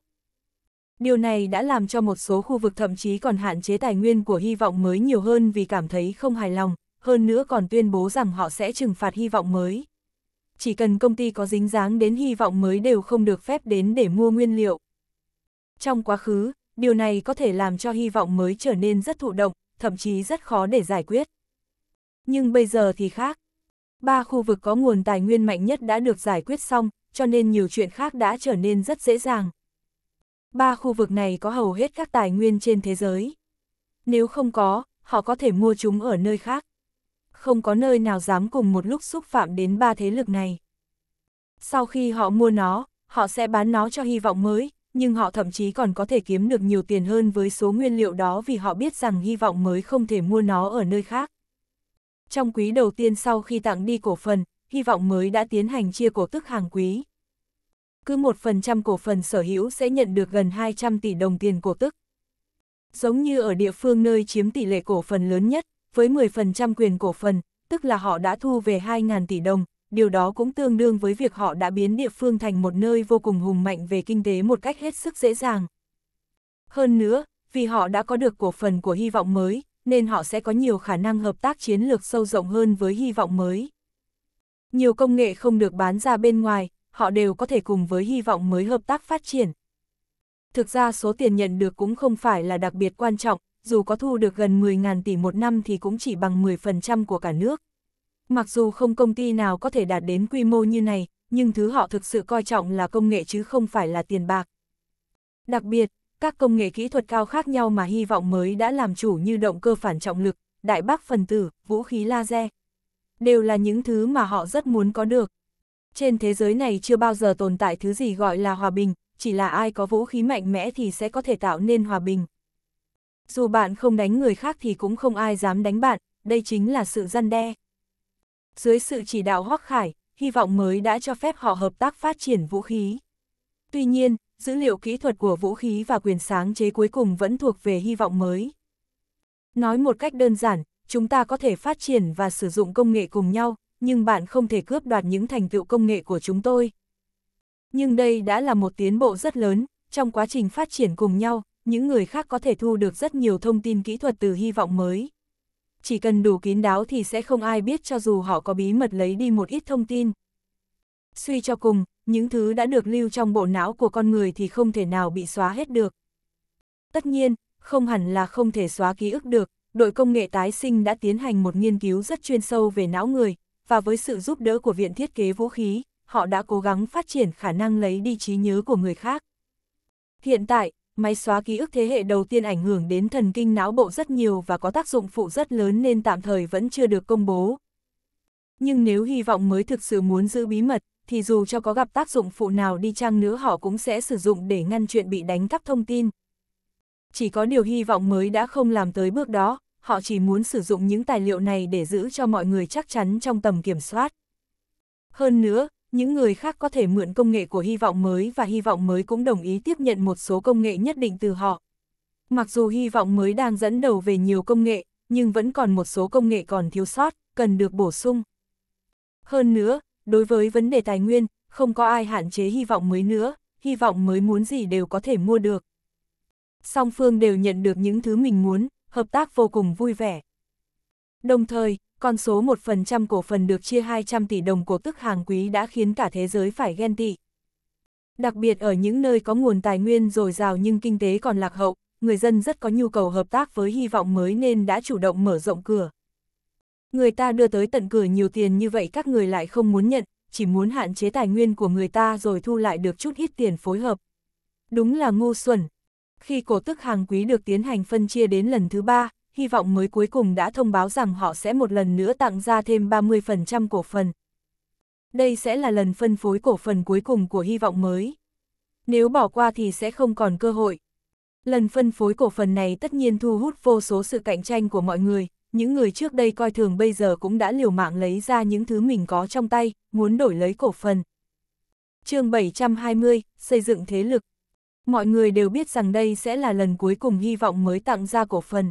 Điều này đã làm cho một số khu vực thậm chí còn hạn chế tài nguyên của hy vọng mới nhiều hơn vì cảm thấy không hài lòng, hơn nữa còn tuyên bố rằng họ sẽ trừng phạt hy vọng mới. Chỉ cần công ty có dính dáng đến hy vọng mới đều không được phép đến để mua nguyên liệu. Trong quá khứ, điều này có thể làm cho hy vọng mới trở nên rất thụ động, thậm chí rất khó để giải quyết. Nhưng bây giờ thì khác. Ba khu vực có nguồn tài nguyên mạnh nhất đã được giải quyết xong, cho nên nhiều chuyện khác đã trở nên rất dễ dàng. Ba khu vực này có hầu hết các tài nguyên trên thế giới. Nếu không có, họ có thể mua chúng ở nơi khác. Không có nơi nào dám cùng một lúc xúc phạm đến ba thế lực này. Sau khi họ mua nó, họ sẽ bán nó cho hy vọng mới, nhưng họ thậm chí còn có thể kiếm được nhiều tiền hơn với số nguyên liệu đó vì họ biết rằng hy vọng mới không thể mua nó ở nơi khác. Trong quý đầu tiên sau khi tặng đi cổ phần, hy vọng mới đã tiến hành chia cổ tức hàng quý cứ 1% cổ phần sở hữu sẽ nhận được gần 200 tỷ đồng tiền cổ tức. Giống như ở địa phương nơi chiếm tỷ lệ cổ phần lớn nhất, với 10% quyền cổ phần, tức là họ đã thu về 2.000 tỷ đồng, điều đó cũng tương đương với việc họ đã biến địa phương thành một nơi vô cùng hùng mạnh về kinh tế một cách hết sức dễ dàng. Hơn nữa, vì họ đã có được cổ phần của hy vọng mới, nên họ sẽ có nhiều khả năng hợp tác chiến lược sâu rộng hơn với hy vọng mới. Nhiều công nghệ không được bán ra bên ngoài, họ đều có thể cùng với hy vọng mới hợp tác phát triển. Thực ra số tiền nhận được cũng không phải là đặc biệt quan trọng, dù có thu được gần 10.000 tỷ một năm thì cũng chỉ bằng 10% của cả nước. Mặc dù không công ty nào có thể đạt đến quy mô như này, nhưng thứ họ thực sự coi trọng là công nghệ chứ không phải là tiền bạc. Đặc biệt, các công nghệ kỹ thuật cao khác nhau mà hy vọng mới đã làm chủ như động cơ phản trọng lực, đại bác phần tử, vũ khí laser. Đều là những thứ mà họ rất muốn có được trên thế giới này chưa bao giờ tồn tại thứ gì gọi là hòa bình, chỉ là ai có vũ khí mạnh mẽ thì sẽ có thể tạo nên hòa bình. Dù bạn không đánh người khác thì cũng không ai dám đánh bạn, đây chính là sự răn đe. Dưới sự chỉ đạo Hoắc Khải, hy vọng mới đã cho phép họ hợp tác phát triển vũ khí. Tuy nhiên, dữ liệu kỹ thuật của vũ khí và quyền sáng chế cuối cùng vẫn thuộc về hy vọng mới. Nói một cách đơn giản, chúng ta có thể phát triển và sử dụng công nghệ cùng nhau, nhưng bạn không thể cướp đoạt những thành tựu công nghệ của chúng tôi. Nhưng đây đã là một tiến bộ rất lớn, trong quá trình phát triển cùng nhau, những người khác có thể thu được rất nhiều thông tin kỹ thuật từ hy vọng mới. Chỉ cần đủ kín đáo thì sẽ không ai biết cho dù họ có bí mật lấy đi một ít thông tin. Suy cho cùng, những thứ đã được lưu trong bộ não của con người thì không thể nào bị xóa hết được. Tất nhiên, không hẳn là không thể xóa ký ức được, đội công nghệ tái sinh đã tiến hành một nghiên cứu rất chuyên sâu về não người, và với sự giúp đỡ của Viện Thiết kế Vũ khí, họ đã cố gắng phát triển khả năng lấy đi trí nhớ của người khác. Hiện tại, máy xóa ký ức thế hệ đầu tiên ảnh hưởng đến thần kinh não bộ rất nhiều và có tác dụng phụ rất lớn nên tạm thời vẫn chưa được công bố. Nhưng nếu hy vọng mới thực sự muốn giữ bí mật, thì dù cho có gặp tác dụng phụ nào đi chăng nữa họ cũng sẽ sử dụng để ngăn chuyện bị đánh cắp thông tin. Chỉ có điều hy vọng mới đã không làm tới bước đó, họ chỉ muốn sử dụng những tài liệu này để giữ cho mọi người chắc chắn trong tầm kiểm soát. Hơn nữa, những người khác có thể mượn công nghệ của hy vọng mới và hy vọng mới cũng đồng ý tiếp nhận một số công nghệ nhất định từ họ. Mặc dù hy vọng mới đang dẫn đầu về nhiều công nghệ, nhưng vẫn còn một số công nghệ còn thiếu sót, cần được bổ sung. Hơn nữa, đối với vấn đề tài nguyên, không có ai hạn chế hy vọng mới nữa, hy vọng mới muốn gì đều có thể mua được. Song phương đều nhận được những thứ mình muốn, hợp tác vô cùng vui vẻ. Đồng thời, con số 1% cổ phần được chia 200 tỷ đồng của tức hàng quý đã khiến cả thế giới phải ghen tị. Đặc biệt ở những nơi có nguồn tài nguyên dồi dào nhưng kinh tế còn lạc hậu, người dân rất có nhu cầu hợp tác với hy vọng mới nên đã chủ động mở rộng cửa. Người ta đưa tới tận cửa nhiều tiền như vậy các người lại không muốn nhận, chỉ muốn hạn chế tài nguyên của người ta rồi thu lại được chút ít tiền phối hợp. Đúng là ngu xuẩn. Khi cổ tức hàng quý được tiến hành phân chia đến lần thứ ba, hy vọng mới cuối cùng đã thông báo rằng họ sẽ một lần nữa tặng ra thêm 30% cổ phần. Đây sẽ là lần phân phối cổ phần cuối cùng của hy vọng mới. Nếu bỏ qua thì sẽ không còn cơ hội. Lần phân phối cổ phần này tất nhiên thu hút vô số sự cạnh tranh của mọi người, những người trước đây coi thường bây giờ cũng đã liều mạng lấy ra những thứ mình có trong tay, muốn đổi lấy cổ phần. chương 720, xây dựng thế lực mọi người đều biết rằng đây sẽ là lần cuối cùng hy vọng mới tặng ra cổ phần.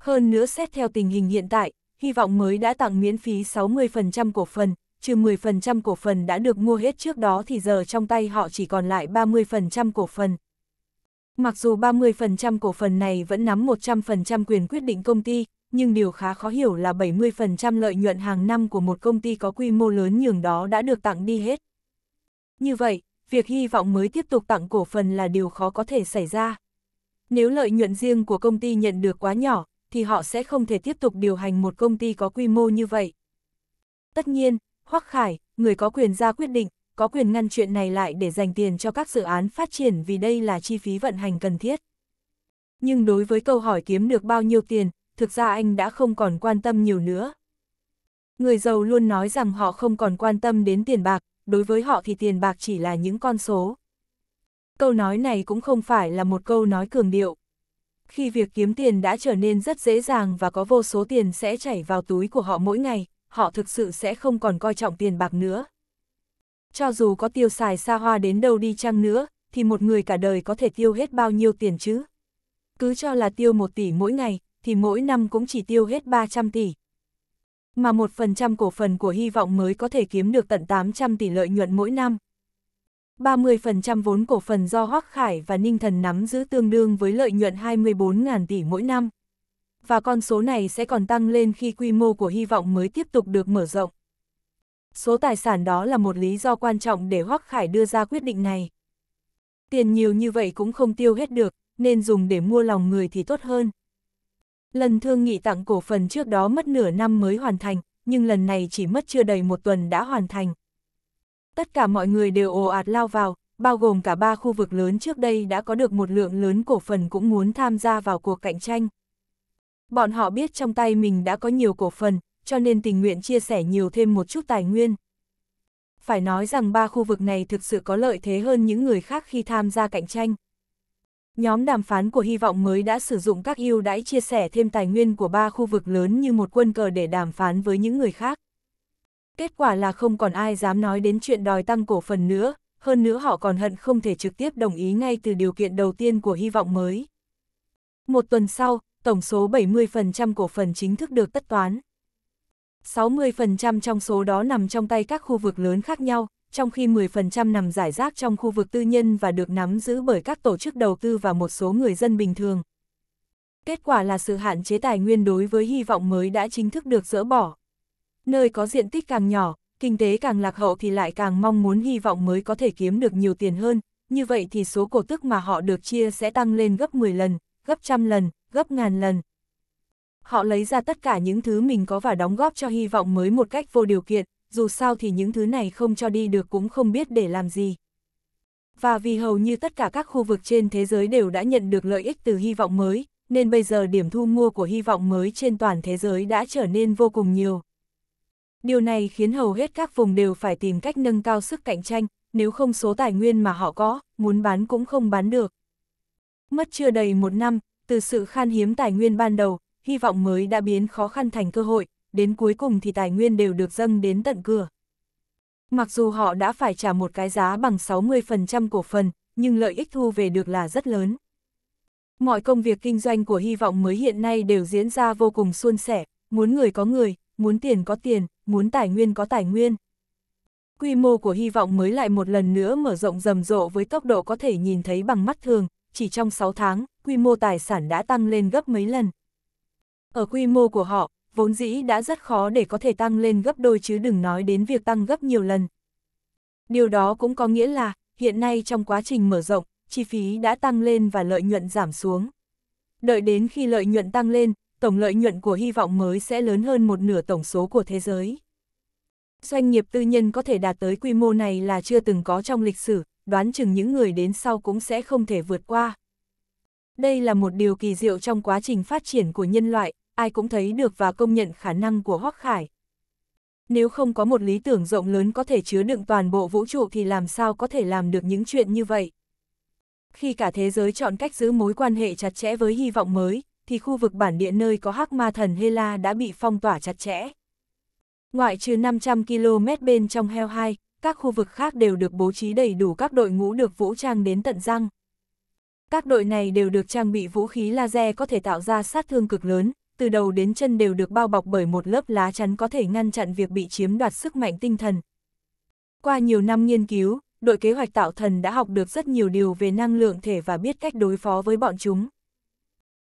Hơn nữa xét theo tình hình hiện tại, hy vọng mới đã tặng miễn phí 60% cổ phần, trừ 10% cổ phần đã được mua hết trước đó thì giờ trong tay họ chỉ còn lại 30% cổ phần. Mặc dù 30% cổ phần này vẫn nắm 100% quyền quyết định công ty, nhưng điều khá khó hiểu là 70% lợi nhuận hàng năm của một công ty có quy mô lớn nhường đó đã được tặng đi hết. Như vậy, việc hy vọng mới tiếp tục tặng cổ phần là điều khó có thể xảy ra. Nếu lợi nhuận riêng của công ty nhận được quá nhỏ, thì họ sẽ không thể tiếp tục điều hành một công ty có quy mô như vậy. Tất nhiên, Hoắc Khải, người có quyền ra quyết định, có quyền ngăn chuyện này lại để dành tiền cho các dự án phát triển vì đây là chi phí vận hành cần thiết. Nhưng đối với câu hỏi kiếm được bao nhiêu tiền, thực ra anh đã không còn quan tâm nhiều nữa. Người giàu luôn nói rằng họ không còn quan tâm đến tiền bạc, đối với họ thì tiền bạc chỉ là những con số. Câu nói này cũng không phải là một câu nói cường điệu. Khi việc kiếm tiền đã trở nên rất dễ dàng và có vô số tiền sẽ chảy vào túi của họ mỗi ngày, họ thực sự sẽ không còn coi trọng tiền bạc nữa. Cho dù có tiêu xài xa hoa đến đâu đi chăng nữa, thì một người cả đời có thể tiêu hết bao nhiêu tiền chứ? Cứ cho là tiêu 1 tỷ mỗi ngày, thì mỗi năm cũng chỉ tiêu hết 300 tỷ mà 1% cổ phần của hy vọng mới có thể kiếm được tận 800 tỷ lợi nhuận mỗi năm. 30% vốn cổ phần do Hoắc Khải và Ninh Thần nắm giữ tương đương với lợi nhuận 24.000 tỷ mỗi năm. Và con số này sẽ còn tăng lên khi quy mô của hy vọng mới tiếp tục được mở rộng. Số tài sản đó là một lý do quan trọng để Hoắc Khải đưa ra quyết định này. Tiền nhiều như vậy cũng không tiêu hết được, nên dùng để mua lòng người thì tốt hơn. Lần thương nghị tặng cổ phần trước đó mất nửa năm mới hoàn thành, nhưng lần này chỉ mất chưa đầy một tuần đã hoàn thành. Tất cả mọi người đều ồ ạt lao vào, bao gồm cả ba khu vực lớn trước đây đã có được một lượng lớn cổ phần cũng muốn tham gia vào cuộc cạnh tranh. Bọn họ biết trong tay mình đã có nhiều cổ phần, cho nên tình nguyện chia sẻ nhiều thêm một chút tài nguyên. Phải nói rằng ba khu vực này thực sự có lợi thế hơn những người khác khi tham gia cạnh tranh. Nhóm đàm phán của hy vọng mới đã sử dụng các ưu đãi chia sẻ thêm tài nguyên của ba khu vực lớn như một quân cờ để đàm phán với những người khác. Kết quả là không còn ai dám nói đến chuyện đòi tăng cổ phần nữa, hơn nữa họ còn hận không thể trực tiếp đồng ý ngay từ điều kiện đầu tiên của hy vọng mới. Một tuần sau, tổng số 70% cổ phần chính thức được tất toán. 60% trong số đó nằm trong tay các khu vực lớn khác nhau, trong khi 10% nằm giải rác trong khu vực tư nhân và được nắm giữ bởi các tổ chức đầu tư và một số người dân bình thường. Kết quả là sự hạn chế tài nguyên đối với hy vọng mới đã chính thức được dỡ bỏ. Nơi có diện tích càng nhỏ, kinh tế càng lạc hậu thì lại càng mong muốn hy vọng mới có thể kiếm được nhiều tiền hơn, như vậy thì số cổ tức mà họ được chia sẽ tăng lên gấp 10 lần, gấp trăm lần, gấp ngàn lần. Họ lấy ra tất cả những thứ mình có và đóng góp cho hy vọng mới một cách vô điều kiện, dù sao thì những thứ này không cho đi được cũng không biết để làm gì. Và vì hầu như tất cả các khu vực trên thế giới đều đã nhận được lợi ích từ hy vọng mới, nên bây giờ điểm thu mua của hy vọng mới trên toàn thế giới đã trở nên vô cùng nhiều. Điều này khiến hầu hết các vùng đều phải tìm cách nâng cao sức cạnh tranh, nếu không số tài nguyên mà họ có, muốn bán cũng không bán được. Mất chưa đầy một năm, từ sự khan hiếm tài nguyên ban đầu, hy vọng mới đã biến khó khăn thành cơ hội, đến cuối cùng thì tài nguyên đều được dâng đến tận cửa. Mặc dù họ đã phải trả một cái giá bằng 60% cổ phần, nhưng lợi ích thu về được là rất lớn. Mọi công việc kinh doanh của hy vọng mới hiện nay đều diễn ra vô cùng suôn sẻ, muốn người có người, muốn tiền có tiền, muốn tài nguyên có tài nguyên. Quy mô của hy vọng mới lại một lần nữa mở rộng rầm rộ với tốc độ có thể nhìn thấy bằng mắt thường, chỉ trong 6 tháng, quy mô tài sản đã tăng lên gấp mấy lần. Ở quy mô của họ, vốn dĩ đã rất khó để có thể tăng lên gấp đôi chứ đừng nói đến việc tăng gấp nhiều lần. Điều đó cũng có nghĩa là, hiện nay trong quá trình mở rộng, chi phí đã tăng lên và lợi nhuận giảm xuống. Đợi đến khi lợi nhuận tăng lên, tổng lợi nhuận của hy vọng mới sẽ lớn hơn một nửa tổng số của thế giới. Doanh nghiệp tư nhân có thể đạt tới quy mô này là chưa từng có trong lịch sử, đoán chừng những người đến sau cũng sẽ không thể vượt qua. Đây là một điều kỳ diệu trong quá trình phát triển của nhân loại, ai cũng thấy được và công nhận khả năng của Hoắc Khải. Nếu không có một lý tưởng rộng lớn có thể chứa đựng toàn bộ vũ trụ thì làm sao có thể làm được những chuyện như vậy? Khi cả thế giới chọn cách giữ mối quan hệ chặt chẽ với hy vọng mới, thì khu vực bản địa nơi có hắc ma thần Hela đã bị phong tỏa chặt chẽ. Ngoại trừ 500 km bên trong heo 2, các khu vực khác đều được bố trí đầy đủ các đội ngũ được vũ trang đến tận răng. Các đội này đều được trang bị vũ khí laser có thể tạo ra sát thương cực lớn, từ đầu đến chân đều được bao bọc bởi một lớp lá chắn có thể ngăn chặn việc bị chiếm đoạt sức mạnh tinh thần. Qua nhiều năm nghiên cứu, đội kế hoạch tạo thần đã học được rất nhiều điều về năng lượng thể và biết cách đối phó với bọn chúng.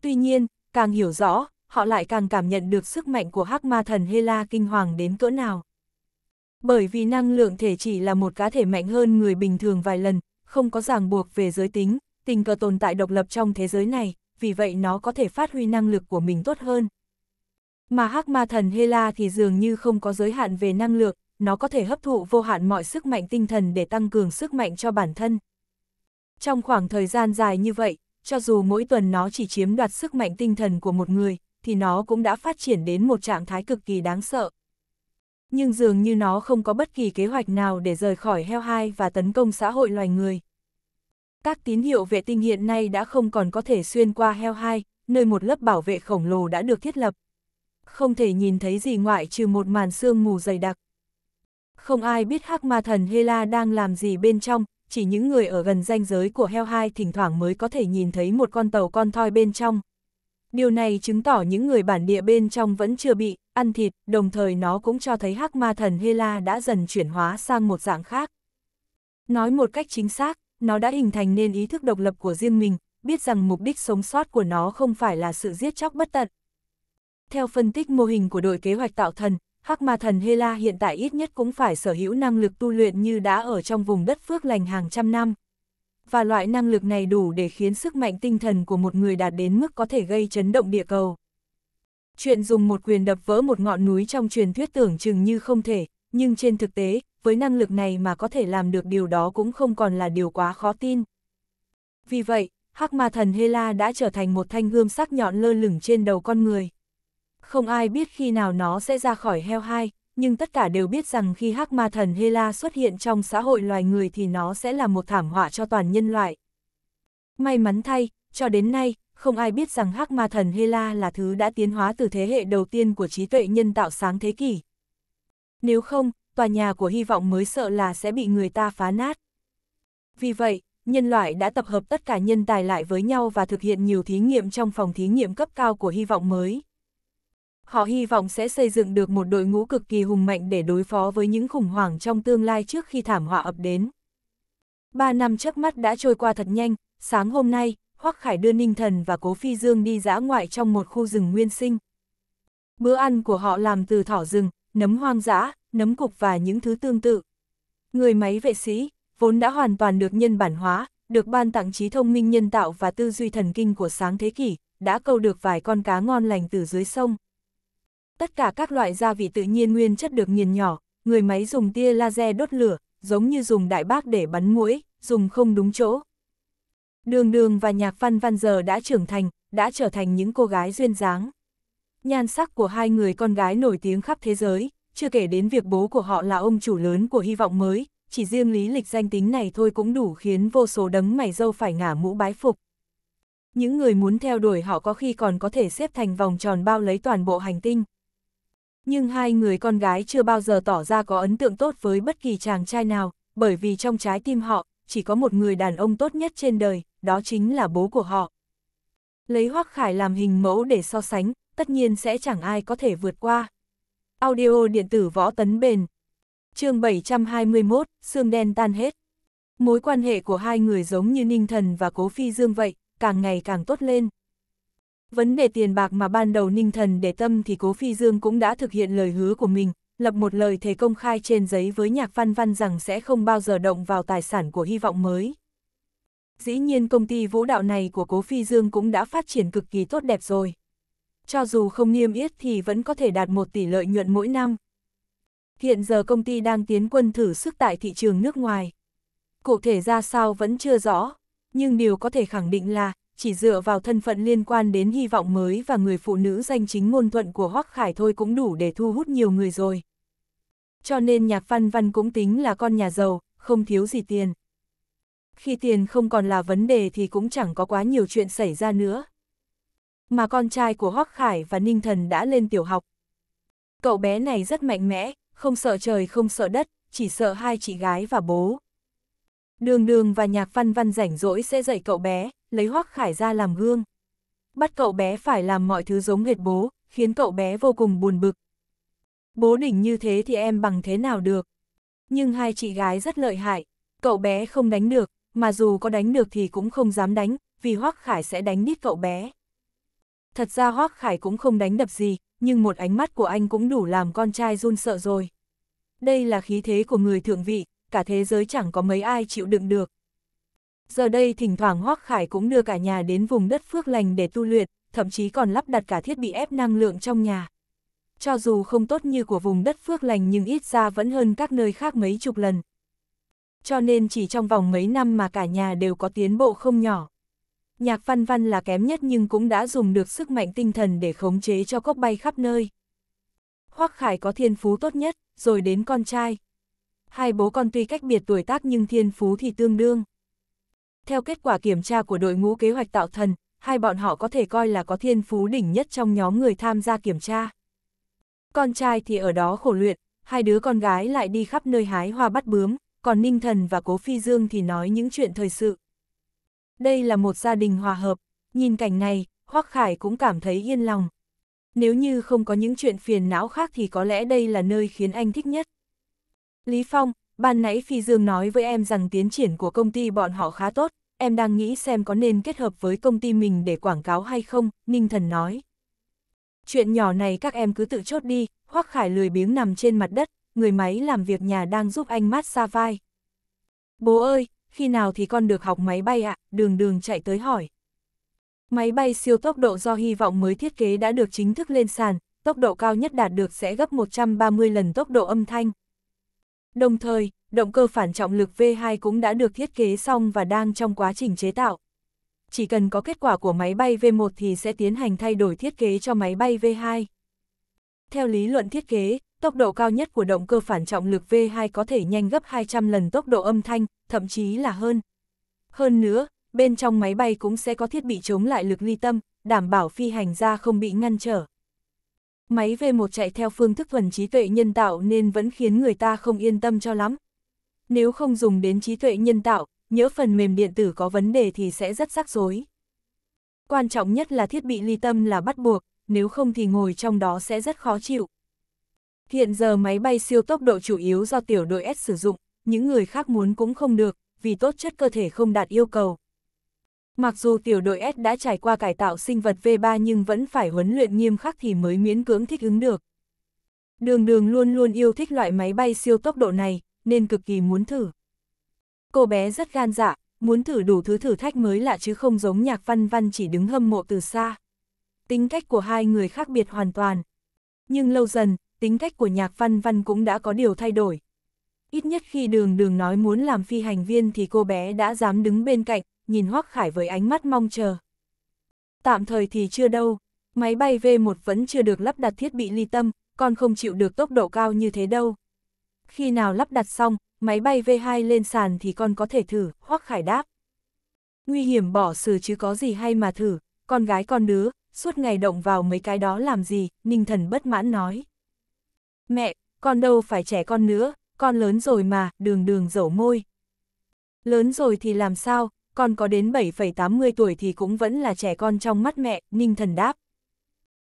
Tuy nhiên, càng hiểu rõ, họ lại càng cảm nhận được sức mạnh của hắc ma thần Hela kinh hoàng đến cỡ nào. Bởi vì năng lượng thể chỉ là một cá thể mạnh hơn người bình thường vài lần, không có ràng buộc về giới tính, tình cờ tồn tại độc lập trong thế giới này, vì vậy nó có thể phát huy năng lực của mình tốt hơn. Mà hắc ma thần Hela thì dường như không có giới hạn về năng lượng, nó có thể hấp thụ vô hạn mọi sức mạnh tinh thần để tăng cường sức mạnh cho bản thân. Trong khoảng thời gian dài như vậy, cho dù mỗi tuần nó chỉ chiếm đoạt sức mạnh tinh thần của một người, thì nó cũng đã phát triển đến một trạng thái cực kỳ đáng sợ. Nhưng dường như nó không có bất kỳ kế hoạch nào để rời khỏi heo hai và tấn công xã hội loài người. Các tín hiệu vệ tinh hiện nay đã không còn có thể xuyên qua heo 2, nơi một lớp bảo vệ khổng lồ đã được thiết lập. Không thể nhìn thấy gì ngoại trừ một màn sương mù dày đặc. Không ai biết hắc ma thần Hela đang làm gì bên trong, chỉ những người ở gần ranh giới của heo 2 thỉnh thoảng mới có thể nhìn thấy một con tàu con thoi bên trong. Điều này chứng tỏ những người bản địa bên trong vẫn chưa bị ăn thịt, đồng thời nó cũng cho thấy hắc ma thần Hela đã dần chuyển hóa sang một dạng khác. Nói một cách chính xác, nó đã hình thành nên ý thức độc lập của riêng mình, biết rằng mục đích sống sót của nó không phải là sự giết chóc bất tận. Theo phân tích mô hình của đội kế hoạch tạo thần, Hắc Ma thần Hela hiện tại ít nhất cũng phải sở hữu năng lực tu luyện như đã ở trong vùng đất phước lành hàng trăm năm. Và loại năng lực này đủ để khiến sức mạnh tinh thần của một người đạt đến mức có thể gây chấn động địa cầu. Chuyện dùng một quyền đập vỡ một ngọn núi trong truyền thuyết tưởng chừng như không thể, nhưng trên thực tế, với năng lực này mà có thể làm được điều đó cũng không còn là điều quá khó tin. Vì vậy, hắc ma thần Hela đã trở thành một thanh gươm sắc nhọn lơ lửng trên đầu con người. Không ai biết khi nào nó sẽ ra khỏi heo hai, nhưng tất cả đều biết rằng khi hắc ma thần Hela xuất hiện trong xã hội loài người thì nó sẽ là một thảm họa cho toàn nhân loại. May mắn thay, cho đến nay, không ai biết rằng hắc ma thần Hela là thứ đã tiến hóa từ thế hệ đầu tiên của trí tuệ nhân tạo sáng thế kỷ, nếu không, tòa nhà của hy vọng mới sợ là sẽ bị người ta phá nát. Vì vậy, nhân loại đã tập hợp tất cả nhân tài lại với nhau và thực hiện nhiều thí nghiệm trong phòng thí nghiệm cấp cao của hy vọng mới. Họ hy vọng sẽ xây dựng được một đội ngũ cực kỳ hùng mạnh để đối phó với những khủng hoảng trong tương lai trước khi thảm họa ập đến. Ba năm trước mắt đã trôi qua thật nhanh, sáng hôm nay, Hoắc Khải đưa Ninh Thần và Cố Phi Dương đi dã ngoại trong một khu rừng nguyên sinh. Bữa ăn của họ làm từ thỏ rừng, nấm hoang dã, nấm cục và những thứ tương tự. Người máy vệ sĩ, vốn đã hoàn toàn được nhân bản hóa, được ban tặng trí thông minh nhân tạo và tư duy thần kinh của sáng thế kỷ, đã câu được vài con cá ngon lành từ dưới sông. Tất cả các loại gia vị tự nhiên nguyên chất được nghiền nhỏ, người máy dùng tia laser đốt lửa, giống như dùng đại bác để bắn mũi, dùng không đúng chỗ. Đường đường và nhạc văn văn giờ đã trưởng thành, đã trở thành những cô gái duyên dáng. Nhan sắc của hai người con gái nổi tiếng khắp thế giới, chưa kể đến việc bố của họ là ông chủ lớn của hy vọng mới, chỉ riêng lý lịch danh tính này thôi cũng đủ khiến vô số đấng mày dâu phải ngả mũ bái phục. Những người muốn theo đuổi họ có khi còn có thể xếp thành vòng tròn bao lấy toàn bộ hành tinh. Nhưng hai người con gái chưa bao giờ tỏ ra có ấn tượng tốt với bất kỳ chàng trai nào, bởi vì trong trái tim họ, chỉ có một người đàn ông tốt nhất trên đời, đó chính là bố của họ. Lấy Hoác Khải làm hình mẫu để so sánh, tất nhiên sẽ chẳng ai có thể vượt qua. Audio điện tử võ tấn bền chương 721, xương đen tan hết. Mối quan hệ của hai người giống như Ninh Thần và Cố Phi Dương vậy, càng ngày càng tốt lên. Vấn đề tiền bạc mà ban đầu Ninh Thần để tâm thì Cố Phi Dương cũng đã thực hiện lời hứa của mình, lập một lời thề công khai trên giấy với nhạc văn văn rằng sẽ không bao giờ động vào tài sản của hy vọng mới. Dĩ nhiên công ty vũ đạo này của Cố Phi Dương cũng đã phát triển cực kỳ tốt đẹp rồi cho dù không niêm yết thì vẫn có thể đạt một tỷ lợi nhuận mỗi năm. Hiện giờ công ty đang tiến quân thử sức tại thị trường nước ngoài. Cụ thể ra sao vẫn chưa rõ, nhưng điều có thể khẳng định là, chỉ dựa vào thân phận liên quan đến hy vọng mới và người phụ nữ danh chính ngôn thuận của Hoắc Khải thôi cũng đủ để thu hút nhiều người rồi. Cho nên nhạc văn văn cũng tính là con nhà giàu, không thiếu gì tiền. Khi tiền không còn là vấn đề thì cũng chẳng có quá nhiều chuyện xảy ra nữa mà con trai của Hoắc Khải và Ninh Thần đã lên tiểu học. Cậu bé này rất mạnh mẽ, không sợ trời không sợ đất, chỉ sợ hai chị gái và bố. Đường đường và nhạc văn văn rảnh rỗi sẽ dạy cậu bé, lấy Hoắc Khải ra làm gương. Bắt cậu bé phải làm mọi thứ giống hệt bố, khiến cậu bé vô cùng buồn bực. Bố đỉnh như thế thì em bằng thế nào được. Nhưng hai chị gái rất lợi hại, cậu bé không đánh được, mà dù có đánh được thì cũng không dám đánh, vì Hoắc Khải sẽ đánh đít cậu bé. Thật ra Hoác Khải cũng không đánh đập gì, nhưng một ánh mắt của anh cũng đủ làm con trai run sợ rồi. Đây là khí thế của người thượng vị, cả thế giới chẳng có mấy ai chịu đựng được. Giờ đây thỉnh thoảng Hoác Khải cũng đưa cả nhà đến vùng đất phước lành để tu luyện, thậm chí còn lắp đặt cả thiết bị ép năng lượng trong nhà. Cho dù không tốt như của vùng đất phước lành nhưng ít ra vẫn hơn các nơi khác mấy chục lần. Cho nên chỉ trong vòng mấy năm mà cả nhà đều có tiến bộ không nhỏ nhạc văn văn là kém nhất nhưng cũng đã dùng được sức mạnh tinh thần để khống chế cho cốc bay khắp nơi. Hoắc Khải có thiên phú tốt nhất, rồi đến con trai. Hai bố con tuy cách biệt tuổi tác nhưng thiên phú thì tương đương. Theo kết quả kiểm tra của đội ngũ kế hoạch tạo thần, hai bọn họ có thể coi là có thiên phú đỉnh nhất trong nhóm người tham gia kiểm tra. Con trai thì ở đó khổ luyện, hai đứa con gái lại đi khắp nơi hái hoa bắt bướm, còn Ninh Thần và Cố Phi Dương thì nói những chuyện thời sự đây là một gia đình hòa hợp, nhìn cảnh này, Hoắc Khải cũng cảm thấy yên lòng. Nếu như không có những chuyện phiền não khác thì có lẽ đây là nơi khiến anh thích nhất. Lý Phong, ban nãy Phi Dương nói với em rằng tiến triển của công ty bọn họ khá tốt, em đang nghĩ xem có nên kết hợp với công ty mình để quảng cáo hay không, Ninh Thần nói. Chuyện nhỏ này các em cứ tự chốt đi, Hoắc Khải lười biếng nằm trên mặt đất, người máy làm việc nhà đang giúp anh mát xa vai. Bố ơi, khi nào thì con được học máy bay ạ, à? đường đường chạy tới hỏi. Máy bay siêu tốc độ do hy vọng mới thiết kế đã được chính thức lên sàn, tốc độ cao nhất đạt được sẽ gấp 130 lần tốc độ âm thanh. Đồng thời, động cơ phản trọng lực V2 cũng đã được thiết kế xong và đang trong quá trình chế tạo. Chỉ cần có kết quả của máy bay V1 thì sẽ tiến hành thay đổi thiết kế cho máy bay V2. Theo lý luận thiết kế, tốc độ cao nhất của động cơ phản trọng lực V2 có thể nhanh gấp 200 lần tốc độ âm thanh, thậm chí là hơn. Hơn nữa, bên trong máy bay cũng sẽ có thiết bị chống lại lực ly tâm, đảm bảo phi hành gia không bị ngăn trở. Máy V1 chạy theo phương thức thuần trí tuệ nhân tạo nên vẫn khiến người ta không yên tâm cho lắm. Nếu không dùng đến trí tuệ nhân tạo, nhỡ phần mềm điện tử có vấn đề thì sẽ rất rắc rối. Quan trọng nhất là thiết bị ly tâm là bắt buộc, nếu không thì ngồi trong đó sẽ rất khó chịu. Hiện giờ máy bay siêu tốc độ chủ yếu do tiểu đội S sử dụng, những người khác muốn cũng không được, vì tốt chất cơ thể không đạt yêu cầu. Mặc dù tiểu đội S đã trải qua cải tạo sinh vật V3 nhưng vẫn phải huấn luyện nghiêm khắc thì mới miễn cưỡng thích ứng được. Đường đường luôn luôn yêu thích loại máy bay siêu tốc độ này, nên cực kỳ muốn thử. Cô bé rất gan dạ, muốn thử đủ thứ thử thách mới lạ chứ không giống nhạc văn văn chỉ đứng hâm mộ từ xa. Tính cách của hai người khác biệt hoàn toàn. Nhưng lâu dần, tính cách của nhạc văn văn cũng đã có điều thay đổi ít nhất khi đường đường nói muốn làm phi hành viên thì cô bé đã dám đứng bên cạnh, nhìn Hoắc Khải với ánh mắt mong chờ. Tạm thời thì chưa đâu, máy bay V1 vẫn chưa được lắp đặt thiết bị ly tâm, con không chịu được tốc độ cao như thế đâu. Khi nào lắp đặt xong, máy bay V2 lên sàn thì con có thể thử, Hoắc Khải đáp. Nguy hiểm bỏ sử chứ có gì hay mà thử, con gái con đứa, suốt ngày động vào mấy cái đó làm gì, Ninh Thần bất mãn nói. Mẹ, con đâu phải trẻ con nữa, con lớn rồi mà, đường đường dẩu môi. Lớn rồi thì làm sao, con có đến 7,80 tuổi thì cũng vẫn là trẻ con trong mắt mẹ, Ninh Thần đáp.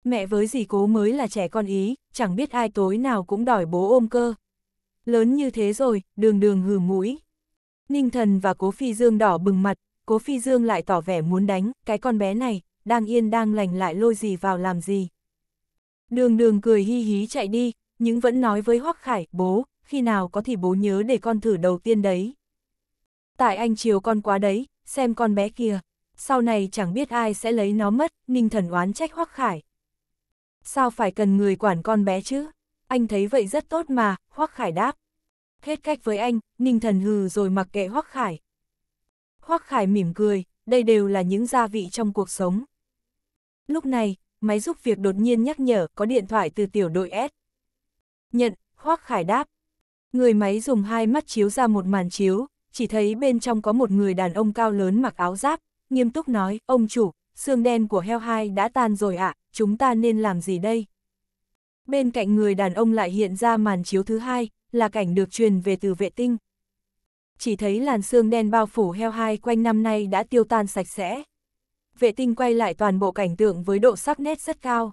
Mẹ với gì cố mới là trẻ con ý, chẳng biết ai tối nào cũng đòi bố ôm cơ. Lớn như thế rồi, đường đường hừ mũi. Ninh Thần và Cố Phi Dương đỏ bừng mặt, Cố Phi Dương lại tỏ vẻ muốn đánh, cái con bé này, đang yên đang lành lại lôi gì vào làm gì. Đường đường cười hi hí chạy đi, nhưng vẫn nói với Hoắc Khải, bố, khi nào có thì bố nhớ để con thử đầu tiên đấy. Tại anh chiều con quá đấy, xem con bé kia, sau này chẳng biết ai sẽ lấy nó mất, Ninh Thần oán trách Hoắc Khải. Sao phải cần người quản con bé chứ? Anh thấy vậy rất tốt mà, Hoắc Khải đáp. Hết cách với anh, Ninh Thần hừ rồi mặc kệ Hoắc Khải. Hoắc Khải mỉm cười, đây đều là những gia vị trong cuộc sống. Lúc này, máy giúp việc đột nhiên nhắc nhở có điện thoại từ tiểu đội S. Nhận, Hoắc Khải đáp, Người máy dùng hai mắt chiếu ra một màn chiếu, chỉ thấy bên trong có một người đàn ông cao lớn mặc áo giáp, nghiêm túc nói, ông chủ, xương đen của heo hai đã tan rồi ạ, chúng ta nên làm gì đây? Bên cạnh người đàn ông lại hiện ra màn chiếu thứ hai, là cảnh được truyền về từ vệ tinh. Chỉ thấy làn xương đen bao phủ heo hai quanh năm nay đã tiêu tan sạch sẽ. Vệ tinh quay lại toàn bộ cảnh tượng với độ sắc nét rất cao.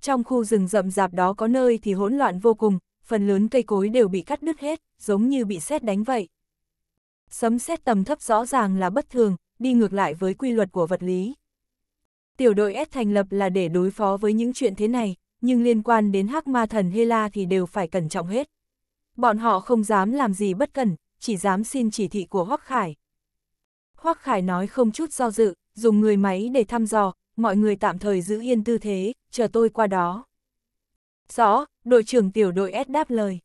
Trong khu rừng rậm rạp đó có nơi thì hỗn loạn vô cùng, phần lớn cây cối đều bị cắt đứt hết, giống như bị xét đánh vậy. Sấm xét tầm thấp rõ ràng là bất thường, đi ngược lại với quy luật của vật lý. Tiểu đội S thành lập là để đối phó với những chuyện thế này, nhưng liên quan đến hắc ma thần Hela thì đều phải cẩn trọng hết. Bọn họ không dám làm gì bất cẩn, chỉ dám xin chỉ thị của Hoắc Khải. Hoắc Khải nói không chút do dự, dùng người máy để thăm dò, mọi người tạm thời giữ yên tư thế, chờ tôi qua đó. Rõ, đội trưởng tiểu đội S đáp lời.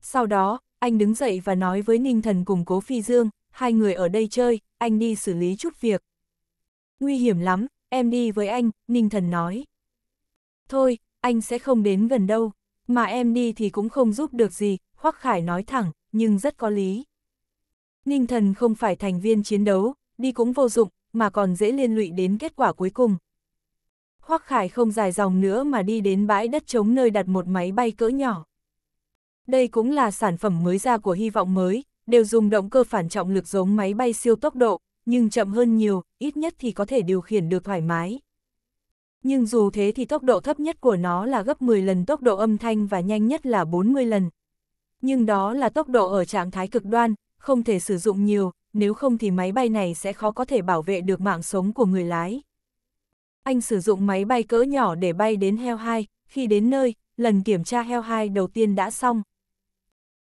Sau đó, anh đứng dậy và nói với Ninh Thần cùng Cố Phi Dương, hai người ở đây chơi, anh đi xử lý chút việc. Nguy hiểm lắm, em đi với anh, Ninh Thần nói. Thôi, anh sẽ không đến gần đâu, mà em đi thì cũng không giúp được gì, Hoắc Khải nói thẳng, nhưng rất có lý. Ninh Thần không phải thành viên chiến đấu, đi cũng vô dụng, mà còn dễ liên lụy đến kết quả cuối cùng, Hoắc Khải không dài dòng nữa mà đi đến bãi đất trống nơi đặt một máy bay cỡ nhỏ. Đây cũng là sản phẩm mới ra của hy vọng mới, đều dùng động cơ phản trọng lực giống máy bay siêu tốc độ, nhưng chậm hơn nhiều, ít nhất thì có thể điều khiển được thoải mái. Nhưng dù thế thì tốc độ thấp nhất của nó là gấp 10 lần tốc độ âm thanh và nhanh nhất là 40 lần. Nhưng đó là tốc độ ở trạng thái cực đoan, không thể sử dụng nhiều, nếu không thì máy bay này sẽ khó có thể bảo vệ được mạng sống của người lái. Anh sử dụng máy bay cỡ nhỏ để bay đến heo 2, khi đến nơi, lần kiểm tra heo 2 đầu tiên đã xong.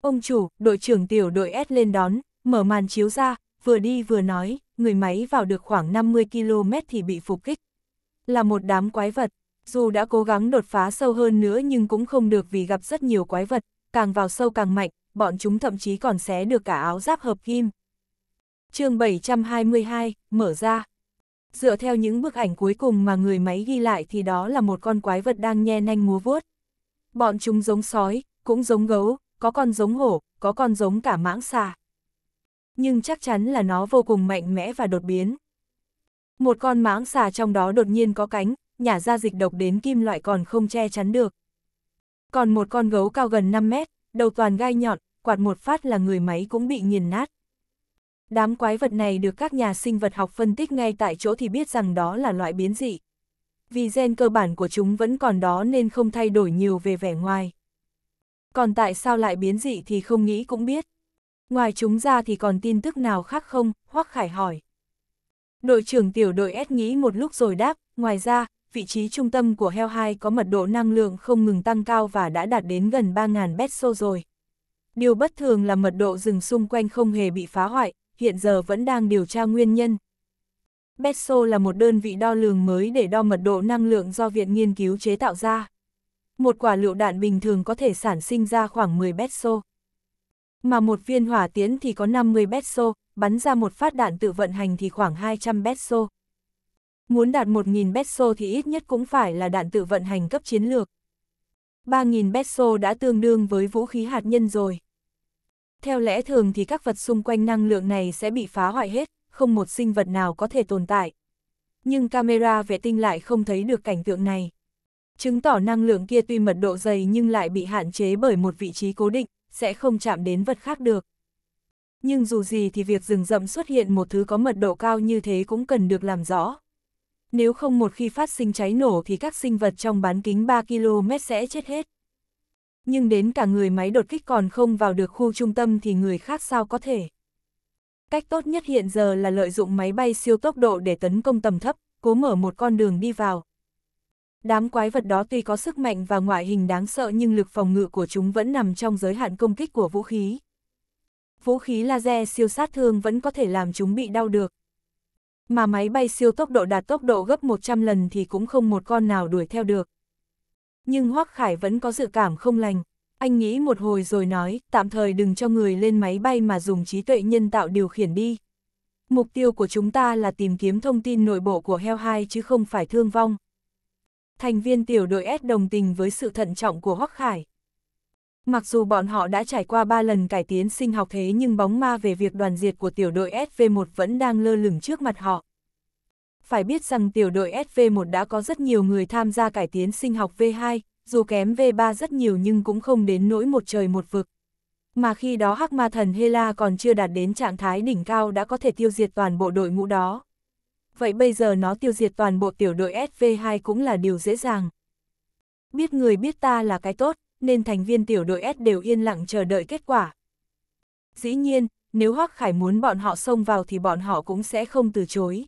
Ông chủ, đội trưởng tiểu đội S lên đón, mở màn chiếu ra, vừa đi vừa nói, người máy vào được khoảng 50 km thì bị phục kích. Là một đám quái vật, dù đã cố gắng đột phá sâu hơn nữa nhưng cũng không được vì gặp rất nhiều quái vật, càng vào sâu càng mạnh, bọn chúng thậm chí còn xé được cả áo giáp hợp kim. chương 722, mở ra. Dựa theo những bức ảnh cuối cùng mà người máy ghi lại thì đó là một con quái vật đang nhe nanh múa vuốt. Bọn chúng giống sói, cũng giống gấu, có con giống hổ, có con giống cả mãng xà. Nhưng chắc chắn là nó vô cùng mạnh mẽ và đột biến. Một con mãng xà trong đó đột nhiên có cánh, nhả ra dịch độc đến kim loại còn không che chắn được. Còn một con gấu cao gần 5 mét, đầu toàn gai nhọn, quạt một phát là người máy cũng bị nghiền nát. Đám quái vật này được các nhà sinh vật học phân tích ngay tại chỗ thì biết rằng đó là loại biến dị. Vì gen cơ bản của chúng vẫn còn đó nên không thay đổi nhiều về vẻ ngoài. Còn tại sao lại biến dị thì không nghĩ cũng biết. Ngoài chúng ra thì còn tin tức nào khác không, Hoắc Khải hỏi. Đội trưởng tiểu đội S nghĩ một lúc rồi đáp, ngoài ra, vị trí trung tâm của heo 2 có mật độ năng lượng không ngừng tăng cao và đã đạt đến gần 3.000 betso rồi. Điều bất thường là mật độ rừng xung quanh không hề bị phá hoại, hiện giờ vẫn đang điều tra nguyên nhân. Besso là một đơn vị đo lường mới để đo mật độ năng lượng do Viện Nghiên cứu chế tạo ra. Một quả lựu đạn bình thường có thể sản sinh ra khoảng 10 Besso. Mà một viên hỏa tiến thì có 50 Besso, bắn ra một phát đạn tự vận hành thì khoảng 200 Besso. Muốn đạt 1.000 Besso thì ít nhất cũng phải là đạn tự vận hành cấp chiến lược. 3.000 Besso đã tương đương với vũ khí hạt nhân rồi. Theo lẽ thường thì các vật xung quanh năng lượng này sẽ bị phá hoại hết, không một sinh vật nào có thể tồn tại. Nhưng camera vệ tinh lại không thấy được cảnh tượng này. Chứng tỏ năng lượng kia tuy mật độ dày nhưng lại bị hạn chế bởi một vị trí cố định, sẽ không chạm đến vật khác được. Nhưng dù gì thì việc rừng rậm xuất hiện một thứ có mật độ cao như thế cũng cần được làm rõ. Nếu không một khi phát sinh cháy nổ thì các sinh vật trong bán kính 3 km sẽ chết hết nhưng đến cả người máy đột kích còn không vào được khu trung tâm thì người khác sao có thể. Cách tốt nhất hiện giờ là lợi dụng máy bay siêu tốc độ để tấn công tầm thấp, cố mở một con đường đi vào. Đám quái vật đó tuy có sức mạnh và ngoại hình đáng sợ nhưng lực phòng ngự của chúng vẫn nằm trong giới hạn công kích của vũ khí. Vũ khí laser siêu sát thương vẫn có thể làm chúng bị đau được. Mà máy bay siêu tốc độ đạt tốc độ gấp 100 lần thì cũng không một con nào đuổi theo được. Nhưng Hoắc Khải vẫn có dự cảm không lành. Anh nghĩ một hồi rồi nói, tạm thời đừng cho người lên máy bay mà dùng trí tuệ nhân tạo điều khiển đi. Mục tiêu của chúng ta là tìm kiếm thông tin nội bộ của heo hai chứ không phải thương vong. Thành viên tiểu đội S đồng tình với sự thận trọng của Hoắc Khải. Mặc dù bọn họ đã trải qua 3 lần cải tiến sinh học thế nhưng bóng ma về việc đoàn diệt của tiểu đội SV1 vẫn đang lơ lửng trước mặt họ phải biết rằng tiểu đội SV1 đã có rất nhiều người tham gia cải tiến sinh học V2, dù kém V3 rất nhiều nhưng cũng không đến nỗi một trời một vực. Mà khi đó hắc ma thần Hela còn chưa đạt đến trạng thái đỉnh cao đã có thể tiêu diệt toàn bộ đội ngũ đó. Vậy bây giờ nó tiêu diệt toàn bộ tiểu đội SV2 cũng là điều dễ dàng. Biết người biết ta là cái tốt, nên thành viên tiểu đội S đều yên lặng chờ đợi kết quả. Dĩ nhiên, nếu Hoắc Khải muốn bọn họ xông vào thì bọn họ cũng sẽ không từ chối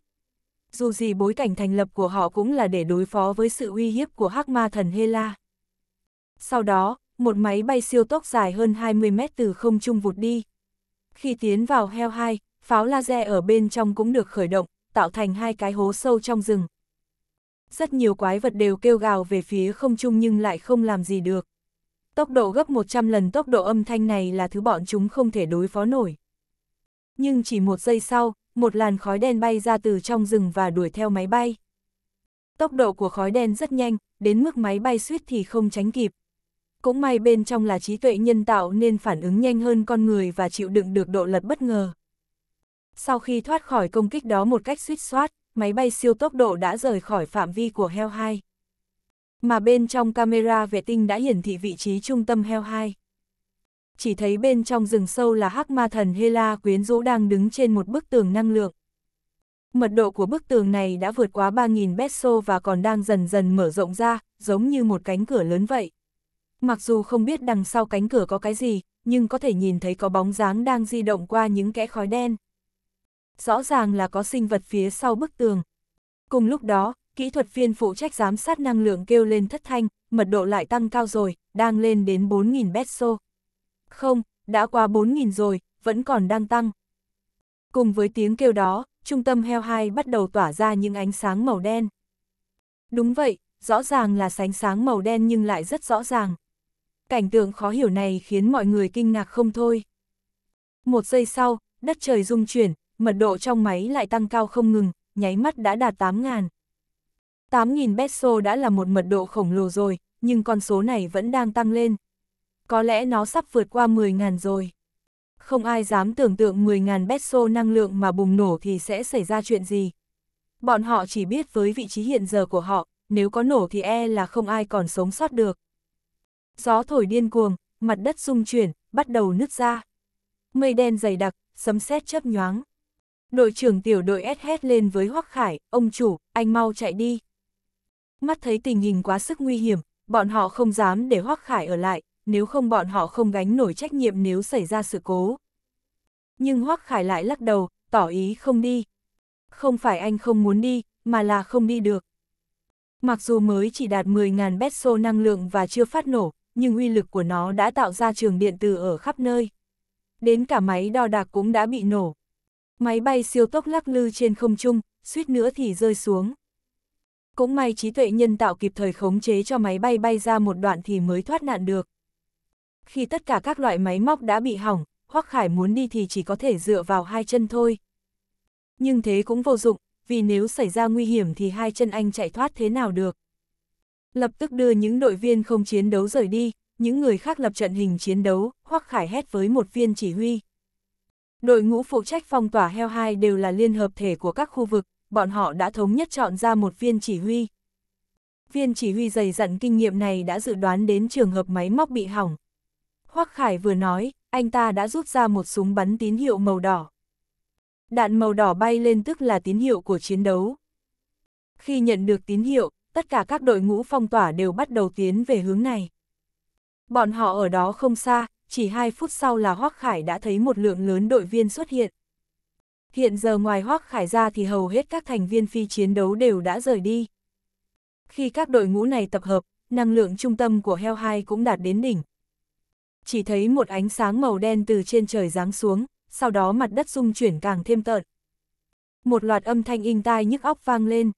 dù gì bối cảnh thành lập của họ cũng là để đối phó với sự uy hiếp của hắc ma thần Hela. Sau đó, một máy bay siêu tốc dài hơn 20 mét từ không trung vụt đi. Khi tiến vào heo 2, pháo laser ở bên trong cũng được khởi động, tạo thành hai cái hố sâu trong rừng. Rất nhiều quái vật đều kêu gào về phía không trung nhưng lại không làm gì được. Tốc độ gấp 100 lần tốc độ âm thanh này là thứ bọn chúng không thể đối phó nổi. Nhưng chỉ một giây sau, một làn khói đen bay ra từ trong rừng và đuổi theo máy bay. Tốc độ của khói đen rất nhanh, đến mức máy bay suýt thì không tránh kịp. Cũng may bên trong là trí tuệ nhân tạo nên phản ứng nhanh hơn con người và chịu đựng được độ lật bất ngờ. Sau khi thoát khỏi công kích đó một cách suýt soát, máy bay siêu tốc độ đã rời khỏi phạm vi của Heo 2. Mà bên trong camera vệ tinh đã hiển thị vị trí trung tâm Heo 2 chỉ thấy bên trong rừng sâu là hắc ma thần Hela quyến rũ đang đứng trên một bức tường năng lượng. Mật độ của bức tường này đã vượt quá 3.000 beso và còn đang dần dần mở rộng ra, giống như một cánh cửa lớn vậy. Mặc dù không biết đằng sau cánh cửa có cái gì, nhưng có thể nhìn thấy có bóng dáng đang di động qua những kẽ khói đen. Rõ ràng là có sinh vật phía sau bức tường. Cùng lúc đó, kỹ thuật viên phụ trách giám sát năng lượng kêu lên thất thanh, mật độ lại tăng cao rồi, đang lên đến 4.000 beso. Không, đã qua 4.000 rồi, vẫn còn đang tăng. Cùng với tiếng kêu đó, trung tâm heo hai bắt đầu tỏa ra những ánh sáng màu đen. Đúng vậy, rõ ràng là sánh sáng màu đen nhưng lại rất rõ ràng. Cảnh tượng khó hiểu này khiến mọi người kinh ngạc không thôi. Một giây sau, đất trời rung chuyển, mật độ trong máy lại tăng cao không ngừng, nháy mắt đã đạt 8.000. 8.000 peso đã là một mật độ khổng lồ rồi, nhưng con số này vẫn đang tăng lên có lẽ nó sắp vượt qua 10.000 rồi. Không ai dám tưởng tượng 10.000 peso năng lượng mà bùng nổ thì sẽ xảy ra chuyện gì. Bọn họ chỉ biết với vị trí hiện giờ của họ, nếu có nổ thì e là không ai còn sống sót được. Gió thổi điên cuồng, mặt đất rung chuyển, bắt đầu nứt ra. Mây đen dày đặc, sấm sét chớp nhoáng. Đội trưởng tiểu đội S hét lên với Hoắc Khải, ông chủ, anh mau chạy đi. Mắt thấy tình hình quá sức nguy hiểm, bọn họ không dám để Hoắc Khải ở lại, nếu không bọn họ không gánh nổi trách nhiệm nếu xảy ra sự cố. Nhưng Hoắc Khải lại lắc đầu, tỏ ý không đi. Không phải anh không muốn đi, mà là không đi được. Mặc dù mới chỉ đạt 10.000 peso năng lượng và chưa phát nổ, nhưng uy lực của nó đã tạo ra trường điện từ ở khắp nơi. Đến cả máy đo đạc cũng đã bị nổ. Máy bay siêu tốc lắc lư trên không trung, suýt nữa thì rơi xuống. Cũng may trí tuệ nhân tạo kịp thời khống chế cho máy bay bay ra một đoạn thì mới thoát nạn được. Khi tất cả các loại máy móc đã bị hỏng, Hoắc Khải muốn đi thì chỉ có thể dựa vào hai chân thôi. Nhưng thế cũng vô dụng, vì nếu xảy ra nguy hiểm thì hai chân anh chạy thoát thế nào được. Lập tức đưa những đội viên không chiến đấu rời đi, những người khác lập trận hình chiến đấu, Hoắc Khải hét với một viên chỉ huy. Đội ngũ phụ trách phong tỏa heo hai đều là liên hợp thể của các khu vực, bọn họ đã thống nhất chọn ra một viên chỉ huy. Viên chỉ huy dày dặn kinh nghiệm này đã dự đoán đến trường hợp máy móc bị hỏng, Hoắc Khải vừa nói, anh ta đã rút ra một súng bắn tín hiệu màu đỏ. Đạn màu đỏ bay lên tức là tín hiệu của chiến đấu. Khi nhận được tín hiệu, tất cả các đội ngũ phong tỏa đều bắt đầu tiến về hướng này. Bọn họ ở đó không xa, chỉ 2 phút sau là Hoắc Khải đã thấy một lượng lớn đội viên xuất hiện. Hiện giờ ngoài Hoắc Khải ra thì hầu hết các thành viên phi chiến đấu đều đã rời đi. Khi các đội ngũ này tập hợp, năng lượng trung tâm của heo hai cũng đạt đến đỉnh chỉ thấy một ánh sáng màu đen từ trên trời giáng xuống, sau đó mặt đất rung chuyển càng thêm tợn. Một loạt âm thanh in tai nhức óc vang lên.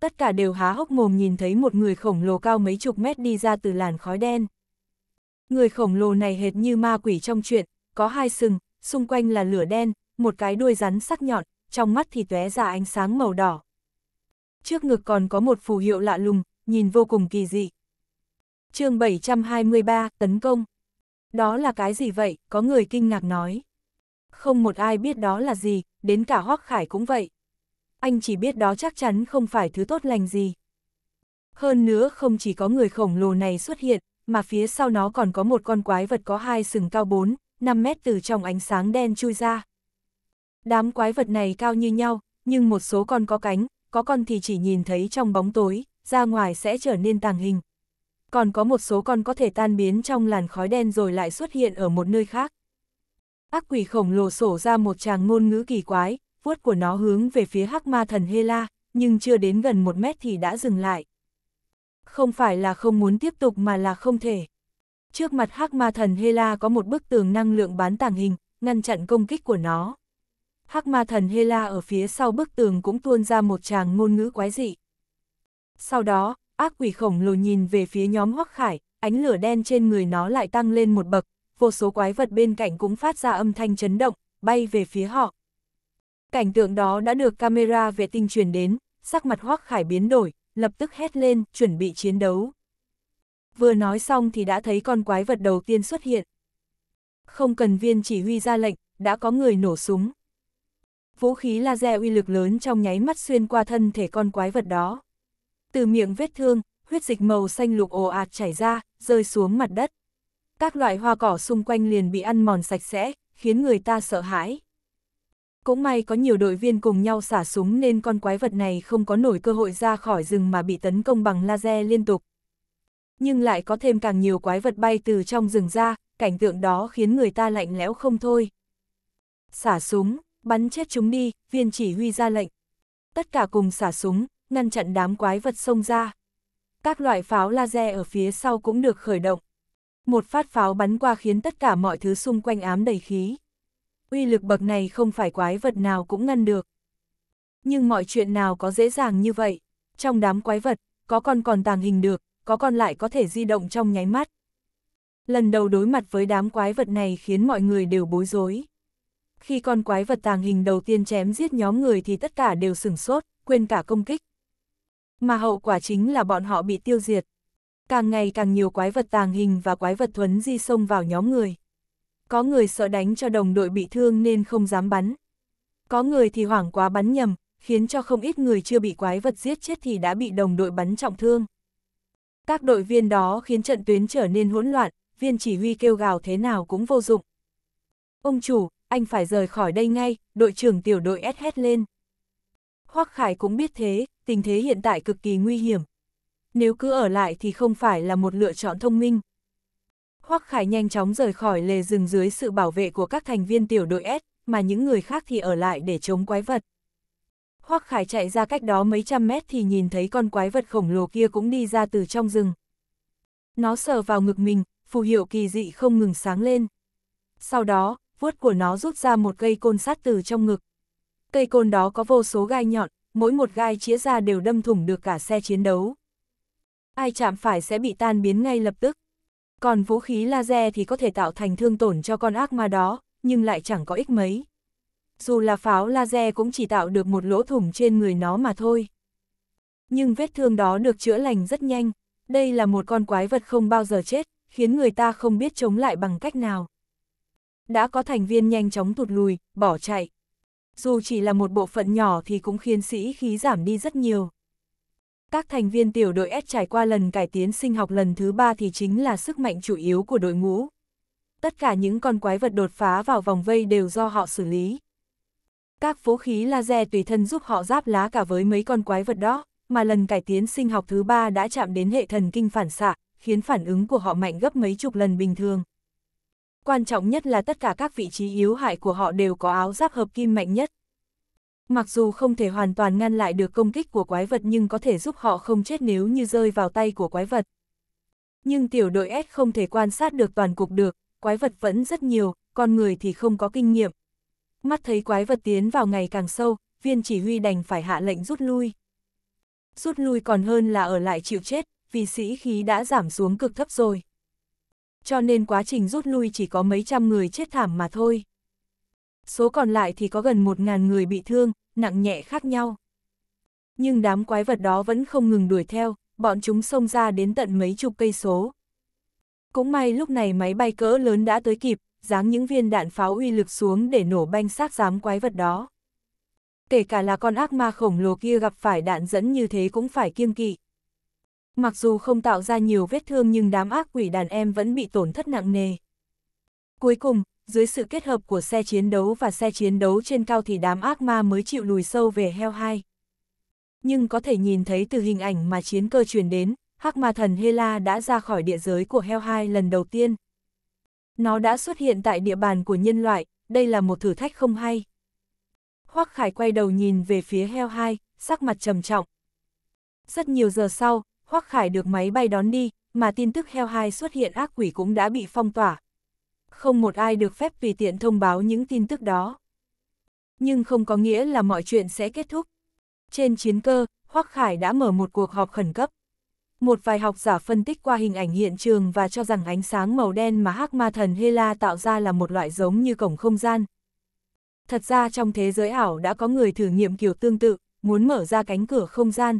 Tất cả đều há hốc mồm nhìn thấy một người khổng lồ cao mấy chục mét đi ra từ làn khói đen. Người khổng lồ này hệt như ma quỷ trong chuyện, có hai sừng, xung quanh là lửa đen, một cái đuôi rắn sắc nhọn, trong mắt thì tóe ra ánh sáng màu đỏ. Trước ngực còn có một phù hiệu lạ lùng, nhìn vô cùng kỳ dị. chương 723, tấn công. Đó là cái gì vậy, có người kinh ngạc nói. Không một ai biết đó là gì, đến cả Hoác Khải cũng vậy. Anh chỉ biết đó chắc chắn không phải thứ tốt lành gì. Hơn nữa không chỉ có người khổng lồ này xuất hiện, mà phía sau nó còn có một con quái vật có hai sừng cao 4, 5 mét từ trong ánh sáng đen chui ra. Đám quái vật này cao như nhau, nhưng một số con có cánh, có con thì chỉ nhìn thấy trong bóng tối, ra ngoài sẽ trở nên tàng hình, còn có một số con có thể tan biến trong làn khói đen rồi lại xuất hiện ở một nơi khác. Ác quỷ khổng lồ sổ ra một tràng ngôn ngữ kỳ quái, vuốt của nó hướng về phía hắc ma thần Hela, nhưng chưa đến gần một mét thì đã dừng lại. Không phải là không muốn tiếp tục mà là không thể. Trước mặt hắc ma thần Hela có một bức tường năng lượng bán tàng hình, ngăn chặn công kích của nó. Hắc ma thần Hela ở phía sau bức tường cũng tuôn ra một tràng ngôn ngữ quái dị. Sau đó, ác quỷ khổng lồ nhìn về phía nhóm hoắc khải, ánh lửa đen trên người nó lại tăng lên một bậc, vô số quái vật bên cạnh cũng phát ra âm thanh chấn động, bay về phía họ. Cảnh tượng đó đã được camera vệ tinh truyền đến, sắc mặt hoắc khải biến đổi, lập tức hét lên, chuẩn bị chiến đấu. Vừa nói xong thì đã thấy con quái vật đầu tiên xuất hiện. Không cần viên chỉ huy ra lệnh, đã có người nổ súng. Vũ khí laser uy lực lớn trong nháy mắt xuyên qua thân thể con quái vật đó. Từ miệng vết thương, huyết dịch màu xanh lục ồ ạt chảy ra, rơi xuống mặt đất. Các loại hoa cỏ xung quanh liền bị ăn mòn sạch sẽ, khiến người ta sợ hãi. Cũng may có nhiều đội viên cùng nhau xả súng nên con quái vật này không có nổi cơ hội ra khỏi rừng mà bị tấn công bằng laser liên tục. Nhưng lại có thêm càng nhiều quái vật bay từ trong rừng ra, cảnh tượng đó khiến người ta lạnh lẽo không thôi. Xả súng, bắn chết chúng đi, viên chỉ huy ra lệnh. Tất cả cùng xả súng, ngăn chặn đám quái vật xông ra. Các loại pháo laser ở phía sau cũng được khởi động. Một phát pháo bắn qua khiến tất cả mọi thứ xung quanh ám đầy khí. Uy lực bậc này không phải quái vật nào cũng ngăn được. Nhưng mọi chuyện nào có dễ dàng như vậy. Trong đám quái vật, có con còn tàng hình được, có con lại có thể di động trong nháy mắt. Lần đầu đối mặt với đám quái vật này khiến mọi người đều bối rối. Khi con quái vật tàng hình đầu tiên chém giết nhóm người thì tất cả đều sửng sốt, quên cả công kích mà hậu quả chính là bọn họ bị tiêu diệt. Càng ngày càng nhiều quái vật tàng hình và quái vật thuấn di xông vào nhóm người. Có người sợ đánh cho đồng đội bị thương nên không dám bắn. Có người thì hoảng quá bắn nhầm, khiến cho không ít người chưa bị quái vật giết chết thì đã bị đồng đội bắn trọng thương. Các đội viên đó khiến trận tuyến trở nên hỗn loạn, viên chỉ huy kêu gào thế nào cũng vô dụng. Ông chủ, anh phải rời khỏi đây ngay, đội trưởng tiểu đội S hét lên. Hoắc Khải cũng biết thế, tình thế hiện tại cực kỳ nguy hiểm. Nếu cứ ở lại thì không phải là một lựa chọn thông minh. Hoắc Khải nhanh chóng rời khỏi lề rừng dưới sự bảo vệ của các thành viên tiểu đội S, mà những người khác thì ở lại để chống quái vật. Hoắc Khải chạy ra cách đó mấy trăm mét thì nhìn thấy con quái vật khổng lồ kia cũng đi ra từ trong rừng. Nó sờ vào ngực mình, phù hiệu kỳ dị không ngừng sáng lên. Sau đó, vuốt của nó rút ra một cây côn sắt từ trong ngực. Cây côn đó có vô số gai nhọn, mỗi một gai chĩa ra đều đâm thủng được cả xe chiến đấu. Ai chạm phải sẽ bị tan biến ngay lập tức. Còn vũ khí laser thì có thể tạo thành thương tổn cho con ác ma đó, nhưng lại chẳng có ích mấy. Dù là pháo laser cũng chỉ tạo được một lỗ thủng trên người nó mà thôi. Nhưng vết thương đó được chữa lành rất nhanh. Đây là một con quái vật không bao giờ chết, khiến người ta không biết chống lại bằng cách nào. Đã có thành viên nhanh chóng tụt lùi, bỏ chạy, dù chỉ là một bộ phận nhỏ thì cũng khiến sĩ khí giảm đi rất nhiều. Các thành viên tiểu đội S trải qua lần cải tiến sinh học lần thứ ba thì chính là sức mạnh chủ yếu của đội ngũ. Tất cả những con quái vật đột phá vào vòng vây đều do họ xử lý. Các vũ khí laser tùy thân giúp họ giáp lá cả với mấy con quái vật đó, mà lần cải tiến sinh học thứ ba đã chạm đến hệ thần kinh phản xạ, khiến phản ứng của họ mạnh gấp mấy chục lần bình thường quan trọng nhất là tất cả các vị trí yếu hại của họ đều có áo giáp hợp kim mạnh nhất. Mặc dù không thể hoàn toàn ngăn lại được công kích của quái vật nhưng có thể giúp họ không chết nếu như rơi vào tay của quái vật. Nhưng tiểu đội S không thể quan sát được toàn cục được, quái vật vẫn rất nhiều, con người thì không có kinh nghiệm. Mắt thấy quái vật tiến vào ngày càng sâu, viên chỉ huy đành phải hạ lệnh rút lui. Rút lui còn hơn là ở lại chịu chết, vì sĩ khí đã giảm xuống cực thấp rồi cho nên quá trình rút lui chỉ có mấy trăm người chết thảm mà thôi. Số còn lại thì có gần một ngàn người bị thương, nặng nhẹ khác nhau. Nhưng đám quái vật đó vẫn không ngừng đuổi theo, bọn chúng xông ra đến tận mấy chục cây số. Cũng may lúc này máy bay cỡ lớn đã tới kịp, giáng những viên đạn pháo uy lực xuống để nổ banh xác giám quái vật đó. Kể cả là con ác ma khổng lồ kia gặp phải đạn dẫn như thế cũng phải kiêng kỵ. Mặc dù không tạo ra nhiều vết thương nhưng đám ác quỷ đàn em vẫn bị tổn thất nặng nề. Cuối cùng, dưới sự kết hợp của xe chiến đấu và xe chiến đấu trên cao thì đám ác ma mới chịu lùi sâu về heo hai. Nhưng có thể nhìn thấy từ hình ảnh mà chiến cơ truyền đến, hắc ma thần Hela đã ra khỏi địa giới của heo hai lần đầu tiên. Nó đã xuất hiện tại địa bàn của nhân loại, đây là một thử thách không hay. Hoắc Khải quay đầu nhìn về phía heo hai, sắc mặt trầm trọng. Rất nhiều giờ sau, Hoắc Khải được máy bay đón đi, mà tin tức heo hai xuất hiện ác quỷ cũng đã bị phong tỏa. Không một ai được phép tùy tiện thông báo những tin tức đó. Nhưng không có nghĩa là mọi chuyện sẽ kết thúc. Trên chiến cơ, Hoắc Khải đã mở một cuộc họp khẩn cấp. Một vài học giả phân tích qua hình ảnh hiện trường và cho rằng ánh sáng màu đen mà hắc ma thần Hela tạo ra là một loại giống như cổng không gian. Thật ra trong thế giới ảo đã có người thử nghiệm kiểu tương tự, muốn mở ra cánh cửa không gian,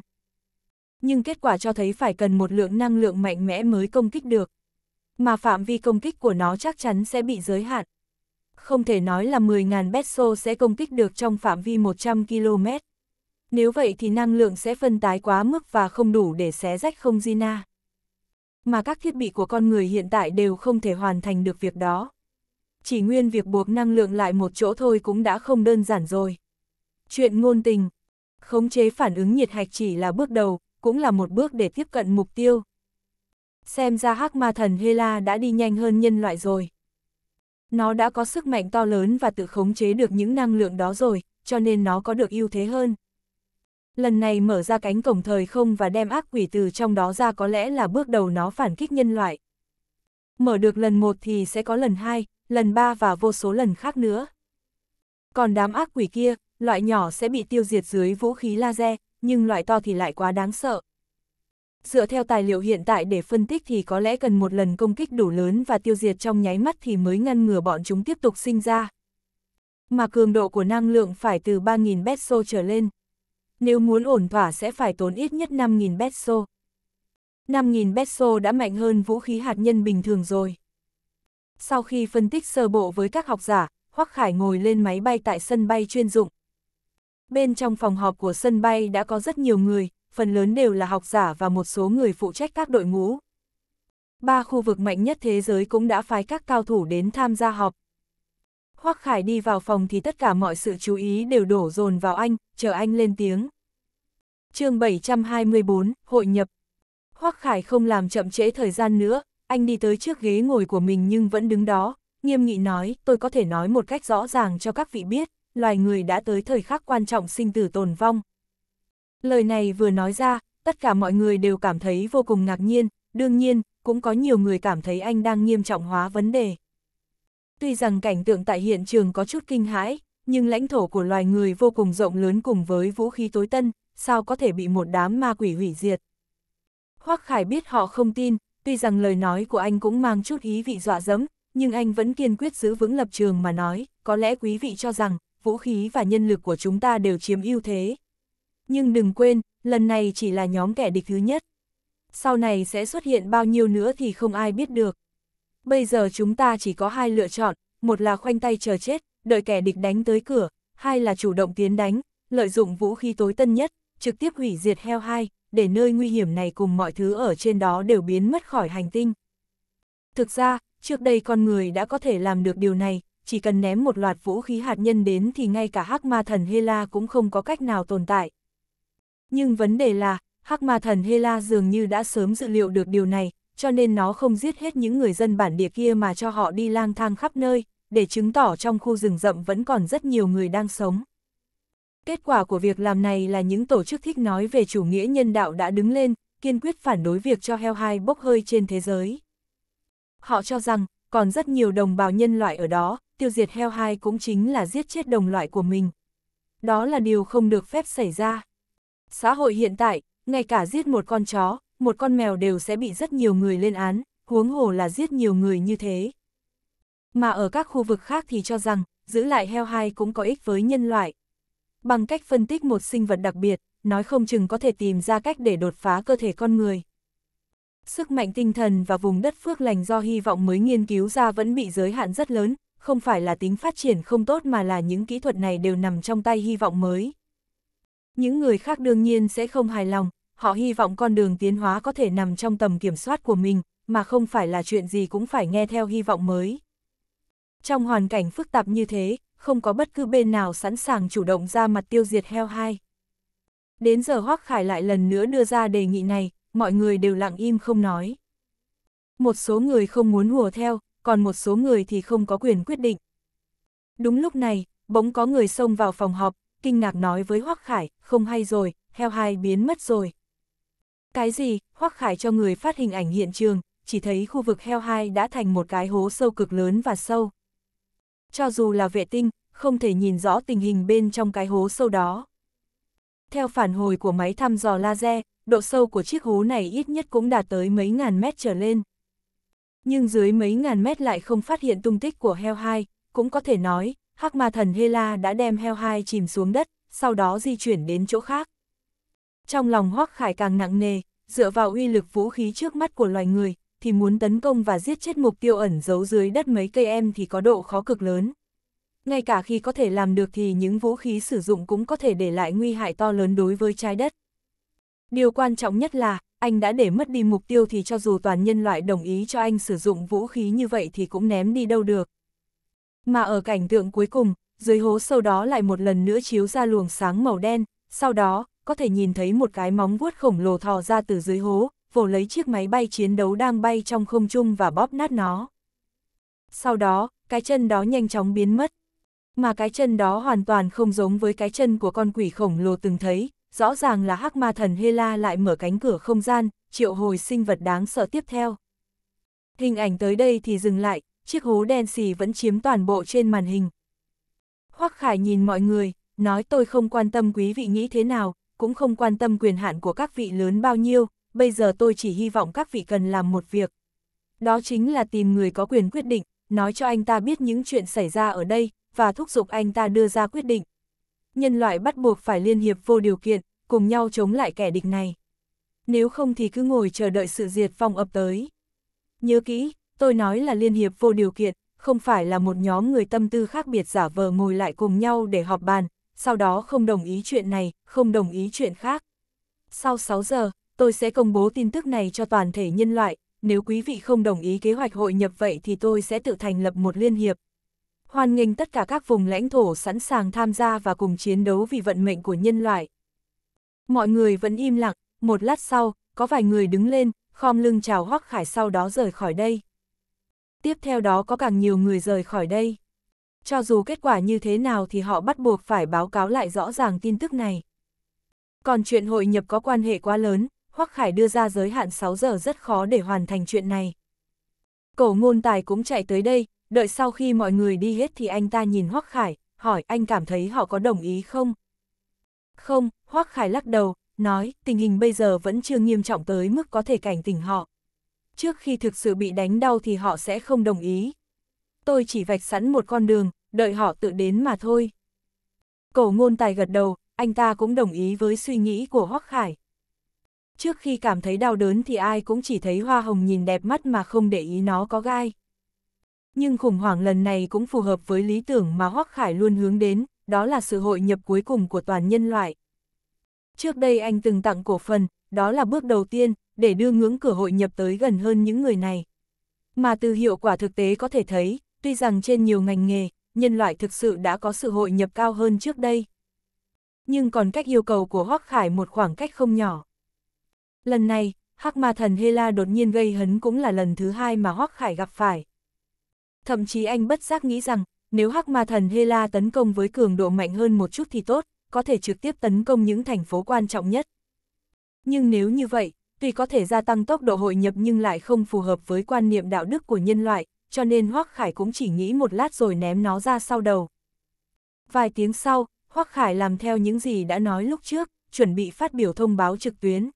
nhưng kết quả cho thấy phải cần một lượng năng lượng mạnh mẽ mới công kích được. Mà phạm vi công kích của nó chắc chắn sẽ bị giới hạn. Không thể nói là 10.000 peso sẽ công kích được trong phạm vi 100 km. Nếu vậy thì năng lượng sẽ phân tái quá mức và không đủ để xé rách không Gina. Mà các thiết bị của con người hiện tại đều không thể hoàn thành được việc đó. Chỉ nguyên việc buộc năng lượng lại một chỗ thôi cũng đã không đơn giản rồi. Chuyện ngôn tình, khống chế phản ứng nhiệt hạch chỉ là bước đầu, cũng là một bước để tiếp cận mục tiêu. Xem ra hắc ma thần Hela đã đi nhanh hơn nhân loại rồi. Nó đã có sức mạnh to lớn và tự khống chế được những năng lượng đó rồi, cho nên nó có được ưu thế hơn. Lần này mở ra cánh cổng thời không và đem ác quỷ từ trong đó ra có lẽ là bước đầu nó phản kích nhân loại. Mở được lần một thì sẽ có lần hai, lần ba và vô số lần khác nữa. Còn đám ác quỷ kia, loại nhỏ sẽ bị tiêu diệt dưới vũ khí laser, nhưng loại to thì lại quá đáng sợ. Dựa theo tài liệu hiện tại để phân tích thì có lẽ cần một lần công kích đủ lớn và tiêu diệt trong nháy mắt thì mới ngăn ngừa bọn chúng tiếp tục sinh ra. Mà cường độ của năng lượng phải từ 3.000 peso trở lên. Nếu muốn ổn thỏa sẽ phải tốn ít nhất 5.000 peso. 5.000 peso đã mạnh hơn vũ khí hạt nhân bình thường rồi. Sau khi phân tích sơ bộ với các học giả, Hoắc Khải ngồi lên máy bay tại sân bay chuyên dụng, bên trong phòng họp của sân bay đã có rất nhiều người, phần lớn đều là học giả và một số người phụ trách các đội ngũ. Ba khu vực mạnh nhất thế giới cũng đã phái các cao thủ đến tham gia họp. Hoắc Khải đi vào phòng thì tất cả mọi sự chú ý đều đổ dồn vào anh, chờ anh lên tiếng. chương 724, Hội nhập. Hoắc Khải không làm chậm trễ thời gian nữa, anh đi tới trước ghế ngồi của mình nhưng vẫn đứng đó, nghiêm nghị nói, tôi có thể nói một cách rõ ràng cho các vị biết, loài người đã tới thời khắc quan trọng sinh tử tồn vong. Lời này vừa nói ra, tất cả mọi người đều cảm thấy vô cùng ngạc nhiên, đương nhiên, cũng có nhiều người cảm thấy anh đang nghiêm trọng hóa vấn đề. Tuy rằng cảnh tượng tại hiện trường có chút kinh hãi, nhưng lãnh thổ của loài người vô cùng rộng lớn cùng với vũ khí tối tân, sao có thể bị một đám ma quỷ hủy diệt. Hoác Khải biết họ không tin, tuy rằng lời nói của anh cũng mang chút ý vị dọa dẫm, nhưng anh vẫn kiên quyết giữ vững lập trường mà nói, có lẽ quý vị cho rằng, vũ khí và nhân lực của chúng ta đều chiếm ưu thế. Nhưng đừng quên, lần này chỉ là nhóm kẻ địch thứ nhất. Sau này sẽ xuất hiện bao nhiêu nữa thì không ai biết được. Bây giờ chúng ta chỉ có hai lựa chọn, một là khoanh tay chờ chết, đợi kẻ địch đánh tới cửa, hai là chủ động tiến đánh, lợi dụng vũ khí tối tân nhất, trực tiếp hủy diệt heo hai, để nơi nguy hiểm này cùng mọi thứ ở trên đó đều biến mất khỏi hành tinh. Thực ra, trước đây con người đã có thể làm được điều này, chỉ cần ném một loạt vũ khí hạt nhân đến thì ngay cả hắc ma thần Hela cũng không có cách nào tồn tại. Nhưng vấn đề là, hắc ma thần Hela dường như đã sớm dự liệu được điều này, cho nên nó không giết hết những người dân bản địa kia mà cho họ đi lang thang khắp nơi, để chứng tỏ trong khu rừng rậm vẫn còn rất nhiều người đang sống. Kết quả của việc làm này là những tổ chức thích nói về chủ nghĩa nhân đạo đã đứng lên, kiên quyết phản đối việc cho heo hai bốc hơi trên thế giới. Họ cho rằng, còn rất nhiều đồng bào nhân loại ở đó, tiêu diệt heo hai cũng chính là giết chết đồng loại của mình. Đó là điều không được phép xảy ra. Xã hội hiện tại, ngay cả giết một con chó, một con mèo đều sẽ bị rất nhiều người lên án, huống hồ là giết nhiều người như thế. Mà ở các khu vực khác thì cho rằng, giữ lại heo hai cũng có ích với nhân loại. Bằng cách phân tích một sinh vật đặc biệt, nói không chừng có thể tìm ra cách để đột phá cơ thể con người. Sức mạnh tinh thần và vùng đất phước lành do hy vọng mới nghiên cứu ra vẫn bị giới hạn rất lớn, không phải là tính phát triển không tốt mà là những kỹ thuật này đều nằm trong tay hy vọng mới. Những người khác đương nhiên sẽ không hài lòng, họ hy vọng con đường tiến hóa có thể nằm trong tầm kiểm soát của mình, mà không phải là chuyện gì cũng phải nghe theo hy vọng mới. Trong hoàn cảnh phức tạp như thế, không có bất cứ bên nào sẵn sàng chủ động ra mặt tiêu diệt heo hai. Đến giờ Hoác Khải lại lần nữa đưa ra đề nghị này, mọi người đều lặng im không nói. Một số người không muốn hùa theo, còn một số người thì không có quyền quyết định. Đúng lúc này, bỗng có người xông vào phòng họp, kinh ngạc nói với Hoắc Khải, không hay rồi, heo hai biến mất rồi. Cái gì, Hoắc Khải cho người phát hình ảnh hiện trường, chỉ thấy khu vực heo hai đã thành một cái hố sâu cực lớn và sâu. Cho dù là vệ tinh, không thể nhìn rõ tình hình bên trong cái hố sâu đó. Theo phản hồi của máy thăm dò laser, độ sâu của chiếc hố này ít nhất cũng đạt tới mấy ngàn mét trở lên. Nhưng dưới mấy ngàn mét lại không phát hiện tung tích của heo hai, cũng có thể nói, hắc ma thần Hela đã đem heo hai chìm xuống đất, sau đó di chuyển đến chỗ khác. Trong lòng Hoắc Khải càng nặng nề, dựa vào uy lực vũ khí trước mắt của loài người, thì muốn tấn công và giết chết mục tiêu ẩn giấu dưới đất mấy cây em thì có độ khó cực lớn. Ngay cả khi có thể làm được thì những vũ khí sử dụng cũng có thể để lại nguy hại to lớn đối với trái đất. Điều quan trọng nhất là, anh đã để mất đi mục tiêu thì cho dù toàn nhân loại đồng ý cho anh sử dụng vũ khí như vậy thì cũng ném đi đâu được. Mà ở cảnh tượng cuối cùng, dưới hố sâu đó lại một lần nữa chiếu ra luồng sáng màu đen, sau đó, có thể nhìn thấy một cái móng vuốt khổng lồ thò ra từ dưới hố, vồ lấy chiếc máy bay chiến đấu đang bay trong không trung và bóp nát nó. Sau đó, cái chân đó nhanh chóng biến mất. Mà cái chân đó hoàn toàn không giống với cái chân của con quỷ khổng lồ từng thấy, rõ ràng là hắc ma thần Hela lại mở cánh cửa không gian, triệu hồi sinh vật đáng sợ tiếp theo. Hình ảnh tới đây thì dừng lại, chiếc hố đen xì vẫn chiếm toàn bộ trên màn hình. Hoắc Khải nhìn mọi người, nói tôi không quan tâm quý vị nghĩ thế nào, cũng không quan tâm quyền hạn của các vị lớn bao nhiêu, bây giờ tôi chỉ hy vọng các vị cần làm một việc. Đó chính là tìm người có quyền quyết định, nói cho anh ta biết những chuyện xảy ra ở đây, và thúc giục anh ta đưa ra quyết định nhân loại bắt buộc phải liên hiệp vô điều kiện, cùng nhau chống lại kẻ địch này. Nếu không thì cứ ngồi chờ đợi sự diệt vong ập tới. Nhớ kỹ, tôi nói là liên hiệp vô điều kiện, không phải là một nhóm người tâm tư khác biệt giả vờ ngồi lại cùng nhau để họp bàn, sau đó không đồng ý chuyện này, không đồng ý chuyện khác. Sau 6 giờ, tôi sẽ công bố tin tức này cho toàn thể nhân loại, nếu quý vị không đồng ý kế hoạch hội nhập vậy thì tôi sẽ tự thành lập một liên hiệp, hoan nghênh tất cả các vùng lãnh thổ sẵn sàng tham gia và cùng chiến đấu vì vận mệnh của nhân loại. Mọi người vẫn im lặng, một lát sau, có vài người đứng lên, khom lưng chào Hoắc Khải sau đó rời khỏi đây. Tiếp theo đó có càng nhiều người rời khỏi đây. Cho dù kết quả như thế nào thì họ bắt buộc phải báo cáo lại rõ ràng tin tức này. Còn chuyện hội nhập có quan hệ quá lớn, Hoắc Khải đưa ra giới hạn 6 giờ rất khó để hoàn thành chuyện này. Cổ ngôn tài cũng chạy tới đây, đợi sau khi mọi người đi hết thì anh ta nhìn Hoắc Khải, hỏi anh cảm thấy họ có đồng ý không? Không, Hoắc Khải lắc đầu, nói tình hình bây giờ vẫn chưa nghiêm trọng tới mức có thể cảnh tỉnh họ. Trước khi thực sự bị đánh đau thì họ sẽ không đồng ý. Tôi chỉ vạch sẵn một con đường, đợi họ tự đến mà thôi. Cổ ngôn tài gật đầu, anh ta cũng đồng ý với suy nghĩ của Hoắc Khải. Trước khi cảm thấy đau đớn thì ai cũng chỉ thấy hoa hồng nhìn đẹp mắt mà không để ý nó có gai. Nhưng khủng hoảng lần này cũng phù hợp với lý tưởng mà Hoắc Khải luôn hướng đến, đó là sự hội nhập cuối cùng của toàn nhân loại. Trước đây anh từng tặng cổ phần, đó là bước đầu tiên, để đưa ngưỡng cửa hội nhập tới gần hơn những người này. Mà từ hiệu quả thực tế có thể thấy, tuy rằng trên nhiều ngành nghề, nhân loại thực sự đã có sự hội nhập cao hơn trước đây. Nhưng còn cách yêu cầu của Hoắc Khải một khoảng cách không nhỏ. Lần này, Hắc Ma Thần Hela đột nhiên gây hấn cũng là lần thứ hai mà Hoắc Khải gặp phải. Thậm chí anh bất giác nghĩ rằng, nếu hắc ma thần Hela tấn công với cường độ mạnh hơn một chút thì tốt, có thể trực tiếp tấn công những thành phố quan trọng nhất. Nhưng nếu như vậy, tuy có thể gia tăng tốc độ hội nhập nhưng lại không phù hợp với quan niệm đạo đức của nhân loại, cho nên Hoắc Khải cũng chỉ nghĩ một lát rồi ném nó ra sau đầu. Vài tiếng sau, Hoắc Khải làm theo những gì đã nói lúc trước, chuẩn bị phát biểu thông báo trực tuyến.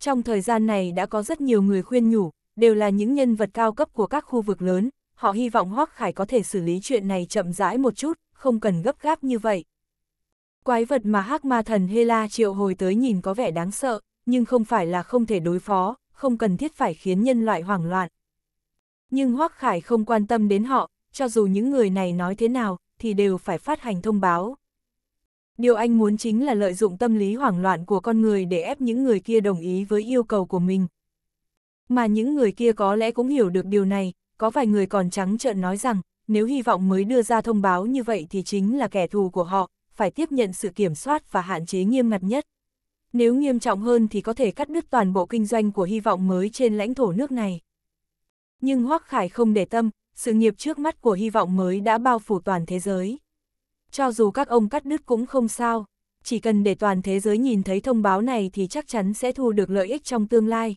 Trong thời gian này đã có rất nhiều người khuyên nhủ, đều là những nhân vật cao cấp của các khu vực lớn, họ hy vọng Hoắc Khải có thể xử lý chuyện này chậm rãi một chút, không cần gấp gáp như vậy. Quái vật mà hắc ma thần Hela triệu hồi tới nhìn có vẻ đáng sợ, nhưng không phải là không thể đối phó, không cần thiết phải khiến nhân loại hoảng loạn. Nhưng Hoắc Khải không quan tâm đến họ, cho dù những người này nói thế nào, thì đều phải phát hành thông báo. Điều anh muốn chính là lợi dụng tâm lý hoảng loạn của con người để ép những người kia đồng ý với yêu cầu của mình. Mà những người kia có lẽ cũng hiểu được điều này, có vài người còn trắng trợn nói rằng, nếu hy vọng mới đưa ra thông báo như vậy thì chính là kẻ thù của họ, phải tiếp nhận sự kiểm soát và hạn chế nghiêm ngặt nhất. Nếu nghiêm trọng hơn thì có thể cắt đứt toàn bộ kinh doanh của hy vọng mới trên lãnh thổ nước này. Nhưng Hoác Khải không để tâm, sự nghiệp trước mắt của hy vọng mới đã bao phủ toàn thế giới. Cho dù các ông cắt đứt cũng không sao, chỉ cần để toàn thế giới nhìn thấy thông báo này thì chắc chắn sẽ thu được lợi ích trong tương lai.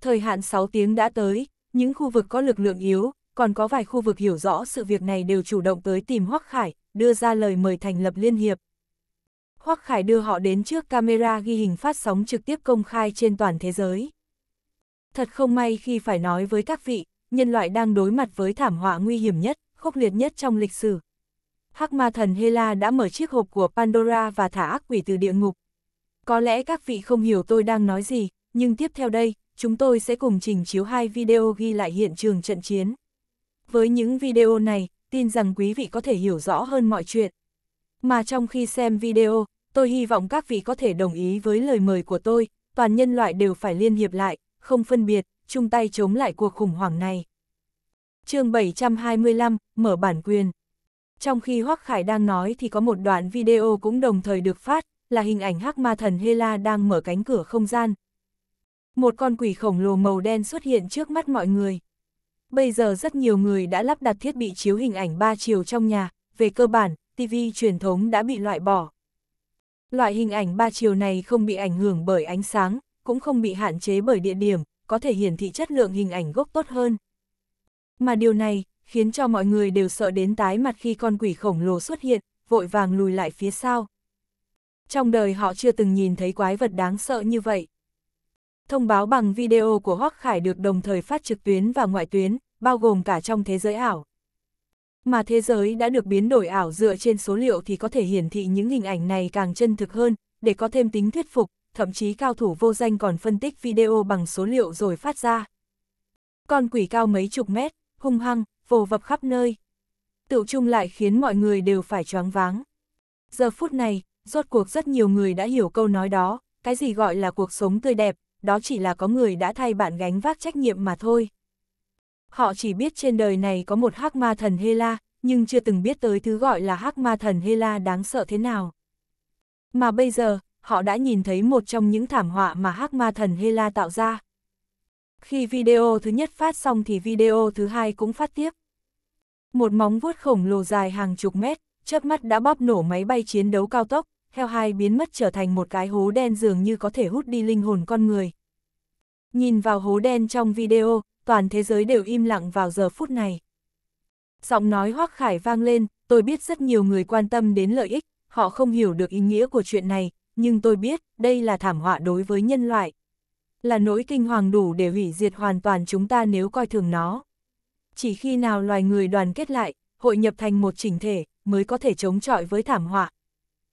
Thời hạn 6 tiếng đã tới, những khu vực có lực lượng yếu, còn có vài khu vực hiểu rõ sự việc này đều chủ động tới tìm Hoắc Khải, đưa ra lời mời thành lập liên hiệp. Hoắc Khải đưa họ đến trước camera ghi hình phát sóng trực tiếp công khai trên toàn thế giới. Thật không may khi phải nói với các vị, nhân loại đang đối mặt với thảm họa nguy hiểm nhất, khốc liệt nhất trong lịch sử. Hắc ma thần Hela đã mở chiếc hộp của Pandora và thả ác quỷ từ địa ngục. Có lẽ các vị không hiểu tôi đang nói gì, nhưng tiếp theo đây, chúng tôi sẽ cùng trình chiếu hai video ghi lại hiện trường trận chiến. Với những video này, tin rằng quý vị có thể hiểu rõ hơn mọi chuyện. Mà trong khi xem video, tôi hy vọng các vị có thể đồng ý với lời mời của tôi, toàn nhân loại đều phải liên hiệp lại, không phân biệt, chung tay chống lại cuộc khủng hoảng này. chương 725, mở bản quyền. Trong khi Hoắc Khải đang nói thì có một đoạn video cũng đồng thời được phát, là hình ảnh hắc ma thần Hela đang mở cánh cửa không gian, một con quỷ khổng lồ màu đen xuất hiện trước mắt mọi người. Bây giờ rất nhiều người đã lắp đặt thiết bị chiếu hình ảnh ba chiều trong nhà, về cơ bản, TV truyền thống đã bị loại bỏ. Loại hình ảnh ba chiều này không bị ảnh hưởng bởi ánh sáng, cũng không bị hạn chế bởi địa điểm, có thể hiển thị chất lượng hình ảnh gốc tốt hơn. Mà điều này, khiến cho mọi người đều sợ đến tái mặt khi con quỷ khổng lồ xuất hiện, vội vàng lùi lại phía sau. Trong đời họ chưa từng nhìn thấy quái vật đáng sợ như vậy. Thông báo bằng video của Hoắc Khải được đồng thời phát trực tuyến và ngoại tuyến, bao gồm cả trong thế giới ảo. Mà thế giới đã được biến đổi ảo dựa trên số liệu thì có thể hiển thị những hình ảnh này càng chân thực hơn, để có thêm tính thuyết phục, thậm chí cao thủ vô danh còn phân tích video bằng số liệu rồi phát ra. Con quỷ cao mấy chục mét, hung hăng, vồ vập khắp nơi. Tựu chung lại khiến mọi người đều phải choáng váng. Giờ phút này, rốt cuộc rất nhiều người đã hiểu câu nói đó, cái gì gọi là cuộc sống tươi đẹp, đó chỉ là có người đã thay bạn gánh vác trách nhiệm mà thôi. Họ chỉ biết trên đời này có một hắc ma thần Hela, nhưng chưa từng biết tới thứ gọi là hắc ma thần Hela đáng sợ thế nào. Mà bây giờ, họ đã nhìn thấy một trong những thảm họa mà hắc ma thần Hela tạo ra. Khi video thứ nhất phát xong thì video thứ hai cũng phát tiếp. Một móng vuốt khổng lồ dài hàng chục mét, chớp mắt đã bóp nổ máy bay chiến đấu cao tốc, heo hai biến mất trở thành một cái hố đen dường như có thể hút đi linh hồn con người. Nhìn vào hố đen trong video, toàn thế giới đều im lặng vào giờ phút này. Giọng nói hoác khải vang lên, tôi biết rất nhiều người quan tâm đến lợi ích, họ không hiểu được ý nghĩa của chuyện này, nhưng tôi biết đây là thảm họa đối với nhân loại. Là nỗi kinh hoàng đủ để hủy diệt hoàn toàn chúng ta nếu coi thường nó. Chỉ khi nào loài người đoàn kết lại, hội nhập thành một chỉnh thể, mới có thể chống chọi với thảm họa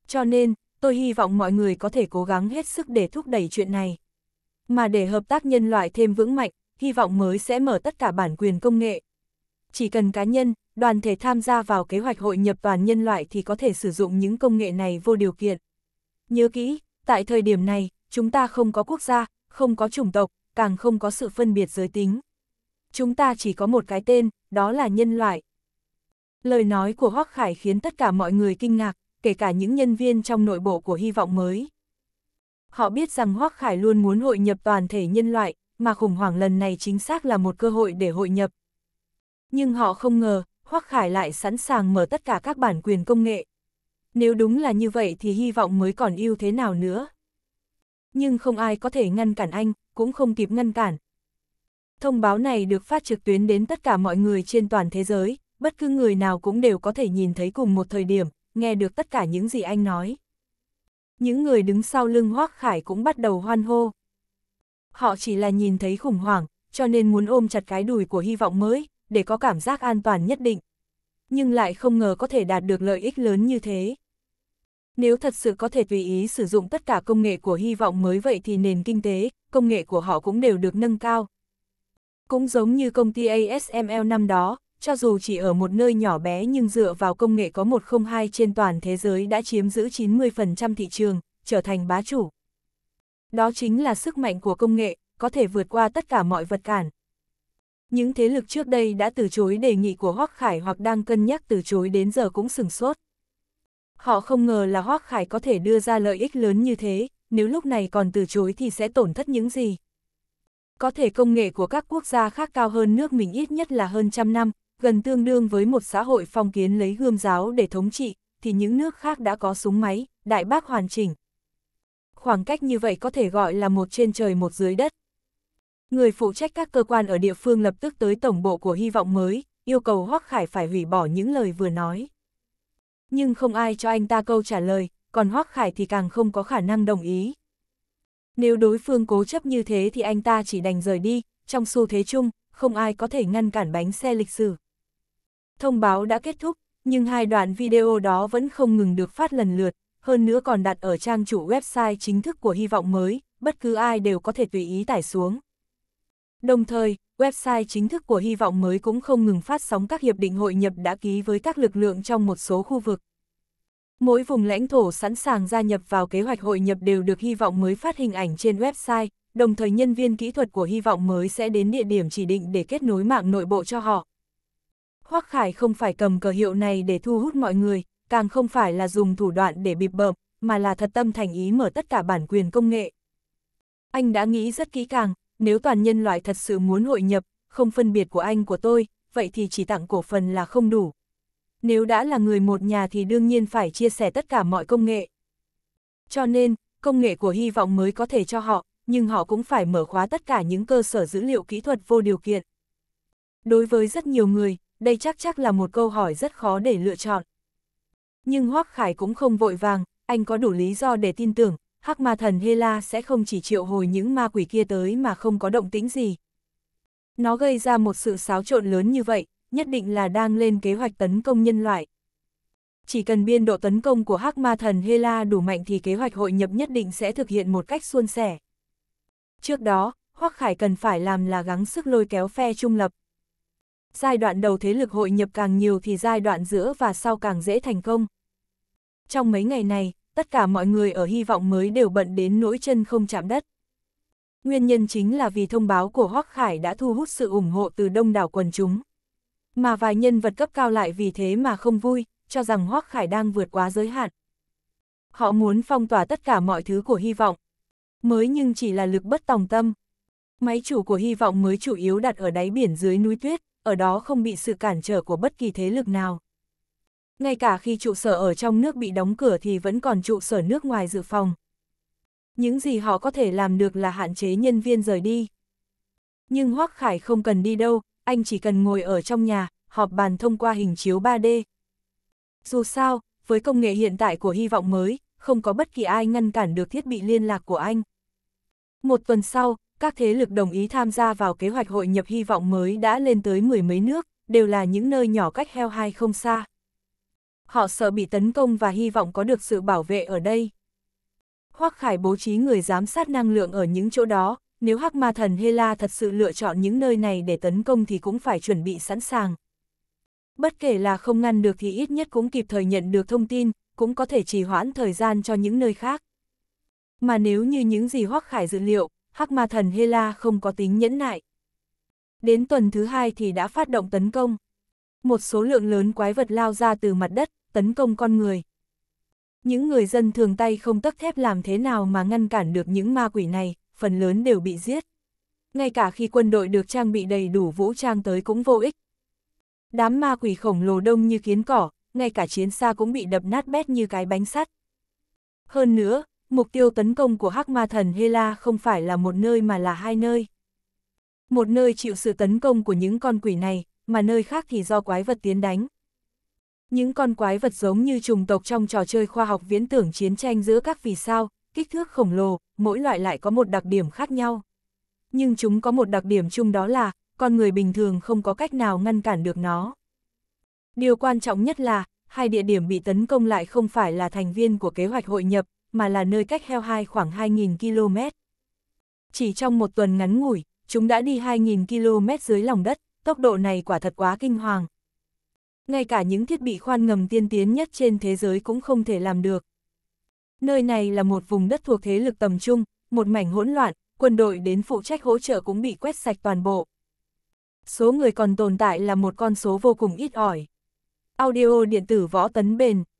cho nên tôi hy vọng mọi người có thể cố gắng hết sức để thúc đẩy chuyện này. Mà để hợp tác nhân loại thêm vững mạnh, hy vọng mới sẽ mở tất cả bản quyền công nghệ. Chỉ cần cá nhân, đoàn thể tham gia vào kế hoạch hội nhập toàn nhân loại thì có thể sử dụng những công nghệ này vô điều kiện. Nhớ kỹ, tại thời điểm này, chúng ta không có quốc gia, không có chủng tộc, càng không có sự phân biệt giới tính. Chúng ta chỉ có một cái tên, đó là nhân loại. Lời nói của Hoác Khải khiến tất cả mọi người kinh ngạc, kể cả những nhân viên trong nội bộ của hy vọng mới. Họ biết rằng Hoác Khải luôn muốn hội nhập toàn thể nhân loại, mà khủng hoảng lần này chính xác là một cơ hội để hội nhập. Nhưng họ không ngờ, Hoác Khải lại sẵn sàng mở tất cả các bản quyền công nghệ. Nếu đúng là như vậy thì hy vọng mới còn yêu thế nào nữa. Nhưng không ai có thể ngăn cản anh, cũng không kịp ngăn cản. Thông báo này được phát trực tuyến đến tất cả mọi người trên toàn thế giới, bất cứ người nào cũng đều có thể nhìn thấy cùng một thời điểm nghe được tất cả những gì anh nói. Những người đứng sau lưng Hoác Khải cũng bắt đầu hoan hô. Họ chỉ là nhìn thấy khủng hoảng, cho nên muốn ôm chặt cái đùi của hy vọng mới, để có cảm giác an toàn nhất định. Nhưng lại không ngờ có thể đạt được lợi ích lớn như thế. Nếu thật sự có thể tùy ý sử dụng tất cả công nghệ của hy vọng mới vậy thì nền kinh tế, công nghệ của họ cũng đều được nâng cao. Cũng giống như công ty ASML năm đó, cho dù chỉ ở một nơi nhỏ bé nhưng dựa vào công nghệ có 102 trên toàn thế giới đã chiếm giữ 90% thị trường, trở thành bá chủ. Đó chính là sức mạnh của công nghệ, có thể vượt qua tất cả mọi vật cản. Những thế lực trước đây đã từ chối đề nghị của Hoác Khải hoặc đang cân nhắc từ chối đến giờ cũng sừng sốt. Họ không ngờ là Hoác Khải có thể đưa ra lợi ích lớn như thế, nếu lúc này còn từ chối thì sẽ tổn thất những gì. Có thể công nghệ của các quốc gia khác cao hơn nước mình ít nhất là hơn trăm năm, gần tương đương với một xã hội phong kiến lấy gươm giáo để thống trị, thì những nước khác đã có súng máy, đại bác hoàn chỉnh. Khoảng cách như vậy có thể gọi là một trên trời một dưới đất. Người phụ trách các cơ quan ở địa phương lập tức tới tổng bộ của hy vọng mới, yêu cầu Hoắc Khải phải hủy bỏ những lời vừa nói. Nhưng không ai cho anh ta câu trả lời, còn Hoắc Khải thì càng không có khả năng đồng ý. Nếu đối phương cố chấp như thế thì anh ta chỉ đành rời đi, trong xu thế chung, không ai có thể ngăn cản bánh xe lịch sử. Thông báo đã kết thúc, nhưng hai đoạn video đó vẫn không ngừng được phát lần lượt, hơn nữa còn đặt ở trang chủ website chính thức của Hy vọng mới, bất cứ ai đều có thể tùy ý tải xuống. Đồng thời, website chính thức của Hy vọng mới cũng không ngừng phát sóng các hiệp định hội nhập đã ký với các lực lượng trong một số khu vực. Mỗi vùng lãnh thổ sẵn sàng gia nhập vào kế hoạch hội nhập đều được Hy vọng mới phát hình ảnh trên website, đồng thời nhân viên kỹ thuật của Hy vọng mới sẽ đến địa điểm chỉ định để kết nối mạng nội bộ cho họ. Hoắc Khải không phải cầm cờ hiệu này để thu hút mọi người, càng không phải là dùng thủ đoạn để bịp bợm, mà là thật tâm thành ý mở tất cả bản quyền công nghệ. Anh đã nghĩ rất kỹ càng, nếu toàn nhân loại thật sự muốn hội nhập, không phân biệt của anh của tôi, vậy thì chỉ tặng cổ phần là không đủ. Nếu đã là người một nhà thì đương nhiên phải chia sẻ tất cả mọi công nghệ. Cho nên, công nghệ của hy vọng mới có thể cho họ, nhưng họ cũng phải mở khóa tất cả những cơ sở dữ liệu kỹ thuật vô điều kiện. Đối với rất nhiều người, đây chắc chắc là một câu hỏi rất khó để lựa chọn. Nhưng Hoắc Khải cũng không vội vàng, anh có đủ lý do để tin tưởng, hắc ma thần Hela sẽ không chỉ triệu hồi những ma quỷ kia tới mà không có động tĩnh gì. Nó gây ra một sự xáo trộn lớn như vậy, nhất định là đang lên kế hoạch tấn công nhân loại. Chỉ cần biên độ tấn công của hắc ma thần Hela đủ mạnh thì kế hoạch hội nhập nhất định sẽ thực hiện một cách suôn sẻ. Trước đó, Hoắc Khải cần phải làm là gắng sức lôi kéo phe trung lập, Giai đoạn đầu thế lực hội nhập càng nhiều thì giai đoạn giữa và sau càng dễ thành công. Trong mấy ngày này, tất cả mọi người ở hy vọng mới đều bận đến nỗi chân không chạm đất. Nguyên nhân chính là vì thông báo của Hoắc Khải đã thu hút sự ủng hộ từ đông đảo quần chúng. Mà vài nhân vật cấp cao lại vì thế mà không vui, cho rằng Hoắc Khải đang vượt quá giới hạn. Họ muốn phong tỏa tất cả mọi thứ của hy vọng. Mới nhưng chỉ là lực bất tòng tâm. Máy chủ của hy vọng mới chủ yếu đặt ở đáy biển dưới núi tuyết, ở đó không bị sự cản trở của bất kỳ thế lực nào. Ngay cả khi trụ sở ở trong nước bị đóng cửa thì vẫn còn trụ sở nước ngoài dự phòng. Những gì họ có thể làm được là hạn chế nhân viên rời đi. Nhưng Hoác Khải không cần đi đâu, anh chỉ cần ngồi ở trong nhà, họp bàn thông qua hình chiếu 3D. Dù sao, với công nghệ hiện tại của hy vọng mới, không có bất kỳ ai ngăn cản được thiết bị liên lạc của anh. Một tuần sau, các thế lực đồng ý tham gia vào kế hoạch hội nhập hy vọng mới đã lên tới mười mấy nước, đều là những nơi nhỏ cách heo hai không xa. Họ sợ bị tấn công và hy vọng có được sự bảo vệ ở đây. Hoắc Khải bố trí người giám sát năng lượng ở những chỗ đó, nếu Hắc Ma Thần Hela thật sự lựa chọn những nơi này để tấn công thì cũng phải chuẩn bị sẵn sàng. Bất kể là không ngăn được thì ít nhất cũng kịp thời nhận được thông tin, cũng có thể trì hoãn thời gian cho những nơi khác. Mà nếu như những gì Hoắc Khải dự liệu, hắc ma thần Hela không có tính nhẫn nại. Đến tuần thứ hai thì đã phát động tấn công. Một số lượng lớn quái vật lao ra từ mặt đất, tấn công con người. Những người dân thường tay không tấc thép làm thế nào mà ngăn cản được những ma quỷ này, phần lớn đều bị giết. Ngay cả khi quân đội được trang bị đầy đủ vũ trang tới cũng vô ích. Đám ma quỷ khổng lồ đông như kiến cỏ, ngay cả chiến xa cũng bị đập nát bét như cái bánh sắt. Hơn nữa, mục tiêu tấn công của hắc ma thần Hela không phải là một nơi mà là hai nơi. Một nơi chịu sự tấn công của những con quỷ này, mà nơi khác thì do quái vật tiến đánh. Những con quái vật giống như trùng tộc trong trò chơi khoa học viễn tưởng chiến tranh giữa các vì sao, kích thước khổng lồ, mỗi loại lại có một đặc điểm khác nhau. Nhưng chúng có một đặc điểm chung đó là, con người bình thường không có cách nào ngăn cản được nó. Điều quan trọng nhất là, hai địa điểm bị tấn công lại không phải là thành viên của kế hoạch hội nhập, mà là nơi cách heo hai khoảng 2.000 km. Chỉ trong một tuần ngắn ngủi, chúng đã đi 2.000 km dưới lòng đất, tốc độ này quả thật quá kinh hoàng. Ngay cả những thiết bị khoan ngầm tiên tiến nhất trên thế giới cũng không thể làm được. Nơi này là một vùng đất thuộc thế lực tầm trung, một mảnh hỗn loạn, quân đội đến phụ trách hỗ trợ cũng bị quét sạch toàn bộ. Số người còn tồn tại là một con số vô cùng ít ỏi. Audio điện tử võ tấn bền,